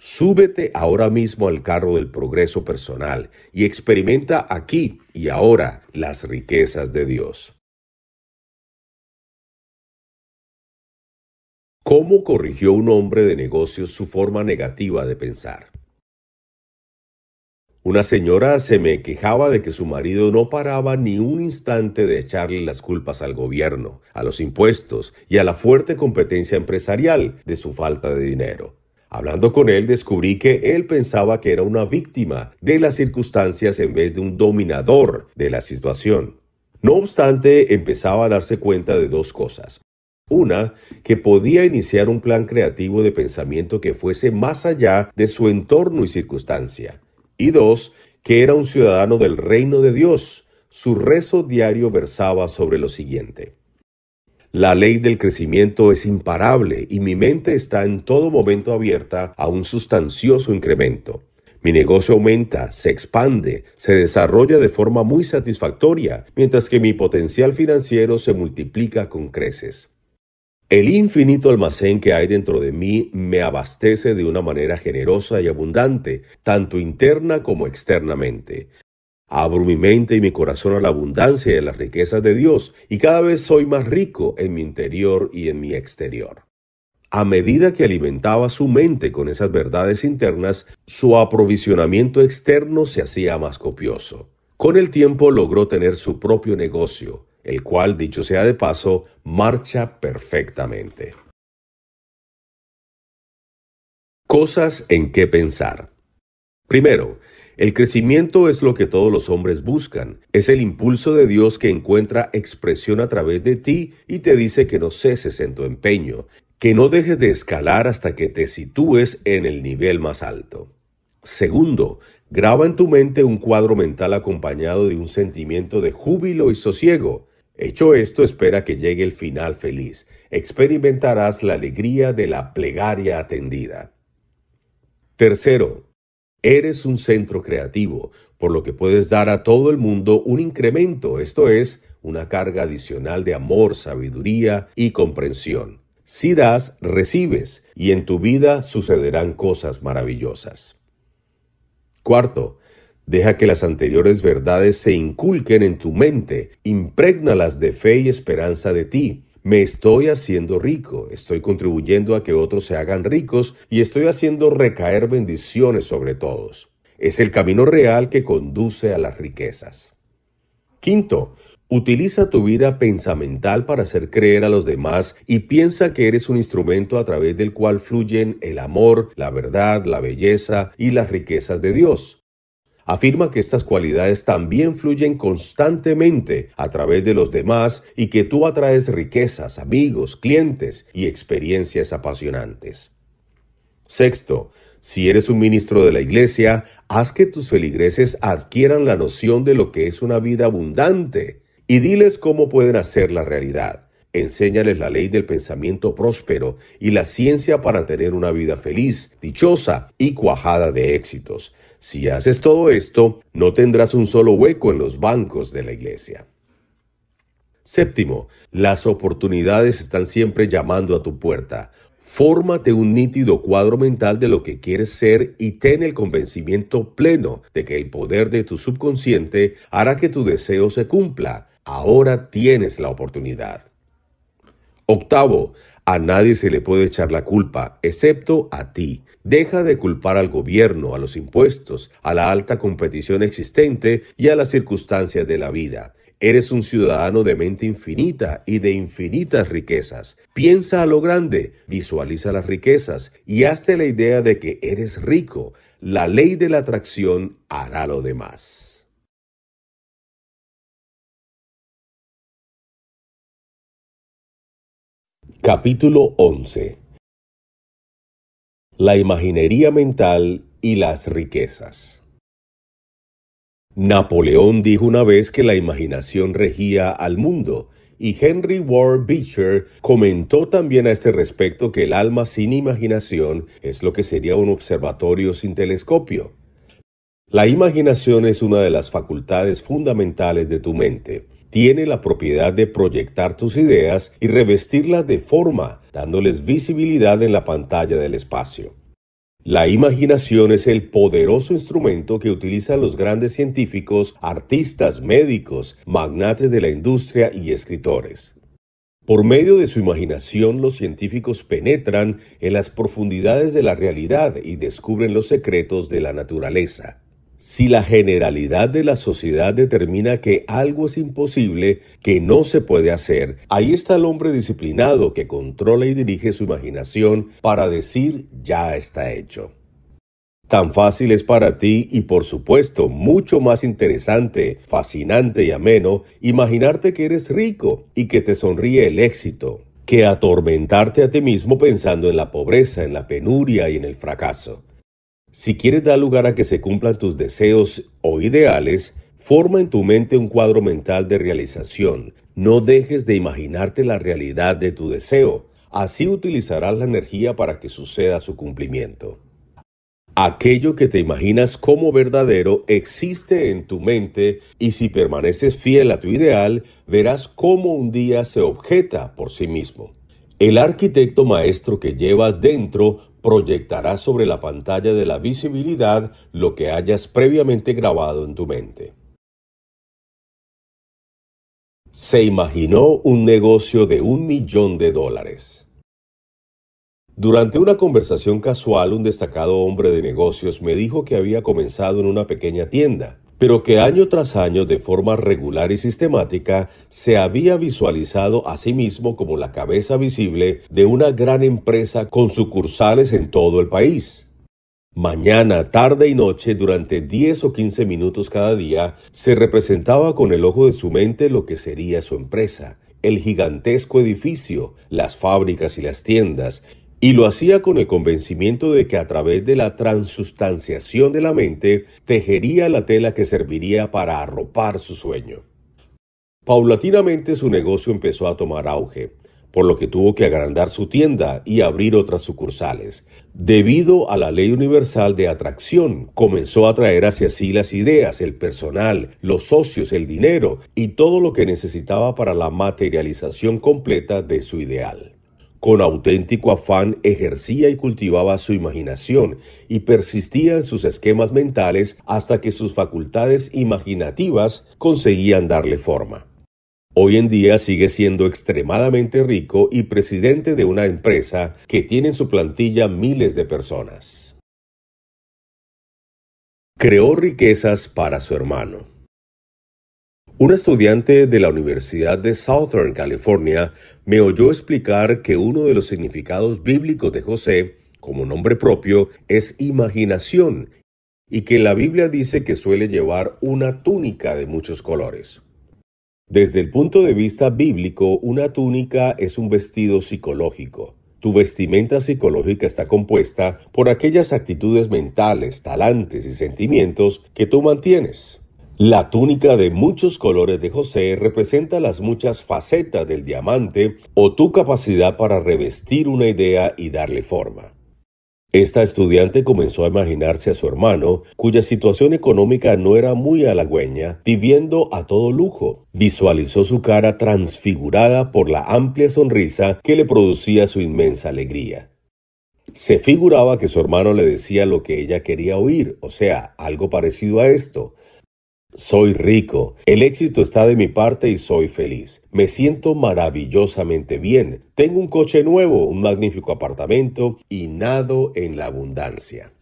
Súbete ahora mismo al carro del progreso personal y experimenta aquí y ahora las riquezas de Dios. ¿Cómo corrigió un hombre de negocios su forma negativa de pensar? Una señora se me quejaba de que su marido no paraba ni un instante de echarle las culpas al gobierno, a los impuestos y a la fuerte competencia empresarial de su falta de dinero. Hablando con él, descubrí que él pensaba que era una víctima de las circunstancias en vez de un dominador de la situación. No obstante, empezaba a darse cuenta de dos cosas. Una, que podía iniciar un plan creativo de pensamiento que fuese más allá de su entorno y circunstancia. Y dos, que era un ciudadano del reino de Dios. Su rezo diario versaba sobre lo siguiente. La ley del crecimiento es imparable y mi mente está en todo momento abierta a un sustancioso incremento. Mi negocio aumenta, se expande, se desarrolla de forma muy satisfactoria, mientras que mi potencial financiero se multiplica con creces. El infinito almacén que hay dentro de mí me abastece de una manera generosa y abundante, tanto interna como externamente. Abro mi mente y mi corazón a la abundancia y a las riquezas de Dios, y cada vez soy más rico en mi interior y en mi exterior. A medida que alimentaba su mente con esas verdades internas, su aprovisionamiento externo se hacía más copioso. Con el tiempo logró tener su propio negocio, el cual, dicho sea de paso, marcha perfectamente. Cosas en qué pensar. Primero, el crecimiento es lo que todos los hombres buscan. Es el impulso de Dios que encuentra expresión a través de ti y te dice que no ceses en tu empeño, que no dejes de escalar hasta que te sitúes en el nivel más alto. Segundo, graba en tu mente un cuadro mental acompañado de un sentimiento de júbilo y sosiego. Hecho esto, espera que llegue el final feliz. Experimentarás la alegría de la plegaria atendida. Tercero, Eres un centro creativo, por lo que puedes dar a todo el mundo un incremento, esto es, una carga adicional de amor, sabiduría y comprensión. Si das, recibes, y en tu vida sucederán cosas maravillosas. Cuarto, deja que las anteriores verdades se inculquen en tu mente, impregnalas de fe y esperanza de ti, me estoy haciendo rico, estoy contribuyendo a que otros se hagan ricos y estoy haciendo recaer bendiciones sobre todos. Es el camino real que conduce a las riquezas. Quinto, utiliza tu vida pensamental para hacer creer a los demás y piensa que eres un instrumento a través del cual fluyen el amor, la verdad, la belleza y las riquezas de Dios afirma que estas cualidades también fluyen constantemente a través de los demás y que tú atraes riquezas, amigos, clientes y experiencias apasionantes. Sexto, si eres un ministro de la iglesia, haz que tus feligreses adquieran la noción de lo que es una vida abundante y diles cómo pueden hacerla realidad. Enséñales la ley del pensamiento próspero y la ciencia para tener una vida feliz, dichosa y cuajada de éxitos. Si haces todo esto, no tendrás un solo hueco en los bancos de la iglesia. Séptimo, las oportunidades están siempre llamando a tu puerta. Fórmate un nítido cuadro mental de lo que quieres ser y ten el convencimiento pleno de que el poder de tu subconsciente hará que tu deseo se cumpla. Ahora tienes la oportunidad. Octavo, a nadie se le puede echar la culpa, excepto a ti. Deja de culpar al gobierno, a los impuestos, a la alta competición existente y a las circunstancias de la vida. Eres un ciudadano de mente infinita y de infinitas riquezas. Piensa a lo grande, visualiza las riquezas y hazte la idea de que eres rico. La ley de la atracción hará lo demás. Capítulo 11 La imaginería mental y las riquezas. Napoleón dijo una vez que la imaginación regía al mundo, y Henry Ward Beecher comentó también a este respecto que el alma sin imaginación es lo que sería un observatorio sin telescopio. La imaginación es una de las facultades fundamentales de tu mente tiene la propiedad de proyectar tus ideas y revestirlas de forma, dándoles visibilidad en la pantalla del espacio. La imaginación es el poderoso instrumento que utilizan los grandes científicos, artistas, médicos, magnates de la industria y escritores. Por medio de su imaginación los científicos penetran en las profundidades de la realidad y descubren los secretos de la naturaleza. Si la generalidad de la sociedad determina que algo es imposible, que no se puede hacer, ahí está el hombre disciplinado que controla y dirige su imaginación para decir ya está hecho. Tan fácil es para ti y por supuesto mucho más interesante, fascinante y ameno imaginarte que eres rico y que te sonríe el éxito, que atormentarte a ti mismo pensando en la pobreza, en la penuria y en el fracaso. Si quieres dar lugar a que se cumplan tus deseos o ideales, forma en tu mente un cuadro mental de realización. No dejes de imaginarte la realidad de tu deseo. Así utilizarás la energía para que suceda su cumplimiento. Aquello que te imaginas como verdadero existe en tu mente y si permaneces fiel a tu ideal, verás cómo un día se objeta por sí mismo. El arquitecto maestro que llevas dentro Proyectará sobre la pantalla de la visibilidad lo que hayas previamente grabado en tu mente. Se imaginó un negocio de un millón de dólares. Durante una conversación casual, un destacado hombre de negocios me dijo que había comenzado en una pequeña tienda, pero que año tras año de forma regular y sistemática se había visualizado a sí mismo como la cabeza visible de una gran empresa con sucursales en todo el país. Mañana, tarde y noche, durante 10 o 15 minutos cada día, se representaba con el ojo de su mente lo que sería su empresa, el gigantesco edificio, las fábricas y las tiendas, y lo hacía con el convencimiento de que a través de la transustanciación de la mente tejería la tela que serviría para arropar su sueño. Paulatinamente su negocio empezó a tomar auge, por lo que tuvo que agrandar su tienda y abrir otras sucursales. Debido a la ley universal de atracción, comenzó a atraer hacia sí las ideas, el personal, los socios, el dinero y todo lo que necesitaba para la materialización completa de su ideal. Con auténtico afán ejercía y cultivaba su imaginación y persistía en sus esquemas mentales hasta que sus facultades imaginativas conseguían darle forma. Hoy en día sigue siendo extremadamente rico y presidente de una empresa que tiene en su plantilla miles de personas. Creó riquezas para su hermano. Un estudiante de la Universidad de Southern California me oyó explicar que uno de los significados bíblicos de José, como nombre propio, es imaginación, y que la Biblia dice que suele llevar una túnica de muchos colores. Desde el punto de vista bíblico, una túnica es un vestido psicológico. Tu vestimenta psicológica está compuesta por aquellas actitudes mentales, talantes y sentimientos que tú mantienes. La túnica de muchos colores de José representa las muchas facetas del diamante o tu capacidad para revestir una idea y darle forma. Esta estudiante comenzó a imaginarse a su hermano, cuya situación económica no era muy halagüeña, viviendo a todo lujo. Visualizó su cara transfigurada por la amplia sonrisa que le producía su inmensa alegría. Se figuraba que su hermano le decía lo que ella quería oír, o sea, algo parecido a esto. Soy rico, el éxito está de mi parte y soy feliz. Me siento maravillosamente bien. Tengo un coche nuevo, un magnífico apartamento y nado en la abundancia.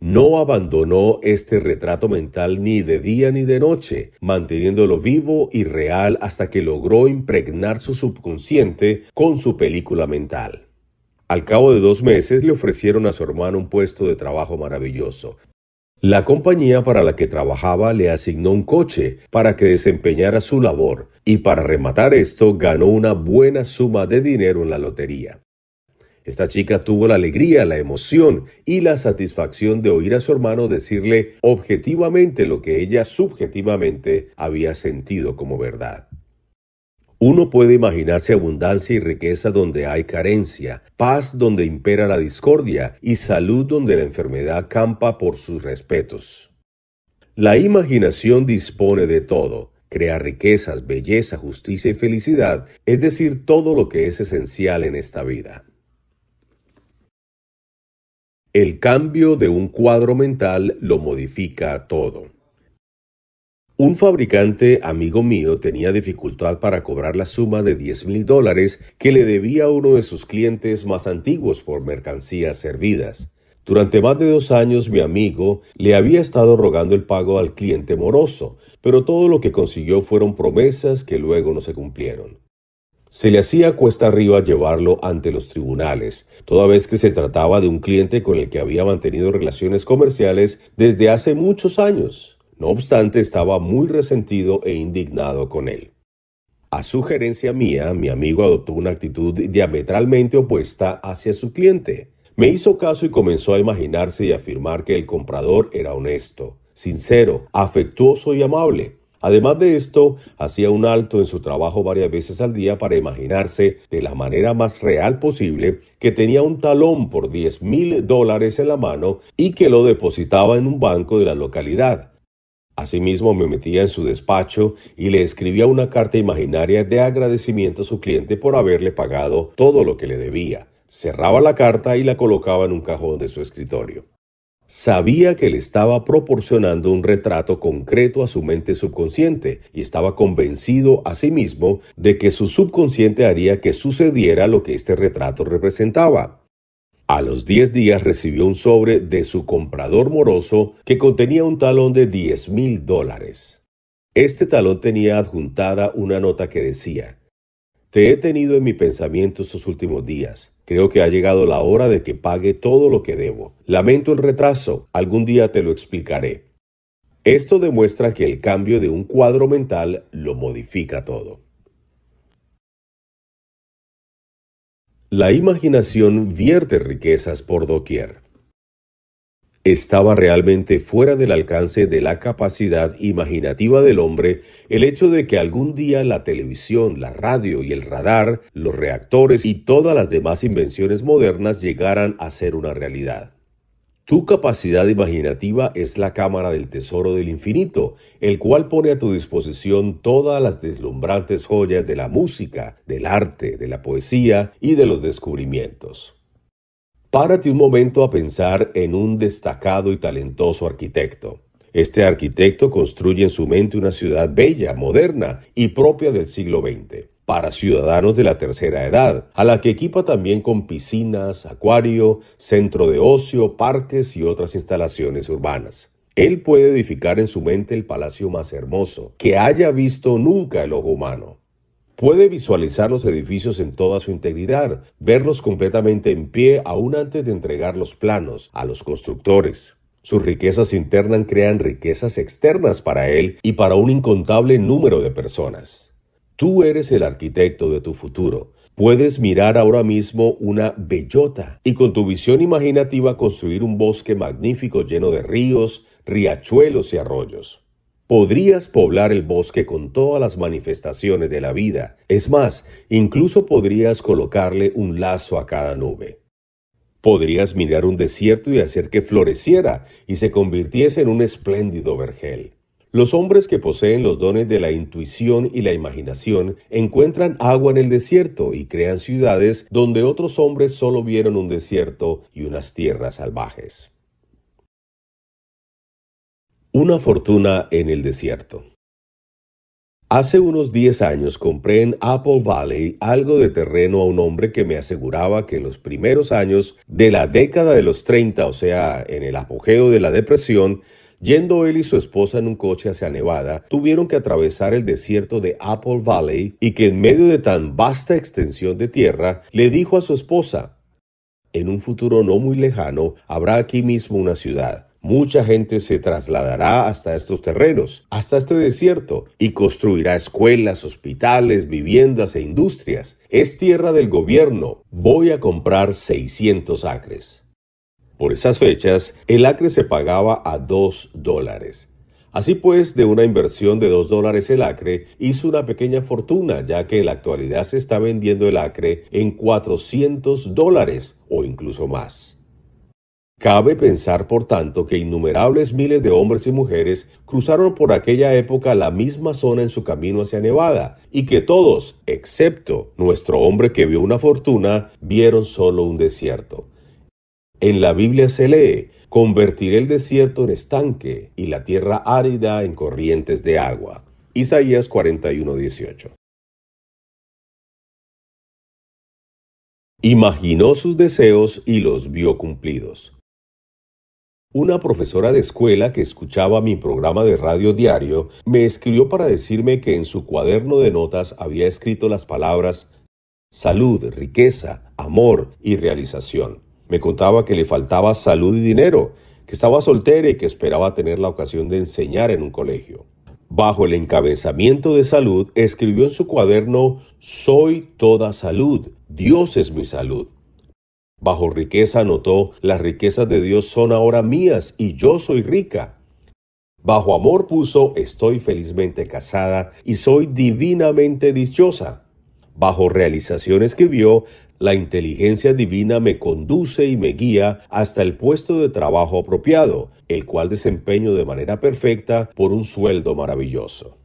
No abandonó este retrato mental ni de día ni de noche, manteniéndolo vivo y real hasta que logró impregnar su subconsciente con su película mental. Al cabo de dos meses le ofrecieron a su hermano un puesto de trabajo maravilloso, la compañía para la que trabajaba le asignó un coche para que desempeñara su labor y para rematar esto ganó una buena suma de dinero en la lotería. Esta chica tuvo la alegría, la emoción y la satisfacción de oír a su hermano decirle objetivamente lo que ella subjetivamente había sentido como verdad. Uno puede imaginarse abundancia y riqueza donde hay carencia, paz donde impera la discordia y salud donde la enfermedad campa por sus respetos. La imaginación dispone de todo, crea riquezas, belleza, justicia y felicidad, es decir, todo lo que es esencial en esta vida. El cambio de un cuadro mental lo modifica todo. Un fabricante amigo mío tenía dificultad para cobrar la suma de 10 mil dólares que le debía a uno de sus clientes más antiguos por mercancías servidas. Durante más de dos años mi amigo le había estado rogando el pago al cliente moroso, pero todo lo que consiguió fueron promesas que luego no se cumplieron. Se le hacía cuesta arriba llevarlo ante los tribunales, toda vez que se trataba de un cliente con el que había mantenido relaciones comerciales desde hace muchos años. No obstante, estaba muy resentido e indignado con él. A sugerencia mía, mi amigo adoptó una actitud diametralmente opuesta hacia su cliente. Me hizo caso y comenzó a imaginarse y afirmar que el comprador era honesto, sincero, afectuoso y amable. Además de esto, hacía un alto en su trabajo varias veces al día para imaginarse de la manera más real posible que tenía un talón por 10 mil dólares en la mano y que lo depositaba en un banco de la localidad. Asimismo, me metía en su despacho y le escribía una carta imaginaria de agradecimiento a su cliente por haberle pagado todo lo que le debía. Cerraba la carta y la colocaba en un cajón de su escritorio. Sabía que le estaba proporcionando un retrato concreto a su mente subconsciente y estaba convencido a sí mismo de que su subconsciente haría que sucediera lo que este retrato representaba. A los 10 días recibió un sobre de su comprador moroso que contenía un talón de 10 mil dólares. Este talón tenía adjuntada una nota que decía, Te he tenido en mi pensamiento estos últimos días. Creo que ha llegado la hora de que pague todo lo que debo. Lamento el retraso. Algún día te lo explicaré. Esto demuestra que el cambio de un cuadro mental lo modifica todo. La imaginación vierte riquezas por doquier. Estaba realmente fuera del alcance de la capacidad imaginativa del hombre el hecho de que algún día la televisión, la radio y el radar, los reactores y todas las demás invenciones modernas llegaran a ser una realidad. Tu capacidad imaginativa es la cámara del tesoro del infinito, el cual pone a tu disposición todas las deslumbrantes joyas de la música, del arte, de la poesía y de los descubrimientos. Párate un momento a pensar en un destacado y talentoso arquitecto. Este arquitecto construye en su mente una ciudad bella, moderna y propia del siglo XX para ciudadanos de la tercera edad, a la que equipa también con piscinas, acuario, centro de ocio, parques y otras instalaciones urbanas. Él puede edificar en su mente el palacio más hermoso que haya visto nunca el ojo humano. Puede visualizar los edificios en toda su integridad, verlos completamente en pie aún antes de entregar los planos a los constructores. Sus riquezas internas crean riquezas externas para él y para un incontable número de personas. Tú eres el arquitecto de tu futuro. Puedes mirar ahora mismo una bellota y con tu visión imaginativa construir un bosque magnífico lleno de ríos, riachuelos y arroyos. Podrías poblar el bosque con todas las manifestaciones de la vida. Es más, incluso podrías colocarle un lazo a cada nube. Podrías mirar un desierto y hacer que floreciera y se convirtiese en un espléndido vergel. Los hombres que poseen los dones de la intuición y la imaginación encuentran agua en el desierto y crean ciudades donde otros hombres solo vieron un desierto y unas tierras salvajes. Una fortuna en el desierto. Hace unos 10 años compré en Apple Valley algo de terreno a un hombre que me aseguraba que en los primeros años de la década de los 30, o sea, en el apogeo de la depresión, Yendo él y su esposa en un coche hacia Nevada, tuvieron que atravesar el desierto de Apple Valley y que en medio de tan vasta extensión de tierra le dijo a su esposa, en un futuro no muy lejano habrá aquí mismo una ciudad. Mucha gente se trasladará hasta estos terrenos, hasta este desierto, y construirá escuelas, hospitales, viviendas e industrias. Es tierra del gobierno. Voy a comprar 600 acres. Por esas fechas, el acre se pagaba a 2 dólares. Así pues, de una inversión de 2 dólares el acre hizo una pequeña fortuna, ya que en la actualidad se está vendiendo el acre en 400 dólares o incluso más. Cabe pensar, por tanto, que innumerables miles de hombres y mujeres cruzaron por aquella época la misma zona en su camino hacia Nevada, y que todos, excepto nuestro hombre que vio una fortuna, vieron solo un desierto. En la Biblia se lee, convertiré el desierto en estanque y la tierra árida en corrientes de agua. Isaías 41:18. Imaginó sus deseos y los vio cumplidos. Una profesora de escuela que escuchaba mi programa de radio diario me escribió para decirme que en su cuaderno de notas había escrito las palabras salud, riqueza, amor y realización. Me contaba que le faltaba salud y dinero, que estaba soltera y que esperaba tener la ocasión de enseñar en un colegio. Bajo el encabezamiento de salud, escribió en su cuaderno Soy toda salud, Dios es mi salud. Bajo riqueza anotó Las riquezas de Dios son ahora mías y yo soy rica. Bajo amor puso Estoy felizmente casada y soy divinamente dichosa. Bajo realización escribió la inteligencia divina me conduce y me guía hasta el puesto de trabajo apropiado, el cual desempeño de manera perfecta por un sueldo maravilloso.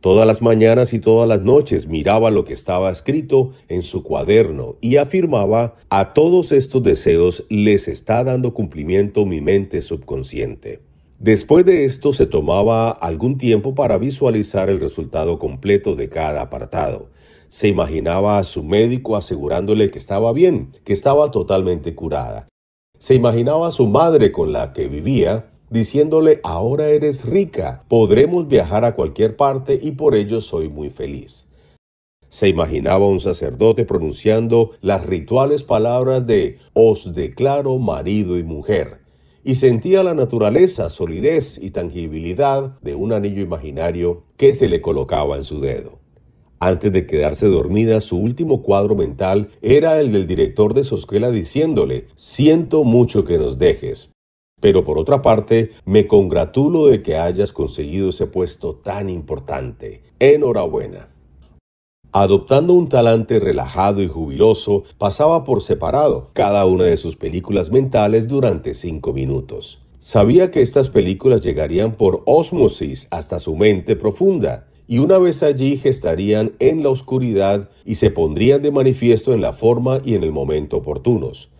Todas las mañanas y todas las noches miraba lo que estaba escrito en su cuaderno y afirmaba, a todos estos deseos les está dando cumplimiento mi mente subconsciente. Después de esto se tomaba algún tiempo para visualizar el resultado completo de cada apartado se imaginaba a su médico asegurándole que estaba bien, que estaba totalmente curada. Se imaginaba a su madre con la que vivía, diciéndole, ahora eres rica, podremos viajar a cualquier parte y por ello soy muy feliz. Se imaginaba a un sacerdote pronunciando las rituales palabras de os declaro marido y mujer, y sentía la naturaleza, solidez y tangibilidad de un anillo imaginario que se le colocaba en su dedo. Antes de quedarse dormida, su último cuadro mental era el del director de su escuela diciéndole, siento mucho que nos dejes, pero por otra parte, me congratulo de que hayas conseguido ese puesto tan importante. Enhorabuena. Adoptando un talante relajado y jubiloso, pasaba por separado cada una de sus películas mentales durante cinco minutos. Sabía que estas películas llegarían por ósmosis hasta su mente profunda y una vez allí gestarían en la oscuridad y se pondrían de manifiesto en la forma y en el momento oportunos.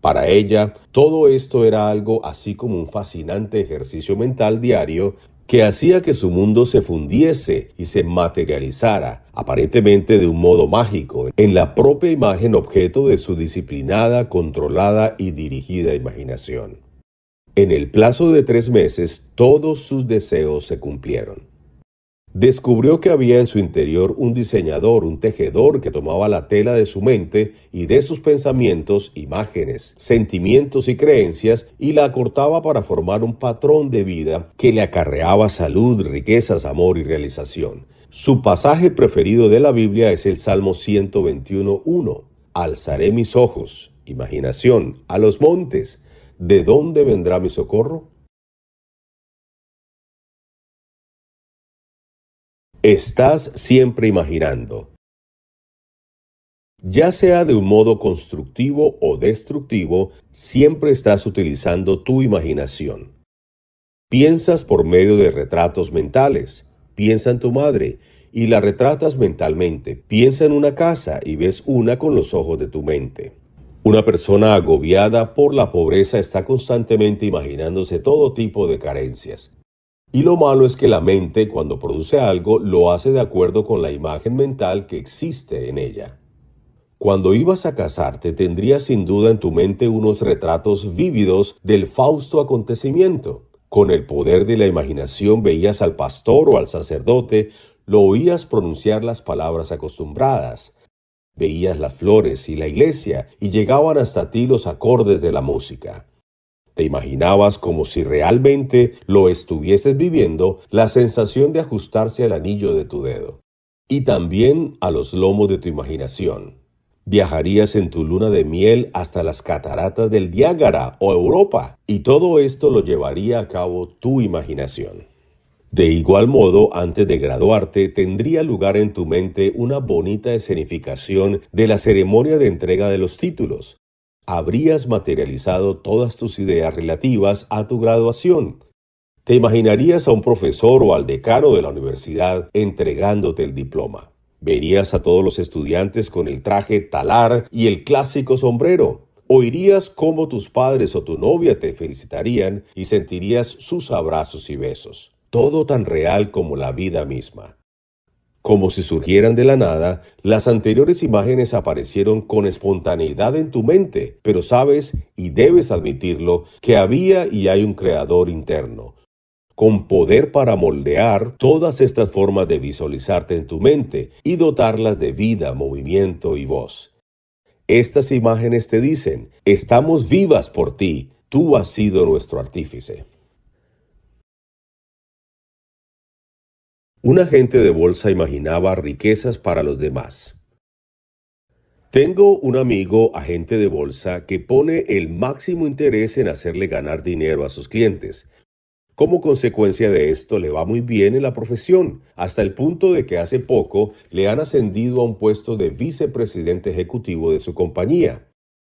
Para ella, todo esto era algo así como un fascinante ejercicio mental diario que hacía que su mundo se fundiese y se materializara, aparentemente de un modo mágico, en la propia imagen objeto de su disciplinada, controlada y dirigida imaginación. En el plazo de tres meses todos sus deseos se cumplieron. Descubrió que había en su interior un diseñador, un tejedor que tomaba la tela de su mente y de sus pensamientos, imágenes, sentimientos y creencias y la acortaba para formar un patrón de vida que le acarreaba salud, riquezas, amor y realización. Su pasaje preferido de la Biblia es el Salmo 121.1. Alzaré mis ojos, imaginación, a los montes. ¿De dónde vendrá mi socorro? Estás siempre imaginando. Ya sea de un modo constructivo o destructivo, siempre estás utilizando tu imaginación. Piensas por medio de retratos mentales. Piensa en tu madre y la retratas mentalmente. Piensa en una casa y ves una con los ojos de tu mente. Una persona agobiada por la pobreza está constantemente imaginándose todo tipo de carencias. Y lo malo es que la mente, cuando produce algo, lo hace de acuerdo con la imagen mental que existe en ella. Cuando ibas a casarte tendrías sin duda en tu mente unos retratos vívidos del fausto acontecimiento. Con el poder de la imaginación veías al pastor o al sacerdote, lo oías pronunciar las palabras acostumbradas, veías las flores y la iglesia y llegaban hasta ti los acordes de la música te imaginabas como si realmente lo estuvieses viviendo la sensación de ajustarse al anillo de tu dedo y también a los lomos de tu imaginación. Viajarías en tu luna de miel hasta las cataratas del Diágara o Europa y todo esto lo llevaría a cabo tu imaginación. De igual modo, antes de graduarte, tendría lugar en tu mente una bonita escenificación de la ceremonia de entrega de los títulos, habrías materializado todas tus ideas relativas a tu graduación. Te imaginarías a un profesor o al decano de la universidad entregándote el diploma. Verías a todos los estudiantes con el traje talar y el clásico sombrero. Oirías cómo tus padres o tu novia te felicitarían y sentirías sus abrazos y besos. Todo tan real como la vida misma. Como si surgieran de la nada, las anteriores imágenes aparecieron con espontaneidad en tu mente, pero sabes, y debes admitirlo, que había y hay un creador interno, con poder para moldear todas estas formas de visualizarte en tu mente y dotarlas de vida, movimiento y voz. Estas imágenes te dicen, estamos vivas por ti, tú has sido nuestro artífice. Un agente de bolsa imaginaba riquezas para los demás. Tengo un amigo agente de bolsa que pone el máximo interés en hacerle ganar dinero a sus clientes. Como consecuencia de esto le va muy bien en la profesión, hasta el punto de que hace poco le han ascendido a un puesto de vicepresidente ejecutivo de su compañía.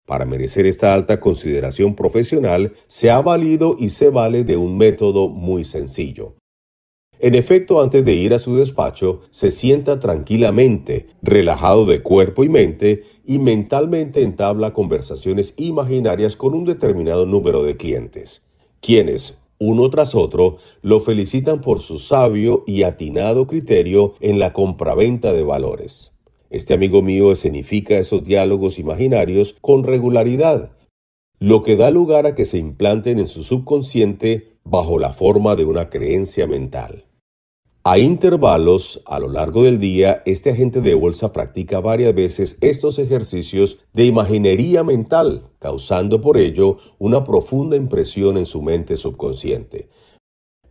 Para merecer esta alta consideración profesional, se ha valido y se vale de un método muy sencillo. En efecto, antes de ir a su despacho, se sienta tranquilamente, relajado de cuerpo y mente, y mentalmente entabla conversaciones imaginarias con un determinado número de clientes, quienes, uno tras otro, lo felicitan por su sabio y atinado criterio en la compraventa de valores. Este amigo mío escenifica esos diálogos imaginarios con regularidad, lo que da lugar a que se implanten en su subconsciente bajo la forma de una creencia mental. A intervalos, a lo largo del día, este agente de bolsa practica varias veces estos ejercicios de imaginería mental, causando por ello una profunda impresión en su mente subconsciente.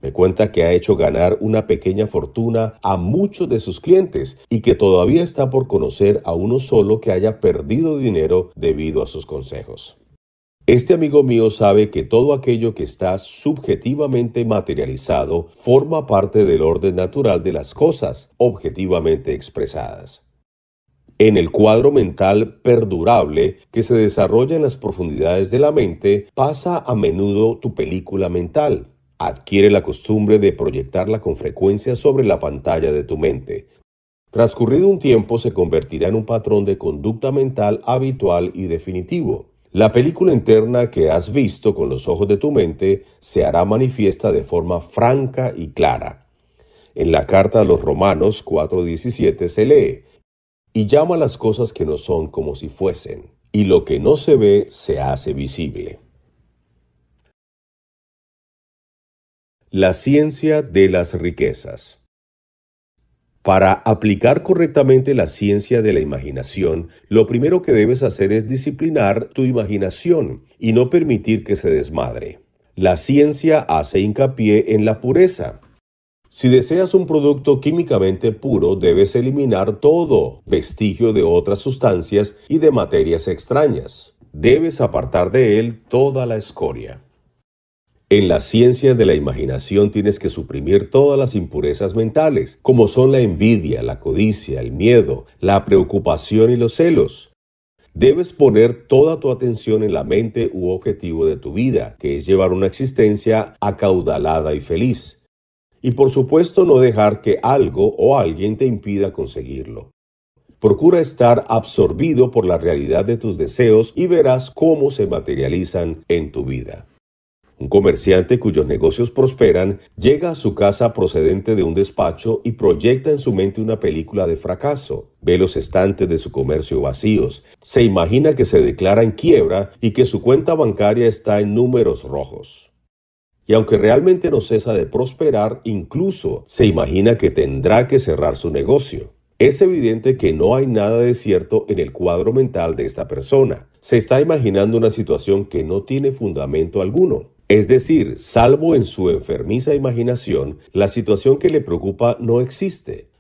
Me cuenta que ha hecho ganar una pequeña fortuna a muchos de sus clientes y que todavía está por conocer a uno solo que haya perdido dinero debido a sus consejos. Este amigo mío sabe que todo aquello que está subjetivamente materializado forma parte del orden natural de las cosas objetivamente expresadas. En el cuadro mental perdurable que se desarrolla en las profundidades de la mente pasa a menudo tu película mental. Adquiere la costumbre de proyectarla con frecuencia sobre la pantalla de tu mente. Transcurrido un tiempo se convertirá en un patrón de conducta mental habitual y definitivo. La película interna que has visto con los ojos de tu mente se hará manifiesta de forma franca y clara. En la carta a los Romanos 4:17 se lee, y llama las cosas que no son como si fuesen, y lo que no se ve se hace visible. La ciencia de las riquezas. Para aplicar correctamente la ciencia de la imaginación, lo primero que debes hacer es disciplinar tu imaginación y no permitir que se desmadre. La ciencia hace hincapié en la pureza. Si deseas un producto químicamente puro, debes eliminar todo vestigio de otras sustancias y de materias extrañas. Debes apartar de él toda la escoria. En la ciencia de la imaginación tienes que suprimir todas las impurezas mentales, como son la envidia, la codicia, el miedo, la preocupación y los celos. Debes poner toda tu atención en la mente u objetivo de tu vida, que es llevar una existencia acaudalada y feliz. Y por supuesto no dejar que algo o alguien te impida conseguirlo. Procura estar absorbido por la realidad de tus deseos y verás cómo se materializan en tu vida. Un comerciante cuyos negocios prosperan llega a su casa procedente de un despacho y proyecta en su mente una película de fracaso. Ve los estantes de su comercio vacíos, se imagina que se declara en quiebra y que su cuenta bancaria está en números rojos. Y aunque realmente no cesa de prosperar, incluso se imagina que tendrá que cerrar su negocio. Es evidente que no hay nada de cierto en el cuadro mental de esta persona. Se está imaginando una situación que no tiene fundamento alguno. Es decir, salvo en su enfermiza imaginación, la situación que le preocupa no existe,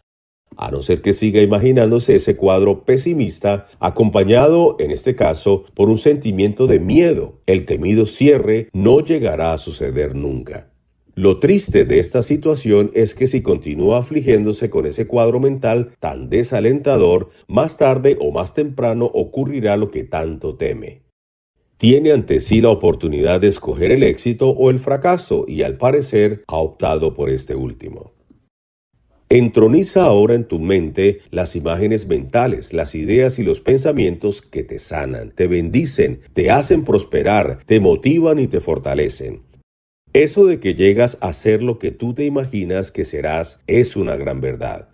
a no ser que siga imaginándose ese cuadro pesimista, acompañado, en este caso, por un sentimiento de miedo. El temido cierre no llegará a suceder nunca. Lo triste de esta situación es que si continúa afligiéndose con ese cuadro mental tan desalentador, más tarde o más temprano ocurrirá lo que tanto teme. Tiene ante sí la oportunidad de escoger el éxito o el fracaso y al parecer ha optado por este último. Entroniza ahora en tu mente las imágenes mentales, las ideas y los pensamientos que te sanan, te bendicen, te hacen prosperar, te motivan y te fortalecen. Eso de que llegas a ser lo que tú te imaginas que serás es una gran verdad.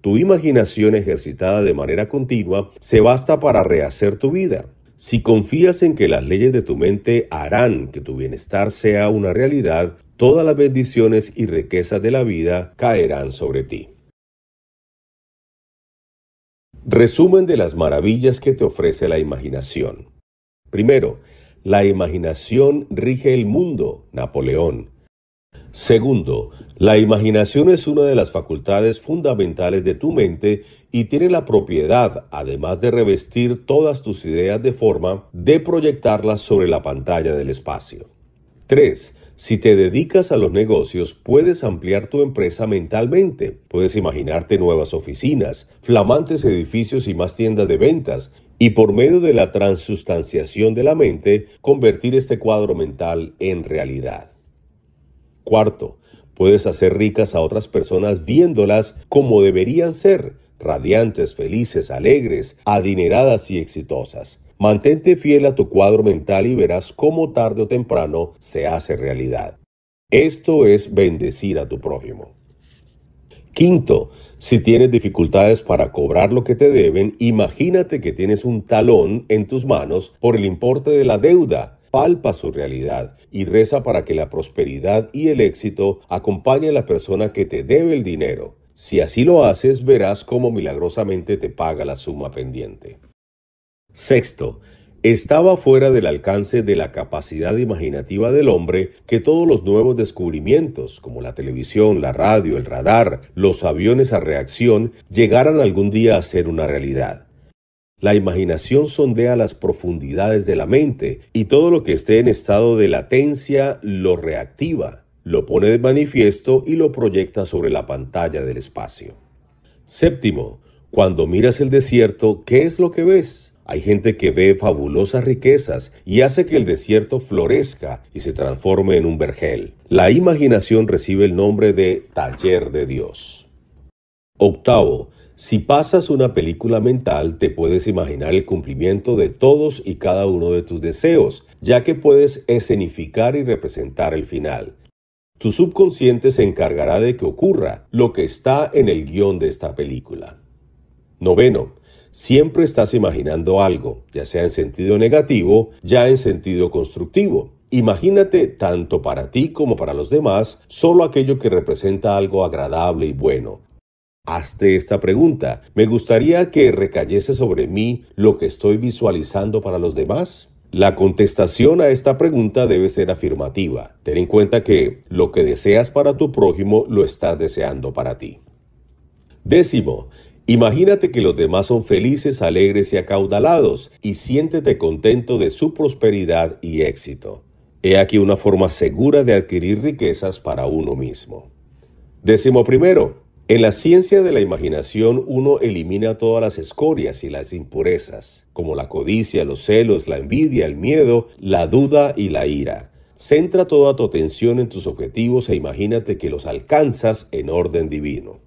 Tu imaginación ejercitada de manera continua se basta para rehacer tu vida. Si confías en que las leyes de tu mente harán que tu bienestar sea una realidad, todas las bendiciones y riquezas de la vida caerán sobre ti. Resumen de las maravillas que te ofrece la imaginación. Primero, la imaginación rige el mundo, Napoleón. Segundo, la imaginación es una de las facultades fundamentales de tu mente y tiene la propiedad, además de revestir todas tus ideas de forma, de proyectarlas sobre la pantalla del espacio. 3. Si te dedicas a los negocios, puedes ampliar tu empresa mentalmente. Puedes imaginarte nuevas oficinas, flamantes edificios y más tiendas de ventas, y por medio de la transustanciación de la mente, convertir este cuadro mental en realidad. Cuarto, puedes hacer ricas a otras personas viéndolas como deberían ser, radiantes, felices, alegres, adineradas y exitosas. Mantente fiel a tu cuadro mental y verás cómo tarde o temprano se hace realidad. Esto es bendecir a tu prójimo. Quinto, si tienes dificultades para cobrar lo que te deben, imagínate que tienes un talón en tus manos por el importe de la deuda palpa su realidad y reza para que la prosperidad y el éxito acompañe a la persona que te debe el dinero. Si así lo haces, verás cómo milagrosamente te paga la suma pendiente. Sexto, estaba fuera del alcance de la capacidad imaginativa del hombre que todos los nuevos descubrimientos, como la televisión, la radio, el radar, los aviones a reacción, llegaran algún día a ser una realidad. La imaginación sondea las profundidades de la mente y todo lo que esté en estado de latencia lo reactiva, lo pone de manifiesto y lo proyecta sobre la pantalla del espacio. Séptimo, cuando miras el desierto, ¿qué es lo que ves? Hay gente que ve fabulosas riquezas y hace que el desierto florezca y se transforme en un vergel. La imaginación recibe el nombre de taller de Dios. Octavo, si pasas una película mental, te puedes imaginar el cumplimiento de todos y cada uno de tus deseos, ya que puedes escenificar y representar el final. Tu subconsciente se encargará de que ocurra lo que está en el guión de esta película. Noveno. Siempre estás imaginando algo, ya sea en sentido negativo, ya en sentido constructivo. Imagínate, tanto para ti como para los demás, solo aquello que representa algo agradable y bueno, Hazte esta pregunta. ¿Me gustaría que recayese sobre mí lo que estoy visualizando para los demás? La contestación a esta pregunta debe ser afirmativa. Ten en cuenta que lo que deseas para tu prójimo lo estás deseando para ti. Décimo, imagínate que los demás son felices, alegres y acaudalados y siéntete contento de su prosperidad y éxito. He aquí una forma segura de adquirir riquezas para uno mismo. Décimo primero, en la ciencia de la imaginación uno elimina todas las escorias y las impurezas, como la codicia, los celos, la envidia, el miedo, la duda y la ira. Centra toda tu atención en tus objetivos e imagínate que los alcanzas en orden divino.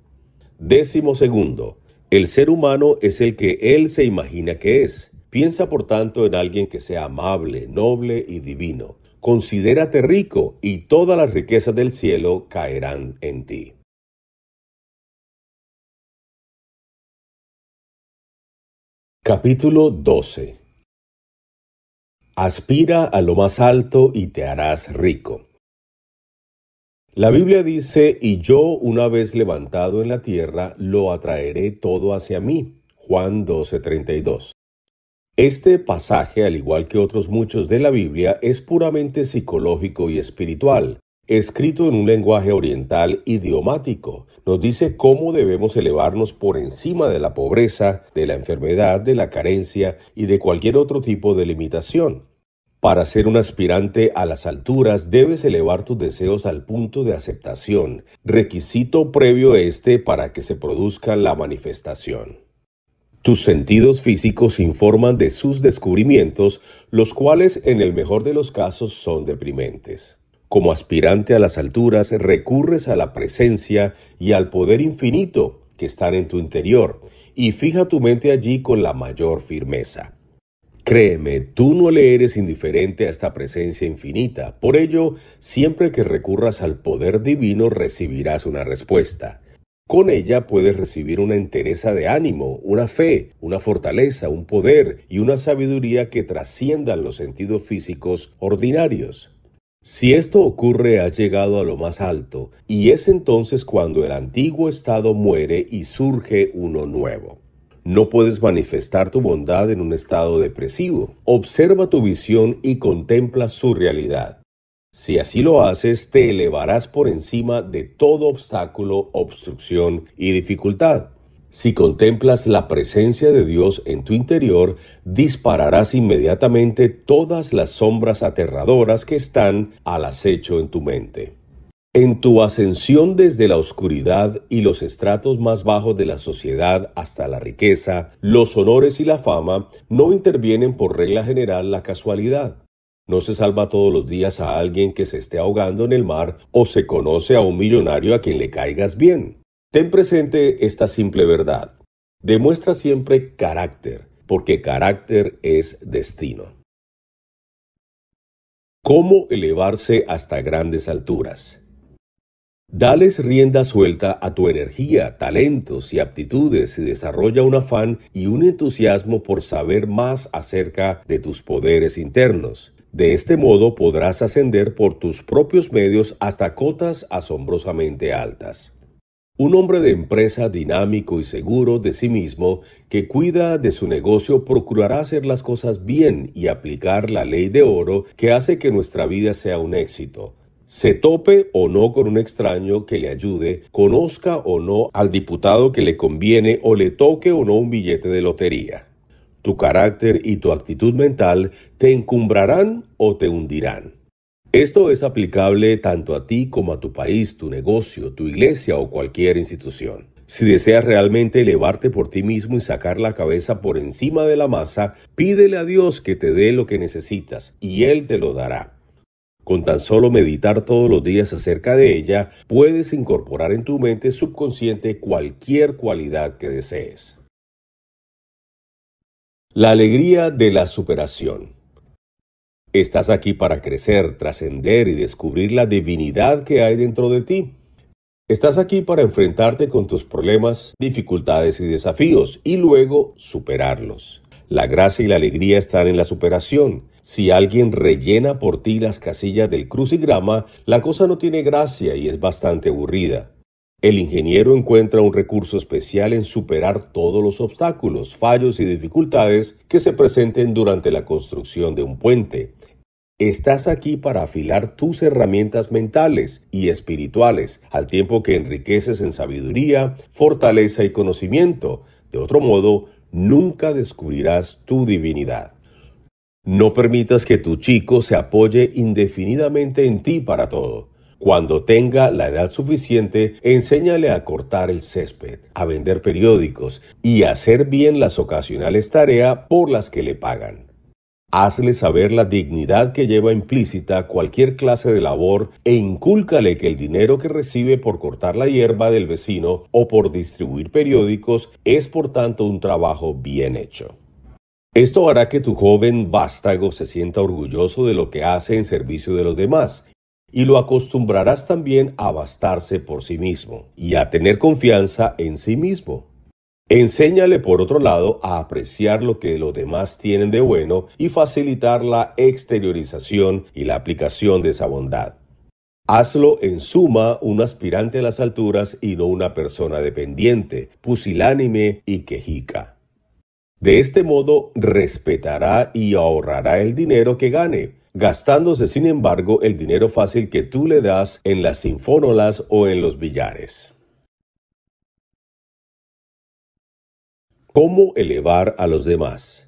Décimo segundo, el ser humano es el que él se imagina que es. Piensa por tanto en alguien que sea amable, noble y divino. Considérate rico y todas las riquezas del cielo caerán en ti. Capítulo 12 Aspira a lo más alto y te harás rico. La Biblia dice, y yo una vez levantado en la tierra, lo atraeré todo hacia mí. Juan 12:32. Este pasaje, al igual que otros muchos de la Biblia, es puramente psicológico y espiritual escrito en un lenguaje oriental idiomático, nos dice cómo debemos elevarnos por encima de la pobreza, de la enfermedad, de la carencia y de cualquier otro tipo de limitación. Para ser un aspirante a las alturas debes elevar tus deseos al punto de aceptación, requisito previo este para que se produzca la manifestación. Tus sentidos físicos informan de sus descubrimientos, los cuales en el mejor de los casos son deprimentes. Como aspirante a las alturas, recurres a la presencia y al poder infinito que están en tu interior y fija tu mente allí con la mayor firmeza. Créeme, tú no le eres indiferente a esta presencia infinita, por ello, siempre que recurras al poder divino recibirás una respuesta. Con ella puedes recibir una entereza de ánimo, una fe, una fortaleza, un poder y una sabiduría que trasciendan los sentidos físicos ordinarios. Si esto ocurre, has llegado a lo más alto, y es entonces cuando el antiguo estado muere y surge uno nuevo. No puedes manifestar tu bondad en un estado depresivo. Observa tu visión y contempla su realidad. Si así lo haces, te elevarás por encima de todo obstáculo, obstrucción y dificultad. Si contemplas la presencia de Dios en tu interior, dispararás inmediatamente todas las sombras aterradoras que están al acecho en tu mente. En tu ascensión desde la oscuridad y los estratos más bajos de la sociedad hasta la riqueza, los honores y la fama, no intervienen por regla general la casualidad. No se salva todos los días a alguien que se esté ahogando en el mar o se conoce a un millonario a quien le caigas bien. Ten presente esta simple verdad. Demuestra siempre carácter, porque carácter es destino. ¿Cómo elevarse hasta grandes alturas? Dales rienda suelta a tu energía, talentos y aptitudes y desarrolla un afán y un entusiasmo por saber más acerca de tus poderes internos. De este modo podrás ascender por tus propios medios hasta cotas asombrosamente altas. Un hombre de empresa dinámico y seguro de sí mismo que cuida de su negocio procurará hacer las cosas bien y aplicar la ley de oro que hace que nuestra vida sea un éxito. Se tope o no con un extraño que le ayude, conozca o no al diputado que le conviene o le toque o no un billete de lotería. Tu carácter y tu actitud mental te encumbrarán o te hundirán. Esto es aplicable tanto a ti como a tu país, tu negocio, tu iglesia o cualquier institución. Si deseas realmente elevarte por ti mismo y sacar la cabeza por encima de la masa, pídele a Dios que te dé lo que necesitas y Él te lo dará. Con tan solo meditar todos los días acerca de ella, puedes incorporar en tu mente subconsciente cualquier cualidad que desees. La alegría de la superación. Estás aquí para crecer, trascender y descubrir la divinidad que hay dentro de ti. Estás aquí para enfrentarte con tus problemas, dificultades y desafíos y luego superarlos. La gracia y la alegría están en la superación. Si alguien rellena por ti las casillas del crucigrama, la cosa no tiene gracia y es bastante aburrida. El ingeniero encuentra un recurso especial en superar todos los obstáculos, fallos y dificultades que se presenten durante la construcción de un puente. Estás aquí para afilar tus herramientas mentales y espirituales, al tiempo que enriqueces en sabiduría, fortaleza y conocimiento. De otro modo, nunca descubrirás tu divinidad. No permitas que tu chico se apoye indefinidamente en ti para todo. Cuando tenga la edad suficiente, enséñale a cortar el césped, a vender periódicos y a hacer bien las ocasionales tareas por las que le pagan. Hazle saber la dignidad que lleva implícita cualquier clase de labor e incúlcale que el dinero que recibe por cortar la hierba del vecino o por distribuir periódicos es por tanto un trabajo bien hecho. Esto hará que tu joven vástago se sienta orgulloso de lo que hace en servicio de los demás y lo acostumbrarás también a bastarse por sí mismo y a tener confianza en sí mismo. Enséñale por otro lado a apreciar lo que los demás tienen de bueno y facilitar la exteriorización y la aplicación de esa bondad. Hazlo en suma un aspirante a las alturas y no una persona dependiente, pusilánime y quejica. De este modo respetará y ahorrará el dinero que gane, gastándose sin embargo el dinero fácil que tú le das en las sinfónolas o en los billares. cómo elevar a los demás.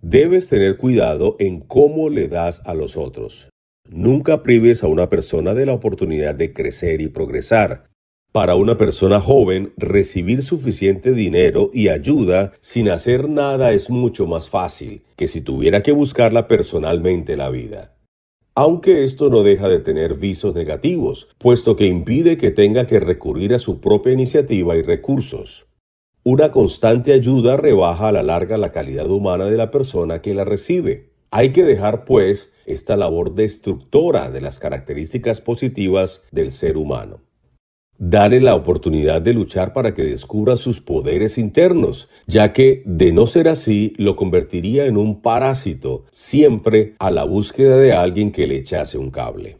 Debes tener cuidado en cómo le das a los otros. Nunca prives a una persona de la oportunidad de crecer y progresar. Para una persona joven, recibir suficiente dinero y ayuda sin hacer nada es mucho más fácil que si tuviera que buscarla personalmente la vida. Aunque esto no deja de tener visos negativos, puesto que impide que tenga que recurrir a su propia iniciativa y recursos. Una constante ayuda rebaja a la larga la calidad humana de la persona que la recibe. Hay que dejar, pues, esta labor destructora de las características positivas del ser humano. Dale la oportunidad de luchar para que descubra sus poderes internos, ya que de no ser así lo convertiría en un parásito, siempre a la búsqueda de alguien que le echase un cable.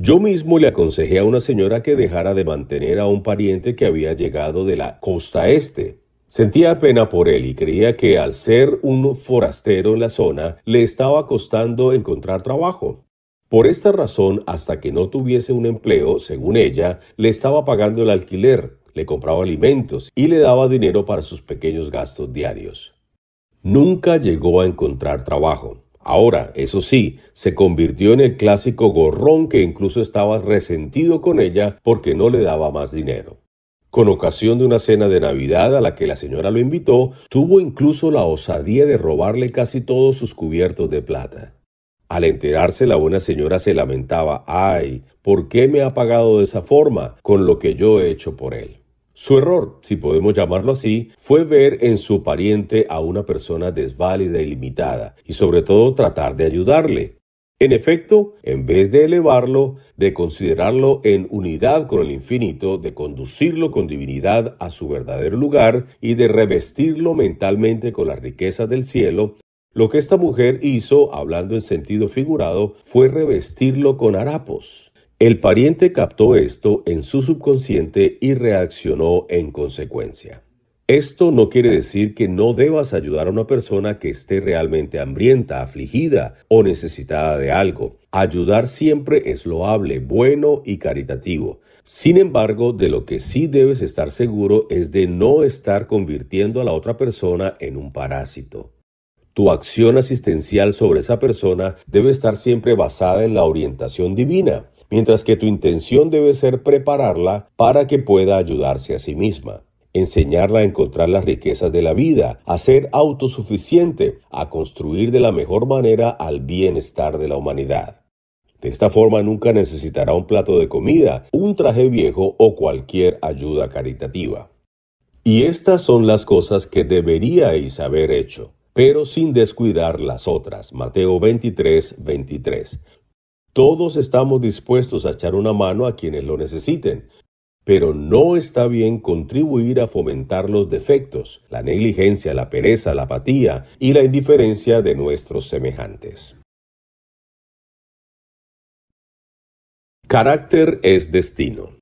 Yo mismo le aconsejé a una señora que dejara de mantener a un pariente que había llegado de la costa este. Sentía pena por él y creía que al ser un forastero en la zona le estaba costando encontrar trabajo. Por esta razón, hasta que no tuviese un empleo, según ella, le estaba pagando el alquiler, le compraba alimentos y le daba dinero para sus pequeños gastos diarios. Nunca llegó a encontrar trabajo. Ahora, eso sí, se convirtió en el clásico gorrón que incluso estaba resentido con ella porque no le daba más dinero. Con ocasión de una cena de Navidad a la que la señora lo invitó, tuvo incluso la osadía de robarle casi todos sus cubiertos de plata. Al enterarse, la buena señora se lamentaba, ay, ¿por qué me ha pagado de esa forma con lo que yo he hecho por él? Su error, si podemos llamarlo así, fue ver en su pariente a una persona desválida y limitada, y sobre todo tratar de ayudarle. En efecto, en vez de elevarlo, de considerarlo en unidad con el infinito, de conducirlo con divinidad a su verdadero lugar y de revestirlo mentalmente con la riqueza del cielo, lo que esta mujer hizo, hablando en sentido figurado, fue revestirlo con harapos. El pariente captó esto en su subconsciente y reaccionó en consecuencia. Esto no quiere decir que no debas ayudar a una persona que esté realmente hambrienta, afligida o necesitada de algo. Ayudar siempre es loable, bueno y caritativo. Sin embargo, de lo que sí debes estar seguro es de no estar convirtiendo a la otra persona en un parásito. Tu acción asistencial sobre esa persona debe estar siempre basada en la orientación divina mientras que tu intención debe ser prepararla para que pueda ayudarse a sí misma enseñarla a encontrar las riquezas de la vida, a ser autosuficiente, a construir de la mejor manera al bienestar de la humanidad. De esta forma nunca necesitará un plato de comida, un traje viejo o cualquier ayuda caritativa. Y estas son las cosas que deberíais haber hecho, pero sin descuidar las otras. Mateo 23, 23. Todos estamos dispuestos a echar una mano a quienes lo necesiten, pero no está bien contribuir a fomentar los defectos, la negligencia, la pereza, la apatía y la indiferencia de nuestros semejantes. Carácter es destino.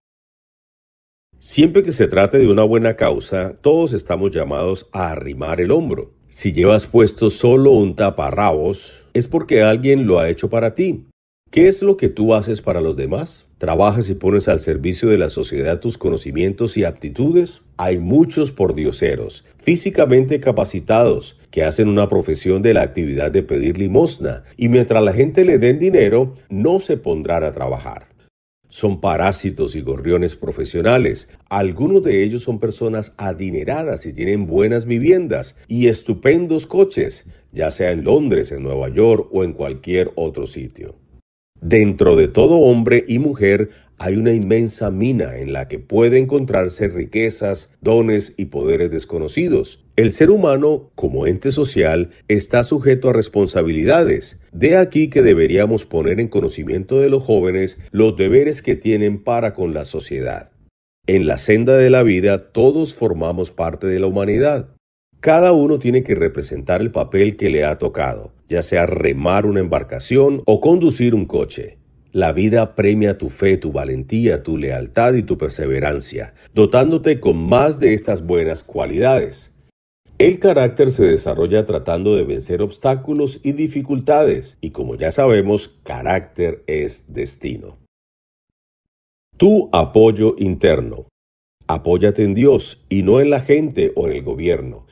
Siempre que se trate de una buena causa, todos estamos llamados a arrimar el hombro. Si llevas puesto solo un taparrabos, es porque alguien lo ha hecho para ti. ¿Qué es lo que tú haces para los demás? ¿Trabajas y pones al servicio de la sociedad tus conocimientos y aptitudes? Hay muchos pordioseros, físicamente capacitados, que hacen una profesión de la actividad de pedir limosna y mientras la gente le den dinero, no se pondrán a trabajar. Son parásitos y gorriones profesionales. Algunos de ellos son personas adineradas y tienen buenas viviendas y estupendos coches, ya sea en Londres, en Nueva York o en cualquier otro sitio. Dentro de todo hombre y mujer hay una inmensa mina en la que puede encontrarse riquezas, dones y poderes desconocidos. El ser humano, como ente social, está sujeto a responsabilidades. De aquí que deberíamos poner en conocimiento de los jóvenes los deberes que tienen para con la sociedad. En la senda de la vida todos formamos parte de la humanidad. Cada uno tiene que representar el papel que le ha tocado, ya sea remar una embarcación o conducir un coche. La vida premia tu fe, tu valentía, tu lealtad y tu perseverancia, dotándote con más de estas buenas cualidades. El carácter se desarrolla tratando de vencer obstáculos y dificultades, y como ya sabemos, carácter es destino. Tu apoyo interno. Apóyate en Dios y no en la gente o en el gobierno.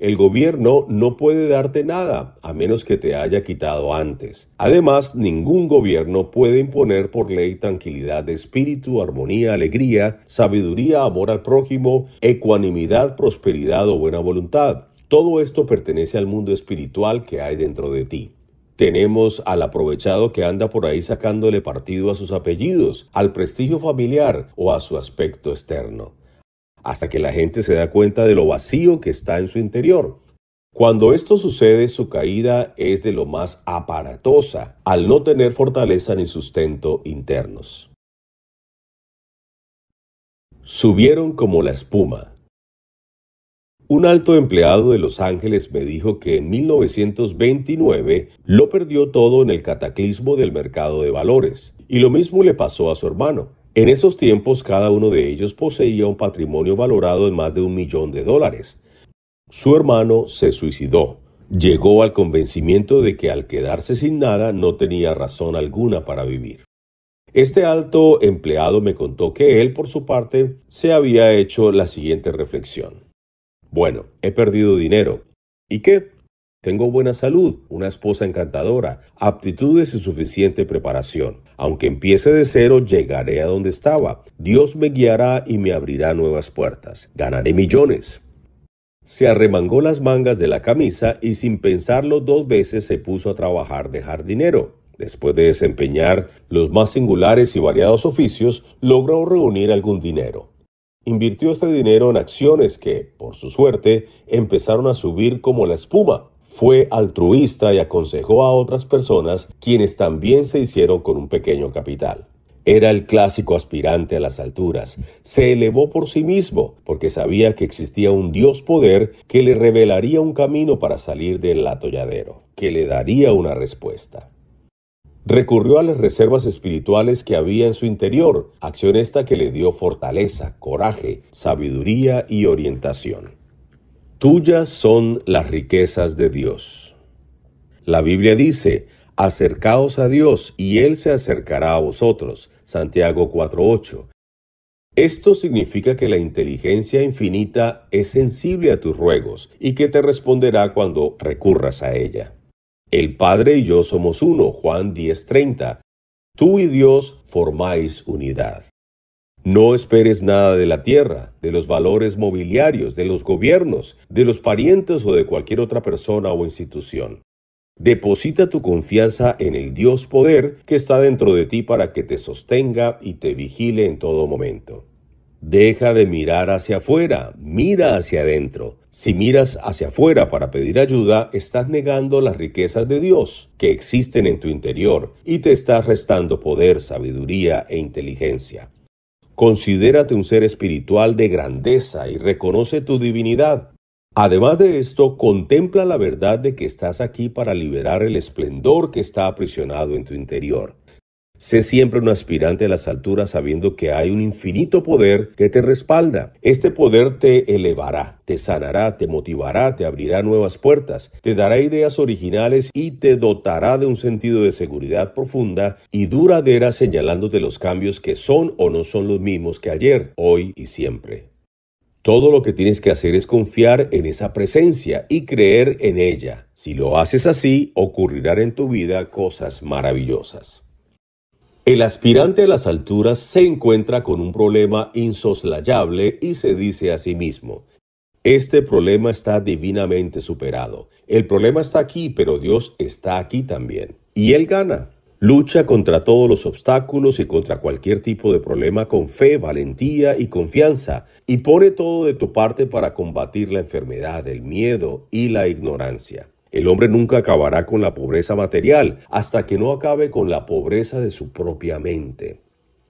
El gobierno no puede darte nada a menos que te haya quitado antes. Además, ningún gobierno puede imponer por ley tranquilidad de espíritu, armonía, alegría, sabiduría, amor al prójimo, ecuanimidad, prosperidad o buena voluntad. Todo esto pertenece al mundo espiritual que hay dentro de ti. Tenemos al aprovechado que anda por ahí sacándole partido a sus apellidos, al prestigio familiar o a su aspecto externo hasta que la gente se da cuenta de lo vacío que está en su interior. Cuando esto sucede, su caída es de lo más aparatosa, al no tener fortaleza ni sustento internos. Subieron como la espuma. Un alto empleado de Los Ángeles me dijo que en 1929 lo perdió todo en el cataclismo del mercado de valores, y lo mismo le pasó a su hermano. En esos tiempos cada uno de ellos poseía un patrimonio valorado en más de un millón de dólares. Su hermano se suicidó. Llegó al convencimiento de que al quedarse sin nada no tenía razón alguna para vivir. Este alto empleado me contó que él, por su parte, se había hecho la siguiente reflexión. Bueno, he perdido dinero. ¿Y qué? Tengo buena salud, una esposa encantadora, aptitudes y suficiente preparación. Aunque empiece de cero, llegaré a donde estaba. Dios me guiará y me abrirá nuevas puertas. Ganaré millones. Se arremangó las mangas de la camisa y sin pensarlo dos veces se puso a trabajar de jardinero. Después de desempeñar los más singulares y variados oficios, logró reunir algún dinero. Invirtió este dinero en acciones que, por su suerte, empezaron a subir como la espuma. Fue altruista y aconsejó a otras personas quienes también se hicieron con un pequeño capital. Era el clásico aspirante a las alturas. Se elevó por sí mismo porque sabía que existía un Dios poder que le revelaría un camino para salir del atolladero, que le daría una respuesta. Recurrió a las reservas espirituales que había en su interior, acción esta que le dio fortaleza, coraje, sabiduría y orientación. Tuyas son las riquezas de Dios. La Biblia dice, acercaos a Dios y Él se acercará a vosotros. Santiago 4.8. Esto significa que la inteligencia infinita es sensible a tus ruegos y que te responderá cuando recurras a ella. El Padre y yo somos uno, Juan 10:30. Tú y Dios formáis unidad. No esperes nada de la tierra, de los valores mobiliarios, de los gobiernos, de los parientes o de cualquier otra persona o institución. Deposita tu confianza en el Dios poder que está dentro de ti para que te sostenga y te vigile en todo momento. Deja de mirar hacia afuera, mira hacia adentro. Si miras hacia afuera para pedir ayuda, estás negando las riquezas de Dios que existen en tu interior y te estás restando poder, sabiduría e inteligencia. Considérate un ser espiritual de grandeza y reconoce tu divinidad. Además de esto, contempla la verdad de que estás aquí para liberar el esplendor que está aprisionado en tu interior. Sé siempre un aspirante a las alturas sabiendo que hay un infinito poder que te respalda. Este poder te elevará, te sanará, te motivará, te abrirá nuevas puertas, te dará ideas originales y te dotará de un sentido de seguridad profunda y duradera señalándote los cambios que son o no son los mismos que ayer, hoy y siempre. Todo lo que tienes que hacer es confiar en esa presencia y creer en ella. Si lo haces así, ocurrirán en tu vida cosas maravillosas. El aspirante a las alturas se encuentra con un problema insoslayable y se dice a sí mismo, este problema está divinamente superado. El problema está aquí, pero Dios está aquí también. Y Él gana. Lucha contra todos los obstáculos y contra cualquier tipo de problema con fe, valentía y confianza, y pone todo de tu parte para combatir la enfermedad, el miedo y la ignorancia. El hombre nunca acabará con la pobreza material hasta que no acabe con la pobreza de su propia mente.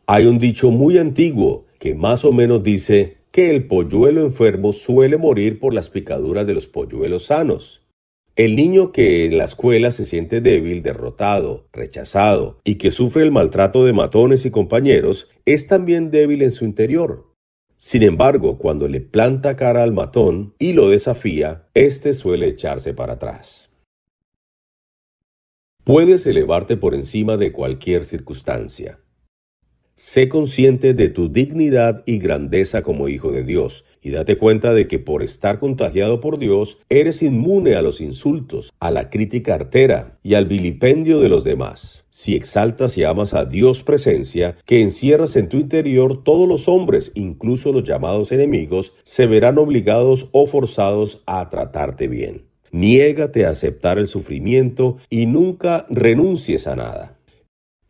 Hay un dicho muy antiguo que más o menos dice que el polluelo enfermo suele morir por las picaduras de los polluelos sanos. El niño que en la escuela se siente débil, derrotado, rechazado y que sufre el maltrato de matones y compañeros es también débil en su interior. Sin embargo, cuando le planta cara al matón y lo desafía, éste suele echarse para atrás. Puedes elevarte por encima de cualquier circunstancia. Sé consciente de tu dignidad y grandeza como hijo de Dios y date cuenta de que por estar contagiado por Dios eres inmune a los insultos, a la crítica artera y al vilipendio de los demás. Si exaltas y amas a Dios presencia, que encierras en tu interior todos los hombres, incluso los llamados enemigos, se verán obligados o forzados a tratarte bien. Niégate a aceptar el sufrimiento y nunca renuncies a nada.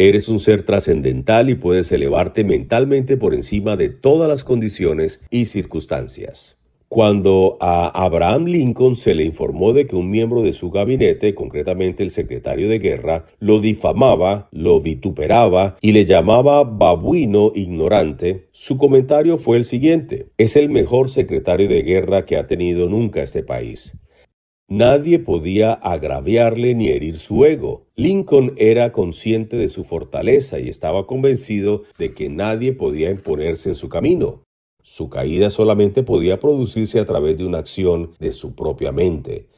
Eres un ser trascendental y puedes elevarte mentalmente por encima de todas las condiciones y circunstancias. Cuando a Abraham Lincoln se le informó de que un miembro de su gabinete, concretamente el secretario de guerra, lo difamaba, lo vituperaba y le llamaba babuino ignorante, su comentario fue el siguiente, es el mejor secretario de guerra que ha tenido nunca este país. Nadie podía agraviarle ni herir su ego. Lincoln era consciente de su fortaleza y estaba convencido de que nadie podía imponerse en su camino. Su caída solamente podía producirse a través de una acción de su propia mente.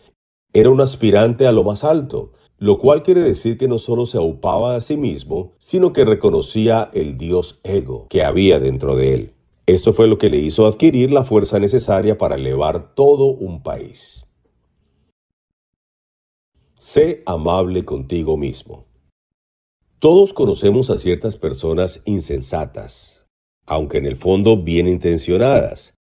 Era un aspirante a lo más alto, lo cual quiere decir que no solo se aupaba a sí mismo, sino que reconocía el dios ego que había dentro de él. Esto fue lo que le hizo adquirir la fuerza necesaria para elevar todo un país. Sé amable contigo mismo. Todos conocemos a ciertas personas insensatas, aunque en el fondo bien intencionadas,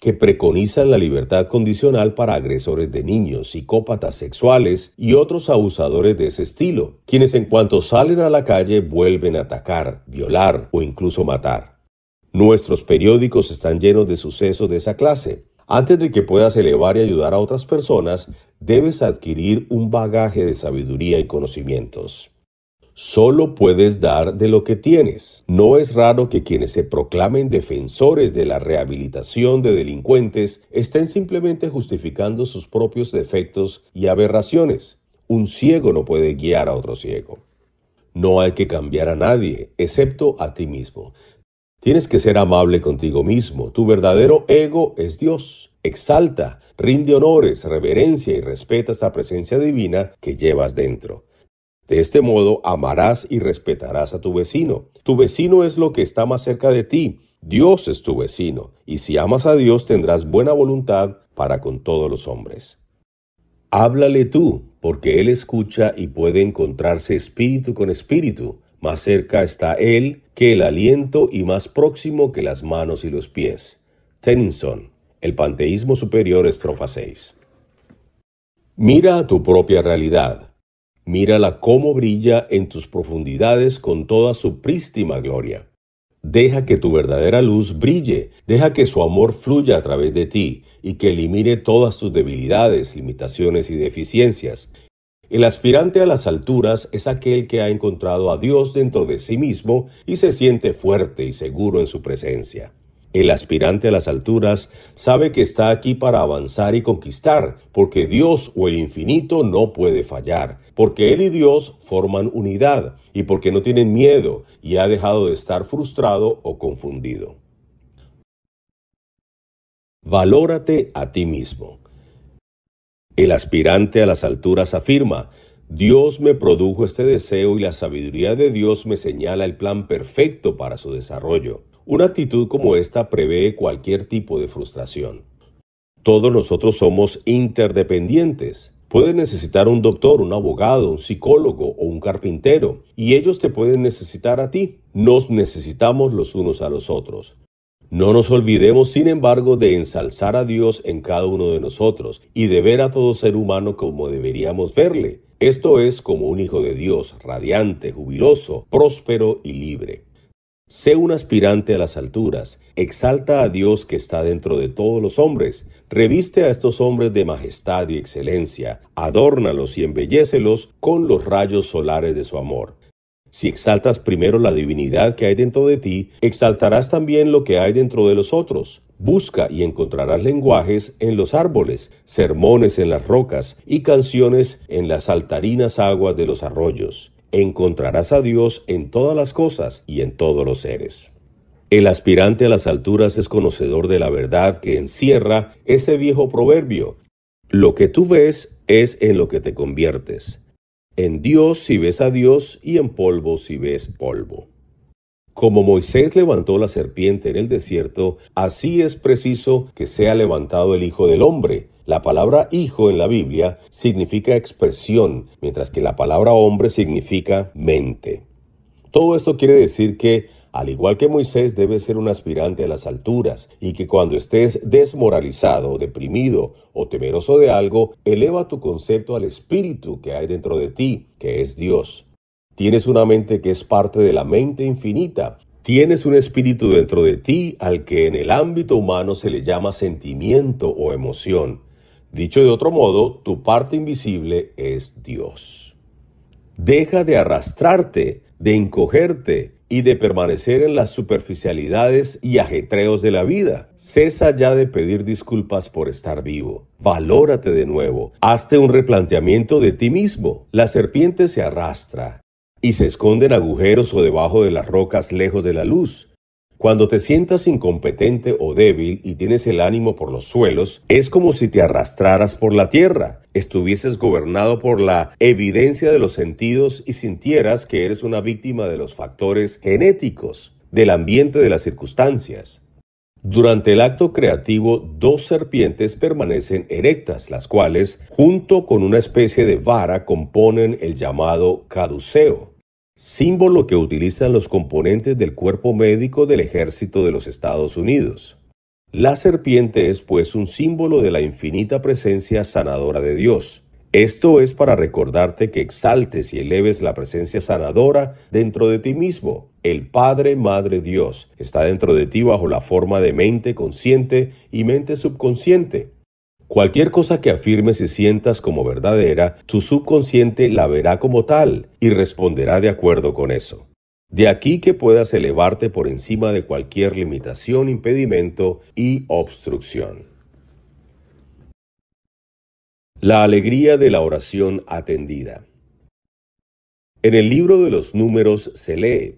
que preconizan la libertad condicional para agresores de niños, psicópatas sexuales y otros abusadores de ese estilo, quienes en cuanto salen a la calle vuelven a atacar, violar o incluso matar. Nuestros periódicos están llenos de sucesos de esa clase, antes de que puedas elevar y ayudar a otras personas, debes adquirir un bagaje de sabiduría y conocimientos. Solo puedes dar de lo que tienes. No es raro que quienes se proclamen defensores de la rehabilitación de delincuentes estén simplemente justificando sus propios defectos y aberraciones. Un ciego no puede guiar a otro ciego. No hay que cambiar a nadie, excepto a ti mismo. Tienes que ser amable contigo mismo. Tu verdadero ego es Dios. Exalta, rinde honores, reverencia y respeta esa presencia divina que llevas dentro. De este modo amarás y respetarás a tu vecino. Tu vecino es lo que está más cerca de ti. Dios es tu vecino, y si amas a Dios tendrás buena voluntad para con todos los hombres. Háblale tú, porque Él escucha y puede encontrarse espíritu con espíritu. Más cerca está Él que el aliento y más próximo que las manos y los pies. Tennyson, El Panteísmo Superior, estrofa 6. Mira a tu propia realidad. Mírala cómo brilla en tus profundidades con toda su prístima gloria. Deja que tu verdadera luz brille, deja que su amor fluya a través de ti y que elimine todas tus debilidades, limitaciones y deficiencias, el aspirante a las alturas es aquel que ha encontrado a Dios dentro de sí mismo y se siente fuerte y seguro en su presencia. El aspirante a las alturas sabe que está aquí para avanzar y conquistar, porque Dios o el infinito no puede fallar, porque Él y Dios forman unidad, y porque no tienen miedo y ha dejado de estar frustrado o confundido. Valórate a ti mismo. El aspirante a las alturas afirma, Dios me produjo este deseo y la sabiduría de Dios me señala el plan perfecto para su desarrollo. Una actitud como esta prevé cualquier tipo de frustración. Todos nosotros somos interdependientes. Puedes necesitar un doctor, un abogado, un psicólogo o un carpintero, y ellos te pueden necesitar a ti. Nos necesitamos los unos a los otros. No nos olvidemos, sin embargo, de ensalzar a Dios en cada uno de nosotros y de ver a todo ser humano como deberíamos verle, esto es como un hijo de Dios, radiante, jubiloso, próspero y libre. Sé un aspirante a las alturas, exalta a Dios que está dentro de todos los hombres, reviste a estos hombres de majestad y excelencia, adórnalos y embellecelos con los rayos solares de su amor. Si exaltas primero la divinidad que hay dentro de ti, exaltarás también lo que hay dentro de los otros. Busca y encontrarás lenguajes en los árboles, sermones en las rocas y canciones en las altarinas aguas de los arroyos. Encontrarás a Dios en todas las cosas y en todos los seres. El aspirante a las alturas es conocedor de la verdad que encierra ese viejo proverbio. Lo que tú ves es en lo que te conviertes en Dios si ves a Dios y en polvo si ves polvo. Como Moisés levantó la serpiente en el desierto, así es preciso que sea levantado el Hijo del Hombre. La palabra hijo en la Biblia significa expresión, mientras que la palabra hombre significa mente. Todo esto quiere decir que al igual que Moisés, debes ser un aspirante a las alturas y que cuando estés desmoralizado, deprimido o temeroso de algo, eleva tu concepto al espíritu que hay dentro de ti, que es Dios. Tienes una mente que es parte de la mente infinita. Tienes un espíritu dentro de ti al que en el ámbito humano se le llama sentimiento o emoción. Dicho de otro modo, tu parte invisible es Dios. Deja de arrastrarte, de encogerte, y de permanecer en las superficialidades y ajetreos de la vida. Cesa ya de pedir disculpas por estar vivo. Valórate de nuevo. Hazte un replanteamiento de ti mismo. La serpiente se arrastra y se esconde en agujeros o debajo de las rocas lejos de la luz. Cuando te sientas incompetente o débil y tienes el ánimo por los suelos, es como si te arrastraras por la tierra, estuvieses gobernado por la evidencia de los sentidos y sintieras que eres una víctima de los factores genéticos, del ambiente, de las circunstancias. Durante el acto creativo, dos serpientes permanecen erectas, las cuales, junto con una especie de vara, componen el llamado caduceo símbolo que utilizan los componentes del cuerpo médico del ejército de los Estados Unidos. La serpiente es pues un símbolo de la infinita presencia sanadora de Dios. Esto es para recordarte que exaltes y eleves la presencia sanadora dentro de ti mismo. El Padre, Madre Dios está dentro de ti bajo la forma de mente consciente y mente subconsciente. Cualquier cosa que afirmes y sientas como verdadera, tu subconsciente la verá como tal y responderá de acuerdo con eso. De aquí que puedas elevarte por encima de cualquier limitación, impedimento y obstrucción. La alegría de la oración atendida. En el libro de los números se lee,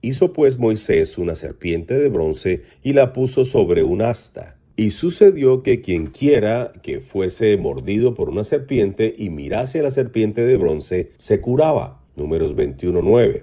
hizo pues Moisés una serpiente de bronce y la puso sobre un asta y sucedió que quienquiera que fuese mordido por una serpiente y mirase a la serpiente de bronce, se curaba. Números 21.9.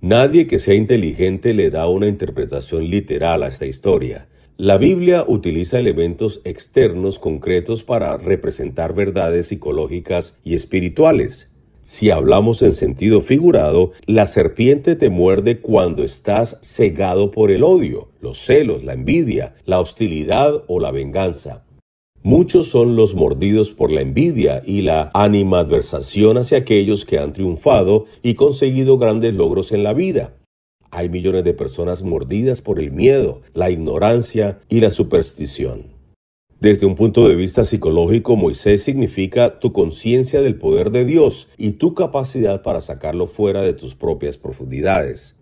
Nadie que sea inteligente le da una interpretación literal a esta historia. La Biblia utiliza elementos externos concretos para representar verdades psicológicas y espirituales. Si hablamos en sentido figurado, la serpiente te muerde cuando estás cegado por el odio, los celos, la envidia, la hostilidad o la venganza. Muchos son los mordidos por la envidia y la animadversación hacia aquellos que han triunfado y conseguido grandes logros en la vida. Hay millones de personas mordidas por el miedo, la ignorancia y la superstición. Desde un punto de vista psicológico, Moisés significa tu conciencia del poder de Dios y tu capacidad para sacarlo fuera de tus propias profundidades.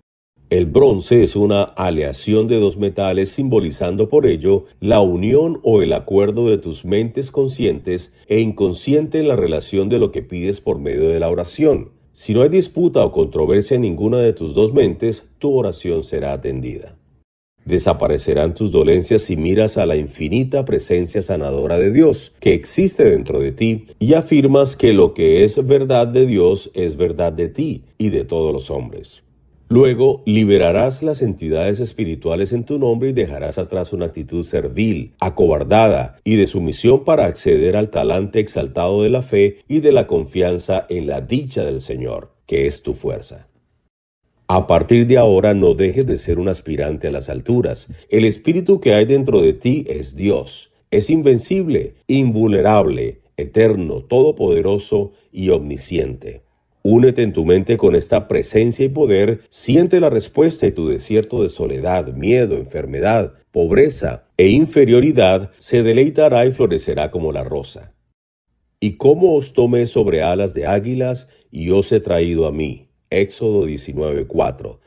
El bronce es una aleación de dos metales simbolizando por ello la unión o el acuerdo de tus mentes conscientes e inconsciente en la relación de lo que pides por medio de la oración. Si no hay disputa o controversia en ninguna de tus dos mentes, tu oración será atendida. Desaparecerán tus dolencias si miras a la infinita presencia sanadora de Dios que existe dentro de ti y afirmas que lo que es verdad de Dios es verdad de ti y de todos los hombres. Luego liberarás las entidades espirituales en tu nombre y dejarás atrás una actitud servil, acobardada y de sumisión para acceder al talante exaltado de la fe y de la confianza en la dicha del Señor, que es tu fuerza. A partir de ahora no dejes de ser un aspirante a las alturas. El espíritu que hay dentro de ti es Dios. Es invencible, invulnerable, eterno, todopoderoso y omnisciente. Únete en tu mente con esta presencia y poder, siente la respuesta y tu desierto de soledad, miedo, enfermedad, pobreza e inferioridad se deleitará y florecerá como la rosa. Y cómo os tomé sobre alas de águilas y os he traído a mí Éxodo 19:4.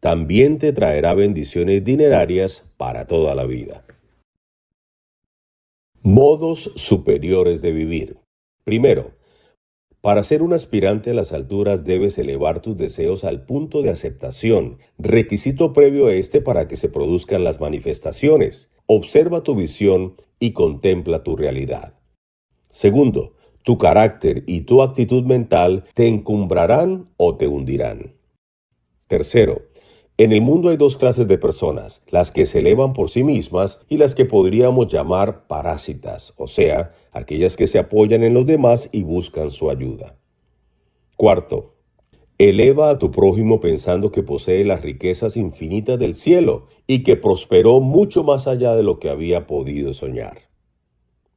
También te traerá bendiciones dinerarias para toda la vida. Modos superiores de vivir. Primero, para ser un aspirante a las alturas debes elevar tus deseos al punto de aceptación, requisito previo a este para que se produzcan las manifestaciones. Observa tu visión y contempla tu realidad. Segundo, tu carácter y tu actitud mental te encumbrarán o te hundirán. Tercero, en el mundo hay dos clases de personas, las que se elevan por sí mismas y las que podríamos llamar parásitas, o sea, aquellas que se apoyan en los demás y buscan su ayuda. Cuarto, eleva a tu prójimo pensando que posee las riquezas infinitas del cielo y que prosperó mucho más allá de lo que había podido soñar.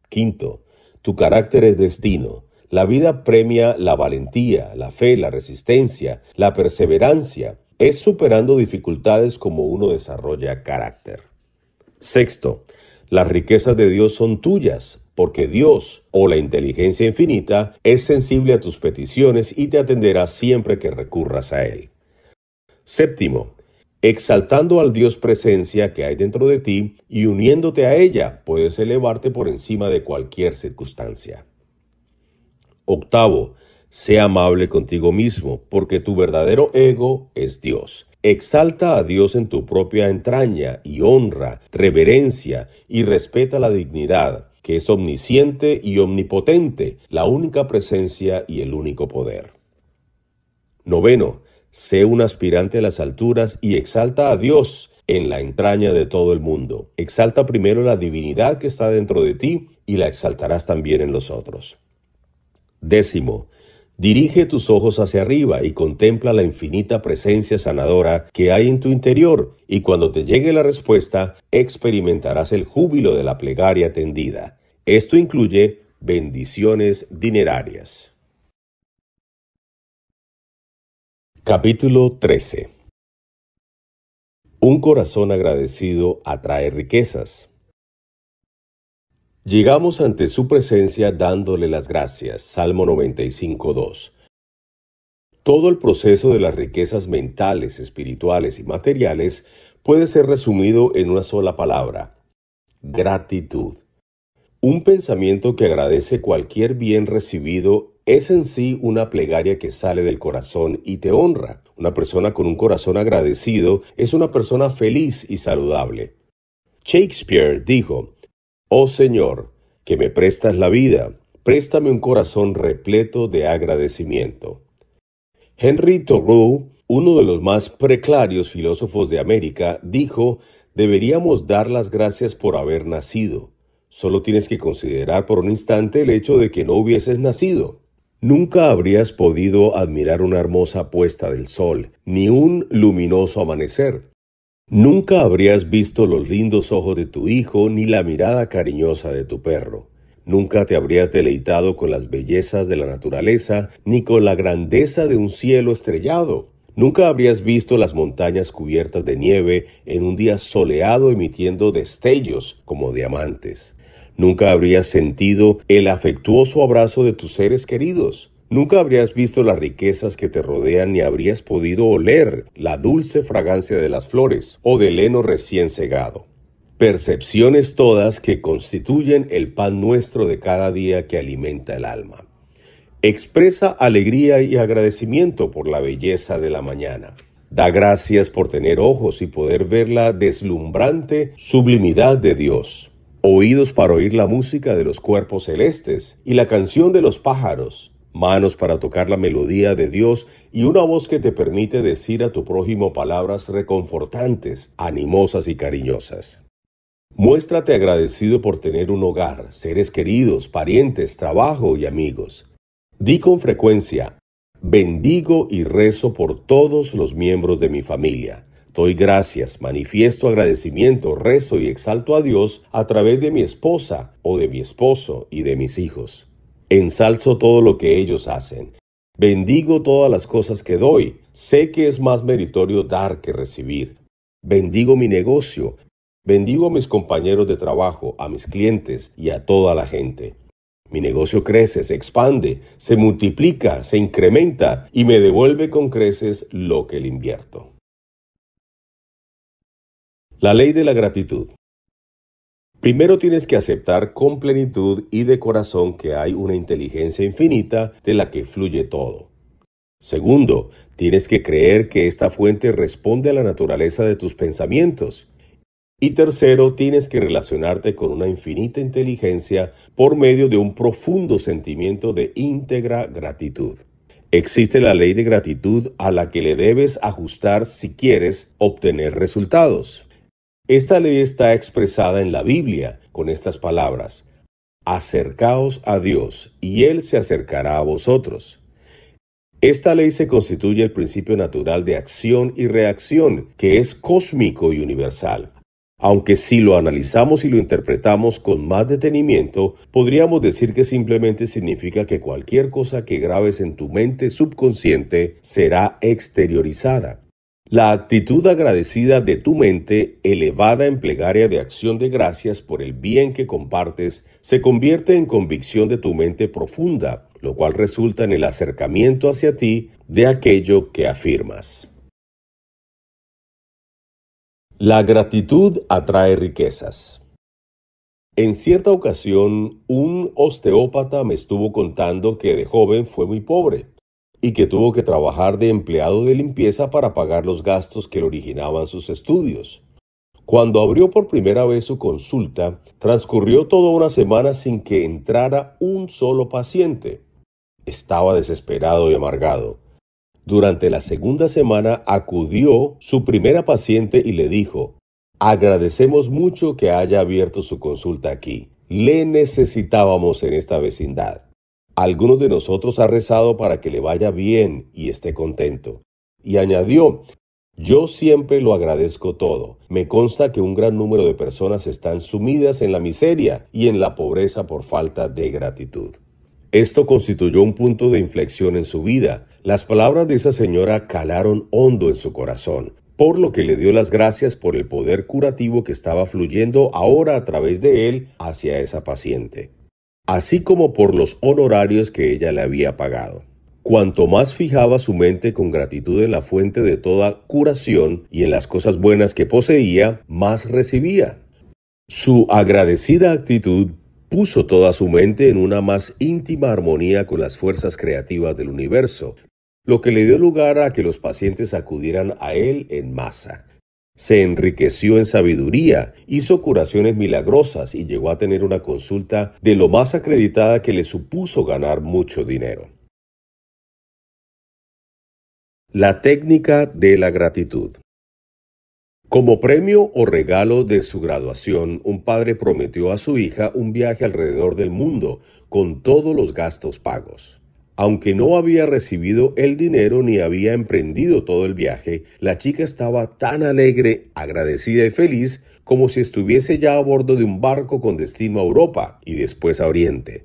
Quinto, tu carácter es destino. La vida premia la valentía, la fe, la resistencia, la perseverancia. Es superando dificultades como uno desarrolla carácter. Sexto, las riquezas de Dios son tuyas, porque Dios, o la inteligencia infinita, es sensible a tus peticiones y te atenderá siempre que recurras a Él. Séptimo, exaltando al Dios presencia que hay dentro de ti y uniéndote a ella, puedes elevarte por encima de cualquier circunstancia. Octavo, sea amable contigo mismo, porque tu verdadero ego es Dios. Exalta a Dios en tu propia entraña y honra, reverencia y respeta la dignidad, que es omnisciente y omnipotente, la única presencia y el único poder. Noveno, Sé un aspirante a las alturas y exalta a Dios en la entraña de todo el mundo. Exalta primero la divinidad que está dentro de ti y la exaltarás también en los otros. Décimo, dirige tus ojos hacia arriba y contempla la infinita presencia sanadora que hay en tu interior y cuando te llegue la respuesta experimentarás el júbilo de la plegaria tendida. Esto incluye bendiciones dinerarias. Capítulo 13 Un corazón agradecido atrae riquezas. Llegamos ante su presencia dándole las gracias. Salmo 95.2. Todo el proceso de las riquezas mentales, espirituales y materiales puede ser resumido en una sola palabra. Gratitud. Un pensamiento que agradece cualquier bien recibido es en sí una plegaria que sale del corazón y te honra. Una persona con un corazón agradecido es una persona feliz y saludable. Shakespeare dijo, Oh Señor, que me prestas la vida, préstame un corazón repleto de agradecimiento. Henry Thoreau, uno de los más preclarios filósofos de América, dijo, deberíamos dar las gracias por haber nacido. Solo tienes que considerar por un instante el hecho de que no hubieses nacido. Nunca habrías podido admirar una hermosa puesta del sol, ni un luminoso amanecer. Nunca habrías visto los lindos ojos de tu hijo, ni la mirada cariñosa de tu perro. Nunca te habrías deleitado con las bellezas de la naturaleza, ni con la grandeza de un cielo estrellado. Nunca habrías visto las montañas cubiertas de nieve en un día soleado emitiendo destellos como diamantes. Nunca habrías sentido el afectuoso abrazo de tus seres queridos. Nunca habrías visto las riquezas que te rodean ni habrías podido oler la dulce fragancia de las flores o del heno recién cegado. Percepciones todas que constituyen el pan nuestro de cada día que alimenta el alma. Expresa alegría y agradecimiento por la belleza de la mañana. Da gracias por tener ojos y poder ver la deslumbrante sublimidad de Dios oídos para oír la música de los cuerpos celestes y la canción de los pájaros, manos para tocar la melodía de Dios y una voz que te permite decir a tu prójimo palabras reconfortantes, animosas y cariñosas. Muéstrate agradecido por tener un hogar, seres queridos, parientes, trabajo y amigos. Di con frecuencia, bendigo y rezo por todos los miembros de mi familia. Doy gracias, manifiesto agradecimiento, rezo y exalto a Dios a través de mi esposa o de mi esposo y de mis hijos. Ensalzo todo lo que ellos hacen. Bendigo todas las cosas que doy. Sé que es más meritorio dar que recibir. Bendigo mi negocio. Bendigo a mis compañeros de trabajo, a mis clientes y a toda la gente. Mi negocio crece, se expande, se multiplica, se incrementa y me devuelve con creces lo que le invierto. La ley de la gratitud. Primero tienes que aceptar con plenitud y de corazón que hay una inteligencia infinita de la que fluye todo. Segundo, tienes que creer que esta fuente responde a la naturaleza de tus pensamientos. Y tercero, tienes que relacionarte con una infinita inteligencia por medio de un profundo sentimiento de íntegra gratitud. Existe la ley de gratitud a la que le debes ajustar si quieres obtener resultados. Esta ley está expresada en la Biblia con estas palabras, acercaos a Dios y Él se acercará a vosotros. Esta ley se constituye el principio natural de acción y reacción, que es cósmico y universal. Aunque si lo analizamos y lo interpretamos con más detenimiento, podríamos decir que simplemente significa que cualquier cosa que grabes en tu mente subconsciente será exteriorizada. La actitud agradecida de tu mente, elevada en plegaria de acción de gracias por el bien que compartes, se convierte en convicción de tu mente profunda, lo cual resulta en el acercamiento hacia ti de aquello que afirmas. La gratitud atrae riquezas. En cierta ocasión, un osteópata me estuvo contando que de joven fue muy pobre y que tuvo que trabajar de empleado de limpieza para pagar los gastos que le originaban sus estudios. Cuando abrió por primera vez su consulta, transcurrió toda una semana sin que entrara un solo paciente. Estaba desesperado y amargado. Durante la segunda semana acudió su primera paciente y le dijo, agradecemos mucho que haya abierto su consulta aquí. Le necesitábamos en esta vecindad. Alguno de nosotros ha rezado para que le vaya bien y esté contento. Y añadió, yo siempre lo agradezco todo. Me consta que un gran número de personas están sumidas en la miseria y en la pobreza por falta de gratitud. Esto constituyó un punto de inflexión en su vida. Las palabras de esa señora calaron hondo en su corazón, por lo que le dio las gracias por el poder curativo que estaba fluyendo ahora a través de él hacia esa paciente así como por los honorarios que ella le había pagado. Cuanto más fijaba su mente con gratitud en la fuente de toda curación y en las cosas buenas que poseía, más recibía. Su agradecida actitud puso toda su mente en una más íntima armonía con las fuerzas creativas del universo, lo que le dio lugar a que los pacientes acudieran a él en masa. Se enriqueció en sabiduría, hizo curaciones milagrosas y llegó a tener una consulta de lo más acreditada que le supuso ganar mucho dinero. La técnica de la gratitud. Como premio o regalo de su graduación, un padre prometió a su hija un viaje alrededor del mundo con todos los gastos pagos. Aunque no había recibido el dinero ni había emprendido todo el viaje, la chica estaba tan alegre, agradecida y feliz como si estuviese ya a bordo de un barco con destino a Europa y después a Oriente.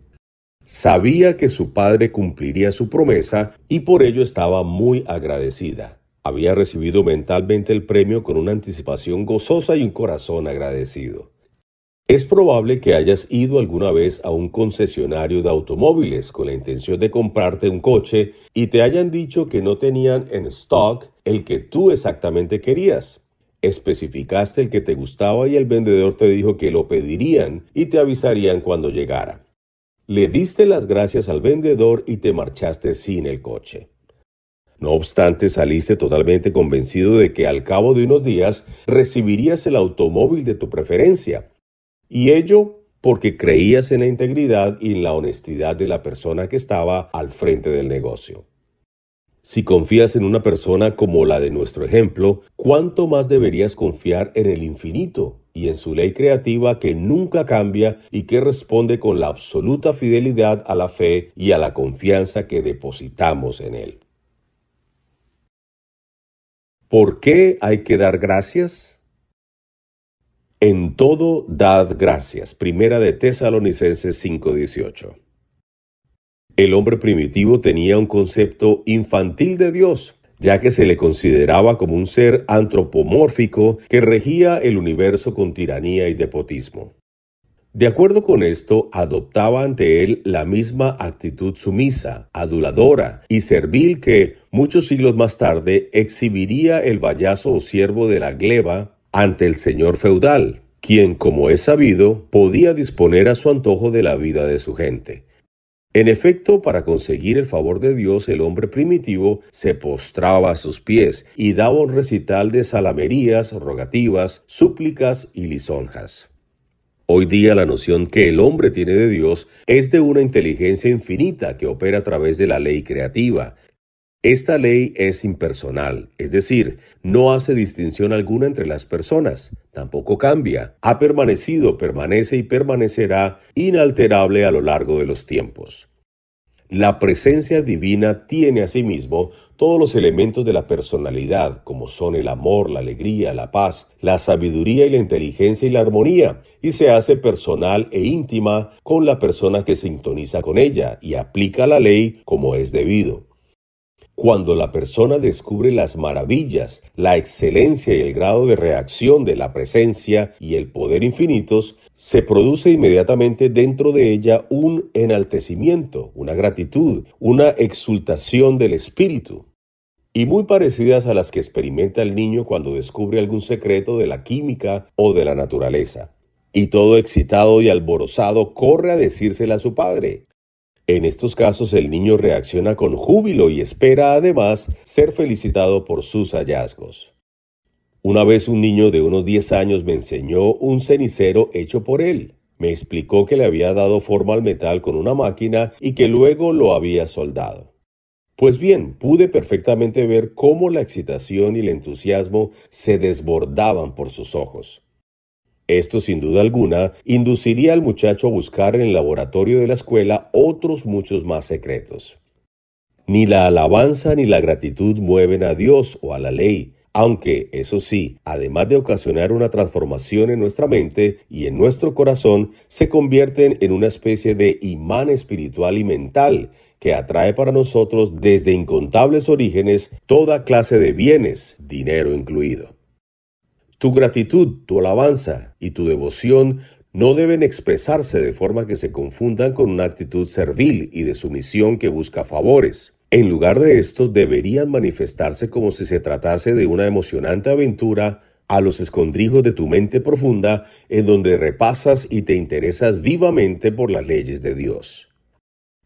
Sabía que su padre cumpliría su promesa y por ello estaba muy agradecida. Había recibido mentalmente el premio con una anticipación gozosa y un corazón agradecido. Es probable que hayas ido alguna vez a un concesionario de automóviles con la intención de comprarte un coche y te hayan dicho que no tenían en stock el que tú exactamente querías. Especificaste el que te gustaba y el vendedor te dijo que lo pedirían y te avisarían cuando llegara. Le diste las gracias al vendedor y te marchaste sin el coche. No obstante, saliste totalmente convencido de que al cabo de unos días recibirías el automóvil de tu preferencia, y ello porque creías en la integridad y en la honestidad de la persona que estaba al frente del negocio. Si confías en una persona como la de nuestro ejemplo, ¿cuánto más deberías confiar en el infinito y en su ley creativa que nunca cambia y que responde con la absoluta fidelidad a la fe y a la confianza que depositamos en él? ¿Por qué hay que dar gracias? En todo dad gracias. Primera de Tesalonicenses 5:18. El hombre primitivo tenía un concepto infantil de Dios, ya que se le consideraba como un ser antropomórfico que regía el universo con tiranía y depotismo. De acuerdo con esto, adoptaba ante él la misma actitud sumisa, aduladora y servil que, muchos siglos más tarde, exhibiría el vallazo o siervo de la gleba ante el señor feudal, quien, como es sabido, podía disponer a su antojo de la vida de su gente. En efecto, para conseguir el favor de Dios, el hombre primitivo se postraba a sus pies y daba un recital de salamerías, rogativas, súplicas y lisonjas. Hoy día la noción que el hombre tiene de Dios es de una inteligencia infinita que opera a través de la ley creativa, esta ley es impersonal, es decir, no hace distinción alguna entre las personas, tampoco cambia, ha permanecido, permanece y permanecerá inalterable a lo largo de los tiempos. La presencia divina tiene asimismo sí todos los elementos de la personalidad, como son el amor, la alegría, la paz, la sabiduría y la inteligencia y la armonía, y se hace personal e íntima con la persona que sintoniza con ella y aplica la ley como es debido. Cuando la persona descubre las maravillas, la excelencia y el grado de reacción de la presencia y el poder infinitos, se produce inmediatamente dentro de ella un enaltecimiento, una gratitud, una exultación del espíritu, y muy parecidas a las que experimenta el niño cuando descubre algún secreto de la química o de la naturaleza. Y todo excitado y alborozado corre a decírsela a su padre, en estos casos el niño reacciona con júbilo y espera además ser felicitado por sus hallazgos. Una vez un niño de unos 10 años me enseñó un cenicero hecho por él. Me explicó que le había dado forma al metal con una máquina y que luego lo había soldado. Pues bien, pude perfectamente ver cómo la excitación y el entusiasmo se desbordaban por sus ojos. Esto sin duda alguna induciría al muchacho a buscar en el laboratorio de la escuela otros muchos más secretos. Ni la alabanza ni la gratitud mueven a Dios o a la ley, aunque, eso sí, además de ocasionar una transformación en nuestra mente y en nuestro corazón, se convierten en una especie de imán espiritual y mental que atrae para nosotros desde incontables orígenes toda clase de bienes, dinero incluido. Tu gratitud, tu alabanza y tu devoción no deben expresarse de forma que se confundan con una actitud servil y de sumisión que busca favores. En lugar de esto, deberían manifestarse como si se tratase de una emocionante aventura a los escondrijos de tu mente profunda en donde repasas y te interesas vivamente por las leyes de Dios.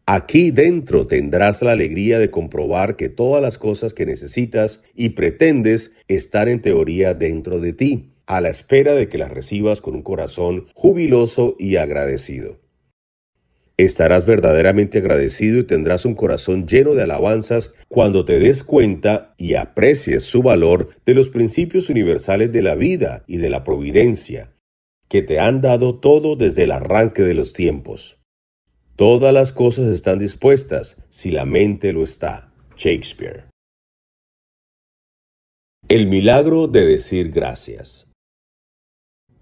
Aquí dentro tendrás la alegría de comprobar que todas las cosas que necesitas y pretendes estar en teoría dentro de ti, a la espera de que las recibas con un corazón jubiloso y agradecido. Estarás verdaderamente agradecido y tendrás un corazón lleno de alabanzas cuando te des cuenta y aprecies su valor de los principios universales de la vida y de la providencia, que te han dado todo desde el arranque de los tiempos. Todas las cosas están dispuestas si la mente lo está. Shakespeare. El milagro de decir gracias.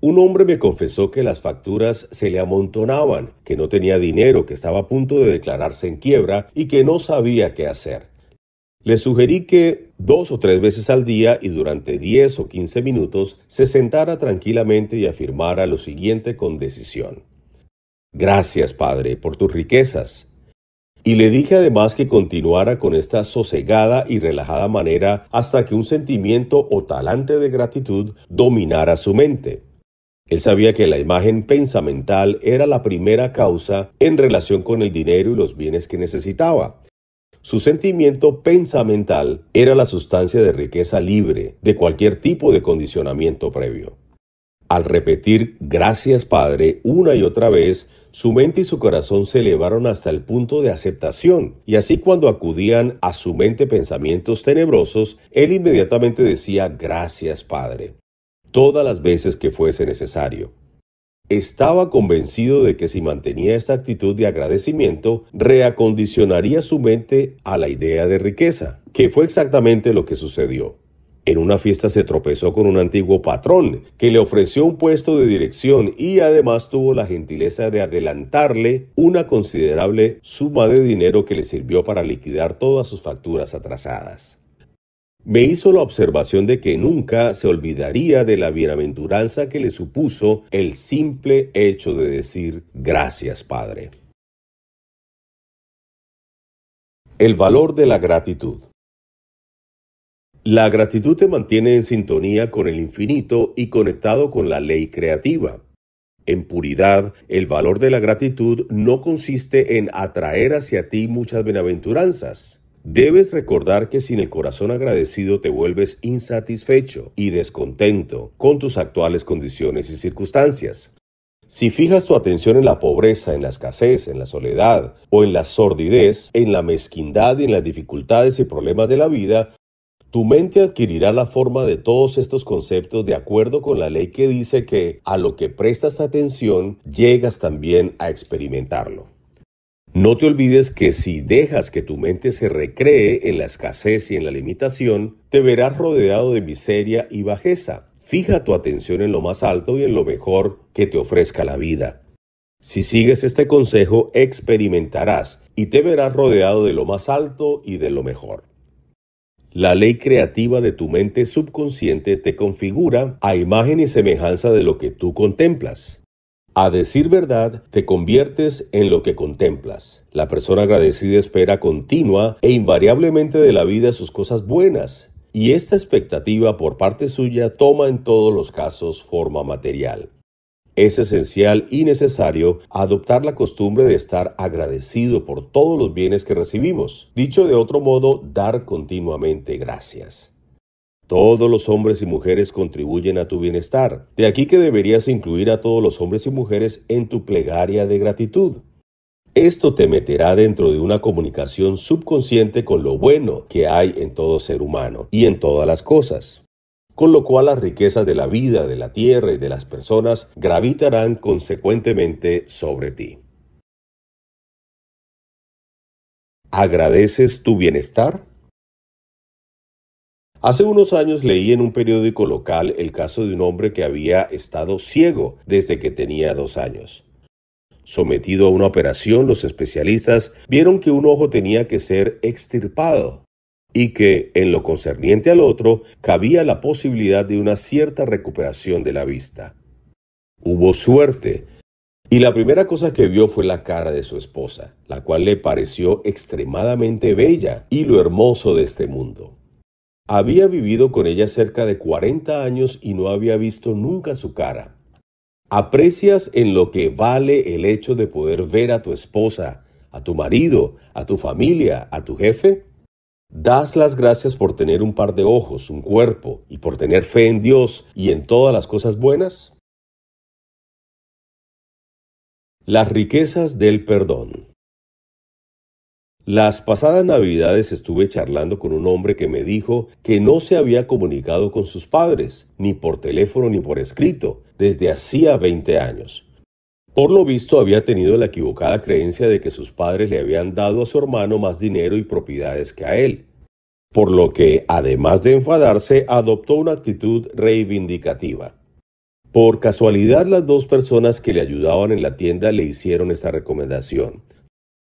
Un hombre me confesó que las facturas se le amontonaban, que no tenía dinero, que estaba a punto de declararse en quiebra y que no sabía qué hacer. Le sugerí que dos o tres veces al día y durante diez o quince minutos se sentara tranquilamente y afirmara lo siguiente con decisión. Gracias, Padre, por tus riquezas. Y le dije además que continuara con esta sosegada y relajada manera hasta que un sentimiento o talante de gratitud dominara su mente. Él sabía que la imagen pensamental era la primera causa en relación con el dinero y los bienes que necesitaba. Su sentimiento pensamental era la sustancia de riqueza libre de cualquier tipo de condicionamiento previo. Al repetir gracias Padre una y otra vez, su mente y su corazón se elevaron hasta el punto de aceptación, y así cuando acudían a su mente pensamientos tenebrosos, él inmediatamente decía gracias Padre, todas las veces que fuese necesario. Estaba convencido de que si mantenía esta actitud de agradecimiento, reacondicionaría su mente a la idea de riqueza, que fue exactamente lo que sucedió. En una fiesta se tropezó con un antiguo patrón que le ofreció un puesto de dirección y además tuvo la gentileza de adelantarle una considerable suma de dinero que le sirvió para liquidar todas sus facturas atrasadas. Me hizo la observación de que nunca se olvidaría de la bienaventuranza que le supuso el simple hecho de decir gracias, Padre. El valor de la gratitud. La gratitud te mantiene en sintonía con el infinito y conectado con la ley creativa. En puridad, el valor de la gratitud no consiste en atraer hacia ti muchas benaventuranzas. Debes recordar que sin el corazón agradecido te vuelves insatisfecho y descontento con tus actuales condiciones y circunstancias. Si fijas tu atención en la pobreza, en la escasez, en la soledad o en la sordidez, en la mezquindad y en las dificultades y problemas de la vida, tu mente adquirirá la forma de todos estos conceptos de acuerdo con la ley que dice que a lo que prestas atención llegas también a experimentarlo. No te olvides que si dejas que tu mente se recree en la escasez y en la limitación, te verás rodeado de miseria y bajeza. Fija tu atención en lo más alto y en lo mejor que te ofrezca la vida. Si sigues este consejo, experimentarás y te verás rodeado de lo más alto y de lo mejor. La ley creativa de tu mente subconsciente te configura a imagen y semejanza de lo que tú contemplas. A decir verdad, te conviertes en lo que contemplas. La persona agradecida espera continua e invariablemente de la vida sus cosas buenas, y esta expectativa por parte suya toma en todos los casos forma material. Es esencial y necesario adoptar la costumbre de estar agradecido por todos los bienes que recibimos. Dicho de otro modo, dar continuamente gracias. Todos los hombres y mujeres contribuyen a tu bienestar. De aquí que deberías incluir a todos los hombres y mujeres en tu plegaria de gratitud. Esto te meterá dentro de una comunicación subconsciente con lo bueno que hay en todo ser humano y en todas las cosas con lo cual las riquezas de la vida, de la tierra y de las personas gravitarán consecuentemente sobre ti. ¿Agradeces tu bienestar? Hace unos años leí en un periódico local el caso de un hombre que había estado ciego desde que tenía dos años. Sometido a una operación, los especialistas vieron que un ojo tenía que ser extirpado y que, en lo concerniente al otro, cabía la posibilidad de una cierta recuperación de la vista. Hubo suerte, y la primera cosa que vio fue la cara de su esposa, la cual le pareció extremadamente bella y lo hermoso de este mundo. Había vivido con ella cerca de 40 años y no había visto nunca su cara. Aprecias en lo que vale el hecho de poder ver a tu esposa, a tu marido, a tu familia, a tu jefe? Das las gracias por tener un par de ojos, un cuerpo, y por tener fe en Dios y en todas las cosas buenas. Las riquezas del perdón. Las pasadas navidades estuve charlando con un hombre que me dijo que no se había comunicado con sus padres, ni por teléfono ni por escrito, desde hacía 20 años. Por lo visto había tenido la equivocada creencia de que sus padres le habían dado a su hermano más dinero y propiedades que a él, por lo que, además de enfadarse, adoptó una actitud reivindicativa. Por casualidad las dos personas que le ayudaban en la tienda le hicieron esta recomendación.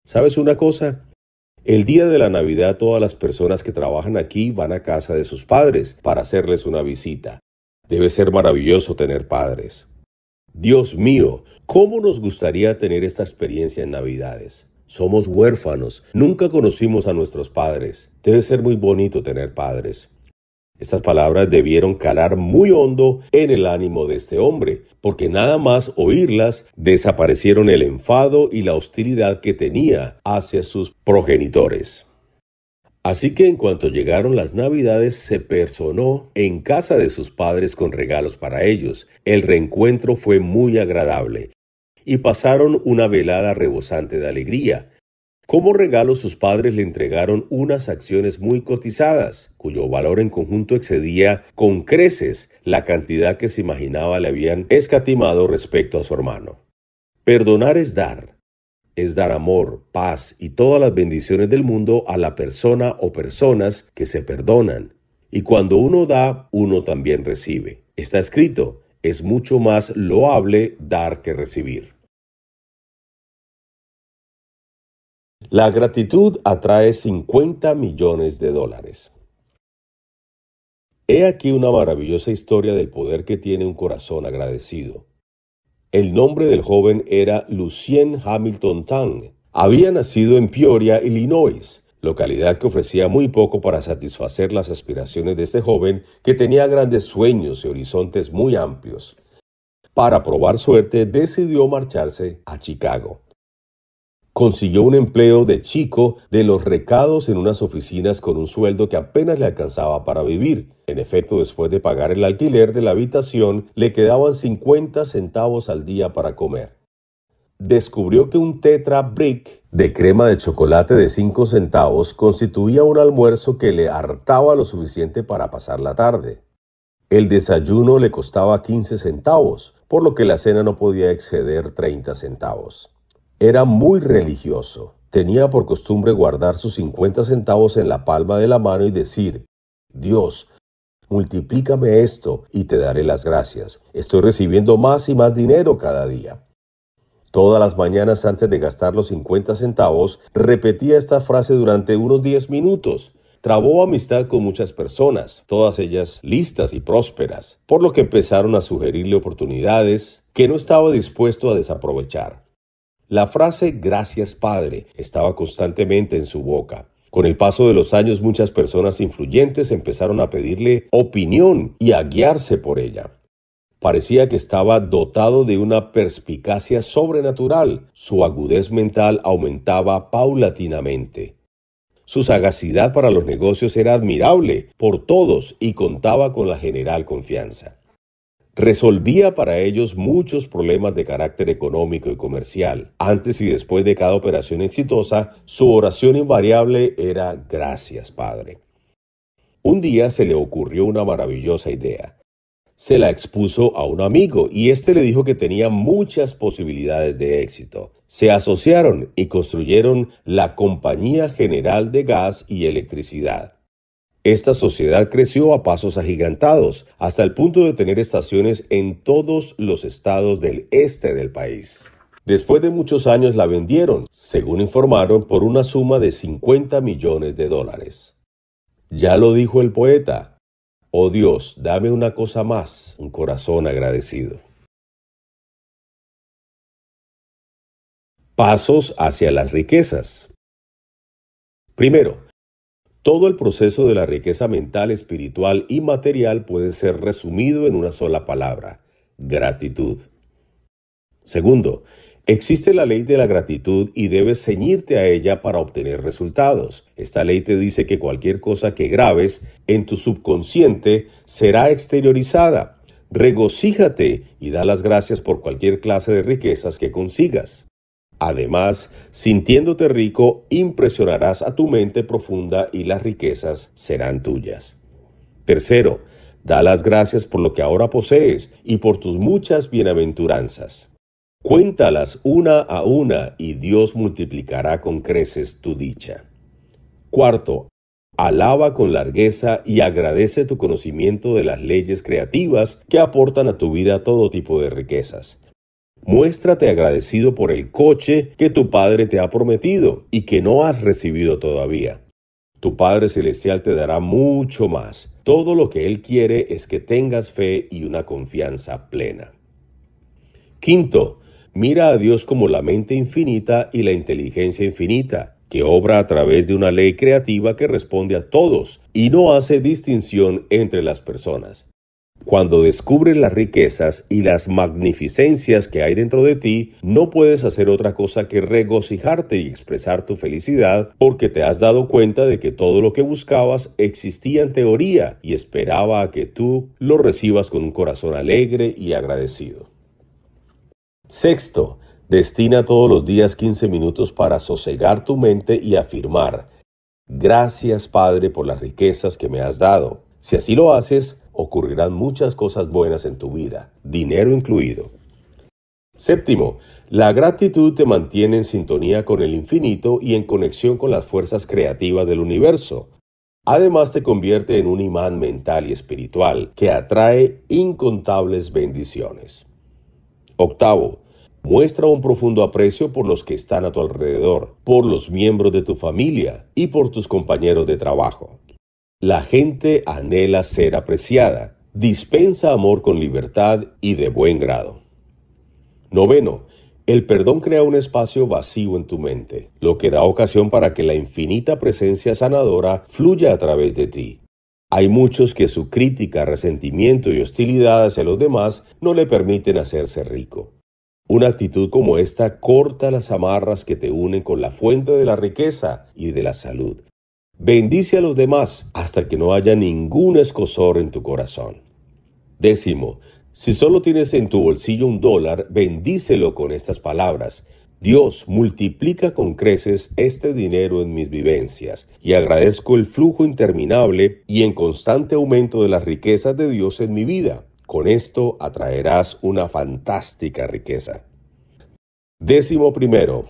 ¿Sabes una cosa? El día de la Navidad todas las personas que trabajan aquí van a casa de sus padres para hacerles una visita. Debe ser maravilloso tener padres. Dios mío, ¿Cómo nos gustaría tener esta experiencia en Navidades? Somos huérfanos, nunca conocimos a nuestros padres. Debe ser muy bonito tener padres. Estas palabras debieron calar muy hondo en el ánimo de este hombre, porque nada más oírlas desaparecieron el enfado y la hostilidad que tenía hacia sus progenitores. Así que en cuanto llegaron las navidades se personó en casa de sus padres con regalos para ellos. El reencuentro fue muy agradable y pasaron una velada rebosante de alegría. Como regalo sus padres le entregaron unas acciones muy cotizadas, cuyo valor en conjunto excedía con creces la cantidad que se imaginaba le habían escatimado respecto a su hermano. Perdonar es dar, es dar amor, paz y todas las bendiciones del mundo a la persona o personas que se perdonan. Y cuando uno da, uno también recibe. Está escrito, es mucho más loable dar que recibir. La gratitud atrae 50 millones de dólares. He aquí una maravillosa historia del poder que tiene un corazón agradecido. El nombre del joven era Lucien Hamilton Tang. Había nacido en Peoria, Illinois, localidad que ofrecía muy poco para satisfacer las aspiraciones de este joven que tenía grandes sueños y horizontes muy amplios. Para probar suerte, decidió marcharse a Chicago consiguió un empleo de chico de los recados en unas oficinas con un sueldo que apenas le alcanzaba para vivir. En efecto, después de pagar el alquiler de la habitación, le quedaban 50 centavos al día para comer. Descubrió que un tetra brick de crema de chocolate de 5 centavos constituía un almuerzo que le hartaba lo suficiente para pasar la tarde. El desayuno le costaba 15 centavos, por lo que la cena no podía exceder 30 centavos. Era muy religioso. Tenía por costumbre guardar sus 50 centavos en la palma de la mano y decir, Dios, multiplícame esto y te daré las gracias. Estoy recibiendo más y más dinero cada día. Todas las mañanas antes de gastar los 50 centavos, repetía esta frase durante unos 10 minutos. Trabó amistad con muchas personas, todas ellas listas y prósperas, por lo que empezaron a sugerirle oportunidades que no estaba dispuesto a desaprovechar. La frase gracias Padre estaba constantemente en su boca. Con el paso de los años muchas personas influyentes empezaron a pedirle opinión y a guiarse por ella. Parecía que estaba dotado de una perspicacia sobrenatural. Su agudez mental aumentaba paulatinamente. Su sagacidad para los negocios era admirable por todos y contaba con la general confianza resolvía para ellos muchos problemas de carácter económico y comercial. Antes y después de cada operación exitosa, su oración invariable era gracias, Padre. Un día se le ocurrió una maravillosa idea. Se la expuso a un amigo y éste le dijo que tenía muchas posibilidades de éxito. Se asociaron y construyeron la Compañía General de Gas y Electricidad. Esta sociedad creció a pasos agigantados, hasta el punto de tener estaciones en todos los estados del este del país. Después de muchos años la vendieron, según informaron, por una suma de 50 millones de dólares. Ya lo dijo el poeta, oh Dios, dame una cosa más, un corazón agradecido. Pasos hacia las riquezas. Primero, todo el proceso de la riqueza mental, espiritual y material puede ser resumido en una sola palabra, gratitud. Segundo, existe la ley de la gratitud y debes ceñirte a ella para obtener resultados. Esta ley te dice que cualquier cosa que grabes en tu subconsciente será exteriorizada. Regocíjate y da las gracias por cualquier clase de riquezas que consigas. Además, sintiéndote rico, impresionarás a tu mente profunda y las riquezas serán tuyas. Tercero, da las gracias por lo que ahora posees y por tus muchas bienaventuranzas. Cuéntalas una a una y Dios multiplicará con creces tu dicha. Cuarto, alaba con largueza y agradece tu conocimiento de las leyes creativas que aportan a tu vida todo tipo de riquezas. Muéstrate agradecido por el coche que tu Padre te ha prometido y que no has recibido todavía. Tu Padre Celestial te dará mucho más. Todo lo que Él quiere es que tengas fe y una confianza plena. Quinto, mira a Dios como la mente infinita y la inteligencia infinita, que obra a través de una ley creativa que responde a todos y no hace distinción entre las personas. Cuando descubres las riquezas y las magnificencias que hay dentro de ti, no puedes hacer otra cosa que regocijarte y expresar tu felicidad porque te has dado cuenta de que todo lo que buscabas existía en teoría y esperaba a que tú lo recibas con un corazón alegre y agradecido. Sexto, destina todos los días 15 minutos para sosegar tu mente y afirmar, gracias Padre por las riquezas que me has dado. Si así lo haces, ocurrirán muchas cosas buenas en tu vida, dinero incluido. Séptimo, la gratitud te mantiene en sintonía con el infinito y en conexión con las fuerzas creativas del universo. Además te convierte en un imán mental y espiritual que atrae incontables bendiciones. Octavo, muestra un profundo aprecio por los que están a tu alrededor, por los miembros de tu familia y por tus compañeros de trabajo. La gente anhela ser apreciada, dispensa amor con libertad y de buen grado. Noveno, el perdón crea un espacio vacío en tu mente, lo que da ocasión para que la infinita presencia sanadora fluya a través de ti. Hay muchos que su crítica, resentimiento y hostilidad hacia los demás no le permiten hacerse rico. Una actitud como esta corta las amarras que te unen con la fuente de la riqueza y de la salud Bendice a los demás hasta que no haya ningún escosor en tu corazón. Décimo, si solo tienes en tu bolsillo un dólar, bendícelo con estas palabras. Dios multiplica con creces este dinero en mis vivencias y agradezco el flujo interminable y en constante aumento de las riquezas de Dios en mi vida. Con esto atraerás una fantástica riqueza. Décimo primero,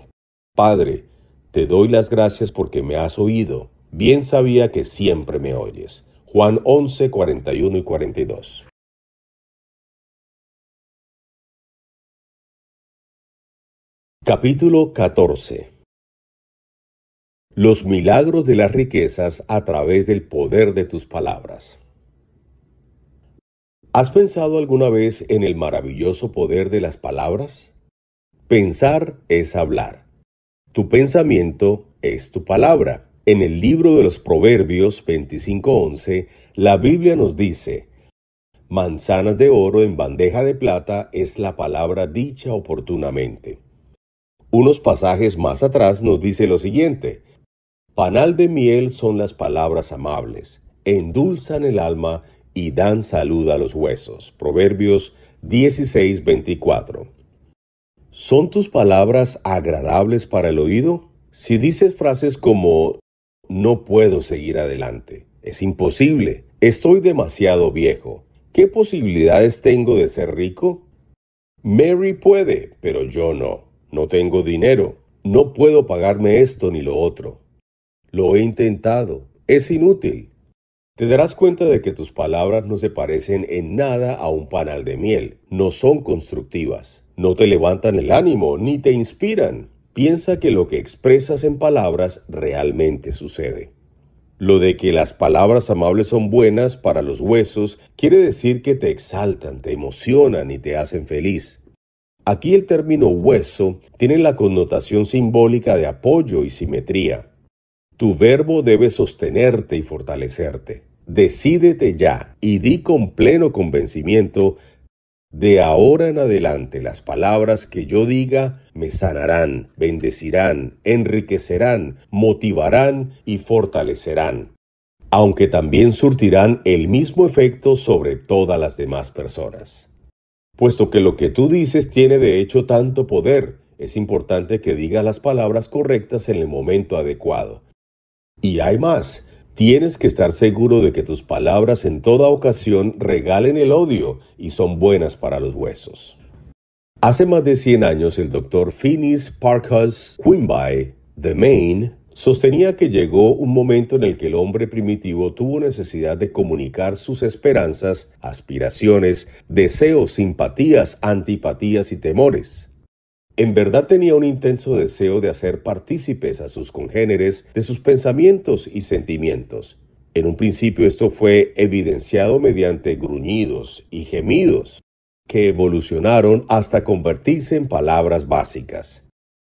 Padre, te doy las gracias porque me has oído. Bien sabía que siempre me oyes. Juan 11, 41 y 42. Capítulo 14 Los milagros de las riquezas a través del poder de tus palabras. ¿Has pensado alguna vez en el maravilloso poder de las palabras? Pensar es hablar. Tu pensamiento es tu palabra. En el libro de los Proverbios 25:11, la Biblia nos dice, Manzanas de oro en bandeja de plata es la palabra dicha oportunamente. Unos pasajes más atrás nos dice lo siguiente, Panal de miel son las palabras amables, endulzan el alma y dan salud a los huesos. Proverbios 16:24. ¿Son tus palabras agradables para el oído? Si dices frases como no puedo seguir adelante. Es imposible. Estoy demasiado viejo. ¿Qué posibilidades tengo de ser rico? Mary puede, pero yo no. No tengo dinero. No puedo pagarme esto ni lo otro. Lo he intentado. Es inútil. Te darás cuenta de que tus palabras no se parecen en nada a un panal de miel. No son constructivas. No te levantan el ánimo ni te inspiran piensa que lo que expresas en palabras realmente sucede. Lo de que las palabras amables son buenas para los huesos quiere decir que te exaltan, te emocionan y te hacen feliz. Aquí el término hueso tiene la connotación simbólica de apoyo y simetría. Tu verbo debe sostenerte y fortalecerte. Decídete ya y di con pleno convencimiento de ahora en adelante las palabras que yo diga me sanarán, bendecirán, enriquecerán, motivarán y fortalecerán, aunque también surtirán el mismo efecto sobre todas las demás personas. Puesto que lo que tú dices tiene de hecho tanto poder, es importante que digas las palabras correctas en el momento adecuado. Y hay más, Tienes que estar seguro de que tus palabras en toda ocasión regalen el odio y son buenas para los huesos. Hace más de 100 años, el doctor Phineas Parkhurst Quimby de Maine sostenía que llegó un momento en el que el hombre primitivo tuvo necesidad de comunicar sus esperanzas, aspiraciones, deseos, simpatías, antipatías y temores. En verdad tenía un intenso deseo de hacer partícipes a sus congéneres de sus pensamientos y sentimientos. En un principio esto fue evidenciado mediante gruñidos y gemidos, que evolucionaron hasta convertirse en palabras básicas.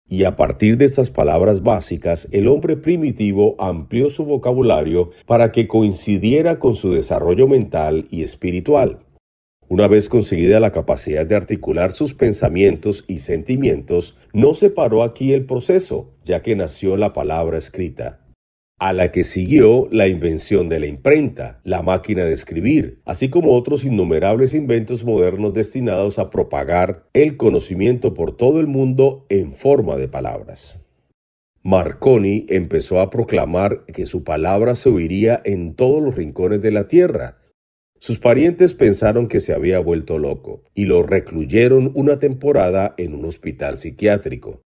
Y a partir de estas palabras básicas, el hombre primitivo amplió su vocabulario para que coincidiera con su desarrollo mental y espiritual. Una vez conseguida la capacidad de articular sus pensamientos y sentimientos, no se paró aquí el proceso, ya que nació la palabra escrita, a la que siguió la invención de la imprenta, la máquina de escribir, así como otros innumerables inventos modernos destinados a propagar el conocimiento por todo el mundo en forma de palabras. Marconi empezó a proclamar que su palabra se oiría en todos los rincones de la Tierra, sus parientes pensaron que se había vuelto loco y lo recluyeron una temporada en un hospital psiquiátrico.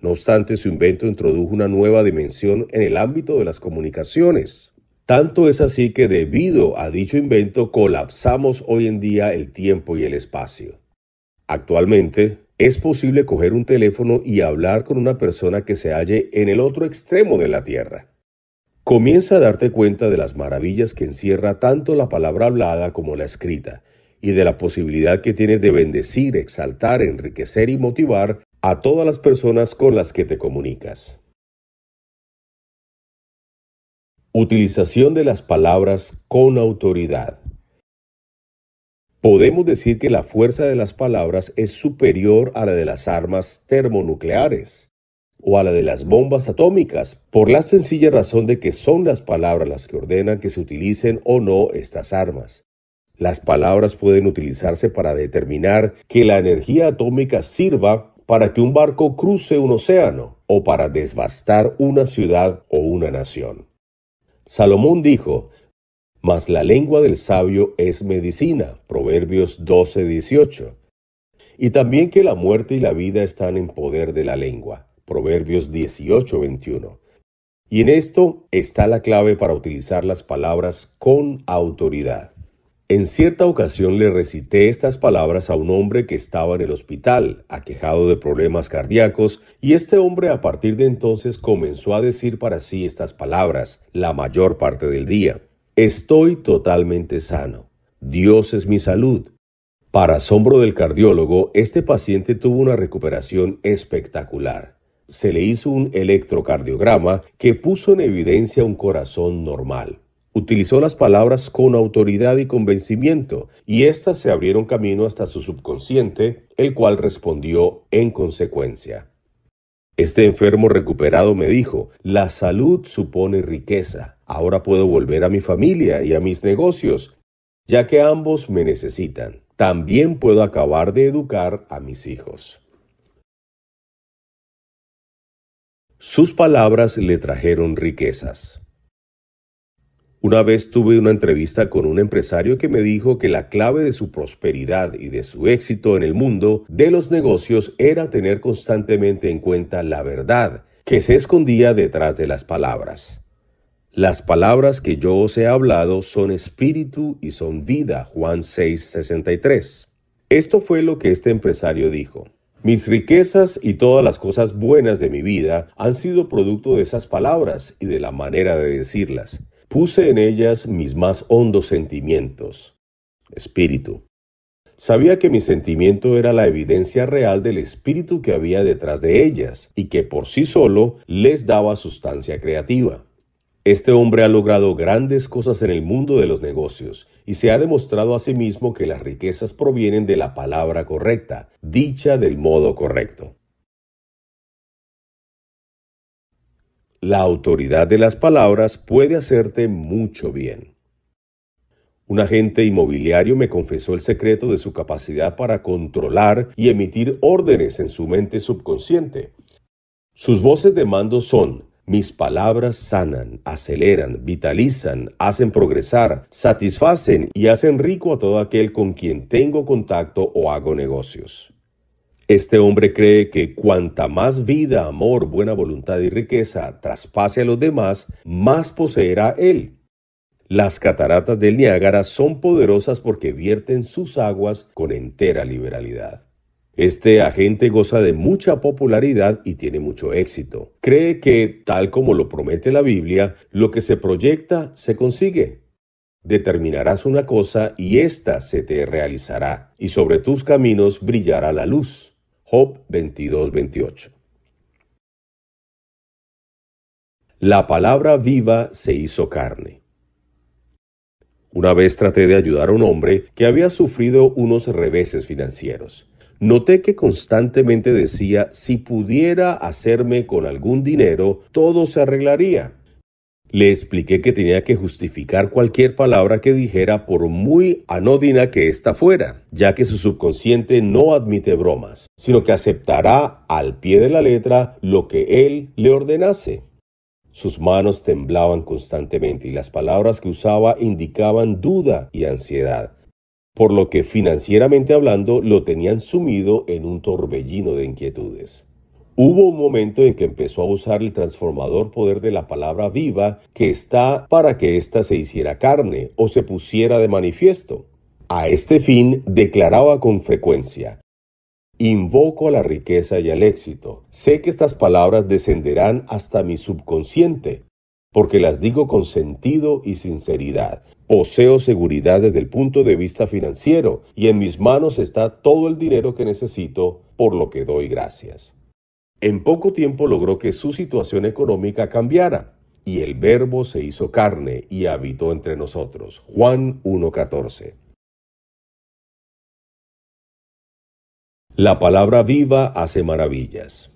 No obstante, su invento introdujo una nueva dimensión en el ámbito de las comunicaciones. Tanto es así que debido a dicho invento colapsamos hoy en día el tiempo y el espacio. Actualmente, es posible coger un teléfono y hablar con una persona que se halle en el otro extremo de la Tierra comienza a darte cuenta de las maravillas que encierra tanto la palabra hablada como la escrita, y de la posibilidad que tienes de bendecir, exaltar, enriquecer y motivar a todas las personas con las que te comunicas. Utilización de las palabras con autoridad. Podemos decir que la fuerza de las palabras es superior a la de las armas termonucleares o a la de las bombas atómicas, por la sencilla razón de que son las palabras las que ordenan que se utilicen o no estas armas. Las palabras pueden utilizarse para determinar que la energía atómica sirva para que un barco cruce un océano o para desbastar una ciudad o una nación. Salomón dijo, Mas la lengua del sabio es medicina. Proverbios 12:18. Y también que la muerte y la vida están en poder de la lengua. Proverbios 18:21. Y en esto está la clave para utilizar las palabras con autoridad. En cierta ocasión le recité estas palabras a un hombre que estaba en el hospital, aquejado de problemas cardíacos, y este hombre a partir de entonces comenzó a decir para sí estas palabras la mayor parte del día. Estoy totalmente sano. Dios es mi salud. Para asombro del cardiólogo, este paciente tuvo una recuperación espectacular se le hizo un electrocardiograma que puso en evidencia un corazón normal. Utilizó las palabras con autoridad y convencimiento, y éstas se abrieron camino hasta su subconsciente, el cual respondió en consecuencia. Este enfermo recuperado me dijo, la salud supone riqueza, ahora puedo volver a mi familia y a mis negocios, ya que ambos me necesitan. También puedo acabar de educar a mis hijos. Sus palabras le trajeron riquezas. Una vez tuve una entrevista con un empresario que me dijo que la clave de su prosperidad y de su éxito en el mundo de los negocios era tener constantemente en cuenta la verdad que se escondía detrás de las palabras. Las palabras que yo os he hablado son espíritu y son vida, Juan 6:63. Esto fue lo que este empresario dijo. Mis riquezas y todas las cosas buenas de mi vida han sido producto de esas palabras y de la manera de decirlas. Puse en ellas mis más hondos sentimientos. Espíritu. Sabía que mi sentimiento era la evidencia real del espíritu que había detrás de ellas y que por sí solo les daba sustancia creativa. Este hombre ha logrado grandes cosas en el mundo de los negocios y se ha demostrado a sí mismo que las riquezas provienen de la palabra correcta, dicha del modo correcto. La autoridad de las palabras puede hacerte mucho bien. Un agente inmobiliario me confesó el secreto de su capacidad para controlar y emitir órdenes en su mente subconsciente. Sus voces de mando son mis palabras sanan, aceleran, vitalizan, hacen progresar, satisfacen y hacen rico a todo aquel con quien tengo contacto o hago negocios. Este hombre cree que cuanta más vida, amor, buena voluntad y riqueza traspase a los demás, más poseerá él. Las cataratas del Niágara son poderosas porque vierten sus aguas con entera liberalidad. Este agente goza de mucha popularidad y tiene mucho éxito. Cree que, tal como lo promete la Biblia, lo que se proyecta se consigue. Determinarás una cosa y ésta se te realizará, y sobre tus caminos brillará la luz. Job 22:28. La palabra viva se hizo carne. Una vez traté de ayudar a un hombre que había sufrido unos reveses financieros. Noté que constantemente decía, si pudiera hacerme con algún dinero, todo se arreglaría. Le expliqué que tenía que justificar cualquier palabra que dijera por muy anódina que ésta fuera, ya que su subconsciente no admite bromas, sino que aceptará al pie de la letra lo que él le ordenase. Sus manos temblaban constantemente y las palabras que usaba indicaban duda y ansiedad por lo que financieramente hablando lo tenían sumido en un torbellino de inquietudes. Hubo un momento en que empezó a usar el transformador poder de la palabra viva que está para que ésta se hiciera carne o se pusiera de manifiesto. A este fin declaraba con frecuencia, Invoco a la riqueza y al éxito. Sé que estas palabras descenderán hasta mi subconsciente, porque las digo con sentido y sinceridad, Poseo seguridad desde el punto de vista financiero y en mis manos está todo el dinero que necesito, por lo que doy gracias. En poco tiempo logró que su situación económica cambiara y el verbo se hizo carne y habitó entre nosotros. Juan 1.14. La palabra viva hace maravillas.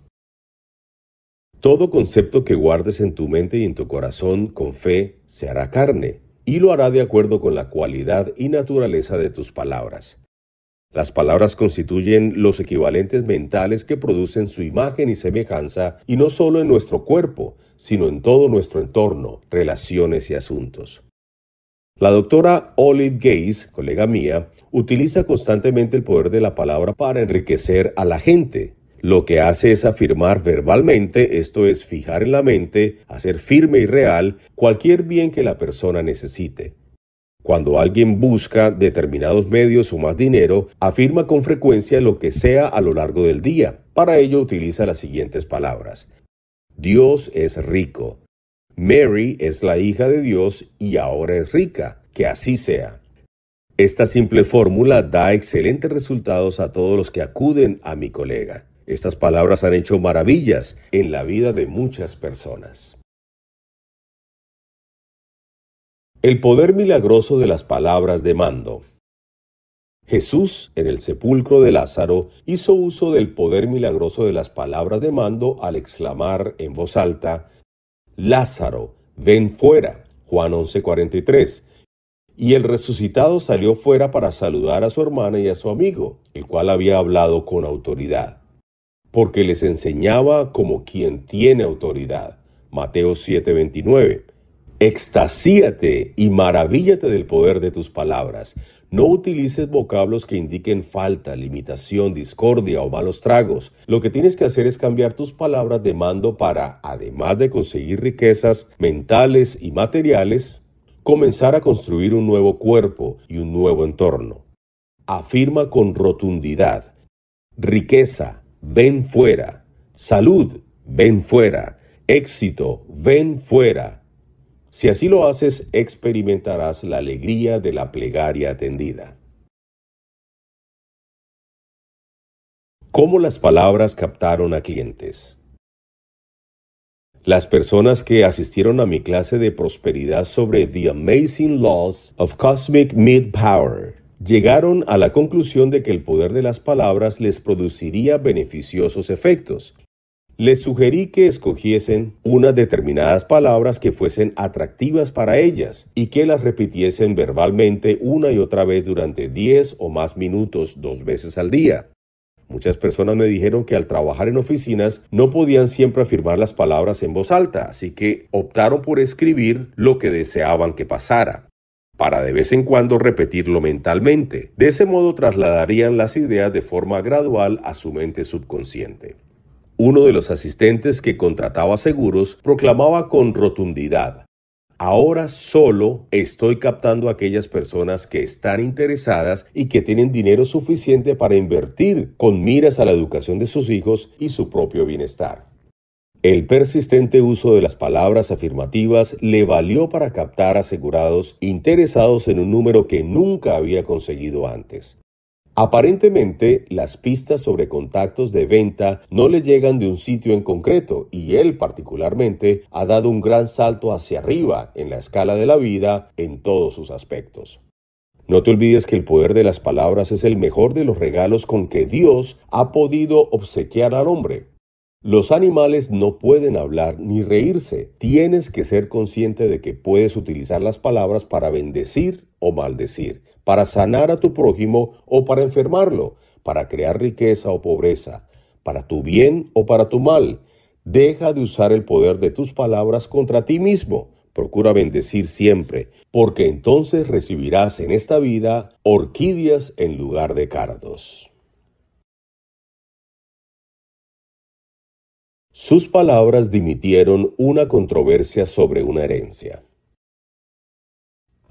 Todo concepto que guardes en tu mente y en tu corazón con fe se hará carne y lo hará de acuerdo con la cualidad y naturaleza de tus palabras. Las palabras constituyen los equivalentes mentales que producen su imagen y semejanza, y no solo en nuestro cuerpo, sino en todo nuestro entorno, relaciones y asuntos. La doctora Olive Gaze, colega mía, utiliza constantemente el poder de la palabra para enriquecer a la gente, lo que hace es afirmar verbalmente, esto es fijar en la mente, hacer firme y real cualquier bien que la persona necesite. Cuando alguien busca determinados medios o más dinero, afirma con frecuencia lo que sea a lo largo del día. Para ello utiliza las siguientes palabras. Dios es rico. Mary es la hija de Dios y ahora es rica. Que así sea. Esta simple fórmula da excelentes resultados a todos los que acuden a mi colega. Estas palabras han hecho maravillas en la vida de muchas personas. El poder milagroso de las palabras de mando. Jesús, en el sepulcro de Lázaro, hizo uso del poder milagroso de las palabras de mando al exclamar en voz alta, Lázaro, ven fuera, Juan 11:43. Y el resucitado salió fuera para saludar a su hermana y a su amigo, el cual había hablado con autoridad porque les enseñaba como quien tiene autoridad. Mateo 7:29. Extasíate y maravíllate del poder de tus palabras. No utilices vocablos que indiquen falta, limitación, discordia o malos tragos. Lo que tienes que hacer es cambiar tus palabras de mando para, además de conseguir riquezas mentales y materiales, comenzar a construir un nuevo cuerpo y un nuevo entorno. Afirma con rotundidad. Riqueza, ven fuera. Salud, ven fuera. Éxito, ven fuera. Si así lo haces, experimentarás la alegría de la plegaria atendida. ¿Cómo las palabras captaron a clientes? Las personas que asistieron a mi clase de prosperidad sobre The Amazing Laws of Cosmic Mid Power llegaron a la conclusión de que el poder de las palabras les produciría beneficiosos efectos. Les sugerí que escogiesen unas determinadas palabras que fuesen atractivas para ellas y que las repitiesen verbalmente una y otra vez durante 10 o más minutos dos veces al día. Muchas personas me dijeron que al trabajar en oficinas no podían siempre afirmar las palabras en voz alta, así que optaron por escribir lo que deseaban que pasara para de vez en cuando repetirlo mentalmente. De ese modo trasladarían las ideas de forma gradual a su mente subconsciente. Uno de los asistentes que contrataba seguros proclamaba con rotundidad, Ahora solo estoy captando a aquellas personas que están interesadas y que tienen dinero suficiente para invertir con miras a la educación de sus hijos y su propio bienestar. El persistente uso de las palabras afirmativas le valió para captar asegurados interesados en un número que nunca había conseguido antes. Aparentemente, las pistas sobre contactos de venta no le llegan de un sitio en concreto y él particularmente ha dado un gran salto hacia arriba en la escala de la vida en todos sus aspectos. No te olvides que el poder de las palabras es el mejor de los regalos con que Dios ha podido obsequiar al hombre. Los animales no pueden hablar ni reírse. Tienes que ser consciente de que puedes utilizar las palabras para bendecir o maldecir, para sanar a tu prójimo o para enfermarlo, para crear riqueza o pobreza, para tu bien o para tu mal. Deja de usar el poder de tus palabras contra ti mismo. Procura bendecir siempre, porque entonces recibirás en esta vida orquídeas en lugar de cardos. Sus palabras dimitieron una controversia sobre una herencia.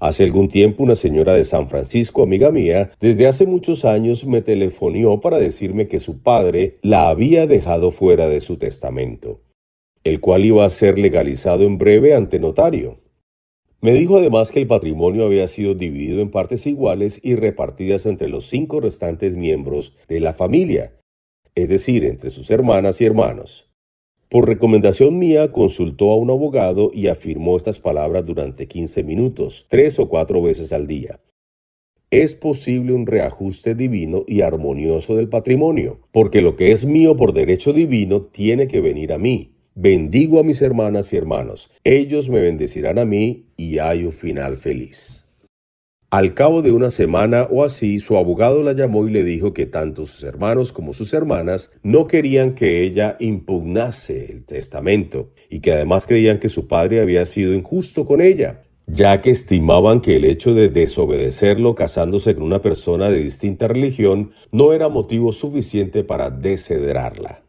Hace algún tiempo una señora de San Francisco, amiga mía, desde hace muchos años me telefonió para decirme que su padre la había dejado fuera de su testamento, el cual iba a ser legalizado en breve ante notario. Me dijo además que el patrimonio había sido dividido en partes iguales y repartidas entre los cinco restantes miembros de la familia, es decir, entre sus hermanas y hermanos. Por recomendación mía, consultó a un abogado y afirmó estas palabras durante 15 minutos, tres o cuatro veces al día. Es posible un reajuste divino y armonioso del patrimonio, porque lo que es mío por derecho divino tiene que venir a mí. Bendigo a mis hermanas y hermanos, ellos me bendecirán a mí y hay un final feliz. Al cabo de una semana o así, su abogado la llamó y le dijo que tanto sus hermanos como sus hermanas no querían que ella impugnase el testamento y que además creían que su padre había sido injusto con ella, ya que estimaban que el hecho de desobedecerlo casándose con una persona de distinta religión no era motivo suficiente para desederarla.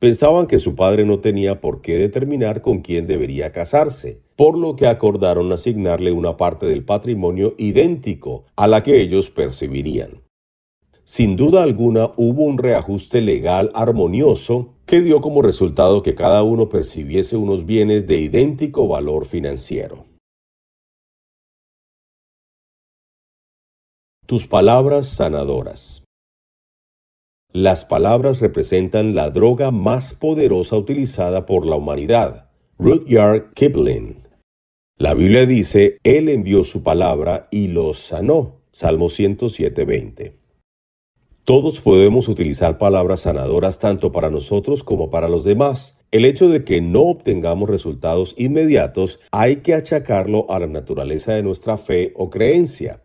Pensaban que su padre no tenía por qué determinar con quién debería casarse, por lo que acordaron asignarle una parte del patrimonio idéntico a la que ellos percibirían. Sin duda alguna hubo un reajuste legal armonioso que dio como resultado que cada uno percibiese unos bienes de idéntico valor financiero. Tus palabras sanadoras. Las palabras representan la droga más poderosa utilizada por la humanidad. Rudyard Kipling la Biblia dice, Él envió su palabra y los sanó. Salmo 107.20. Todos podemos utilizar palabras sanadoras tanto para nosotros como para los demás. El hecho de que no obtengamos resultados inmediatos hay que achacarlo a la naturaleza de nuestra fe o creencia.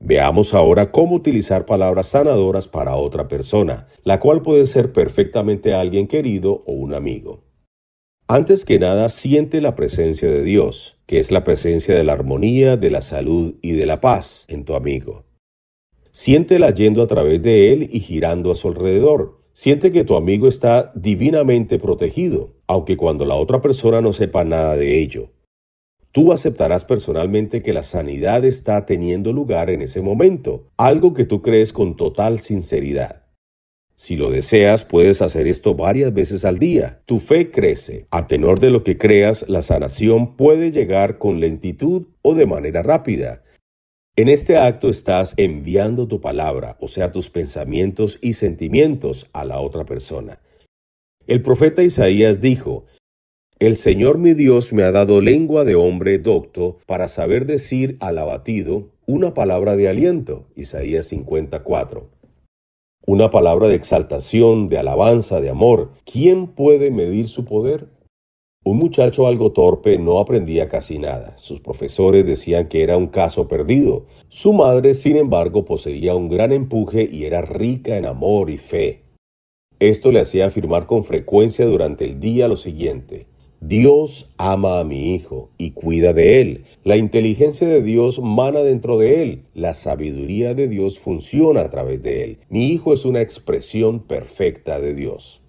Veamos ahora cómo utilizar palabras sanadoras para otra persona, la cual puede ser perfectamente alguien querido o un amigo. Antes que nada, siente la presencia de Dios que es la presencia de la armonía, de la salud y de la paz en tu amigo. Siéntela yendo a través de él y girando a su alrededor. Siente que tu amigo está divinamente protegido, aunque cuando la otra persona no sepa nada de ello. Tú aceptarás personalmente que la sanidad está teniendo lugar en ese momento, algo que tú crees con total sinceridad. Si lo deseas, puedes hacer esto varias veces al día. Tu fe crece. A tenor de lo que creas, la sanación puede llegar con lentitud o de manera rápida. En este acto estás enviando tu palabra, o sea, tus pensamientos y sentimientos a la otra persona. El profeta Isaías dijo, El Señor mi Dios me ha dado lengua de hombre docto para saber decir al abatido una palabra de aliento. Isaías 54 una palabra de exaltación, de alabanza, de amor. ¿Quién puede medir su poder? Un muchacho algo torpe no aprendía casi nada. Sus profesores decían que era un caso perdido. Su madre, sin embargo, poseía un gran empuje y era rica en amor y fe. Esto le hacía afirmar con frecuencia durante el día lo siguiente. Dios ama a mi hijo y cuida de él. La inteligencia de Dios mana dentro de él. La sabiduría de Dios funciona a través de él. Mi hijo es una expresión perfecta de Dios.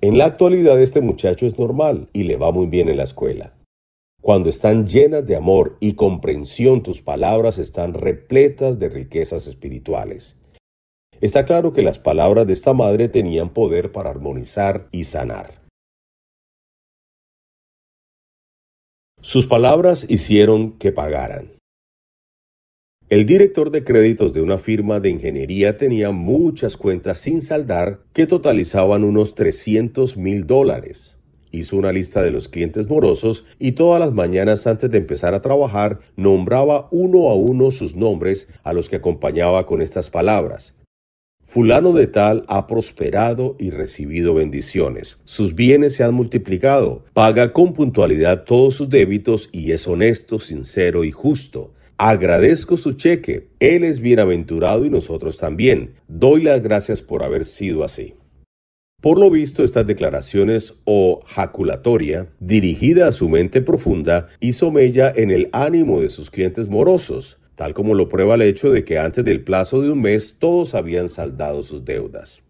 En la actualidad este muchacho es normal y le va muy bien en la escuela. Cuando están llenas de amor y comprensión, tus palabras están repletas de riquezas espirituales. Está claro que las palabras de esta madre tenían poder para armonizar y sanar. Sus palabras hicieron que pagaran. El director de créditos de una firma de ingeniería tenía muchas cuentas sin saldar que totalizaban unos 300 mil dólares. Hizo una lista de los clientes morosos y todas las mañanas antes de empezar a trabajar nombraba uno a uno sus nombres a los que acompañaba con estas palabras. Fulano de tal ha prosperado y recibido bendiciones. Sus bienes se han multiplicado. Paga con puntualidad todos sus débitos y es honesto, sincero y justo. Agradezco su cheque. Él es bienaventurado y nosotros también. Doy las gracias por haber sido así. Por lo visto, estas declaraciones o jaculatoria, dirigida a su mente profunda, hizo mella en el ánimo de sus clientes morosos, tal como lo prueba el hecho de que antes del plazo de un mes todos habían saldado sus deudas.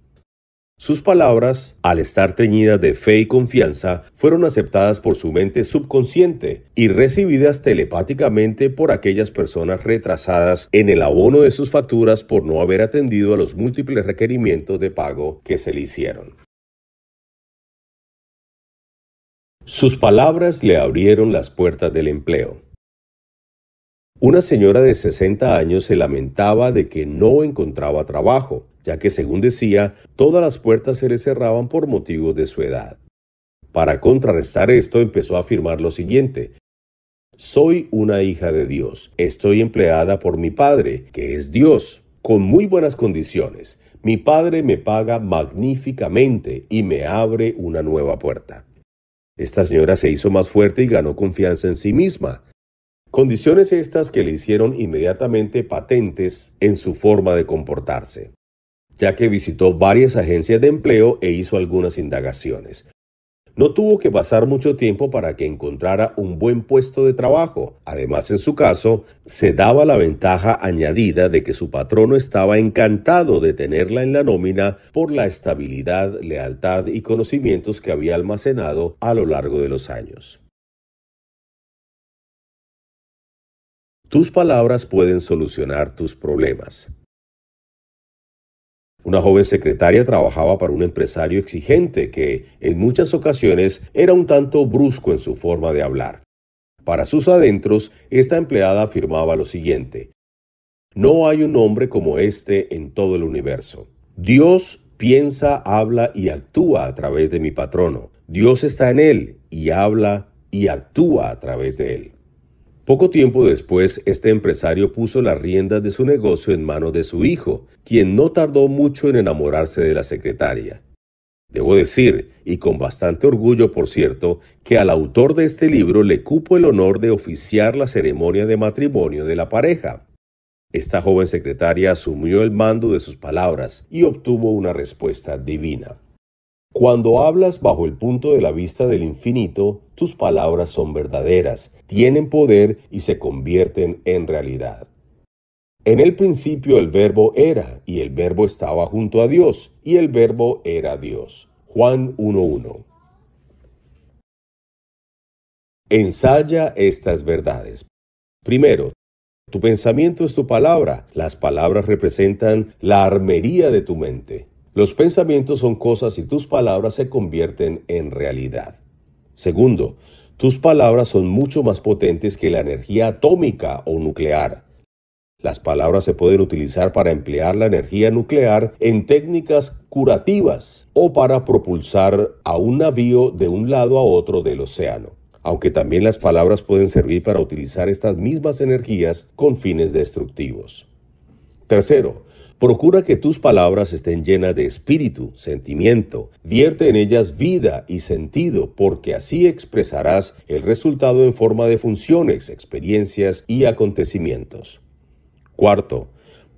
Sus palabras, al estar teñidas de fe y confianza, fueron aceptadas por su mente subconsciente y recibidas telepáticamente por aquellas personas retrasadas en el abono de sus facturas por no haber atendido a los múltiples requerimientos de pago que se le hicieron. Sus palabras le abrieron las puertas del empleo. Una señora de 60 años se lamentaba de que no encontraba trabajo, ya que según decía, todas las puertas se le cerraban por motivos de su edad. Para contrarrestar esto empezó a afirmar lo siguiente. Soy una hija de Dios, estoy empleada por mi padre, que es Dios, con muy buenas condiciones. Mi padre me paga magníficamente y me abre una nueva puerta. Esta señora se hizo más fuerte y ganó confianza en sí misma. Condiciones estas que le hicieron inmediatamente patentes en su forma de comportarse, ya que visitó varias agencias de empleo e hizo algunas indagaciones. No tuvo que pasar mucho tiempo para que encontrara un buen puesto de trabajo. Además, en su caso, se daba la ventaja añadida de que su patrono estaba encantado de tenerla en la nómina por la estabilidad, lealtad y conocimientos que había almacenado a lo largo de los años. Tus palabras pueden solucionar tus problemas. Una joven secretaria trabajaba para un empresario exigente que, en muchas ocasiones, era un tanto brusco en su forma de hablar. Para sus adentros, esta empleada afirmaba lo siguiente. No hay un hombre como este en todo el universo. Dios piensa, habla y actúa a través de mi patrono. Dios está en él y habla y actúa a través de él. Poco tiempo después, este empresario puso las riendas de su negocio en manos de su hijo, quien no tardó mucho en enamorarse de la secretaria. Debo decir, y con bastante orgullo por cierto, que al autor de este libro le cupo el honor de oficiar la ceremonia de matrimonio de la pareja. Esta joven secretaria asumió el mando de sus palabras y obtuvo una respuesta divina. Cuando hablas bajo el punto de la vista del infinito, tus palabras son verdaderas tienen poder y se convierten en realidad. En el principio el verbo era, y el verbo estaba junto a Dios, y el verbo era Dios. Juan 1.1. Ensaya estas verdades. Primero, tu pensamiento es tu palabra. Las palabras representan la armería de tu mente. Los pensamientos son cosas y tus palabras se convierten en realidad. Segundo, tus palabras son mucho más potentes que la energía atómica o nuclear. Las palabras se pueden utilizar para emplear la energía nuclear en técnicas curativas o para propulsar a un navío de un lado a otro del océano, aunque también las palabras pueden servir para utilizar estas mismas energías con fines destructivos. Tercero, Procura que tus palabras estén llenas de espíritu, sentimiento. Vierte en ellas vida y sentido, porque así expresarás el resultado en forma de funciones, experiencias y acontecimientos. Cuarto,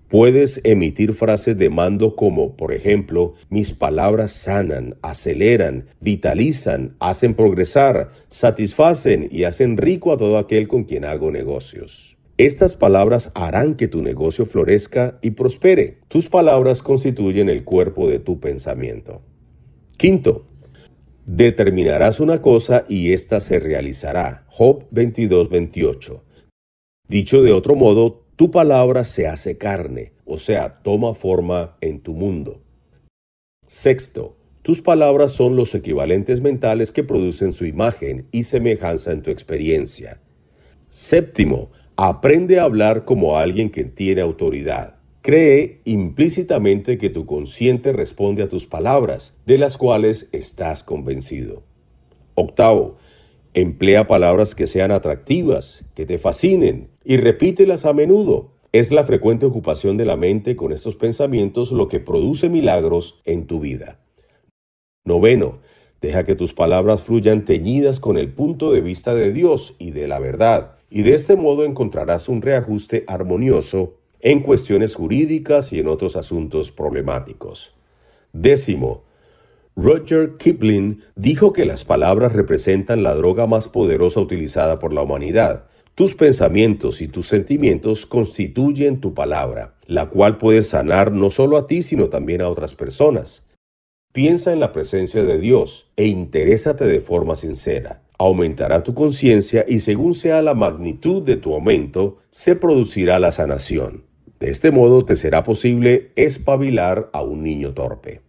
Puedes emitir frases de mando como, por ejemplo, mis palabras sanan, aceleran, vitalizan, hacen progresar, satisfacen y hacen rico a todo aquel con quien hago negocios. Estas palabras harán que tu negocio florezca y prospere. Tus palabras constituyen el cuerpo de tu pensamiento. Quinto, determinarás una cosa y ésta se realizará. Job 22:28. Dicho de otro modo, tu palabra se hace carne, o sea, toma forma en tu mundo. Sexto, tus palabras son los equivalentes mentales que producen su imagen y semejanza en tu experiencia. Séptimo, Aprende a hablar como alguien que tiene autoridad. Cree implícitamente que tu consciente responde a tus palabras, de las cuales estás convencido. Octavo, emplea palabras que sean atractivas, que te fascinen, y repítelas a menudo. Es la frecuente ocupación de la mente con estos pensamientos lo que produce milagros en tu vida. Noveno, deja que tus palabras fluyan teñidas con el punto de vista de Dios y de la verdad y de este modo encontrarás un reajuste armonioso en cuestiones jurídicas y en otros asuntos problemáticos. Décimo, Roger Kipling dijo que las palabras representan la droga más poderosa utilizada por la humanidad. Tus pensamientos y tus sentimientos constituyen tu palabra, la cual puede sanar no solo a ti, sino también a otras personas. Piensa en la presencia de Dios e interésate de forma sincera aumentará tu conciencia y según sea la magnitud de tu aumento, se producirá la sanación. De este modo te será posible espabilar a un niño torpe.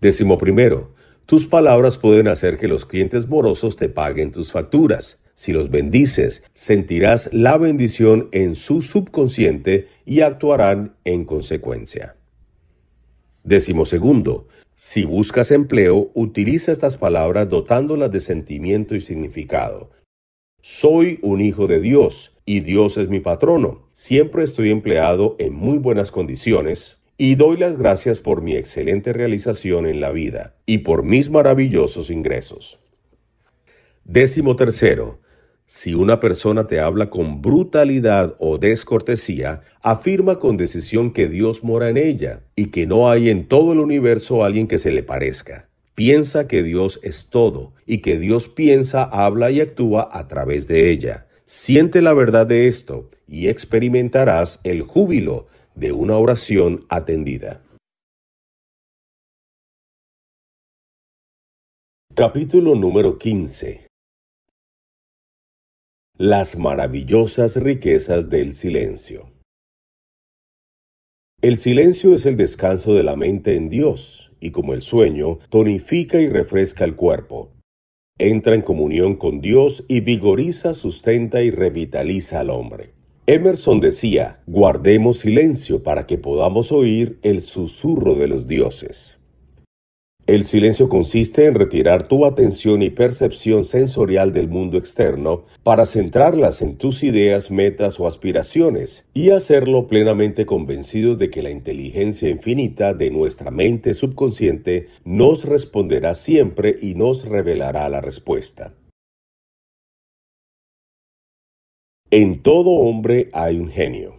Décimo primero, tus palabras pueden hacer que los clientes morosos te paguen tus facturas. Si los bendices, sentirás la bendición en su subconsciente y actuarán en consecuencia. Décimo segundo, si buscas empleo, utiliza estas palabras dotándolas de sentimiento y significado. Soy un hijo de Dios y Dios es mi patrono. Siempre estoy empleado en muy buenas condiciones y doy las gracias por mi excelente realización en la vida y por mis maravillosos ingresos. Décimo tercero, si una persona te habla con brutalidad o descortesía, afirma con decisión que Dios mora en ella y que no hay en todo el universo alguien que se le parezca. Piensa que Dios es todo y que Dios piensa, habla y actúa a través de ella. Siente la verdad de esto y experimentarás el júbilo de una oración atendida. Capítulo número 15 las maravillosas riquezas del silencio. El silencio es el descanso de la mente en Dios, y como el sueño, tonifica y refresca el cuerpo. Entra en comunión con Dios y vigoriza, sustenta y revitaliza al hombre. Emerson decía, guardemos silencio para que podamos oír el susurro de los dioses. El silencio consiste en retirar tu atención y percepción sensorial del mundo externo para centrarlas en tus ideas, metas o aspiraciones y hacerlo plenamente convencido de que la inteligencia infinita de nuestra mente subconsciente nos responderá siempre y nos revelará la respuesta. En todo hombre hay un genio.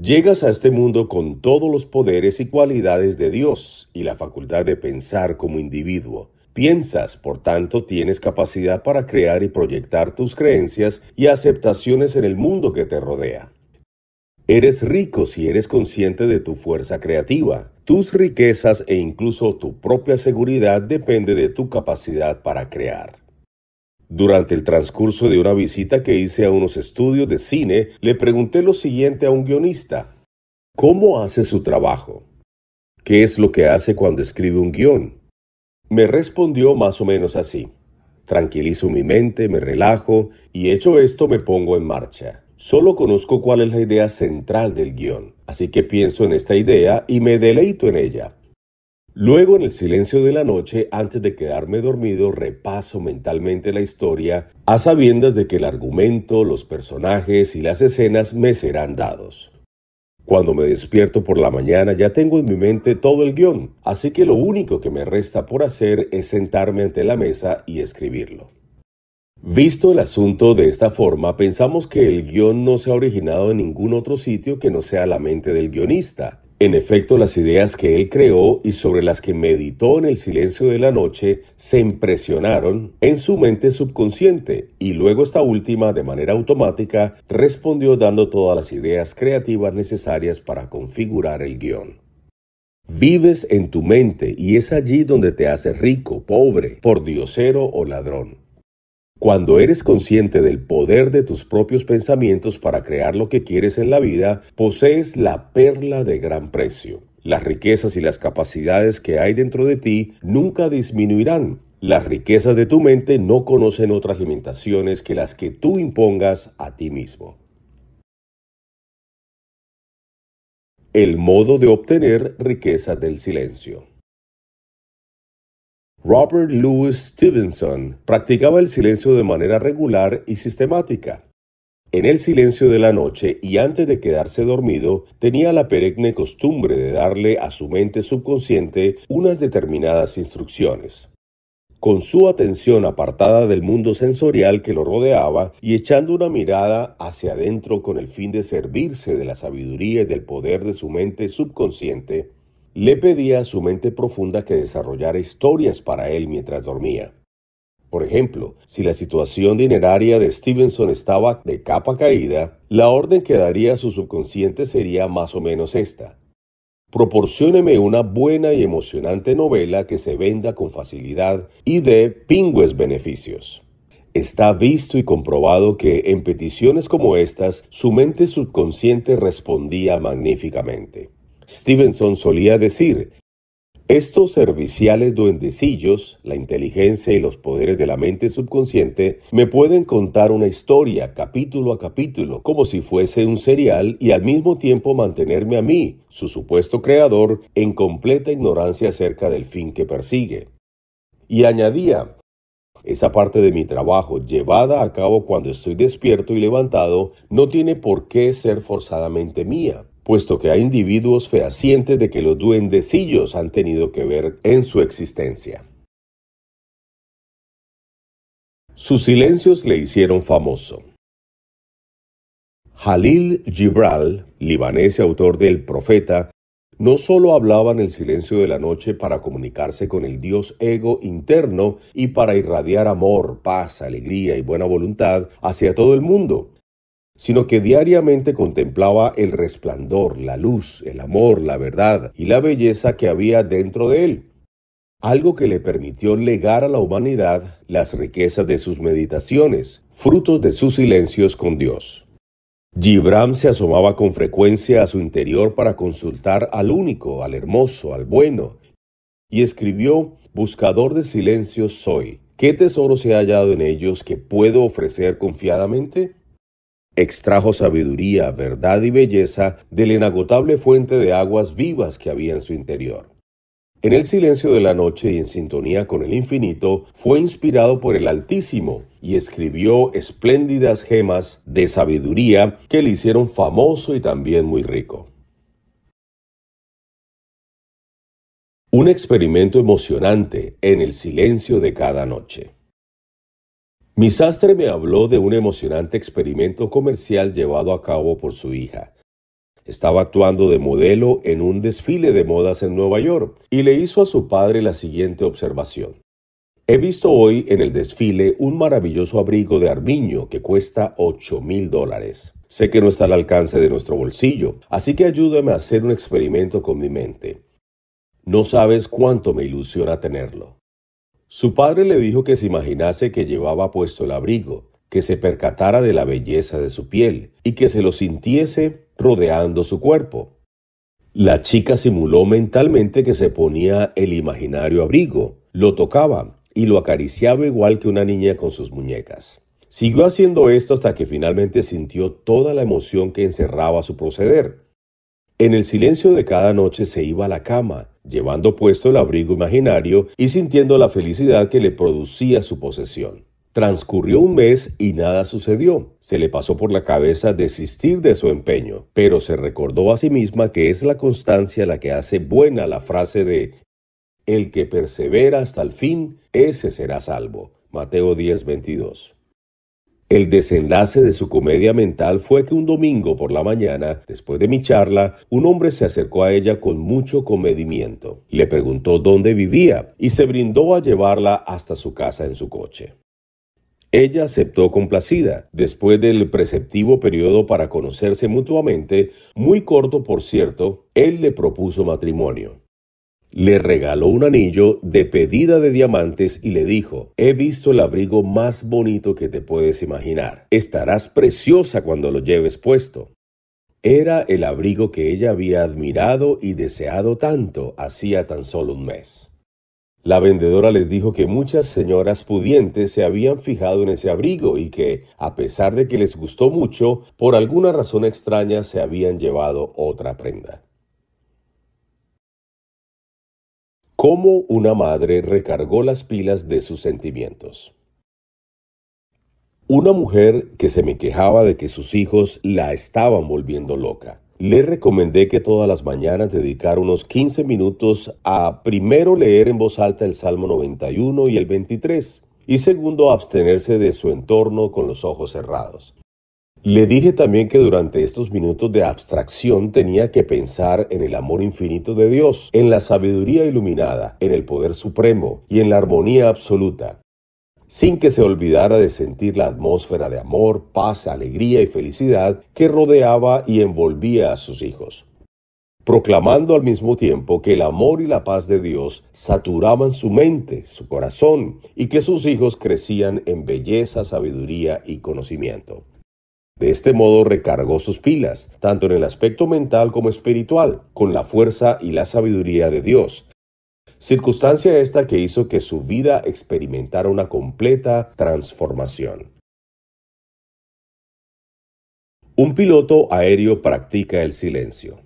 Llegas a este mundo con todos los poderes y cualidades de Dios y la facultad de pensar como individuo. Piensas, por tanto, tienes capacidad para crear y proyectar tus creencias y aceptaciones en el mundo que te rodea. Eres rico si eres consciente de tu fuerza creativa. Tus riquezas e incluso tu propia seguridad depende de tu capacidad para crear. Durante el transcurso de una visita que hice a unos estudios de cine, le pregunté lo siguiente a un guionista. ¿Cómo hace su trabajo? ¿Qué es lo que hace cuando escribe un guión? Me respondió más o menos así. Tranquilizo mi mente, me relajo y hecho esto me pongo en marcha. Solo conozco cuál es la idea central del guión, así que pienso en esta idea y me deleito en ella. Luego, en el silencio de la noche, antes de quedarme dormido, repaso mentalmente la historia, a sabiendas de que el argumento, los personajes y las escenas me serán dados. Cuando me despierto por la mañana ya tengo en mi mente todo el guión, así que lo único que me resta por hacer es sentarme ante la mesa y escribirlo. Visto el asunto de esta forma, pensamos que el guión no se ha originado en ningún otro sitio que no sea la mente del guionista, en efecto, las ideas que él creó y sobre las que meditó en el silencio de la noche se impresionaron en su mente subconsciente y luego esta última, de manera automática, respondió dando todas las ideas creativas necesarias para configurar el guión. Vives en tu mente y es allí donde te hace rico, pobre, por diosero o ladrón. Cuando eres consciente del poder de tus propios pensamientos para crear lo que quieres en la vida, posees la perla de gran precio. Las riquezas y las capacidades que hay dentro de ti nunca disminuirán. Las riquezas de tu mente no conocen otras limitaciones que las que tú impongas a ti mismo. El modo de obtener riqueza del silencio. Robert Louis Stevenson practicaba el silencio de manera regular y sistemática. En el silencio de la noche y antes de quedarse dormido, tenía la perenne costumbre de darle a su mente subconsciente unas determinadas instrucciones. Con su atención apartada del mundo sensorial que lo rodeaba y echando una mirada hacia adentro con el fin de servirse de la sabiduría y del poder de su mente subconsciente, le pedía a su mente profunda que desarrollara historias para él mientras dormía. Por ejemplo, si la situación dineraria de Stevenson estaba de capa caída, la orden que daría a su subconsciente sería más o menos esta. Proporcióneme una buena y emocionante novela que se venda con facilidad y dé pingües beneficios. Está visto y comprobado que en peticiones como estas su mente subconsciente respondía magníficamente. Stevenson solía decir, estos serviciales duendecillos, la inteligencia y los poderes de la mente subconsciente, me pueden contar una historia capítulo a capítulo, como si fuese un serial y al mismo tiempo mantenerme a mí, su supuesto creador, en completa ignorancia acerca del fin que persigue. Y añadía, esa parte de mi trabajo llevada a cabo cuando estoy despierto y levantado no tiene por qué ser forzadamente mía puesto que hay individuos fehacientes de que los duendecillos han tenido que ver en su existencia. Sus silencios le hicieron famoso. Halil Gibral, libanés autor del Profeta, no solo hablaba en el silencio de la noche para comunicarse con el dios ego interno y para irradiar amor, paz, alegría y buena voluntad hacia todo el mundo, sino que diariamente contemplaba el resplandor, la luz, el amor, la verdad y la belleza que había dentro de él, algo que le permitió legar a la humanidad las riquezas de sus meditaciones, frutos de sus silencios con Dios. Gibram se asomaba con frecuencia a su interior para consultar al único, al hermoso, al bueno, y escribió Buscador de silencios soy. ¿Qué tesoro se ha hallado en ellos que puedo ofrecer confiadamente? Extrajo sabiduría, verdad y belleza de la inagotable fuente de aguas vivas que había en su interior. En el silencio de la noche y en sintonía con el infinito, fue inspirado por el Altísimo y escribió espléndidas gemas de sabiduría que le hicieron famoso y también muy rico. Un experimento emocionante en el silencio de cada noche. Mi sastre me habló de un emocionante experimento comercial llevado a cabo por su hija. Estaba actuando de modelo en un desfile de modas en Nueva York y le hizo a su padre la siguiente observación. He visto hoy en el desfile un maravilloso abrigo de armiño que cuesta 8 mil dólares. Sé que no está al alcance de nuestro bolsillo, así que ayúdame a hacer un experimento con mi mente. No sabes cuánto me ilusiona tenerlo. Su padre le dijo que se imaginase que llevaba puesto el abrigo, que se percatara de la belleza de su piel y que se lo sintiese rodeando su cuerpo. La chica simuló mentalmente que se ponía el imaginario abrigo, lo tocaba y lo acariciaba igual que una niña con sus muñecas. Siguió haciendo esto hasta que finalmente sintió toda la emoción que encerraba su proceder. En el silencio de cada noche se iba a la cama llevando puesto el abrigo imaginario y sintiendo la felicidad que le producía su posesión. Transcurrió un mes y nada sucedió. Se le pasó por la cabeza desistir de su empeño, pero se recordó a sí misma que es la constancia la que hace buena la frase de El que persevera hasta el fin, ese será salvo. Mateo 10.22 el desenlace de su comedia mental fue que un domingo por la mañana, después de mi charla, un hombre se acercó a ella con mucho comedimiento. Le preguntó dónde vivía y se brindó a llevarla hasta su casa en su coche. Ella aceptó complacida, después del preceptivo periodo para conocerse mutuamente, muy corto por cierto, él le propuso matrimonio. Le regaló un anillo de pedida de diamantes y le dijo, he visto el abrigo más bonito que te puedes imaginar. Estarás preciosa cuando lo lleves puesto. Era el abrigo que ella había admirado y deseado tanto hacía tan solo un mes. La vendedora les dijo que muchas señoras pudientes se habían fijado en ese abrigo y que, a pesar de que les gustó mucho, por alguna razón extraña se habían llevado otra prenda. cómo una madre recargó las pilas de sus sentimientos. Una mujer que se me quejaba de que sus hijos la estaban volviendo loca. Le recomendé que todas las mañanas dedicar unos 15 minutos a primero leer en voz alta el Salmo 91 y el 23 y segundo abstenerse de su entorno con los ojos cerrados. Le dije también que durante estos minutos de abstracción tenía que pensar en el amor infinito de Dios, en la sabiduría iluminada, en el poder supremo y en la armonía absoluta, sin que se olvidara de sentir la atmósfera de amor, paz, alegría y felicidad que rodeaba y envolvía a sus hijos proclamando al mismo tiempo que el amor y la paz de Dios saturaban su mente, su corazón, y que sus hijos crecían en belleza, sabiduría y conocimiento. De este modo recargó sus pilas, tanto en el aspecto mental como espiritual, con la fuerza y la sabiduría de Dios, circunstancia esta que hizo que su vida experimentara una completa transformación. Un piloto aéreo practica el silencio.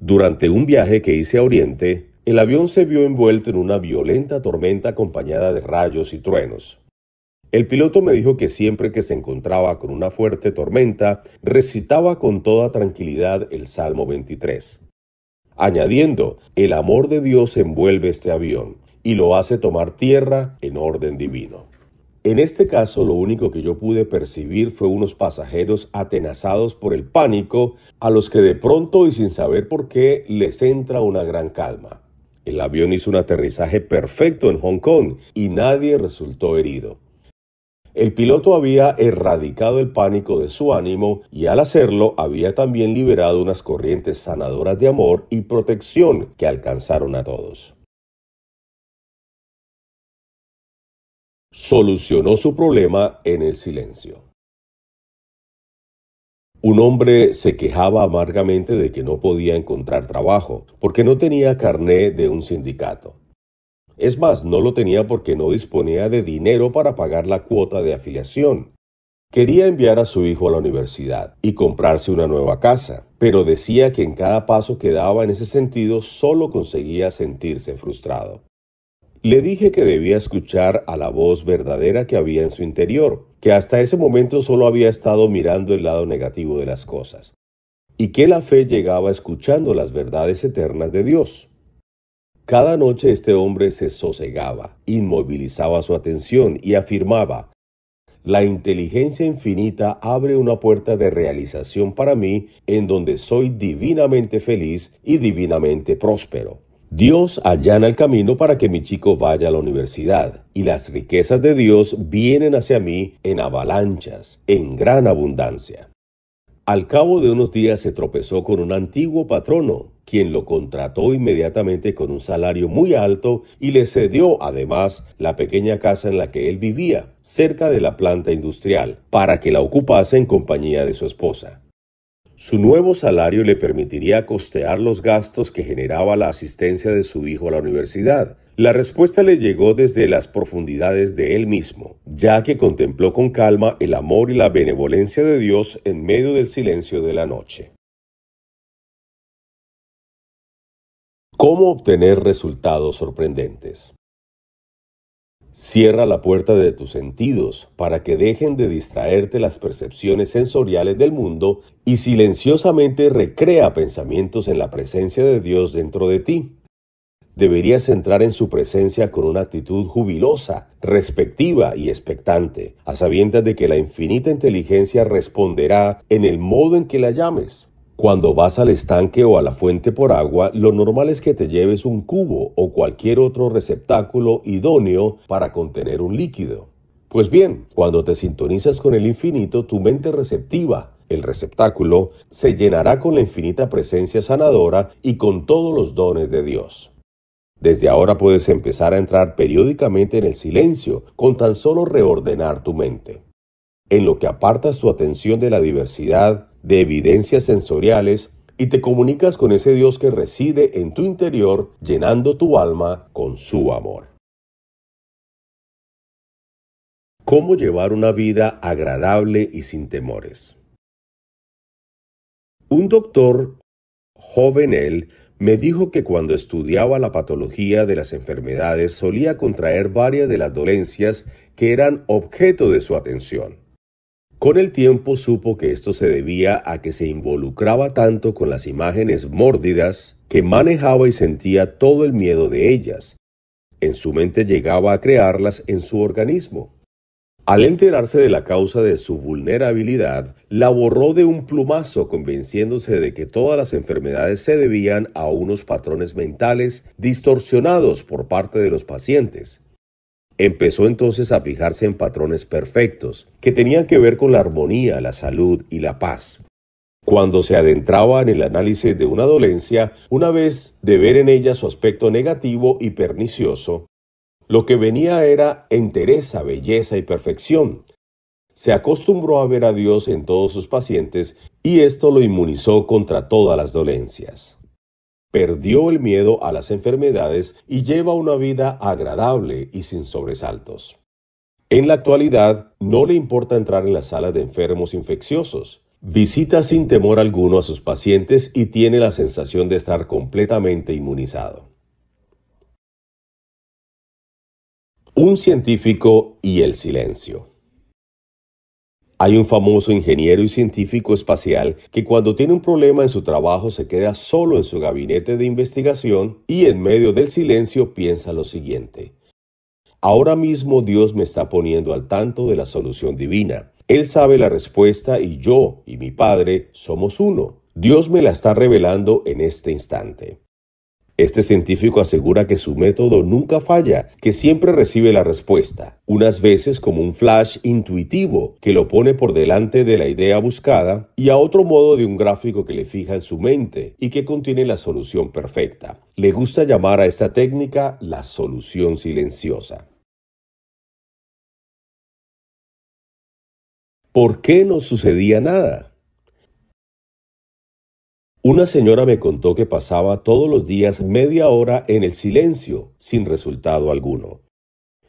Durante un viaje que hice a Oriente, el avión se vio envuelto en una violenta tormenta acompañada de rayos y truenos. El piloto me dijo que siempre que se encontraba con una fuerte tormenta, recitaba con toda tranquilidad el Salmo 23. Añadiendo, el amor de Dios envuelve este avión y lo hace tomar tierra en orden divino. En este caso lo único que yo pude percibir fue unos pasajeros atenazados por el pánico a los que de pronto y sin saber por qué les entra una gran calma. El avión hizo un aterrizaje perfecto en Hong Kong y nadie resultó herido. El piloto había erradicado el pánico de su ánimo y al hacerlo había también liberado unas corrientes sanadoras de amor y protección que alcanzaron a todos. Solucionó su problema en el silencio. Un hombre se quejaba amargamente de que no podía encontrar trabajo porque no tenía carné de un sindicato. Es más, no lo tenía porque no disponía de dinero para pagar la cuota de afiliación. Quería enviar a su hijo a la universidad y comprarse una nueva casa, pero decía que en cada paso que daba en ese sentido solo conseguía sentirse frustrado. Le dije que debía escuchar a la voz verdadera que había en su interior, que hasta ese momento solo había estado mirando el lado negativo de las cosas, y que la fe llegaba escuchando las verdades eternas de Dios. Cada noche este hombre se sosegaba, inmovilizaba su atención y afirmaba, la inteligencia infinita abre una puerta de realización para mí en donde soy divinamente feliz y divinamente próspero. Dios allana el camino para que mi chico vaya a la universidad, y las riquezas de Dios vienen hacia mí en avalanchas, en gran abundancia. Al cabo de unos días se tropezó con un antiguo patrono, quien lo contrató inmediatamente con un salario muy alto y le cedió además la pequeña casa en la que él vivía, cerca de la planta industrial, para que la ocupase en compañía de su esposa. Su nuevo salario le permitiría costear los gastos que generaba la asistencia de su hijo a la universidad. La respuesta le llegó desde las profundidades de él mismo, ya que contempló con calma el amor y la benevolencia de Dios en medio del silencio de la noche. ¿Cómo obtener resultados sorprendentes? Cierra la puerta de tus sentidos para que dejen de distraerte las percepciones sensoriales del mundo y silenciosamente recrea pensamientos en la presencia de Dios dentro de ti. Deberías entrar en su presencia con una actitud jubilosa, respectiva y expectante, a sabiendas de que la infinita inteligencia responderá en el modo en que la llames. Cuando vas al estanque o a la fuente por agua, lo normal es que te lleves un cubo o cualquier otro receptáculo idóneo para contener un líquido. Pues bien, cuando te sintonizas con el infinito, tu mente receptiva, el receptáculo, se llenará con la infinita presencia sanadora y con todos los dones de Dios. Desde ahora puedes empezar a entrar periódicamente en el silencio con tan solo reordenar tu mente. En lo que apartas tu atención de la diversidad, de evidencias sensoriales y te comunicas con ese Dios que reside en tu interior, llenando tu alma con su amor. ¿Cómo llevar una vida agradable y sin temores? Un doctor, joven él, me dijo que cuando estudiaba la patología de las enfermedades solía contraer varias de las dolencias que eran objeto de su atención. Con el tiempo supo que esto se debía a que se involucraba tanto con las imágenes mórbidas que manejaba y sentía todo el miedo de ellas. En su mente llegaba a crearlas en su organismo. Al enterarse de la causa de su vulnerabilidad, la borró de un plumazo convenciéndose de que todas las enfermedades se debían a unos patrones mentales distorsionados por parte de los pacientes. Empezó entonces a fijarse en patrones perfectos, que tenían que ver con la armonía, la salud y la paz. Cuando se adentraba en el análisis de una dolencia, una vez de ver en ella su aspecto negativo y pernicioso, lo que venía era entereza, belleza y perfección. Se acostumbró a ver a Dios en todos sus pacientes y esto lo inmunizó contra todas las dolencias perdió el miedo a las enfermedades y lleva una vida agradable y sin sobresaltos. En la actualidad, no le importa entrar en la sala de enfermos infecciosos. Visita sin temor alguno a sus pacientes y tiene la sensación de estar completamente inmunizado. Un científico y el silencio. Hay un famoso ingeniero y científico espacial que cuando tiene un problema en su trabajo se queda solo en su gabinete de investigación y en medio del silencio piensa lo siguiente. Ahora mismo Dios me está poniendo al tanto de la solución divina. Él sabe la respuesta y yo y mi Padre somos uno. Dios me la está revelando en este instante. Este científico asegura que su método nunca falla, que siempre recibe la respuesta, unas veces como un flash intuitivo que lo pone por delante de la idea buscada y a otro modo de un gráfico que le fija en su mente y que contiene la solución perfecta. Le gusta llamar a esta técnica la solución silenciosa. ¿Por qué no sucedía nada? Una señora me contó que pasaba todos los días media hora en el silencio, sin resultado alguno.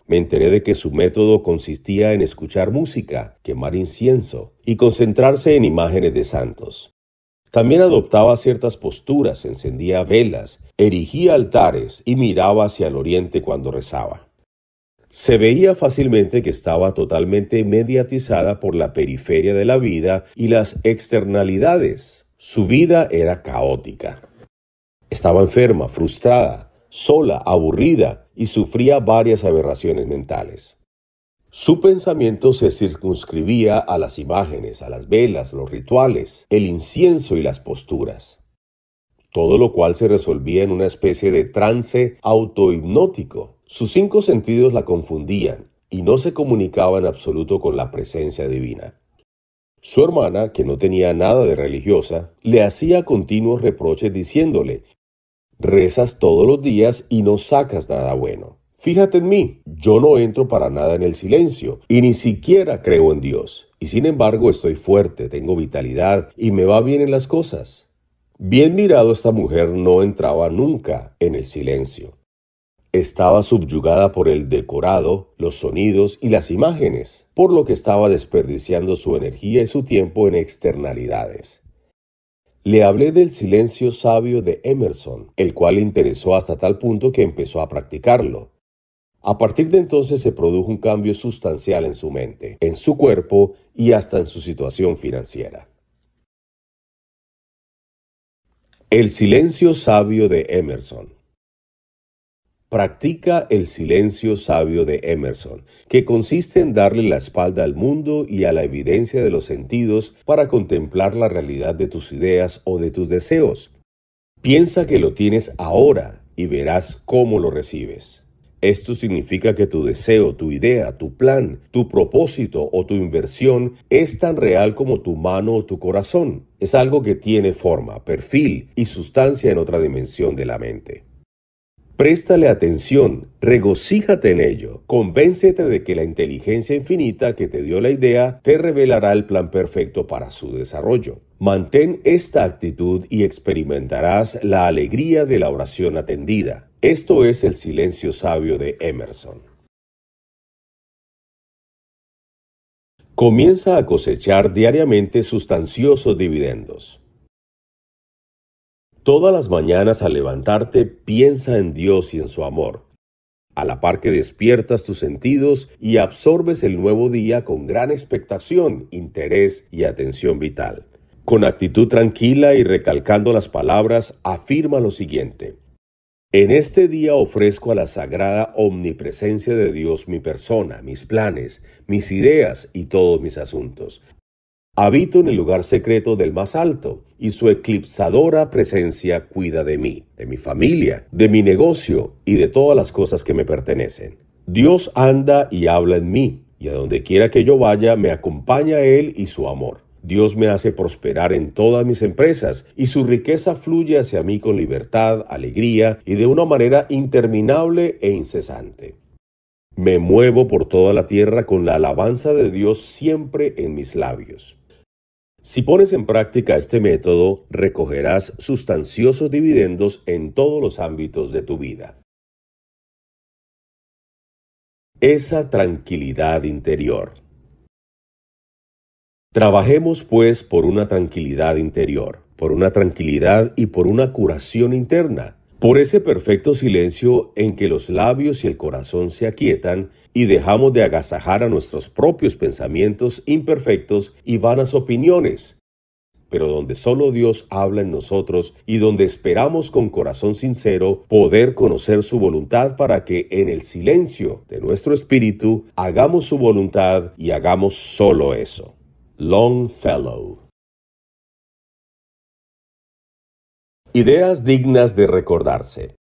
Me enteré de que su método consistía en escuchar música, quemar incienso y concentrarse en imágenes de santos. También adoptaba ciertas posturas, encendía velas, erigía altares y miraba hacia el oriente cuando rezaba. Se veía fácilmente que estaba totalmente mediatizada por la periferia de la vida y las externalidades, su vida era caótica. Estaba enferma, frustrada, sola, aburrida y sufría varias aberraciones mentales. Su pensamiento se circunscribía a las imágenes, a las velas, los rituales, el incienso y las posturas. Todo lo cual se resolvía en una especie de trance autohipnótico. Sus cinco sentidos la confundían y no se comunicaba en absoluto con la presencia divina. Su hermana, que no tenía nada de religiosa, le hacía continuos reproches diciéndole, Rezas todos los días y no sacas nada bueno. Fíjate en mí, yo no entro para nada en el silencio y ni siquiera creo en Dios. Y sin embargo estoy fuerte, tengo vitalidad y me va bien en las cosas. Bien mirado esta mujer no entraba nunca en el silencio estaba subyugada por el decorado, los sonidos y las imágenes, por lo que estaba desperdiciando su energía y su tiempo en externalidades. Le hablé del silencio sabio de Emerson, el cual le interesó hasta tal punto que empezó a practicarlo. A partir de entonces se produjo un cambio sustancial en su mente, en su cuerpo y hasta en su situación financiera. El silencio sabio de Emerson. Practica el silencio sabio de Emerson, que consiste en darle la espalda al mundo y a la evidencia de los sentidos para contemplar la realidad de tus ideas o de tus deseos. Piensa que lo tienes ahora y verás cómo lo recibes. Esto significa que tu deseo, tu idea, tu plan, tu propósito o tu inversión es tan real como tu mano o tu corazón. Es algo que tiene forma, perfil y sustancia en otra dimensión de la mente. Préstale atención, regocíjate en ello, convéncete de que la inteligencia infinita que te dio la idea te revelará el plan perfecto para su desarrollo. Mantén esta actitud y experimentarás la alegría de la oración atendida. Esto es el silencio sabio de Emerson. Comienza a cosechar diariamente sustanciosos dividendos. Todas las mañanas al levantarte piensa en Dios y en su amor. A la par que despiertas tus sentidos y absorbes el nuevo día con gran expectación, interés y atención vital. Con actitud tranquila y recalcando las palabras, afirma lo siguiente. En este día ofrezco a la sagrada omnipresencia de Dios mi persona, mis planes, mis ideas y todos mis asuntos. Habito en el lugar secreto del más alto y su eclipsadora presencia cuida de mí, de mi familia, de mi negocio y de todas las cosas que me pertenecen. Dios anda y habla en mí, y a donde quiera que yo vaya me acompaña Él y su amor. Dios me hace prosperar en todas mis empresas y su riqueza fluye hacia mí con libertad, alegría y de una manera interminable e incesante. Me muevo por toda la tierra con la alabanza de Dios siempre en mis labios. Si pones en práctica este método, recogerás sustanciosos dividendos en todos los ámbitos de tu vida. Esa tranquilidad interior. Trabajemos pues por una tranquilidad interior, por una tranquilidad y por una curación interna, por ese perfecto silencio en que los labios y el corazón se aquietan y dejamos de agasajar a nuestros propios pensamientos imperfectos y vanas opiniones, pero donde solo Dios habla en nosotros y donde esperamos con corazón sincero poder conocer su voluntad para que en el silencio de nuestro espíritu hagamos su voluntad y hagamos solo eso. Longfellow Ideas dignas de recordarse.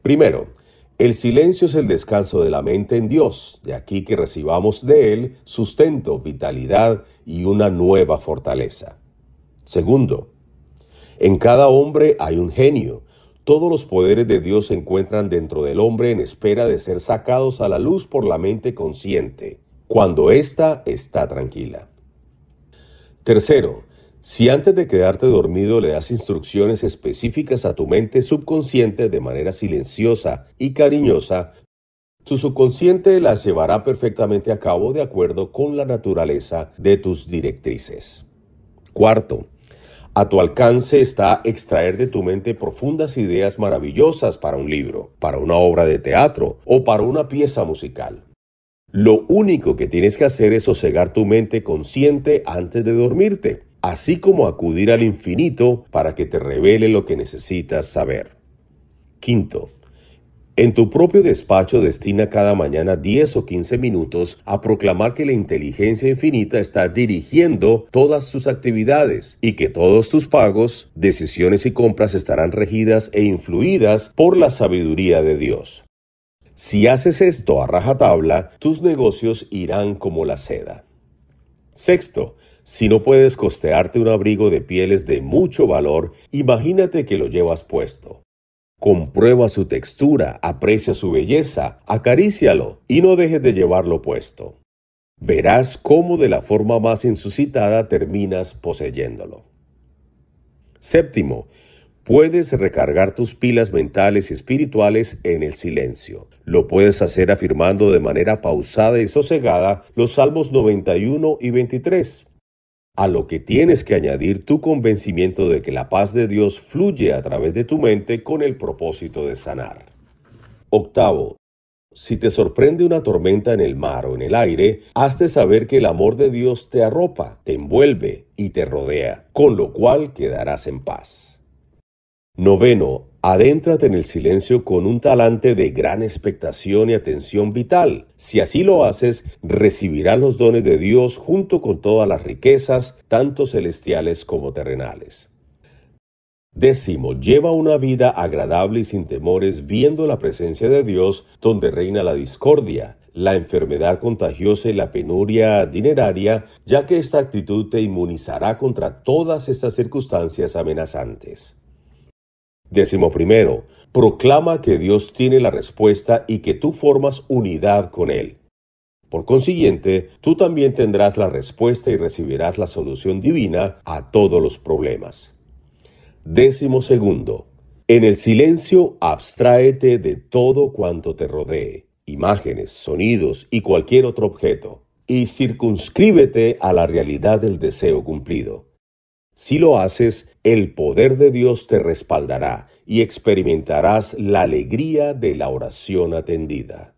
Primero, el silencio es el descanso de la mente en Dios, de aquí que recibamos de Él sustento, vitalidad y una nueva fortaleza. Segundo, en cada hombre hay un genio. Todos los poderes de Dios se encuentran dentro del hombre en espera de ser sacados a la luz por la mente consciente, cuando ésta está tranquila. Tercero, si antes de quedarte dormido le das instrucciones específicas a tu mente subconsciente de manera silenciosa y cariñosa, tu subconsciente las llevará perfectamente a cabo de acuerdo con la naturaleza de tus directrices. Cuarto, a tu alcance está extraer de tu mente profundas ideas maravillosas para un libro, para una obra de teatro o para una pieza musical. Lo único que tienes que hacer es sosegar tu mente consciente antes de dormirte así como acudir al infinito para que te revele lo que necesitas saber. Quinto, en tu propio despacho destina cada mañana 10 o 15 minutos a proclamar que la inteligencia infinita está dirigiendo todas sus actividades y que todos tus pagos, decisiones y compras estarán regidas e influidas por la sabiduría de Dios. Si haces esto a rajatabla, tus negocios irán como la seda. Sexto, si no puedes costearte un abrigo de pieles de mucho valor, imagínate que lo llevas puesto. Comprueba su textura, aprecia su belleza, acarícialo y no dejes de llevarlo puesto. Verás cómo de la forma más insuscitada terminas poseyéndolo. Séptimo, puedes recargar tus pilas mentales y espirituales en el silencio. Lo puedes hacer afirmando de manera pausada y sosegada los Salmos 91 y 23 a lo que tienes que añadir tu convencimiento de que la paz de Dios fluye a través de tu mente con el propósito de sanar. Octavo, si te sorprende una tormenta en el mar o en el aire, hazte saber que el amor de Dios te arropa, te envuelve y te rodea, con lo cual quedarás en paz. Noveno, Adéntrate en el silencio con un talante de gran expectación y atención vital. Si así lo haces, recibirás los dones de Dios junto con todas las riquezas, tanto celestiales como terrenales. Décimo, lleva una vida agradable y sin temores, viendo la presencia de Dios donde reina la discordia, la enfermedad contagiosa y la penuria dineraria, ya que esta actitud te inmunizará contra todas estas circunstancias amenazantes. Décimo primero, proclama que Dios tiene la respuesta y que tú formas unidad con Él. Por consiguiente, tú también tendrás la respuesta y recibirás la solución divina a todos los problemas. Décimo segundo, en el silencio abstráete de todo cuanto te rodee, imágenes, sonidos y cualquier otro objeto, y circunscríbete a la realidad del deseo cumplido. Si lo haces, el poder de Dios te respaldará y experimentarás la alegría de la oración atendida.